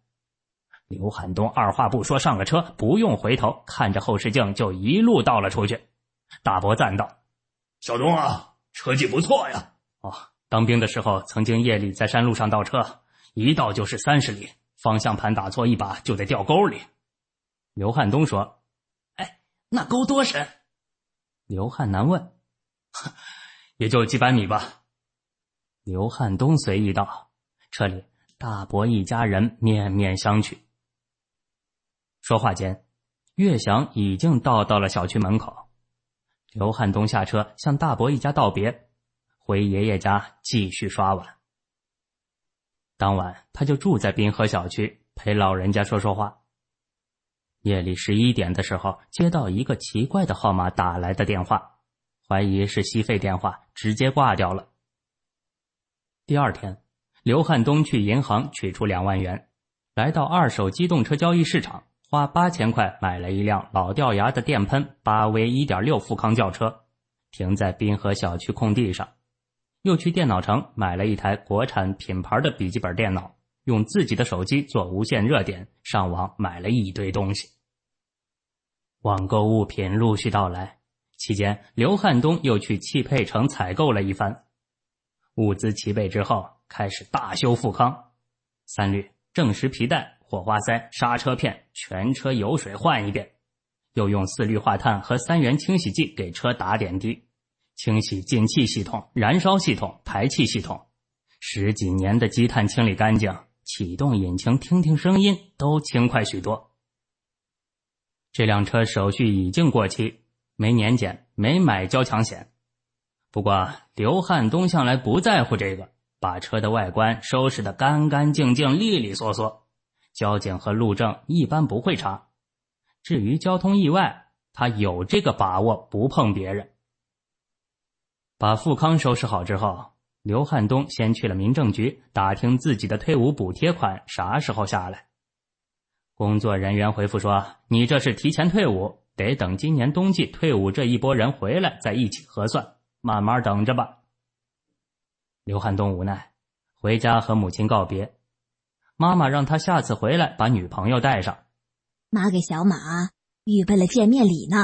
刘汉东二话不说上了车，不用回头，看着后视镜就一路倒了出去。大伯赞道：“小东啊，车技不错呀！”“哦，当兵的时候，曾经夜里在山路上倒车，一倒就是三十里，方向盘打错一把就得掉沟里。”刘汉东说：“哎，那沟多深？”刘汉南问：“哼。”也就几百米吧，刘汉东随意道。车里，大伯一家人面面相觑。说话间，岳翔已经到了小区门口。刘汉东下车向大伯一家道别，回爷爷家继续刷碗。当晚，他就住在滨河小区，陪老人家说说话。夜里十一点的时候，接到一个奇怪的号码打来的电话。怀疑是吸费电话，直接挂掉了。第二天，刘汉东去银行取出两万元，来到二手机动车交易市场，花八千块买了一辆老掉牙的电喷八 V 一点六富康轿车，停在滨河小区空地上。又去电脑城买了一台国产品牌的笔记本电脑，用自己的手机做无线热点上网，买了一堆东西。网购物品陆续到来。期间，刘汉东又去汽配城采购了一番，物资齐备之后，开始大修富康。三滤、正时皮带、火花塞、刹车片，全车油水换一遍，又用四氯化碳和三元清洗剂给车打点滴，清洗进气系统、燃烧系统、排气系统，十几年的积碳清理干净，启动引擎听听声音都轻快许多。这辆车手续已经过期。没年检，没买交强险。不过刘汉东向来不在乎这个，把车的外观收拾的干干净净、利利索索，交警和路政一般不会查。至于交通意外，他有这个把握不碰别人。把富康收拾好之后，刘汉东先去了民政局打听自己的退伍补贴款啥时候下来。工作人员回复说：“你这是提前退伍。”得等今年冬季退伍这一波人回来再一起核算，慢慢等着吧。刘汉东无奈，回家和母亲告别。妈妈让他下次回来把女朋友带上，妈给小马预备了见面礼呢。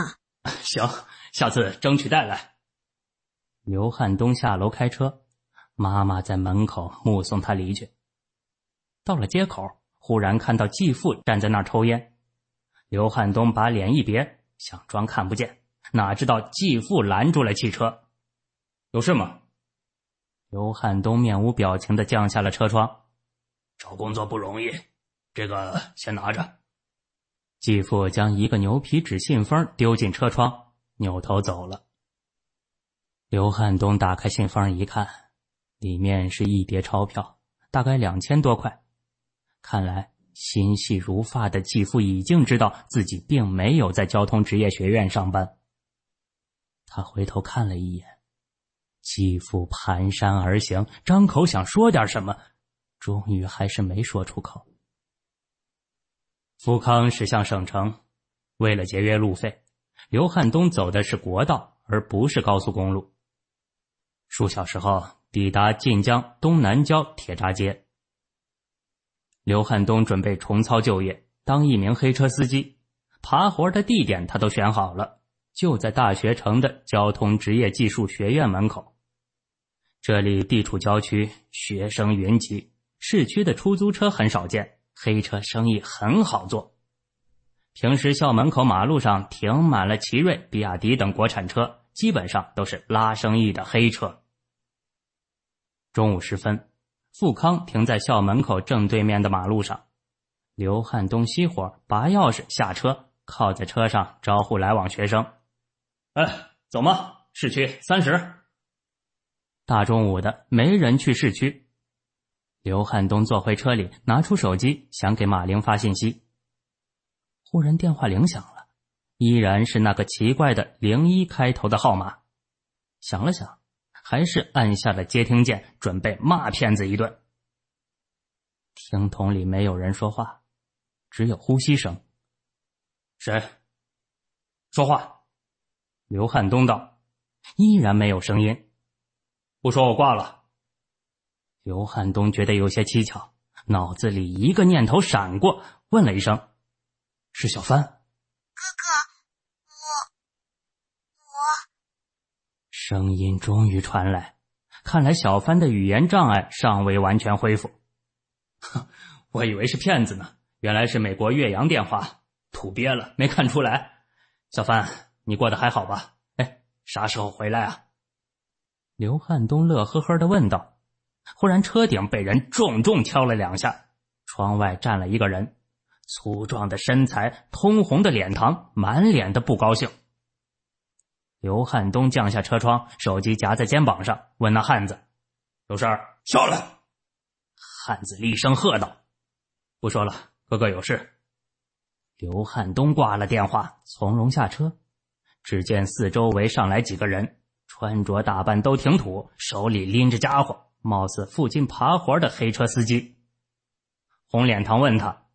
行，下次争取带来。刘汉东下楼开车，妈妈在门口目送他离去。到了街口，忽然看到继父站在那儿抽烟，刘汉东把脸一别。想装看不见，哪知道继父拦住了汽车。有事吗？刘汉东面无表情的降下了车窗。找工作不容易，这个先拿着。继父将一个牛皮纸信封丢进车窗，扭头走了。刘汉东打开信封一看，里面是一叠钞票，大概两千多块。看来……心细如发的继父已经知道自己并没有在交通职业学院上班。他回头看了一眼，继父蹒跚而行，张口想说点什么，终于还是没说出口。富康驶向省城，为了节约路费，刘汉东走的是国道而不是高速公路。数小时后，抵达晋江东南郊铁闸街。刘汉东准备重操旧业，当一名黑车司机。爬活的地点他都选好了，就在大学城的交通职业技术学院门口。这里地处郊区，学生云集，市区的出租车很少见，黑车生意很好做。平时校门口马路上停满了奇瑞、比亚迪等国产车，基本上都是拉生意的黑车。中午时分。富康停在校门口正对面的马路上，刘汉东熄火，拔钥匙下车，靠在车上招呼来往学生：“哎，走吗？市区三十。”大中午的，没人去市区。刘汉东坐回车里，拿出手机想给马玲发信息，忽然电话铃响了，依然是那个奇怪的零一开头的号码。想了想。还是按下了接听键，准备骂骗子一顿。听筒里没有人说话，只有呼吸声。谁？说话。刘汉东道，依然没有声音。不说我挂了。刘汉东觉得有些蹊跷，脑子里一个念头闪过，问了一声：“是小帆哥哥。”声音终于传来，看来小帆的语言障碍尚未完全恢复。哼，我以为是骗子呢，原来是美国越洋电话，土鳖了，没看出来。小帆，你过得还好吧？哎，啥时候回来啊？刘汉东乐呵呵的问道。忽然，车顶被人重重敲了两下，窗外站了一个人，粗壮的身材，通红的脸庞，满脸的不高兴。刘汉东降下车窗，手机夹在肩膀上，问那汉子：“有事儿下来。”汉子厉声喝道：“不说了，哥哥有事。”刘汉东挂了电话，从容下车。只见四周围上来几个人，穿着打扮都挺土，手里拎着家伙，貌似附近爬活的黑车司机。红脸膛问他：“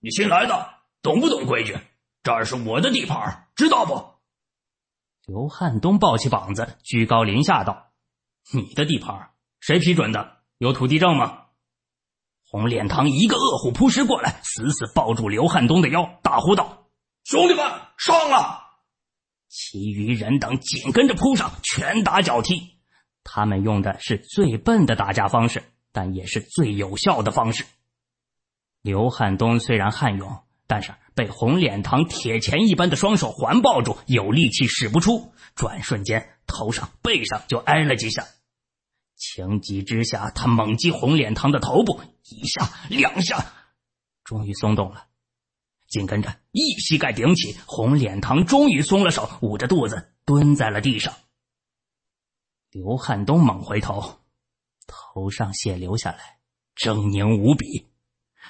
你新来的，懂不懂规矩？这儿是我的地盘，知道不？”刘汉东抱起膀子，居高临下道：“你的地盘谁批准的？有土地证吗？”红脸堂一个恶虎扑食过来，死死抱住刘汉东的腰，大呼道：“兄弟们，上啊！”其余人等紧跟着扑上，拳打脚踢。他们用的是最笨的打架方式，但也是最有效的方式。刘汉东虽然悍勇。但是被红脸堂铁钳一般的双手环抱住，有力气使不出。转瞬间，头上、背上就挨了几下。情急之下，他猛击红脸堂的头部，一下、两下，终于松动了。紧跟着一膝盖顶起，红脸堂终于松了手，捂着肚子蹲在了地上。刘汉东猛回头，头上血流下来，狰狞无比。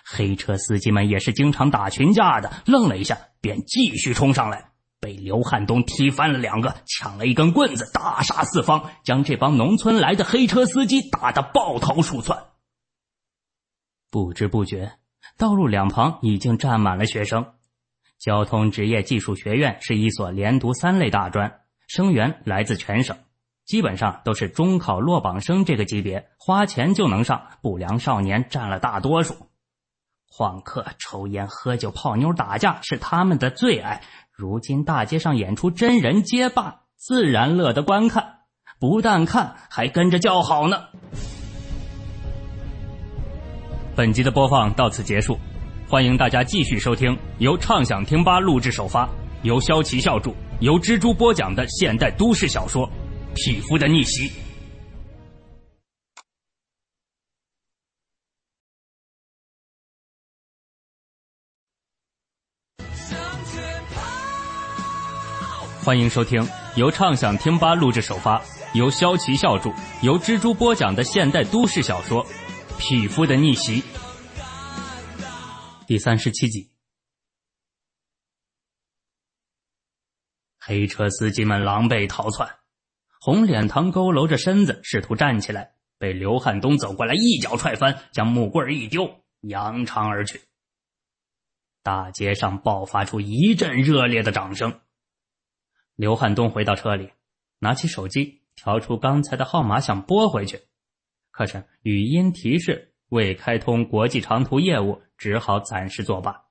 黑车司机们也是经常打群架的，愣了一下，便继续冲上来，被刘汉东踢翻了两个，抢了一根棍子，大杀四方，将这帮农村来的黑车司机打得抱头鼠窜。不知不觉，道路两旁已经站满了学生。交通职业技术学院是一所连读三类大专，生源来自全省，基本上都是中考落榜生这个级别，花钱就能上，不良少年占了大多数。旷课、抽烟、喝酒、泡妞、打架是他们的最爱。如今大街上演出真人街霸，自然乐得观看。不但看，还跟着叫好呢。本集的播放到此结束，欢迎大家继续收听由畅想听吧录制首发，由肖奇校注，由蜘蛛播讲的现代都市小说《匹夫的逆袭》。欢迎收听由畅想听吧录制首发，由萧奇笑著，由蜘蛛播讲的现代都市小说《匹夫的逆袭》第三十七集。黑车司机们狼狈逃窜，红脸堂佝偻着身子试图站起来，被刘汉东走过来一脚踹翻，将木棍一丢，扬长而去。大街上爆发出一阵热烈的掌声。刘汉东回到车里，拿起手机调出刚才的号码，想拨回去，可是语音提示未开通国际长途业务，只好暂时作罢。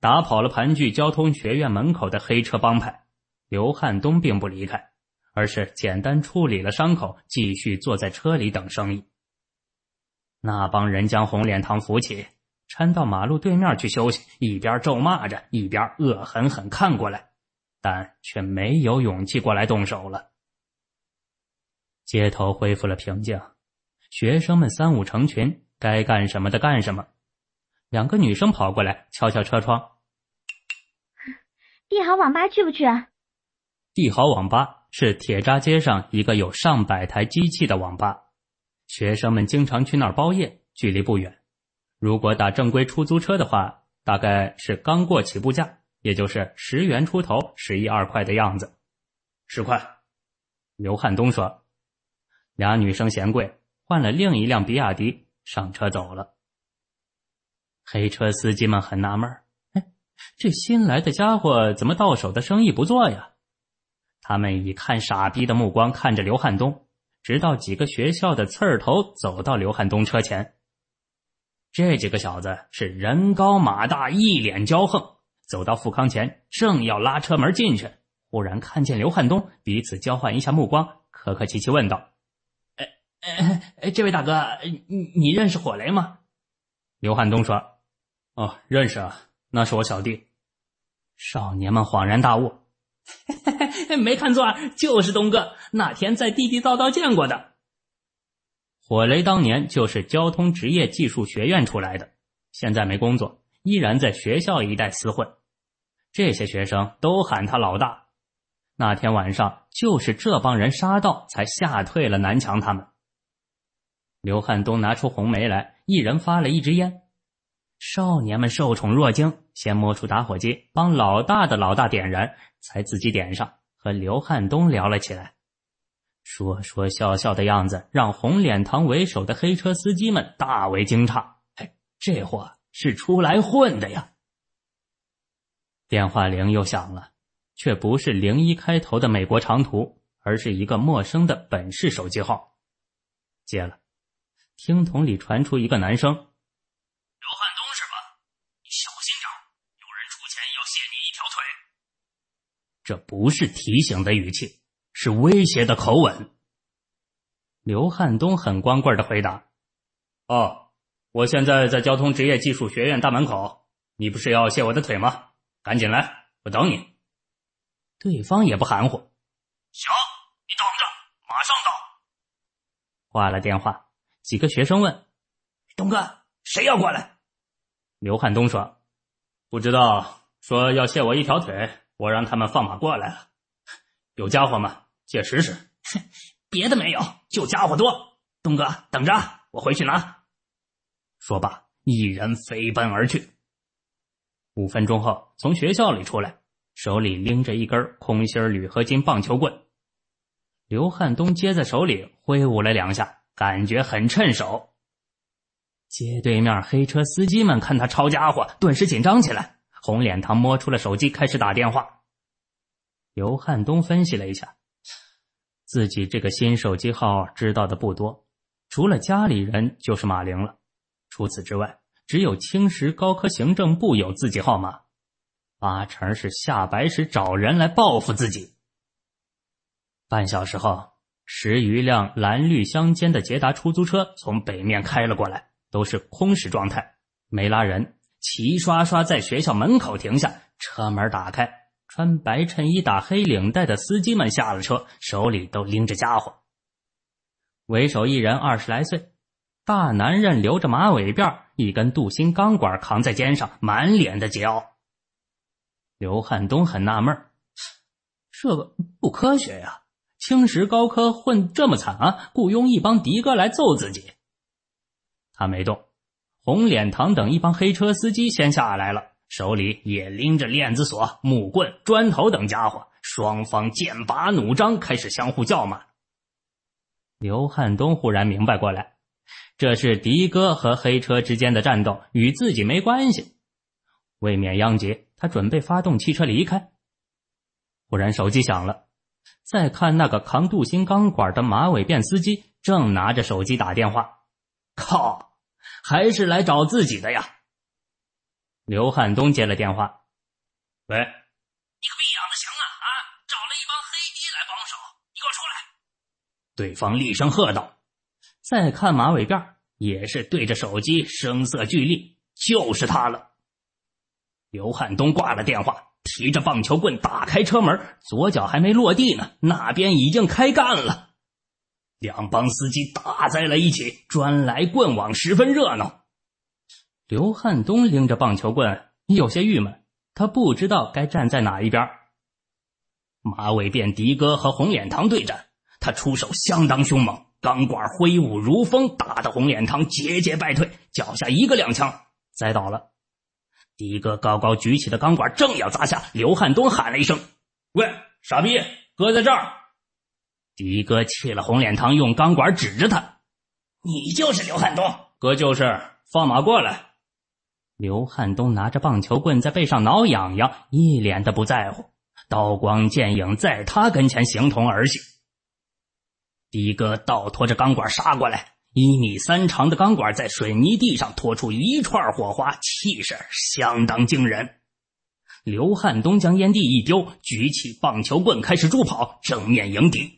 打跑了盘踞交通学院门口的黑车帮派，刘汉东并不离开，而是简单处理了伤口，继续坐在车里等生意。那帮人将红脸堂扶起，搀到马路对面去休息，一边咒骂着，一边恶狠狠看过来。但却没有勇气过来动手了。街头恢复了平静，学生们三五成群，该干什么的干什么。两个女生跑过来，敲敲车窗：“帝豪网吧去不去？”帝豪网吧是铁渣街上一个有上百台机器的网吧，学生们经常去那儿包夜，距离不远。如果打正规出租车的话，大概是刚过起步价。也就是十元出头，十一二块的样子，十块。刘汉东说：“俩女生嫌贵，换了另一辆比亚迪上车走了。”黑车司机们很纳闷：“哎，这新来的家伙怎么到手的生意不做呀？”他们以看傻逼的目光看着刘汉东，直到几个学校的刺儿头走到刘汉东车前。这几个小子是人高马大，一脸骄横。走到富康前，正要拉车门进去，忽然看见刘汉东，彼此交换一下目光，客客气气问道：“哎哎这位大哥，你你认识火雷吗？”刘汉东说：“哦，认识啊，那是我小弟。”少年们恍然大悟：“没看错，就是东哥，那天在地地道道见过的。”火雷当年就是交通职业技术学院出来的，现在没工作。依然在学校一带厮混，这些学生都喊他老大。那天晚上就是这帮人杀到，才吓退了南墙他们。刘汉东拿出红梅来，一人发了一支烟。少年们受宠若惊，先摸出打火机帮老大的老大点燃，才自己点上，和刘汉东聊了起来。说说笑笑的样子，让红脸堂为首的黑车司机们大为惊诧。嘿，这货。是出来混的呀！电话铃又响了，却不是零一开头的美国长途，而是一个陌生的本市手机号。接了，听筒里传出一个男声：“刘汉东是吧？你小心点，有人出钱要卸你一条腿。”这不是提醒的语气，是威胁的口吻。刘汉东很光棍的回答：“哦。”我现在在交通职业技术学院大门口，你不是要卸我的腿吗？赶紧来，我等你。对方也不含糊，行，你等着，马上到。挂了电话，几个学生问：“东哥，谁要过来？”刘汉东说：“不知道，说要卸我一条腿，我让他们放马过来了。有家伙吗？使使。”哼，别的没有，就家伙多。东哥等着，我回去拿。”说罢，一人飞奔而去。五分钟后，从学校里出来，手里拎着一根空心铝合金棒球棍。刘汉东接在手里挥舞了两下，感觉很趁手。街对面黑车司机们看他抄家伙，顿时紧张起来。红脸堂摸出了手机，开始打电话。刘汉东分析了一下，自己这个新手机号知道的不多，除了家里人就是马玲了。除此之外，只有青石高科行政部有自己号码，八成是夏白石找人来报复自己。半小时后，十余辆蓝绿相间的捷达出租车从北面开了过来，都是空驶状态，没拉人，齐刷刷在学校门口停下，车门打开，穿白衬衣、打黑领带的司机们下了车，手里都拎着家伙，为首一人二十来岁。大男人留着马尾辫，一根镀锌钢管扛在肩上，满脸的桀骜。刘汉东很纳闷儿，这不科学呀！青石高科混这么惨啊，雇佣一帮的哥来揍自己？他没动。红脸堂等一帮黑车司机先下来了，手里也拎着链子锁、木棍、砖头等家伙，双方剑拔弩张，开始相互叫骂。刘汉东忽然明白过来。这是迪哥和黑车之间的战斗，与自己没关系，未免殃及，他准备发动汽车离开。忽然手机响了，再看那个扛镀锌钢管的马尾辫司机，正拿着手机打电话。靠，还是来找自己的呀！刘汉东接了电话：“喂，你个逼养的行啊啊！找了一帮黑逼来帮手，你给我出来！”对方厉声喝道。再看马尾辫，也是对着手机声色俱厉：“就是他了。”刘汉东挂了电话，提着棒球棍打开车门，左脚还没落地呢，那边已经开干了。两帮司机打在了一起，专来棍往，十分热闹。刘汉东拎着棒球棍，有些郁闷，他不知道该站在哪一边。马尾辫迪哥和红脸堂对战，他出手相当凶猛。钢管挥舞如风，打的红脸汤节节败退，脚下一个踉跄栽倒了。迪哥高高举起的钢管正要砸下，刘汉东喊了一声：“喂，傻逼，哥在这儿！”迪哥气了，红脸汤用钢管指着他：“你就是刘汉东，哥就是放马过来。”刘汉东拿着棒球棍在背上挠痒痒，一脸的不在乎，刀光剑影在他跟前形同儿戏。的哥倒拖着钢管杀过来，一米三长的钢管在水泥地上拖出一串火花，气势相当惊人。刘汉东将烟蒂一丢，举起棒球棍开始助跑，正面迎敌。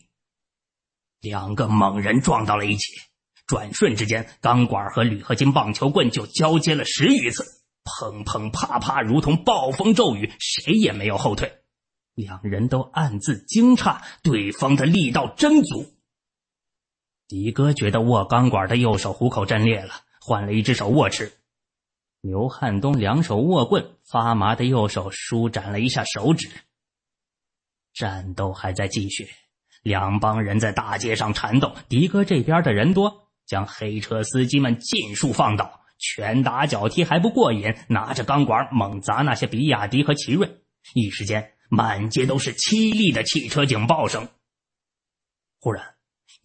两个猛人撞到了一起，转瞬之间，钢管和铝合金棒球棍就交接了十余次，砰砰啪啪，如同暴风骤雨，谁也没有后退。两人都暗自惊诧，对方的力道真足。迪哥觉得握钢管的右手虎口震裂了，换了一只手握持。牛汉东两手握棍，发麻的右手舒展了一下手指。战斗还在继续，两帮人在大街上缠斗。迪哥这边的人多，将黑车司机们尽数放倒，拳打脚踢还不过瘾，拿着钢管猛砸那些比亚迪和奇瑞。一时间，满街都是凄厉的汽车警报声。忽然。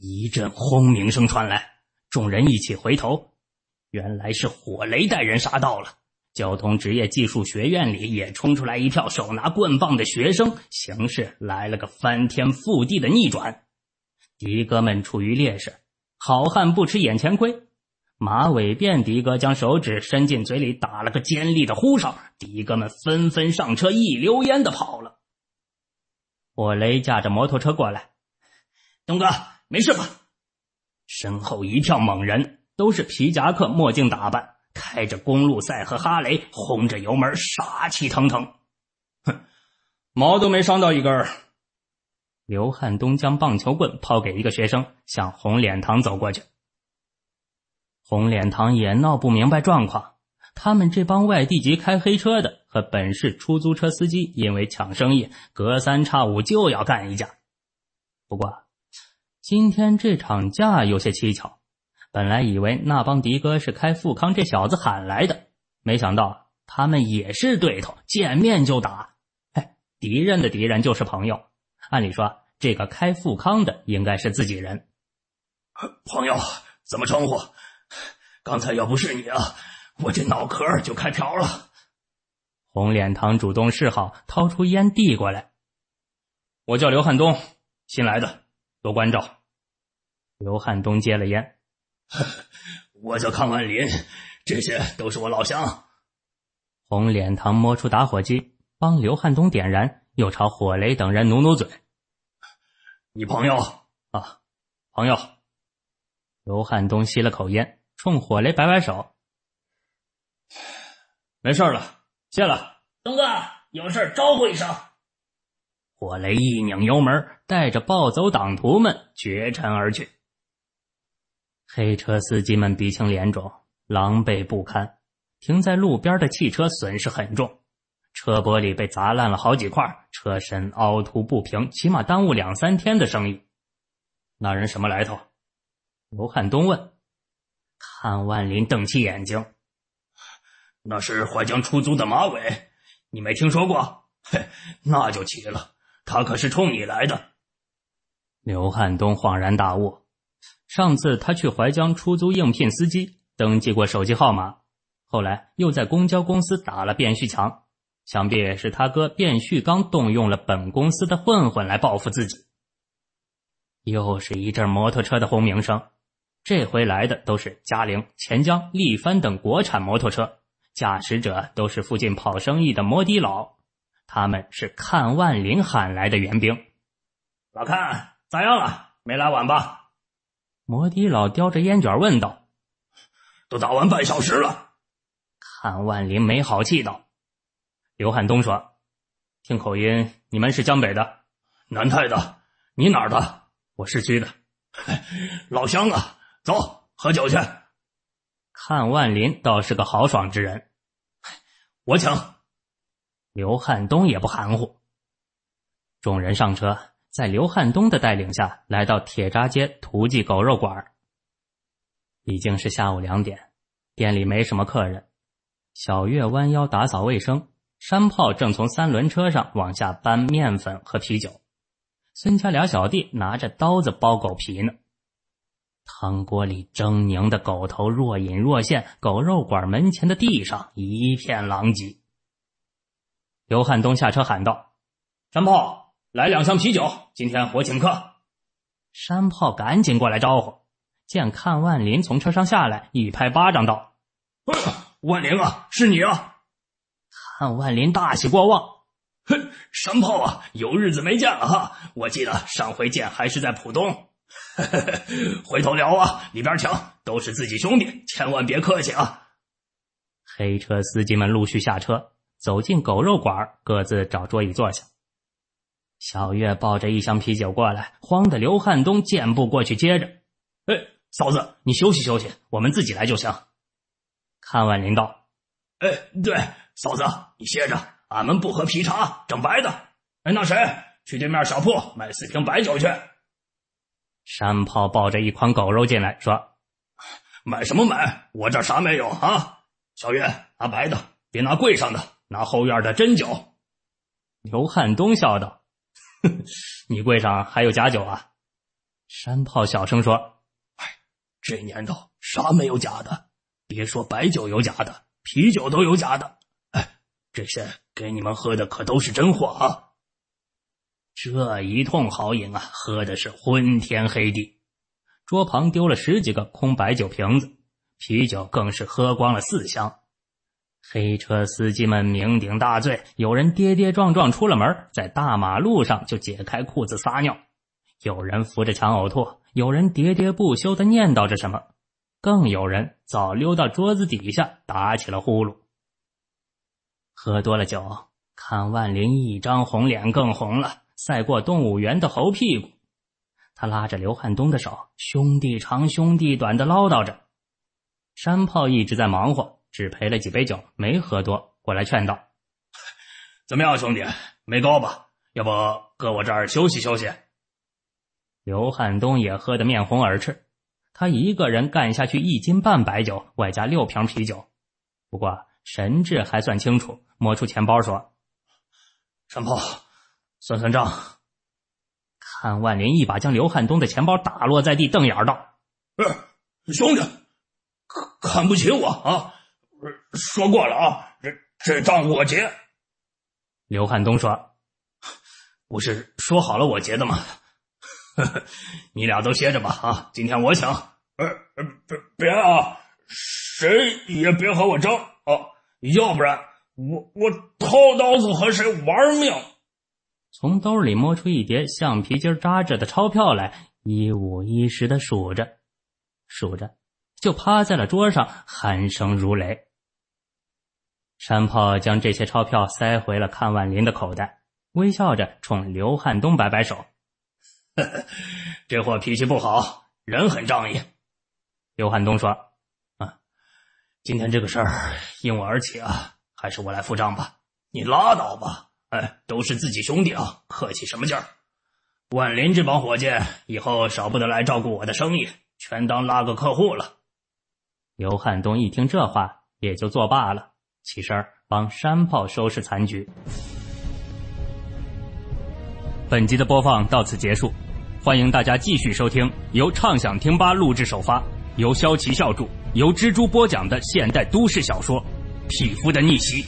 一阵轰鸣声传来，众人一起回头，原来是火雷带人杀到了交通职业技术学院里，也冲出来一票手拿棍棒的学生，形势来了个翻天覆地的逆转。的哥们处于劣势，好汉不吃眼前亏，马尾辫的哥将手指伸进嘴里，打了个尖利的呼哨，的哥们纷纷上车，一溜烟的跑了。火雷驾着摩托车过来，东哥。没事吧？身后一票猛人，都是皮夹克、墨镜打扮，开着公路赛和哈雷，轰着油门，杀气腾腾。哼，毛都没伤到一根儿。刘汉东将棒球棍抛给一个学生，向红脸堂走过去。红脸堂也闹不明白状况。他们这帮外地籍开黑车的和本市出租车司机，因为抢生意，隔三差五就要干一架。不过。今天这场架有些蹊跷。本来以为那帮的哥是开富康这小子喊来的，没想到他们也是对头，见面就打。哎，敌人的敌人就是朋友。按理说，这个开富康的应该是自己人。朋友怎么称呼？刚才要不是你啊，我这脑壳就开瓢了。红脸堂主动示好，掏出烟递过来。我叫刘汉东，新来的。多关照。刘汉东接了烟，我叫康万林，这些都是我老乡。红脸膛摸出打火机，帮刘汉东点燃，又朝火雷等人努努嘴：“你朋友啊，朋友。”刘汉东吸了口烟，冲火雷摆摆手：“没事了，谢了，东哥，有事招呼一声。”火雷一拧油门，带着暴走党徒们绝尘而去。黑车司机们鼻青脸肿，狼狈不堪。停在路边的汽车损失很重，车玻璃被砸烂了好几块，车身凹凸不平，起码耽误两三天的生意。那人什么来头？刘汉东问。看万林瞪起眼睛：“那是淮江出租的马尾，你没听说过？嘿，那就奇了。”他可是冲你来的！刘汉东恍然大悟，上次他去淮江出租应聘司机，登记过手机号码，后来又在公交公司打了卞旭强，想必是他哥卞旭刚动用了本公司的混混来报复自己。又是一阵摩托车的轰鸣声，这回来的都是嘉陵、钱江、力帆等国产摩托车，驾驶者都是附近跑生意的摩的佬。他们是看万林喊来的援兵。老看咋样了？没来晚吧？摩的老叼着烟卷问道。都打完半小时了。看万林没好气道。刘汉东说：“听口音，你们是江北的、南泰的，你哪儿的？我市区的。老乡啊，走，喝酒去。”看万林倒是个豪爽之人。我请。刘汉东也不含糊。众人上车，在刘汉东的带领下来到铁渣街屠记狗肉馆。已经是下午两点，店里没什么客人。小月弯腰打扫卫生，山炮正从三轮车上往下搬面粉和啤酒。孙家俩小弟拿着刀子剥狗皮呢。汤锅里狰狞的狗头若隐若现，狗肉馆门前的地上一片狼藉。刘汉东下车喊道：“山炮，来两箱啤酒，今天我请客。”山炮赶紧过来招呼，见看万林从车上下来，一拍巴掌道：“万林啊，是你啊！”看万林大喜过望：“哼，山炮啊，有日子没见了哈，我记得上回见还是在浦东。”“回头聊啊，里边请，都是自己兄弟，千万别客气啊。”黑车司机们陆续下车。走进狗肉馆，各自找桌椅坐下。小月抱着一箱啤酒过来，慌得刘汉东健步过去，接着：“哎，嫂子，你休息休息，我们自己来就行。”看万林道：“哎，对，嫂子你歇着，俺们不喝啤茶，整白的。”哎，那谁去对面小铺买四瓶白酒去？山炮抱着一筐狗肉进来，说：“买什么买？我这啥没有啊！”小月拿白的，别拿贵上的。拿后院的真酒，刘汉东笑道：“你柜上还有假酒啊？”山炮小声说：“哎，这年头啥没有假的，别说白酒有假的，啤酒都有假的。哎，这些给你们喝的可都是真货啊！”这一通豪饮啊，喝的是昏天黑地，桌旁丢了十几个空白酒瓶子，啤酒更是喝光了四箱。黑车司机们酩酊大醉，有人跌跌撞撞出了门，在大马路上就解开裤子撒尿；有人扶着墙呕吐，有人喋喋不休的念叨着什么；更有人早溜到桌子底下打起了呼噜。喝多了酒，看万林一张红脸更红了，赛过动物园的猴屁股。他拉着刘汉东的手，兄弟长兄弟短的唠叨着。山炮一直在忙活。只陪了几杯酒，没喝多，过来劝道：“怎么样，兄弟，没多吧？要不搁我这儿休息休息。”刘汉东也喝得面红耳赤，他一个人干下去一斤半白酒，外加六瓶啤酒，不过神志还算清楚，摸出钱包说：“山炮，算算账。”看万林一把将刘汉东的钱包打落在地，瞪眼儿道：“呃，兄弟，看不起我啊！”说过了啊，这这账我结。刘汉东说：“不是说好了我结的吗？” 你俩都歇着吧啊，今天我请。呃，别别啊，谁也别和我争啊，要不然我我掏刀子和谁玩命。从兜里摸出一叠橡皮筋扎着的钞票来，一五一十的数着，数着就趴在了桌上，鼾声如雷。山炮将这些钞票塞回了看万林的口袋，微笑着冲刘汉东摆摆手：“呵 呵这货脾气不好，人很仗义。”刘汉东说：“啊，今天这个事儿因我而起啊，还是我来付账吧。你拉倒吧，哎，都是自己兄弟啊，客气什么劲儿？万林这帮伙计以后少不得来照顾我的生意，全当拉个客户了。”刘汉东一听这话，也就作罢了。起身帮山炮收拾残局。本集的播放到此结束，欢迎大家继续收听由畅想听吧录制首发，由肖奇校著，由蜘蛛播讲的现代都市小说《匹夫的逆袭》。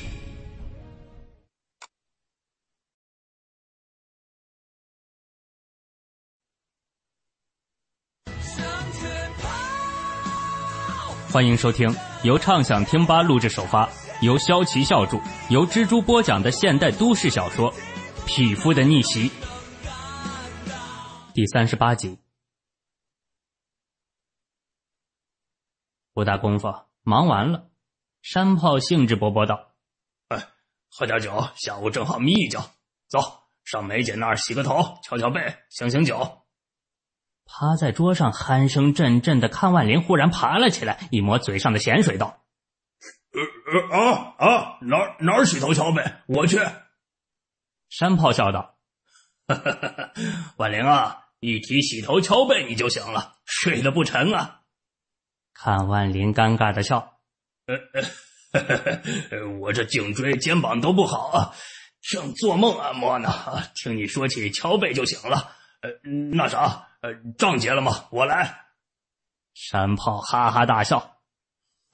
欢迎收听由畅想听吧录制首发。由肖奇校著，由蜘蛛播讲的现代都市小说《匹夫的逆袭》第三十八集。不大功夫忙完了，山炮兴致勃勃道：“哎，喝点酒，下午正好眯一觉。走上梅姐那儿洗个头，敲敲背，醒醒酒。”趴在桌上鼾声阵阵的康万林忽然爬了起来，一抹嘴上的咸水道。呃呃啊啊，哪哪洗头敲背，我去。山炮笑道：“万 林啊，一提洗头敲背，你就醒了，睡得不沉啊？”看万林尴尬的笑：“ 我这颈椎肩膀都不好啊，正做梦按摩呢，听你说起敲背就醒了。呃，那啥，账结了吗？我来。”山炮哈哈大笑。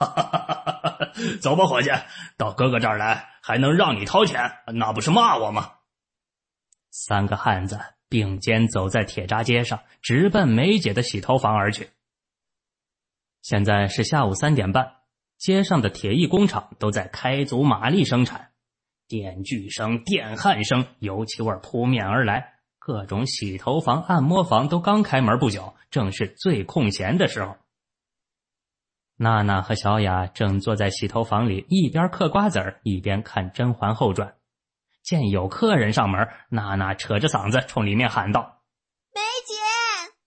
哈哈哈哈哈！走吧，伙计，到哥哥这儿来，还能让你掏钱，那不是骂我吗？三个汉子并肩走在铁闸街上，直奔梅姐的洗头房而去。现在是下午三点半，街上的铁艺工厂都在开足马力生产，电锯声、电焊声、油漆味扑面而来。各种洗头房、按摩房都刚开门不久，正是最空闲的时候。娜娜和小雅正坐在洗头房里，一边嗑瓜子儿，一边看《甄嬛后传》。见有客人上门，娜娜扯着嗓子冲里面喊道：“梅姐，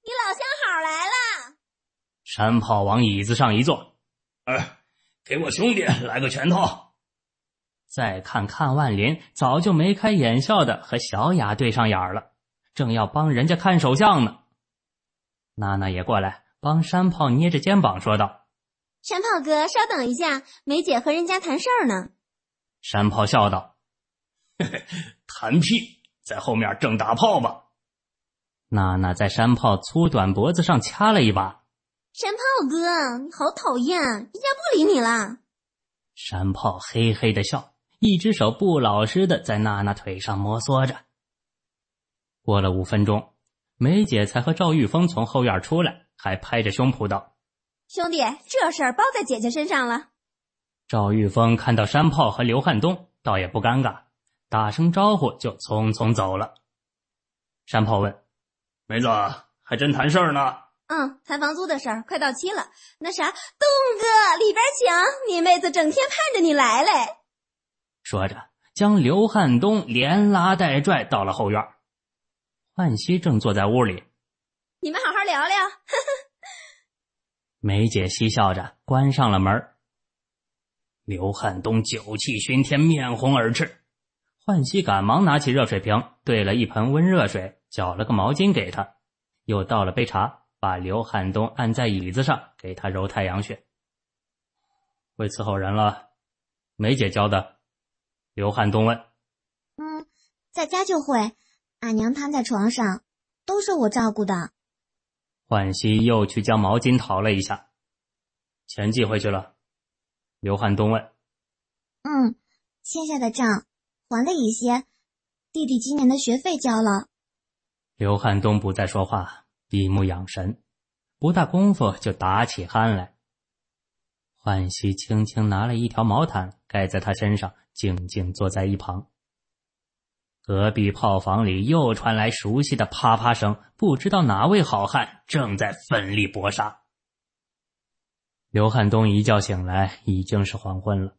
你老相好来了！”山炮往椅子上一坐，“哎，给我兄弟来个全套！”再看看万林，早就眉开眼笑的和小雅对上眼了，正要帮人家看手相呢。娜娜也过来帮山炮捏着肩膀，说道。山炮哥，稍等一下，梅姐和人家谈事儿呢。山炮笑道：“谈屁，在后面正打炮吧？”娜娜在山炮粗短脖子上掐了一把。“山炮哥，你好讨厌，人家不理你了。”山炮嘿嘿的笑，一只手不老实的在娜娜腿上摩挲着。过了五分钟，梅姐才和赵玉峰从后院出来，还拍着胸脯道。兄弟，这事儿包在姐姐身上了。赵玉峰看到山炮和刘汉东，倒也不尴尬，打声招呼就匆匆走了。山炮问：“妹子，还真谈事儿呢？”“嗯，谈房租的事儿，快到期了。那啥，东哥里边请，你妹子整天盼着你来嘞。”说着，将刘汉东连拉带拽到了后院。焕熙正坐在屋里，你们好好聊聊，呵呵。梅姐嬉笑着关上了门。刘汉东酒气熏天，面红耳赤。焕熙赶忙拿起热水瓶，兑了一盆温热水，搅了个毛巾给他，又倒了杯茶，把刘汉东按在椅子上，给他揉太阳穴。会伺候人了，梅姐教的。刘汉东问：“嗯，在家就会，俺娘瘫在床上，都是我照顾的。”焕熙又去将毛巾淘了一下，钱寄回去了。刘汉东问：“嗯，欠下的账还了一些，弟弟今年的学费交了。”刘汉东不再说话，闭目养神，不大功夫就打起鼾来。焕熙轻轻拿了一条毛毯盖在他身上，静静坐在一旁。隔壁炮房里又传来熟悉的啪啪声，不知道哪位好汉正在奋力搏杀。刘汉东一觉醒来已经是黄昏了，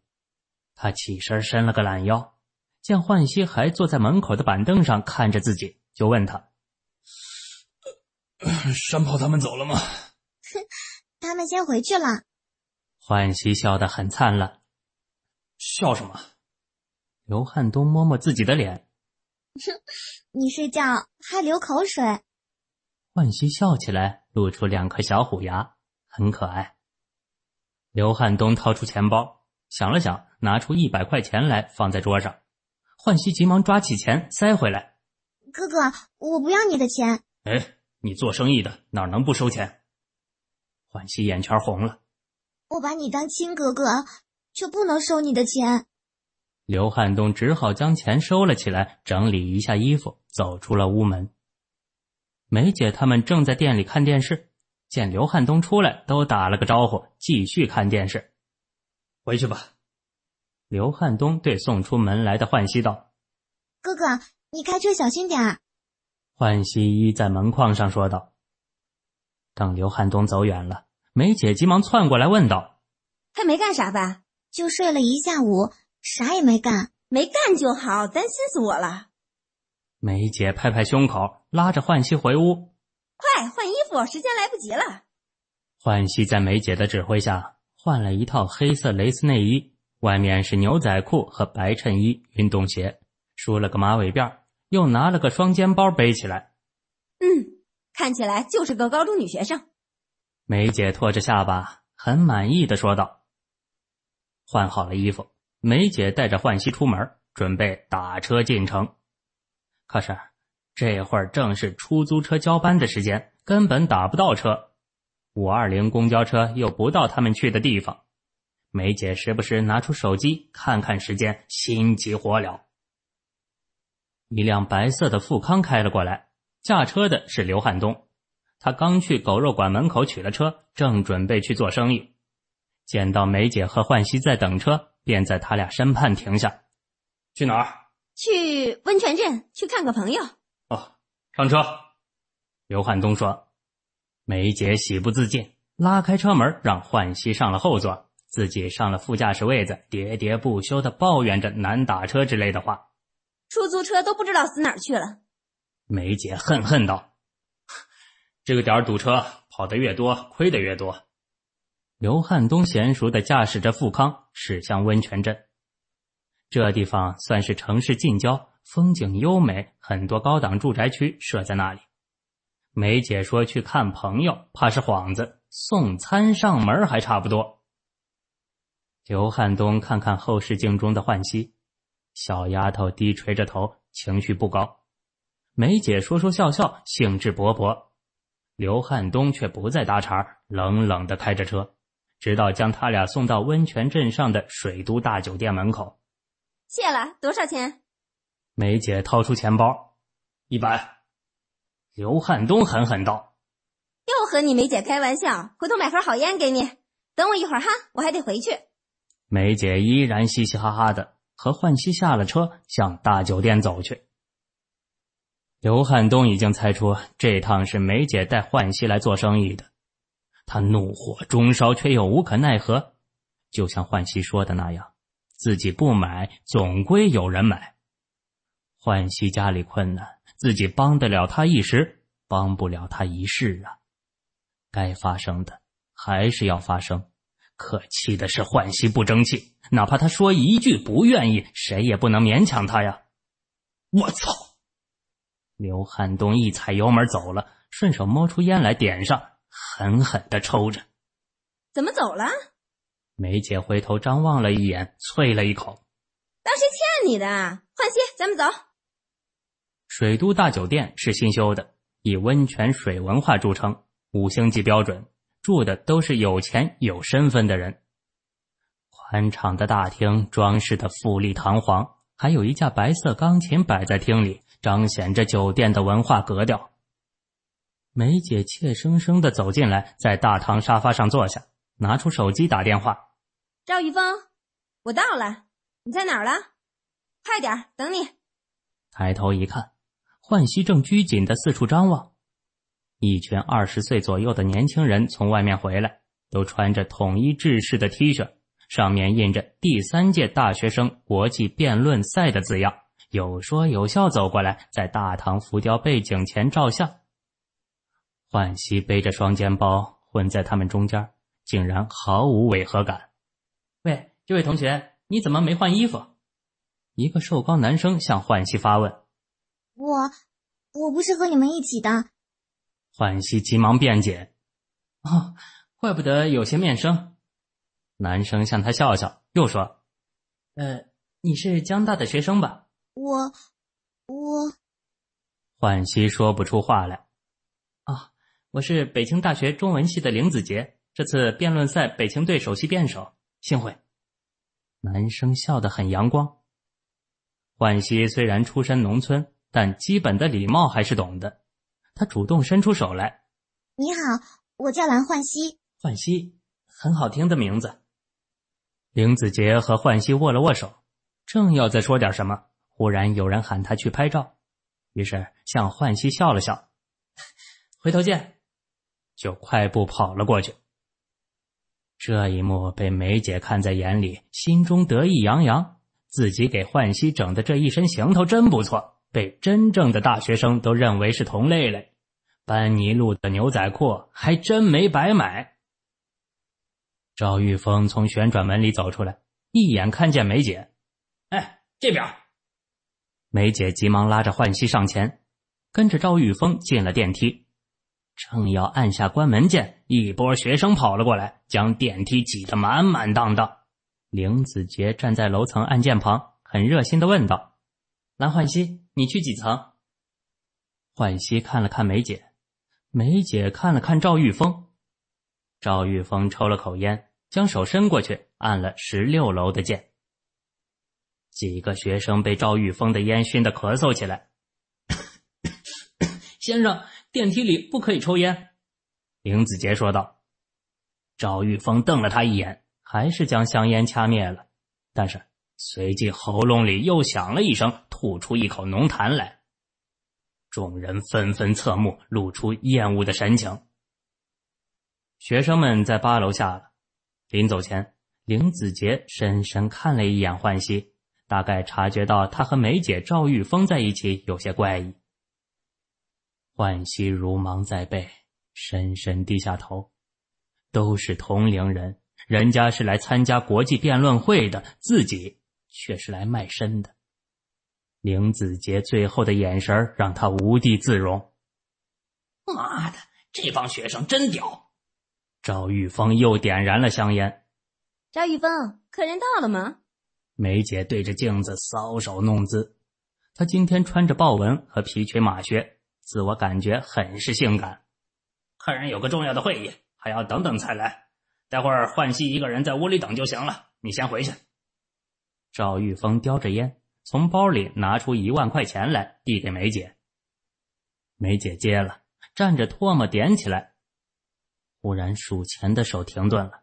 他起身伸了个懒腰，见焕熙还坐在门口的板凳上看着自己，就问他：“山炮他们走了吗？”“ 他们先回去了。”焕熙笑得很灿烂。“笑什么？”刘汉东摸摸自己的脸。哼，你睡觉还流口水。焕熙笑起来，露出两颗小虎牙，很可爱。刘汉东掏出钱包，想了想，拿出一百块钱来放在桌上。焕熙急忙抓起钱塞回来：“哥哥，我不要你的钱。”哎，你做生意的哪能不收钱？浣溪眼圈红了：“我把你当亲哥哥，却不能收你的钱？”刘汉东只好将钱收了起来，整理一下衣服，走出了屋门。梅姐他们正在店里看电视，见刘汉东出来，都打了个招呼，继续看电视。回去吧，刘汉东对送出门来的浣溪道：“哥哥，你开车小心点儿。”浣溪衣在门框上说道。等刘汉东走远了，梅姐急忙窜过来问道：“他没干啥吧？就睡了一下午。”啥也没干，没干就好，担心死我了。梅姐拍拍胸口，拉着焕熙回屋：“快换衣服，时间来不及了。”焕熙在梅姐的指挥下换了一套黑色蕾丝内衣，外面是牛仔裤和白衬衣、运动鞋，梳了个马尾辫，又拿了个双肩包背起来。嗯，看起来就是个高中女学生。梅姐托着下巴，很满意的说道：“换好了衣服。”梅姐带着焕熙出门，准备打车进城。可是这会儿正是出租车交班的时间，根本打不到车。五二零公交车又不到他们去的地方。梅姐时不时拿出手机看看时间，心急火燎。一辆白色的富康开了过来，驾车的是刘汉东。他刚去狗肉馆门口取了车，正准备去做生意，见到梅姐和焕熙在等车。便在他俩身畔停下。去哪儿？去温泉镇去看个朋友。哦，上车。刘汉东说。梅姐喜不自禁，拉开车门，让焕熙上了后座，自己上了副驾驶位子，喋喋不休的抱怨着难打车之类的话。出租车都不知道死哪儿去了。梅姐恨恨道：“ 这个点儿堵车，跑的越多，亏的越多。”刘汉东娴熟的驾驶着富康，驶向温泉镇。这地方算是城市近郊，风景优美，很多高档住宅区设在那里。梅姐说去看朋友，怕是幌子，送餐上门还差不多。刘汉东看看后视镜中的焕熙，小丫头低垂着头，情绪不高。梅姐说说笑笑，兴致勃勃，刘汉东却不再搭茬，冷冷的开着车。直到将他俩送到温泉镇上的水都大酒店门口。谢了，多少钱？梅姐掏出钱包，一百。刘汉东狠狠道：“又和你梅姐开玩笑，回头买盒好烟给你。等我一会儿哈，我还得回去。”梅姐依然嘻嘻哈哈的和焕熙下了车，向大酒店走去。刘汉东已经猜出这趟是梅姐带焕熙来做生意的。他怒火中烧，却又无可奈何。就像焕熙说的那样，自己不买，总归有人买。焕熙家里困难，自己帮得了他一时，帮不了他一世啊。该发生的还是要发生。可气的是焕熙不争气，哪怕他说一句不愿意，谁也不能勉强他呀。我操！刘汉东一踩油门走了，顺手摸出烟来点上。狠狠的抽着，怎么走了？梅姐回头张望了一眼，啐了一口：“当谁欠你的？换鞋，咱们走。”水都大酒店是新修的，以温泉水文化著称，五星级标准，住的都是有钱有身份的人。宽敞的大厅装饰的富丽堂皇，还有一架白色钢琴摆在厅里，彰显着酒店的文化格调。梅姐怯生生的走进来，在大堂沙发上坐下，拿出手机打电话：“赵玉峰，我到了，你在哪儿了？快点，等你。”抬头一看，焕熙正拘谨的四处张望。一群二十岁左右的年轻人从外面回来，都穿着统一制式的 T 恤，上面印着“第三届大学生国际辩论赛”的字样，有说有笑走过来，在大堂浮雕背景前照相。焕熙背着双肩包混在他们中间，竟然毫无违和感。喂，这位同学，你怎么没换衣服？一个瘦高男生向焕熙发问。我……我不是和你们一起的。焕熙急忙辩解。哦，怪不得有些面生。男生向他笑笑，又说：“呃，你是江大的学生吧？”我……我……焕熙说不出话来。我是北京大学中文系的林子杰，这次辩论赛北京队首席辩手，幸会。男生笑得很阳光。焕希虽然出身农村，但基本的礼貌还是懂的。他主动伸出手来：“你好，我叫蓝焕希。”焕希很好听的名字。林子杰和焕希握了握手，正要再说点什么，忽然有人喊他去拍照，于是向焕希笑了笑：“ 回头见。”就快步跑了过去。这一幕被梅姐看在眼里，心中得意洋洋。自己给浣溪整的这一身行头真不错，被真正的大学生都认为是同类了。班尼路的牛仔裤还真没白买。赵玉峰从旋转门里走出来，一眼看见梅姐，哎，这边。梅姐急忙拉着浣溪上前，跟着赵玉峰进了电梯。正要按下关门键，一波学生跑了过来，将电梯挤得满满当当。凌子杰站在楼层按键旁，很热心的问道：“蓝焕熙，你去几层？”焕熙看了看梅姐，梅姐看了看赵玉峰，赵玉峰抽了口烟，将手伸过去按了十六楼的键。几个学生被赵玉峰的烟熏得咳嗽起来，先生。电梯里不可以抽烟，林子杰说道。赵玉峰瞪了他一眼，还是将香烟掐灭了，但是随即喉咙里又响了一声，吐出一口浓痰来。众人纷纷侧目，露出厌恶的神情。学生们在八楼下了，临走前，林子杰深深看了一眼焕熙，大概察觉到他和梅姐赵玉峰在一起有些怪异。焕熙如芒在背，深深低下头。都是同龄人，人家是来参加国际辩论会的，自己却是来卖身的。林子杰最后的眼神让他无地自容。妈的，这帮学生真屌！赵玉峰又点燃了香烟。赵玉峰，客人到了吗？梅姐对着镜子搔首弄姿。她今天穿着豹纹和皮裙马靴。自我感觉很是性感。客人有个重要的会议，还要等等才来。待会儿焕熙一个人在屋里等就行了，你先回去。赵玉峰叼着烟，从包里拿出一万块钱来递给梅姐。梅姐接了，站着唾沫点起来。忽然数钱的手停顿了，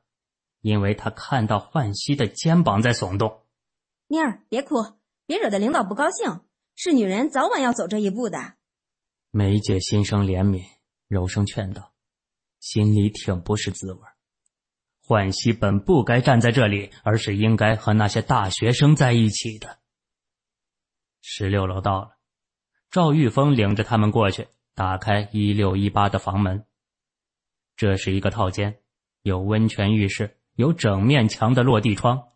因为他看到焕熙的肩膀在耸动。妮儿，别哭，别惹得领导不高兴。是女人早晚要走这一步的。梅姐心生怜悯，柔声劝道：“心里挺不是滋味浣焕熙本不该站在这里，而是应该和那些大学生在一起的。”十六楼到了，赵玉峰领着他们过去，打开一六一八的房门。这是一个套间，有温泉浴室，有整面墙的落地窗，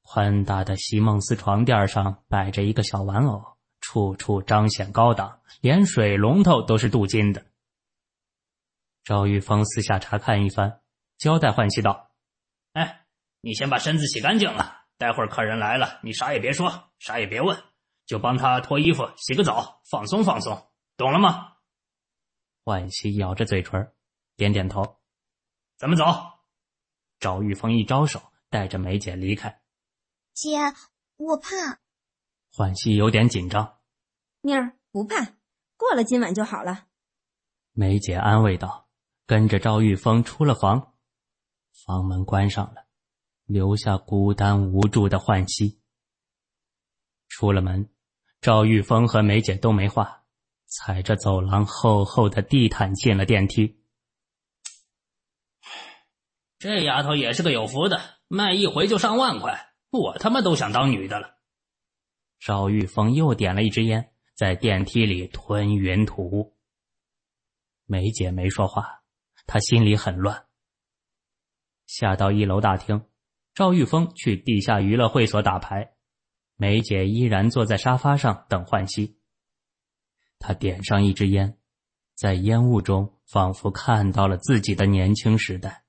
宽大的席梦思床垫上摆着一个小玩偶。处处彰显高档，连水龙头都是镀金的。赵玉峰私下查看一番，交代焕熙道：“哎，你先把身子洗干净了，待会儿客人来了，你啥也别说，啥也别问，就帮他脱衣服、洗个澡，放松放松，懂了吗？”焕熙咬着嘴唇，点点头。咱们走。赵玉峰一招手，带着梅姐离开。姐，我怕。焕熙有点紧张。妮儿不怕，过了今晚就好了。”梅姐安慰道，跟着赵玉峰出了房，房门关上了，留下孤单无助的焕熙。出了门，赵玉峰和梅姐都没话，踩着走廊厚厚的地毯进了电梯。这丫头也是个有福的，卖一回就上万块，我他妈都想当女的了。赵玉峰又点了一支烟。在电梯里吞云吐雾，梅姐没说话，她心里很乱。下到一楼大厅，赵玉峰去地下娱乐会所打牌，梅姐依然坐在沙发上等换息。他点上一支烟，在烟雾中仿佛看到了自己的年轻时代。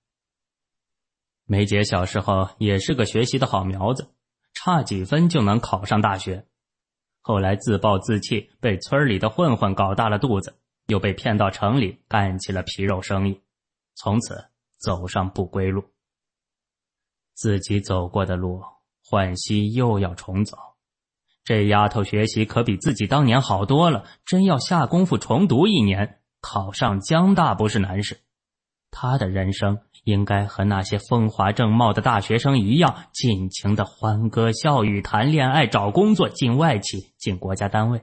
梅姐小时候也是个学习的好苗子，差几分就能考上大学。后来自暴自弃，被村里的混混搞大了肚子，又被骗到城里干起了皮肉生意，从此走上不归路。自己走过的路，焕熙又要重走。这丫头学习可比自己当年好多了，真要下功夫重读一年，考上江大不是难事。她的人生。应该和那些风华正茂的大学生一样，尽情的欢歌笑语、谈恋爱、找工作、进外企、进国家单位，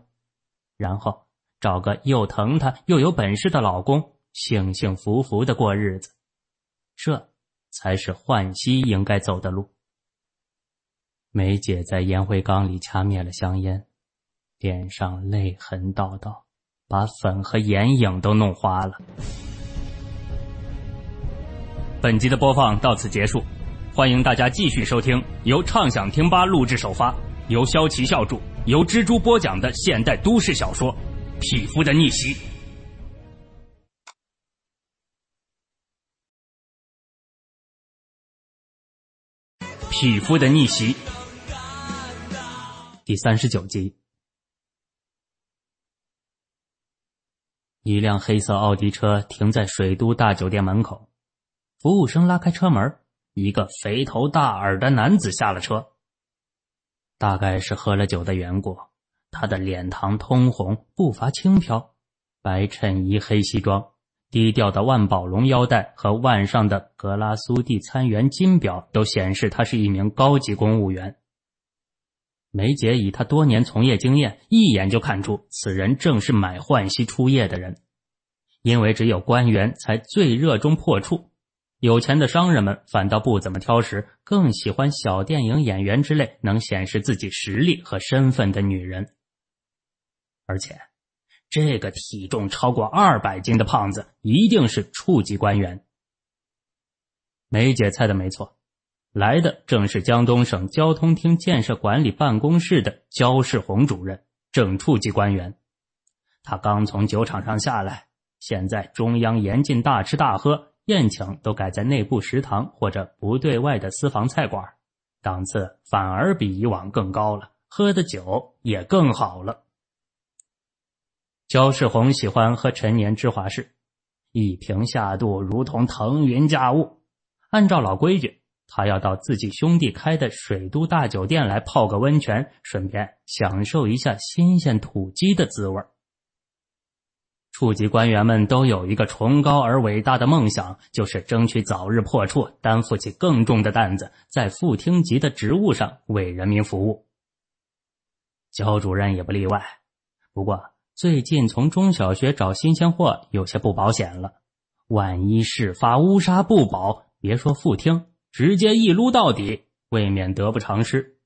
然后找个又疼她又有本事的老公，幸幸福福的过日子，这才是浣溪应该走的路。梅姐在烟灰缸里掐灭了香烟，脸上泪痕道道，把粉和眼影都弄花了。本集的播放到此结束，欢迎大家继续收听由畅想听吧录制、首发，由肖奇校著，由蜘蛛播讲的现代都市小说《匹夫的逆袭》。《匹夫的逆袭》第三十九集，一辆黑色奥迪车停在水都大酒店门口。服务生拉开车门，一个肥头大耳的男子下了车。大概是喝了酒的缘故，他的脸膛通红，步伐轻飘。白衬衣、黑西装、低调的万宝龙腰带和腕上的格拉苏蒂参员金表，都显示他是一名高级公务员。梅姐以她多年从业经验，一眼就看出此人正是买浣溪初夜的人，因为只有官员才最热衷破处。有钱的商人们反倒不怎么挑食，更喜欢小电影演员之类能显示自己实力和身份的女人。而且，这个体重超过二百斤的胖子一定是处级官员。梅姐猜的没错，来的正是江东省交通厅建设管理办公室的焦世红主任，正处级官员。他刚从酒场上下来，现在中央严禁大吃大喝。宴请都改在内部食堂或者不对外的私房菜馆，档次反而比以往更高了，喝的酒也更好了。焦世红喜欢喝陈年芝华士，一瓶下肚如同腾云驾雾。按照老规矩，他要到自己兄弟开的水都大酒店来泡个温泉，顺便享受一下新鲜土鸡的滋味儿。处级官员们都有一个崇高而伟大的梦想，就是争取早日破处，担负起更重的担子，在副厅级的职务上为人民服务。焦主任也不例外。不过，最近从中小学找新鲜货有些不保险了，万一事发乌纱不保，别说副厅，直接一撸到底，未免得不偿失。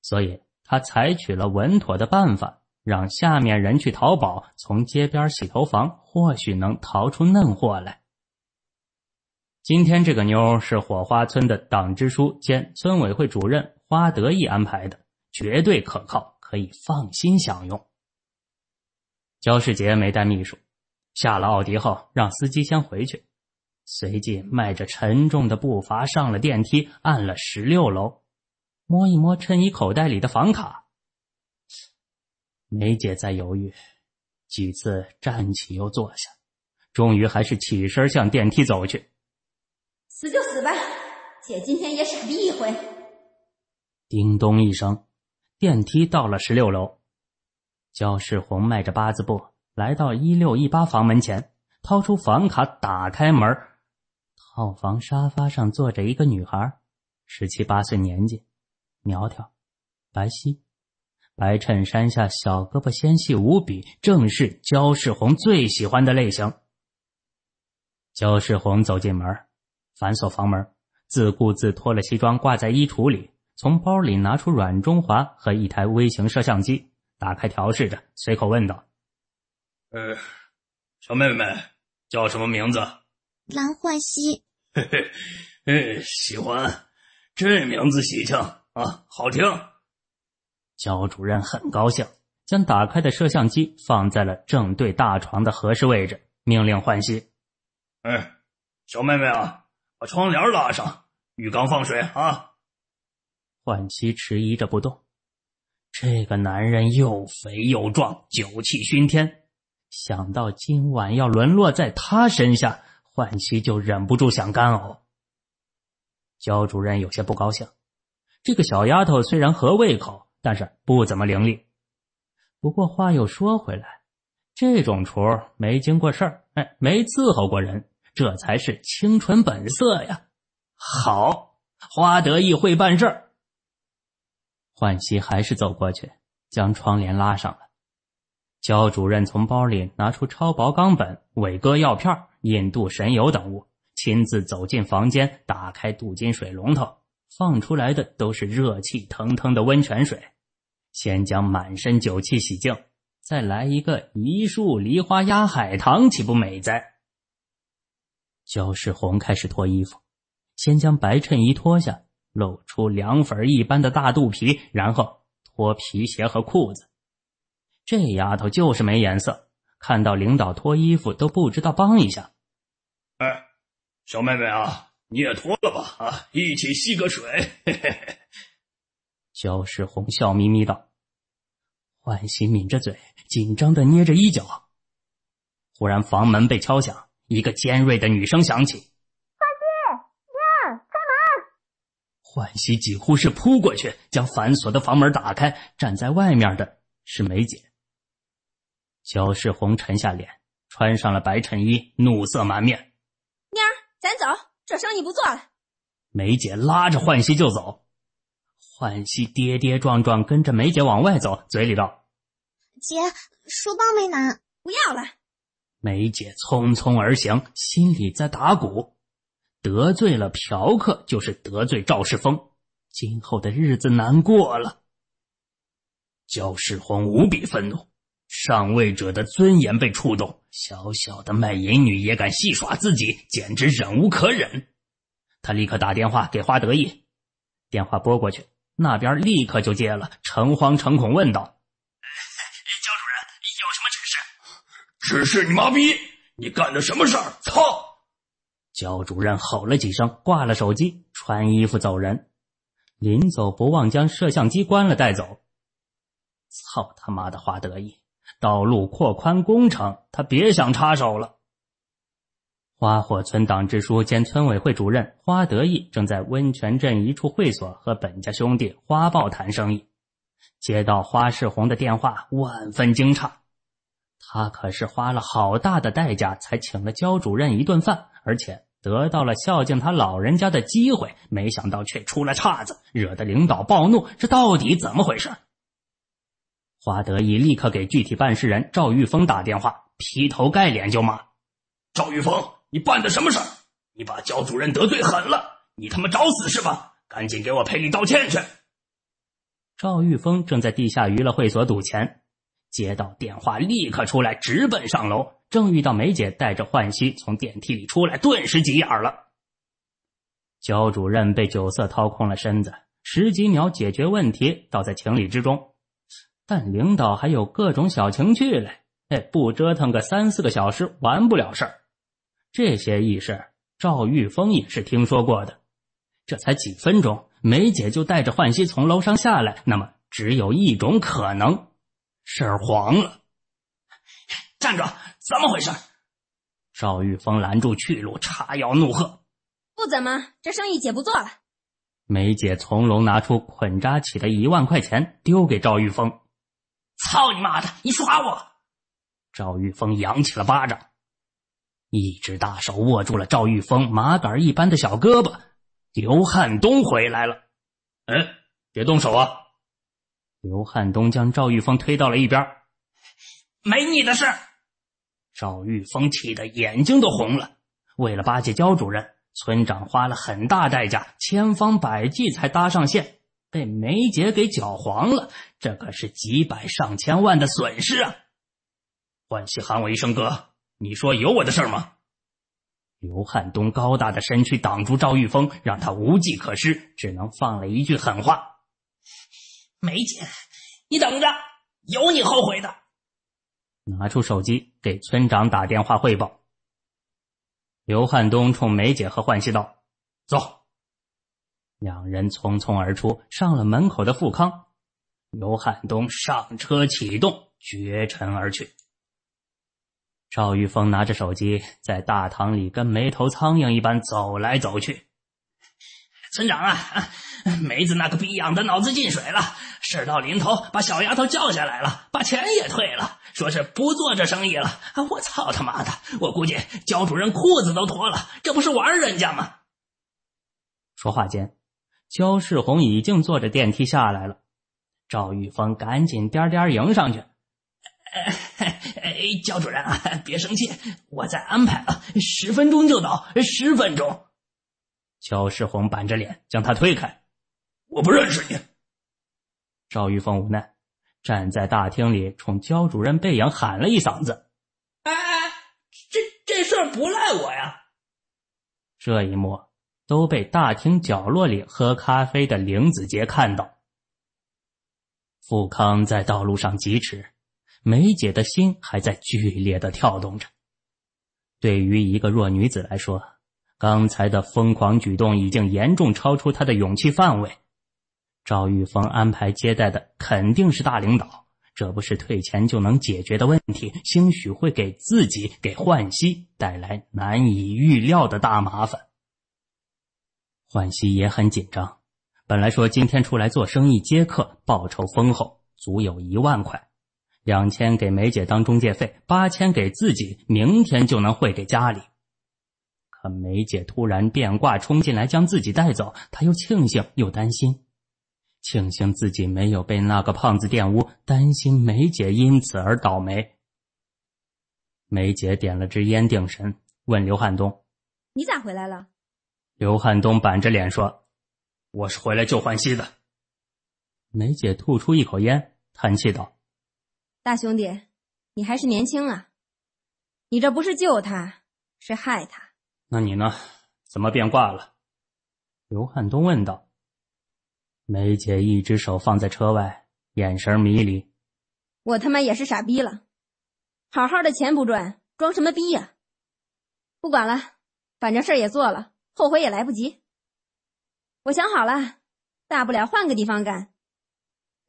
所以他采取了稳妥的办法。让下面人去淘宝，从街边洗头房或许能淘出嫩货来。今天这个妞是火花村的党支书兼村委会主任花得意安排的，绝对可靠，可以放心享用。焦世杰没带秘书，下了奥迪后，让司机先回去，随即迈着沉重的步伐上了电梯，按了十六楼，摸一摸衬衣口袋里的房卡。梅姐在犹豫，几次站起又坐下，终于还是起身向电梯走去。死就死吧，姐今天也傻逼一回。叮咚一声，电梯到了十六楼。焦世红迈着八字步来到一六一八房门前，掏出房卡打开门。套房沙发上坐着一个女孩，十七八岁年纪，苗条，白皙。白衬衫下小胳膊纤细无比，正是焦世红最喜欢的类型。焦世红走进门，反锁房门，自顾自脱了西装挂在衣橱里，从包里拿出软中华和一台微型摄像机，打开调试着，随口问道：“呃，小妹妹叫什么名字？”“蓝焕熙。”“嘿嘿，嗯，喜欢，这名字喜庆啊，好听。”焦主任很高兴，将打开的摄像机放在了正对大床的合适位置，命令焕妻：“哎，小妹妹啊，把窗帘拉上，浴缸放水啊。”焕熙迟疑着不动。这个男人又肥又壮，酒气熏天，想到今晚要沦落在他身下，焕熙就忍不住想干呕。焦主任有些不高兴，这个小丫头虽然合胃口。但是不怎么伶俐。不过话又说回来，这种厨没经过事儿，哎，没伺候过人，这才是清纯本色呀。好，花得意会办事儿。浣溪还是走过去，将窗帘拉上了。焦主任从包里拿出超薄钢本、伟哥药片、印度神油等物，亲自走进房间，打开镀金水龙头。放出来的都是热气腾腾的温泉水，先将满身酒气洗净，再来一个一树梨花压海棠，岂不美哉？焦世红开始脱衣服，先将白衬衣脱下，露出凉粉一般的大肚皮，然后脱皮鞋和裤子。这丫头就是没眼色，看到领导脱衣服都不知道帮一下。哎，小妹妹啊！你也脱了吧，啊，一起吸个水。嘿嘿嘿，焦世红笑眯眯道。焕熙抿着嘴，紧张的捏着衣角。忽然房门被敲响，一个尖锐的女声响起：“焕熙，娘，开门！”焕熙几乎是扑过去，将反锁的房门打开。站在外面的是梅姐。焦世红沉下脸，穿上了白衬衣，怒色满面：“妮儿，咱走。”这生意不做了，梅姐拉着焕熙就走，焕熙跌跌撞撞跟着梅姐往外走，嘴里道：“姐，书包没拿，不要了。”梅姐匆匆而行，心里在打鼓：得罪了嫖客，就是得罪赵世峰，今后的日子难过了。焦世红无比愤怒。上位者的尊严被触动，小小的卖淫女也敢戏耍自己，简直忍无可忍。他立刻打电话给花得意，电话拨过去，那边立刻就接了，诚惶诚恐问道：“焦主任，有什么指示？”“指示你妈逼！你干的什么事儿？”“操！”焦主任吼了几声，挂了手机，穿衣服走人。临走不忘将摄像机关了带走。“操他妈的，花得意！”道路扩宽工程，他别想插手了。花火村党支部兼村委会主任花得意正在温泉镇一处会所和本家兄弟花豹谈生意，接到花世红的电话，万分惊诧。他可是花了好大的代价才请了焦主任一顿饭，而且得到了孝敬他老人家的机会，没想到却出了岔子，惹得领导暴怒。这到底怎么回事？华德一立刻给具体办事人赵玉峰打电话，劈头盖脸就骂：“赵玉峰，你办的什么事儿？你把焦主任得罪狠了，你他妈找死是吧？赶紧给我赔礼道歉去！”赵玉峰正在地下娱乐会所赌钱，接到电话立刻出来，直奔上楼，正遇到梅姐带着焕熙从电梯里出来，顿时急眼了。焦主任被酒色掏空了身子，十几秒解决问题，倒在情理之中。但领导还有各种小情趣嘞，哎，不折腾个三四个小时完不了事儿。这些意事，赵玉峰也是听说过的。这才几分钟，梅姐就带着焕熙从楼上下来，那么只有一种可能，事儿黄了。站住！怎么回事？赵玉峰拦住去路，叉腰怒喝：“不怎么，这生意姐不做了。”梅姐从容拿出捆扎起的一万块钱，丢给赵玉峰。操你妈的！你耍我！赵玉峰扬起了巴掌，一只大手握住了赵玉峰麻杆一般的小胳膊。刘汉东回来了。嗯，别动手啊！刘汉东将赵玉峰推到了一边。没你的事！赵玉峰气得眼睛都红了。为了巴结焦主任，村长花了很大代价，千方百计才搭上线，被梅姐给搅黄了。这可是几百上千万的损失啊！焕熙喊我一声哥，你说有我的事儿吗？刘汉东高大的身躯挡住赵玉峰，让他无计可施，只能放了一句狠话：“梅姐，你等着，有你后悔的。”拿出手机给村长打电话汇报。刘汉东冲梅姐和焕熙道：“走！”两人匆匆而出，上了门口的富康。刘汉东上车启动，绝尘而去。赵玉峰拿着手机在大堂里跟没头苍蝇一般走来走去。村长啊，梅子那个逼养的脑子进水了，事到临头把小丫头叫下来了，把钱也退了，说是不做这生意了。我操他妈的！我估计焦主任裤子都脱了，这不是玩人家吗？说话间，焦世红已经坐着电梯下来了。赵玉峰赶紧颠颠迎上去：“哎哎，焦主任啊，别生气，我再安排啊，十分钟就到，十分钟。”焦世红板着脸将他推开：“我不认识你。”赵玉峰无奈，站在大厅里冲焦主任背影喊了一嗓子：“哎哎，这这事儿不赖我呀！”这一幕都被大厅角落里喝咖啡的凌子杰看到。富康在道路上疾驰，梅姐的心还在剧烈的跳动着。对于一个弱女子来说，刚才的疯狂举动已经严重超出她的勇气范围。赵玉峰安排接待的肯定是大领导，这不是退钱就能解决的问题，兴许会给自己给焕熙带来难以预料的大麻烦。焕熙也很紧张。本来说今天出来做生意接客，报酬丰厚，足有一万块，两千给梅姐当中介费，八千给自己，明天就能汇给家里。可梅姐突然变卦，冲进来将自己带走，他又庆幸又担心，庆幸自己没有被那个胖子玷污，担心梅姐因此而倒霉。梅姐点了支烟，定神问刘汉东：“你咋回来了？”刘汉东板着脸说。我是回来救环西的。梅姐吐出一口烟，叹气道：“大兄弟，你还是年轻啊，你这不是救他，是害他。那你呢？怎么变卦了？”刘汉东问道。梅姐一只手放在车外，眼神迷离：“我他妈也是傻逼了，好好的钱不赚，装什么逼呀？不管了，反正事儿也做了，后悔也来不及。”我想好了，大不了换个地方干。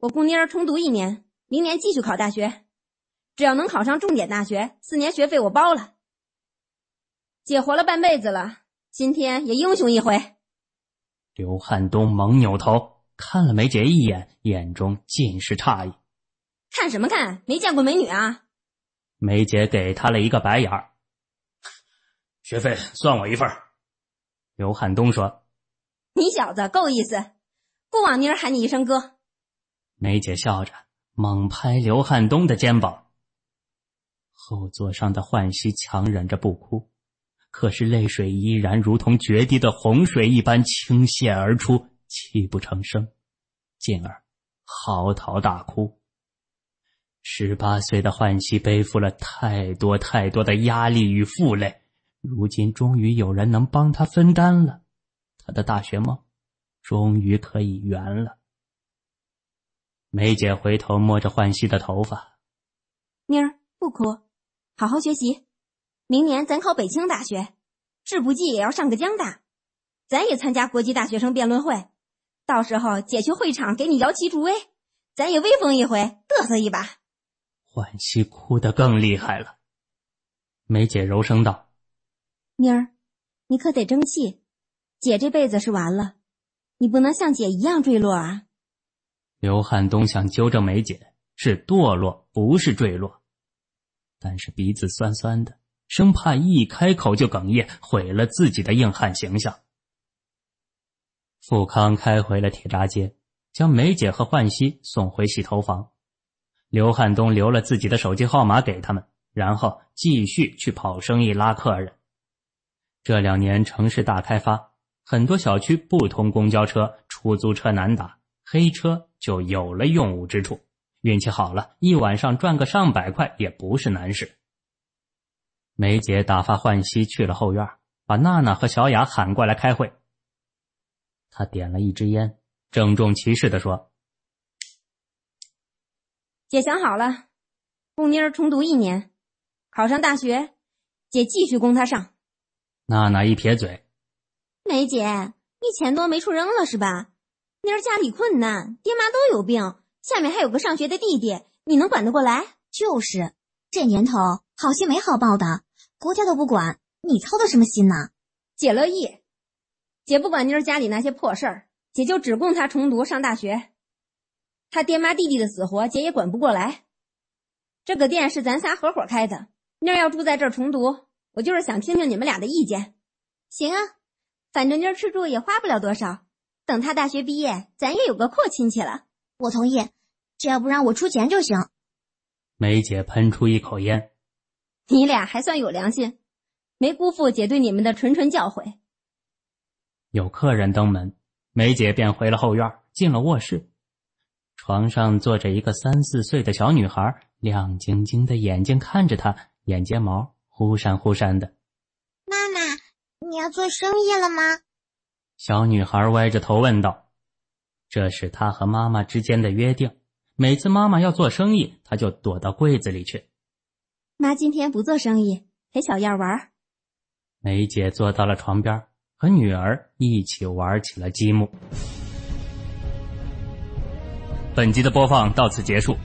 我姑妮儿重读一年，明年继续考大学，只要能考上重点大学，四年学费我包了。姐活了半辈子了，今天也英雄一回。刘汉东猛扭头看了梅姐一眼，眼中尽是诧异。看什么看？没见过美女啊？梅姐给他了一个白眼儿。学费算我一份刘汉东说。你小子够意思，不枉妮儿喊你一声哥。梅姐笑着猛拍刘汉东的肩膀，后座上的焕熙强忍着不哭，可是泪水依然如同决堤的洪水一般倾泻而出，泣不成声，进而嚎啕大哭。十八岁的焕熙背负了太多太多的压力与负累，如今终于有人能帮他分担了。他的大学梦终于可以圆了。梅姐回头摸着焕熙的头发：“妮儿，不哭，好好学习，明年咱考北清大学，至不济也要上个江大，咱也参加国际大学生辩论会，到时候姐去会场给你摇旗助威，咱也威风一回，嘚瑟一把。”焕熙哭得更厉害了。梅姐柔声道：“妮儿，你可得争气。”姐这辈子是完了，你不能像姐一样坠落啊！刘汉东想纠正梅姐是堕落，不是坠落，但是鼻子酸酸的，生怕一开口就哽咽，毁了自己的硬汉形象。富康开回了铁闸街，将梅姐和焕熙送回洗头房。刘汉东留了自己的手机号码给他们，然后继续去跑生意拉客人。这两年城市大开发。很多小区不通公交车，出租车难打，黑车就有了用武之处。运气好了，一晚上赚个上百块也不是难事。梅姐打发焕熙去了后院，把娜娜和小雅喊过来开会。她点了一支烟，郑重其事地说：“姐想好了，木妮儿重读一年，考上大学，姐继续供她上。”娜娜一撇嘴。梅姐，你钱多没处扔了是吧？妮儿家里困难，爹妈都有病，下面还有个上学的弟弟，你能管得过来？就是，这年头好心没好报的，国家都不管，你操的什么心呢？姐乐意，姐不管妮儿家里那些破事儿，姐就只供她重读上大学。她爹妈弟弟的死活，姐也管不过来。这个店是咱仨合伙开的，妮儿要住在这儿重读，我就是想听听你们俩的意见。行啊。反正今儿吃住也花不了多少，等他大学毕业，咱也有个阔亲戚了。我同意，只要不让我出钱就行。梅姐喷出一口烟，你俩还算有良心，没辜负姐对你们的谆谆教诲。有客人登门，梅姐便回了后院，进了卧室，床上坐着一个三四岁的小女孩，亮晶晶的眼睛看着她，眼睫毛忽闪忽闪的。你要做生意了吗？小女孩歪着头问道。这是她和妈妈之间的约定，每次妈妈要做生意，她就躲到柜子里去。妈今天不做生意，陪小燕玩。梅姐坐到了床边，和女儿一起玩起了积木。本集的播放到此结束，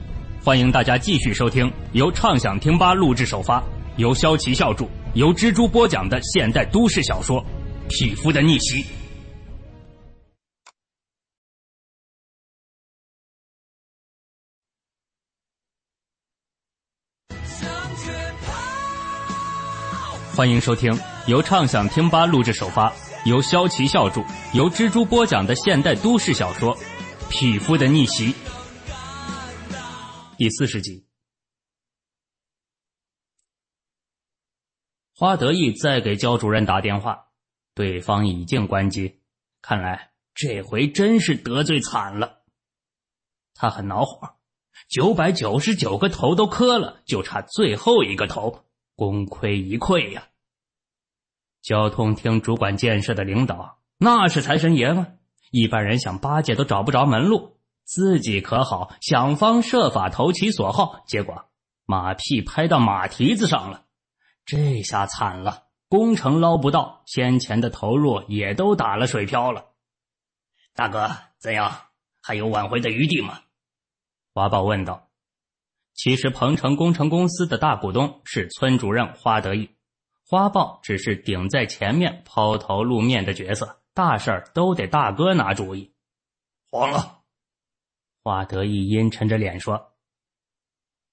欢迎大家继续收听，由畅想听吧录制首发，由肖奇笑著。由蜘蛛播讲的现代都市小说《匹夫的逆袭》，欢迎收听由畅想听吧录制首发，由肖奇笑著，由蜘蛛播讲的现代都市小说《匹夫的逆袭》第四十集。花得意再给焦主任打电话，对方已经关机。看来这回真是得罪惨了。他很恼火，九百九十九个头都磕了，就差最后一个头，功亏一篑呀！交通厅主管建设的领导，那是财神爷吗？一般人想巴结都找不着门路，自己可好，想方设法投其所好，结果马屁拍到马蹄子上了。这下惨了，工程捞不到，先前的投入也都打了水漂了。大哥，怎样？还有挽回的余地吗？花豹问道。其实，鹏城工程公司的大股东是村主任花得意，花豹只是顶在前面抛头露面的角色，大事儿都得大哥拿主意。黄了。花得意阴沉着脸说。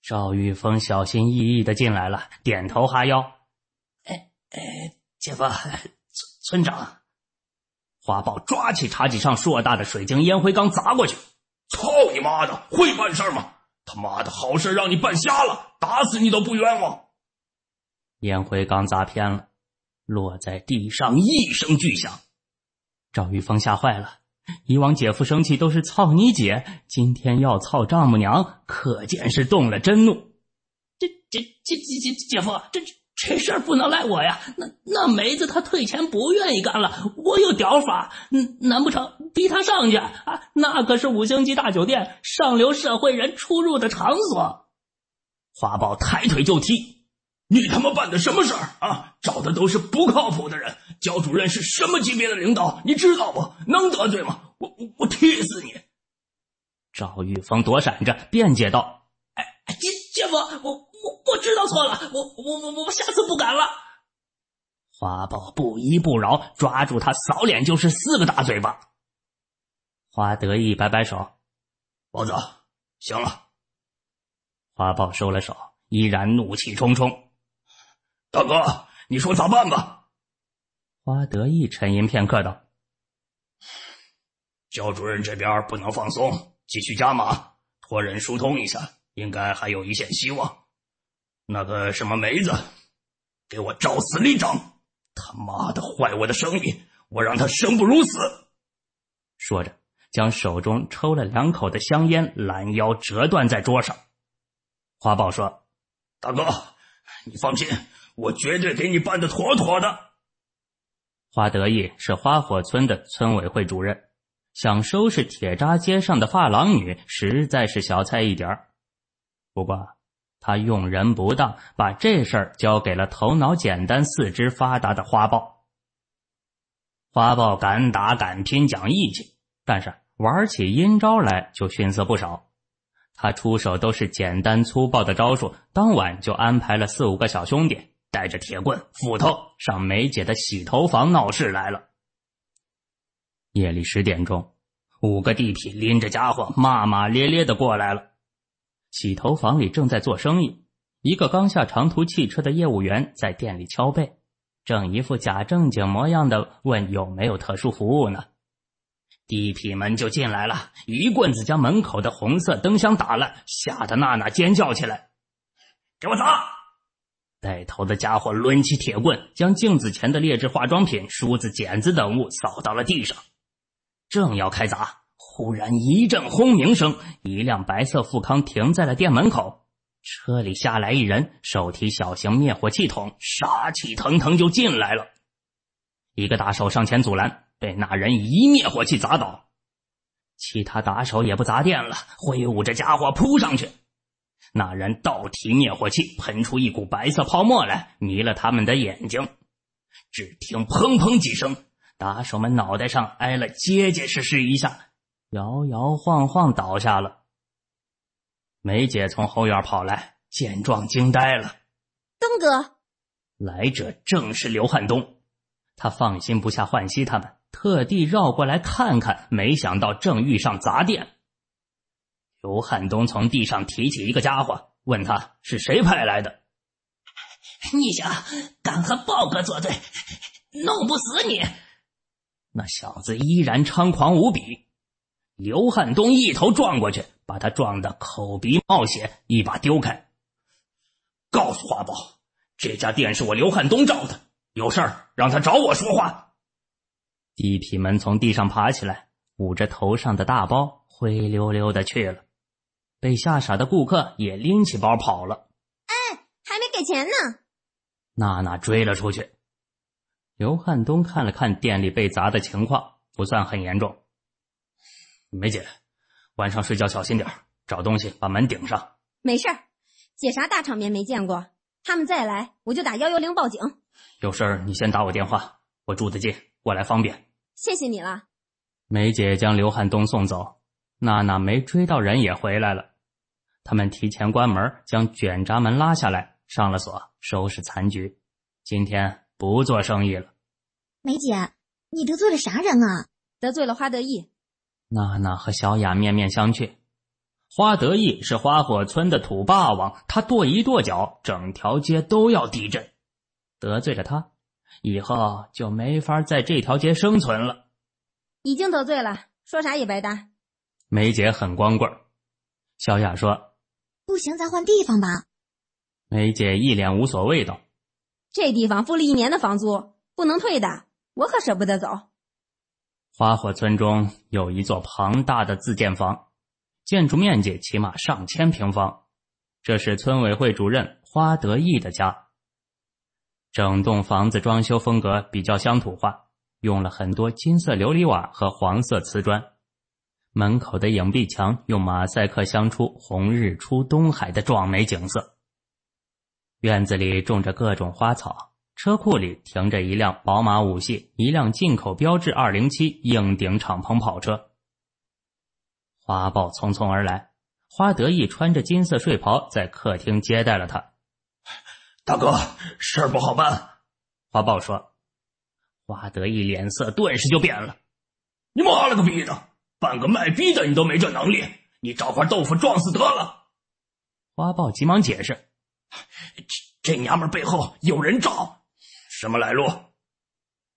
赵玉峰小心翼翼的进来了，点头哈腰。哎哎，姐夫，村村长。花豹抓起茶几上硕大的水晶烟灰缸砸过去，操你妈的，会办事吗？他妈的好事让你办瞎了，打死你都不冤枉。烟灰缸砸偏了，落在地上一声巨响，赵玉峰吓坏了。以往姐夫生气都是操你姐，今天要操丈母娘，可见是动了真怒。这这这姐姐姐夫，这这事儿不能赖我呀。那那梅子她退钱不愿意干了，我有屌法。难不成逼她上去啊？那可是五星级大酒店，上流社会人出入的场所。花宝抬腿就踢，你他妈办的什么事儿啊？找的都是不靠谱的人。焦主任是什么级别的领导？你知道不能得罪吗？我我我踢死你！赵玉峰躲闪着辩解道：“哎哎，姐姐夫，我我我知道错了，我我我我下次不敢了。”花豹不依不饶，抓住他，扫脸就是四个大嘴巴。花得意摆摆手：“豹子，行了。”花豹收了手，依然怒气冲冲。“大哥，你说咋办吧？”花得意沉吟片刻，道：“焦主任这边不能放松，继续加码，托人疏通一下，应该还有一线希望。那个什么梅子，给我照死立整！他妈的，坏我的生意，我让他生不如死！”说着，将手中抽了两口的香烟拦腰折断在桌上。花豹说：“大哥，你放心，我绝对给你办的妥妥的。”花得意是花火村的村委会主任，想收拾铁渣街上的发廊女，实在是小菜一碟儿。不过他用人不当，把这事儿交给了头脑简单、四肢发达的花豹。花豹敢打敢拼，讲义气，但是玩起阴招来就逊色不少。他出手都是简单粗暴的招数，当晚就安排了四五个小兄弟。带着铁棍、斧头上梅姐的洗头房闹事来了。夜里十点钟，五个地痞拎着家伙，骂骂咧咧的过来了。洗头房里正在做生意，一个刚下长途汽车的业务员在店里敲背，正一副假正经模样的问有没有特殊服务呢。地痞们就进来了，一棍子将门口的红色灯箱打烂，吓得娜娜尖叫起来：“给我砸！”带头的家伙抡起铁棍，将镜子前的劣质化妆品、梳子、剪子等物扫到了地上，正要开砸，忽然一阵轰鸣声，一辆白色富康停在了店门口，车里下来一人，手提小型灭火器筒，杀气腾腾就进来了。一个打手上前阻拦，被那人一灭火器砸倒，其他打手也不砸店了，挥舞着家伙扑上去。那人倒提灭火器，喷出一股白色泡沫来，迷了他们的眼睛。只听“砰砰”几声，打手们脑袋上挨了结结实实一下，摇摇晃晃倒下了。梅姐从后院跑来，见状惊呆了。东哥，来者正是刘汉东。他放心不下焕西他们，特地绕过来看看，没想到正遇上砸店。刘汉东从地上提起一个家伙，问他：“是谁派来的？”“你想敢和豹哥作对，弄不死你！”那小子依然猖狂无比。刘汉东一头撞过去，把他撞得口鼻冒血，一把丢开，告诉花豹：“这家店是我刘汉东罩的，有事儿让他找我说话。”地痞们从地上爬起来，捂着头上的大包，灰溜溜的去了。被吓傻的顾客也拎起包跑了。哎，还没给钱呢！娜娜追了出去。刘汉东看了看店里被砸的情况，不算很严重。梅姐，晚上睡觉小心点，找东西把门顶上。没事姐啥大场面没见过。他们再来，我就打幺幺零报警。有事儿你先打我电话，我住得近，过来方便。谢谢你了。梅姐将刘汉东送走，娜娜没追到人也回来了。他们提前关门，将卷闸门拉下来，上了锁，收拾残局。今天不做生意了。梅姐，你得罪了啥人啊？得罪了花得意。娜娜和小雅面面相觑。花得意是花火村的土霸王，他跺一跺脚，整条街都要地震。得罪了他，以后就没法在这条街生存了。已经得罪了，说啥也白搭。梅姐很光棍小雅说。不行，咱换地方吧。梅姐一脸无所谓道：“这地方付了一年的房租，不能退的，我可舍不得走。”花火村中有一座庞大的自建房，建筑面积起码上千平方，这是村委会主任花得意的家。整栋房子装修风格比较乡土化，用了很多金色琉璃瓦和黄色瓷砖。门口的影壁墙用马赛克镶出“红日出东海”的壮美景色。院子里种着各种花草，车库里停着一辆宝马五系，一辆进口标致二零七硬顶敞篷跑车。花豹匆匆而来，花得意穿着金色睡袍在客厅接待了他。大哥，事儿不好办。花豹说，花得意脸色顿时就变了。你妈了个逼的！半个卖逼的，你都没这能力，你找块豆腐撞死得了。花豹急忙解释：“这这娘们背后有人罩，什么来路？”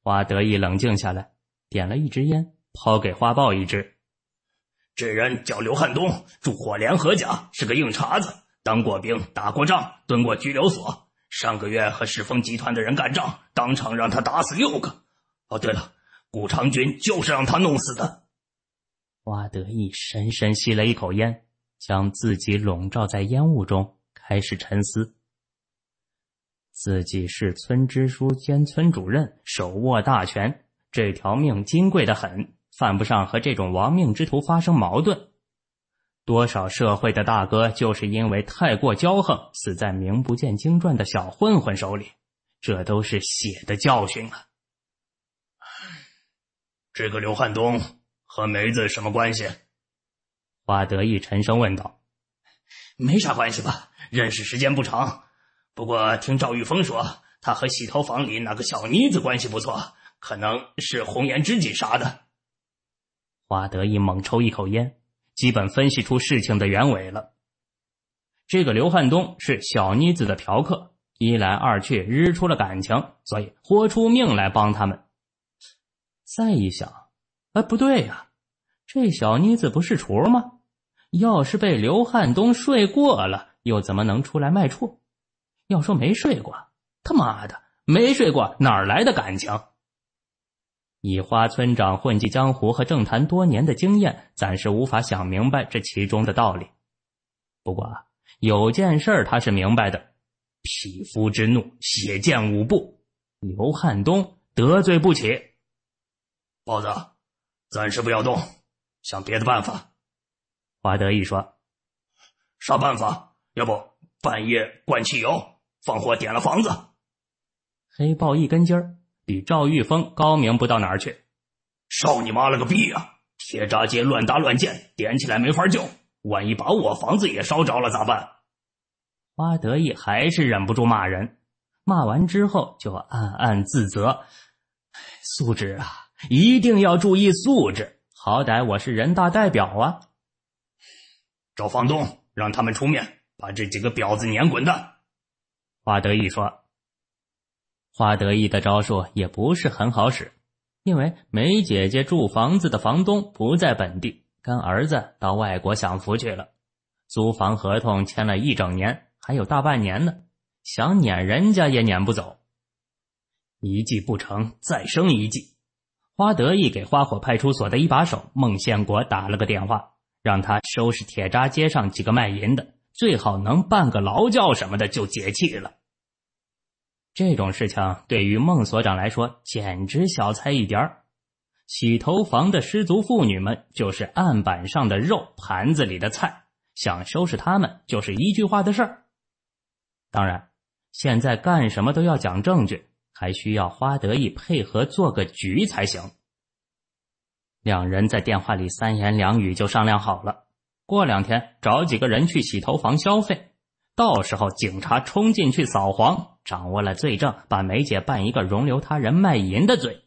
花得意冷静下来，点了一支烟，抛给花豹一支。这人叫刘汉东，住火联河家，是个硬茬子，当过兵，打过仗，蹲过拘留所。上个月和世峰集团的人干仗，当场让他打死六个。哦，对了，顾长军就是让他弄死的。花得意深深吸了一口烟，将自己笼罩在烟雾中，开始沉思。自己是村支书兼村主任，手握大权，这条命金贵的很，犯不上和这种亡命之徒发生矛盾。多少社会的大哥就是因为太过骄横，死在名不见经传的小混混手里，这都是血的教训啊！这个刘汉东。和梅子什么关系？花得意沉声问道：“没啥关系吧，认识时间不长。不过听赵玉峰说，他和洗头房里那个小妮子关系不错，可能是红颜知己啥的。”花得意猛抽一口烟，基本分析出事情的原委了。这个刘汉东是小妮子的嫖客，一来二去日出了感情，所以豁出命来帮他们。再一想。哎，不对呀，这小妮子不是雏吗？要是被刘汉东睡过了，又怎么能出来卖处？要说没睡过，他妈的没睡过，哪来的感情？以花村长混迹江湖和政坛多年的经验，暂时无法想明白这其中的道理。不过啊，有件事他是明白的：匹夫之怒，血溅五步。刘汉东得罪不起，包子。暂时不要动，想别的办法。华德义说：“啥办法？要不半夜灌汽油，放火点了房子？”黑豹一根筋儿，比赵玉峰高明不到哪儿去。烧你妈了个逼啊！铁闸街乱搭乱建，点起来没法救。万一把我房子也烧着了咋办？花得意还是忍不住骂人，骂完之后就暗暗自责：“素质啊！”一定要注意素质，好歹我是人大代表啊！找房东，让他们出面把这几个婊子撵滚蛋。花得意说：“花得意的招数也不是很好使，因为梅姐姐住房子的房东不在本地，跟儿子到外国享福去了。租房合同签了一整年，还有大半年呢，想撵人家也撵不走。一计不成，再生一计。”花得意给花火派出所的一把手孟宪国打了个电话，让他收拾铁渣街上几个卖淫的，最好能办个劳教什么的就解气了。这种事情对于孟所长来说简直小菜一碟儿。洗头房的失足妇女们就是案板上的肉，盘子里的菜，想收拾他们就是一句话的事儿。当然，现在干什么都要讲证据。还需要花得意配合做个局才行。两人在电话里三言两语就商量好了，过两天找几个人去洗头房消费，到时候警察冲进去扫黄，掌握了罪证，把梅姐办一个容留他人卖淫的罪，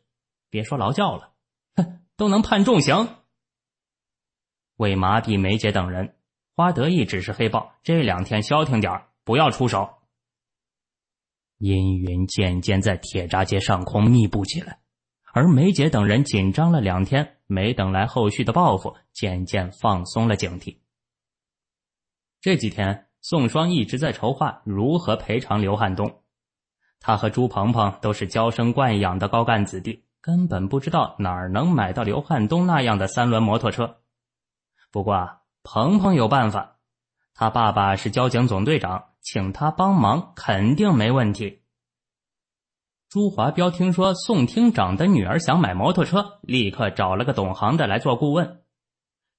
别说劳教了，哼，都能判重刑。为麻痹梅姐等人，花得意只是黑豹这两天消停点不要出手。阴云渐渐在铁闸街上空密布起来，而梅姐等人紧张了两天，没等来后续的报复，渐渐放松了警惕。这几天，宋双一直在筹划如何赔偿刘汉东。他和朱鹏鹏都是娇生惯养的高干子弟，根本不知道哪儿能买到刘汉东那样的三轮摩托车。不过啊，鹏鹏有办法，他爸爸是交警总队长。请他帮忙肯定没问题。朱华彪听说宋厅长的女儿想买摩托车，立刻找了个懂行的来做顾问。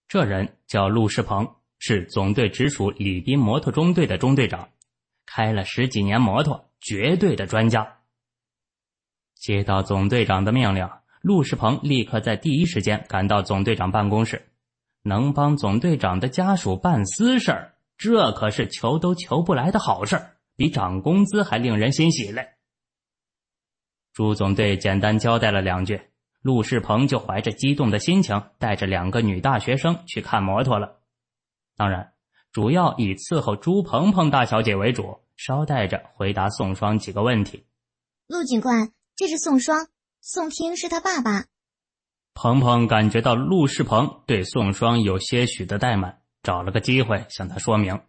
这人叫陆世鹏，是总队直属礼宾摩托中队的中队长，开了十几年摩托，绝对的专家。接到总队长的命令，陆世鹏立刻在第一时间赶到总队长办公室，能帮总队长的家属办私事儿。这可是求都求不来的好事比涨工资还令人欣喜嘞。朱总队简单交代了两句，陆世鹏就怀着激动的心情，带着两个女大学生去看摩托了。当然，主要以伺候朱鹏鹏大小姐为主，捎带着回答宋双几个问题。陆警官，这是宋双，宋听是他爸爸。鹏鹏感觉到陆世鹏对宋双有些许的怠慢。找了个机会向他说明，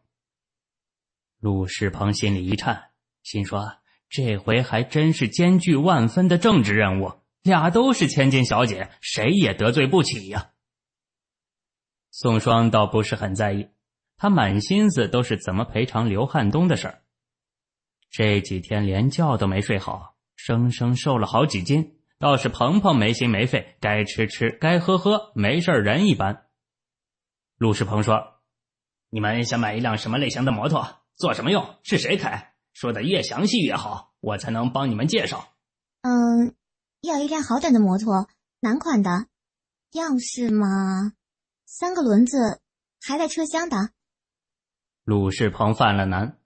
陆世鹏心里一颤，心说这回还真是艰巨万分的政治任务，俩都是千金小姐，谁也得罪不起呀。宋双倒不是很在意，他满心思都是怎么赔偿刘汉东的事儿，这几天连觉都没睡好，生生瘦了好几斤。倒是鹏鹏没心没肺，该吃吃，该喝喝，没事人一般。陆世鹏说：“你们想买一辆什么类型的摩托？做什么用？是谁开？说的越详细越好，我才能帮你们介绍。”“嗯，要一辆好点的摩托，男款的，样式嘛，三个轮子，还带车厢的。”陆世鹏犯了难。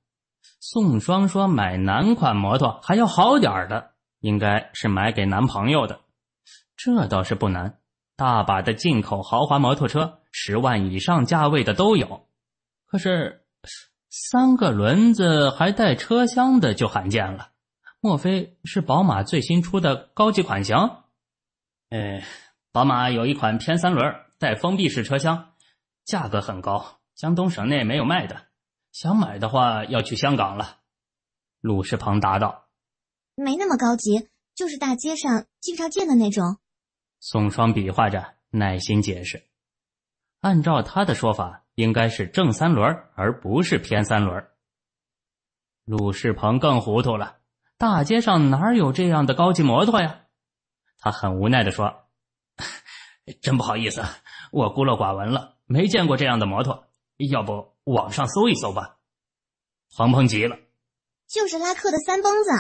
宋双说：“买男款摩托还要好点的，应该是买给男朋友的，这倒是不难。”大把的进口豪华摩托车，十万以上价位的都有。可是，三个轮子还带车厢的就罕见了。莫非是宝马最新出的高级款型？哎，宝马有一款偏三轮，带封闭式车厢，价格很高，江东省内没有卖的。想买的话要去香港了。鲁世鹏答道：“没那么高级，就是大街上经常见的那种。”宋双比划着，耐心解释：“按照他的说法，应该是正三轮，而不是偏三轮。”陆世鹏更糊涂了：“大街上哪有这样的高级摩托呀？”他很无奈地说：“ 真不好意思，我孤陋寡闻了，没见过这样的摩托。要不网上搜一搜吧？”黄鹏急了：“就是拉客的三蹦子。”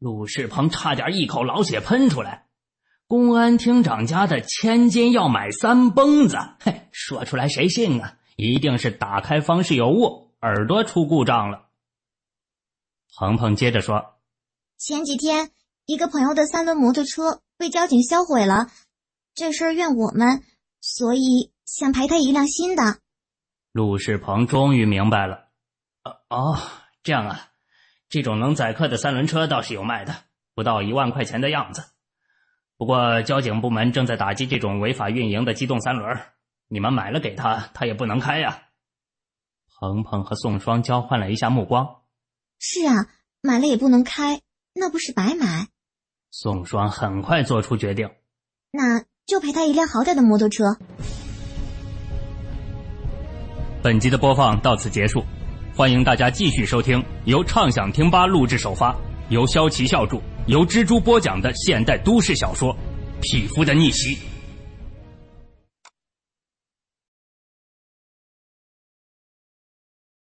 陆世鹏差点一口老血喷出来。公安厅长家的千金要买三蹦子，嘿，说出来谁信啊？一定是打开方式有误，耳朵出故障了。鹏鹏接着说：“前几天一个朋友的三轮摩托车被交警销毁了，这事儿怨我们，所以想赔他一辆新的。”陆世鹏终于明白了：“哦，这样啊，这种能载客的三轮车倒是有卖的，不到一万块钱的样子。”不过，交警部门正在打击这种违法运营的机动三轮，你们买了给他，他也不能开呀。鹏鹏和宋双交换了一下目光。是啊，买了也不能开，那不是白买？宋双很快做出决定，那就赔他一辆好点的摩托车。本集的播放到此结束，欢迎大家继续收听，由畅想听吧录制首发，由肖奇笑著。由蜘蛛播讲的现代都市小说《匹夫的逆袭》。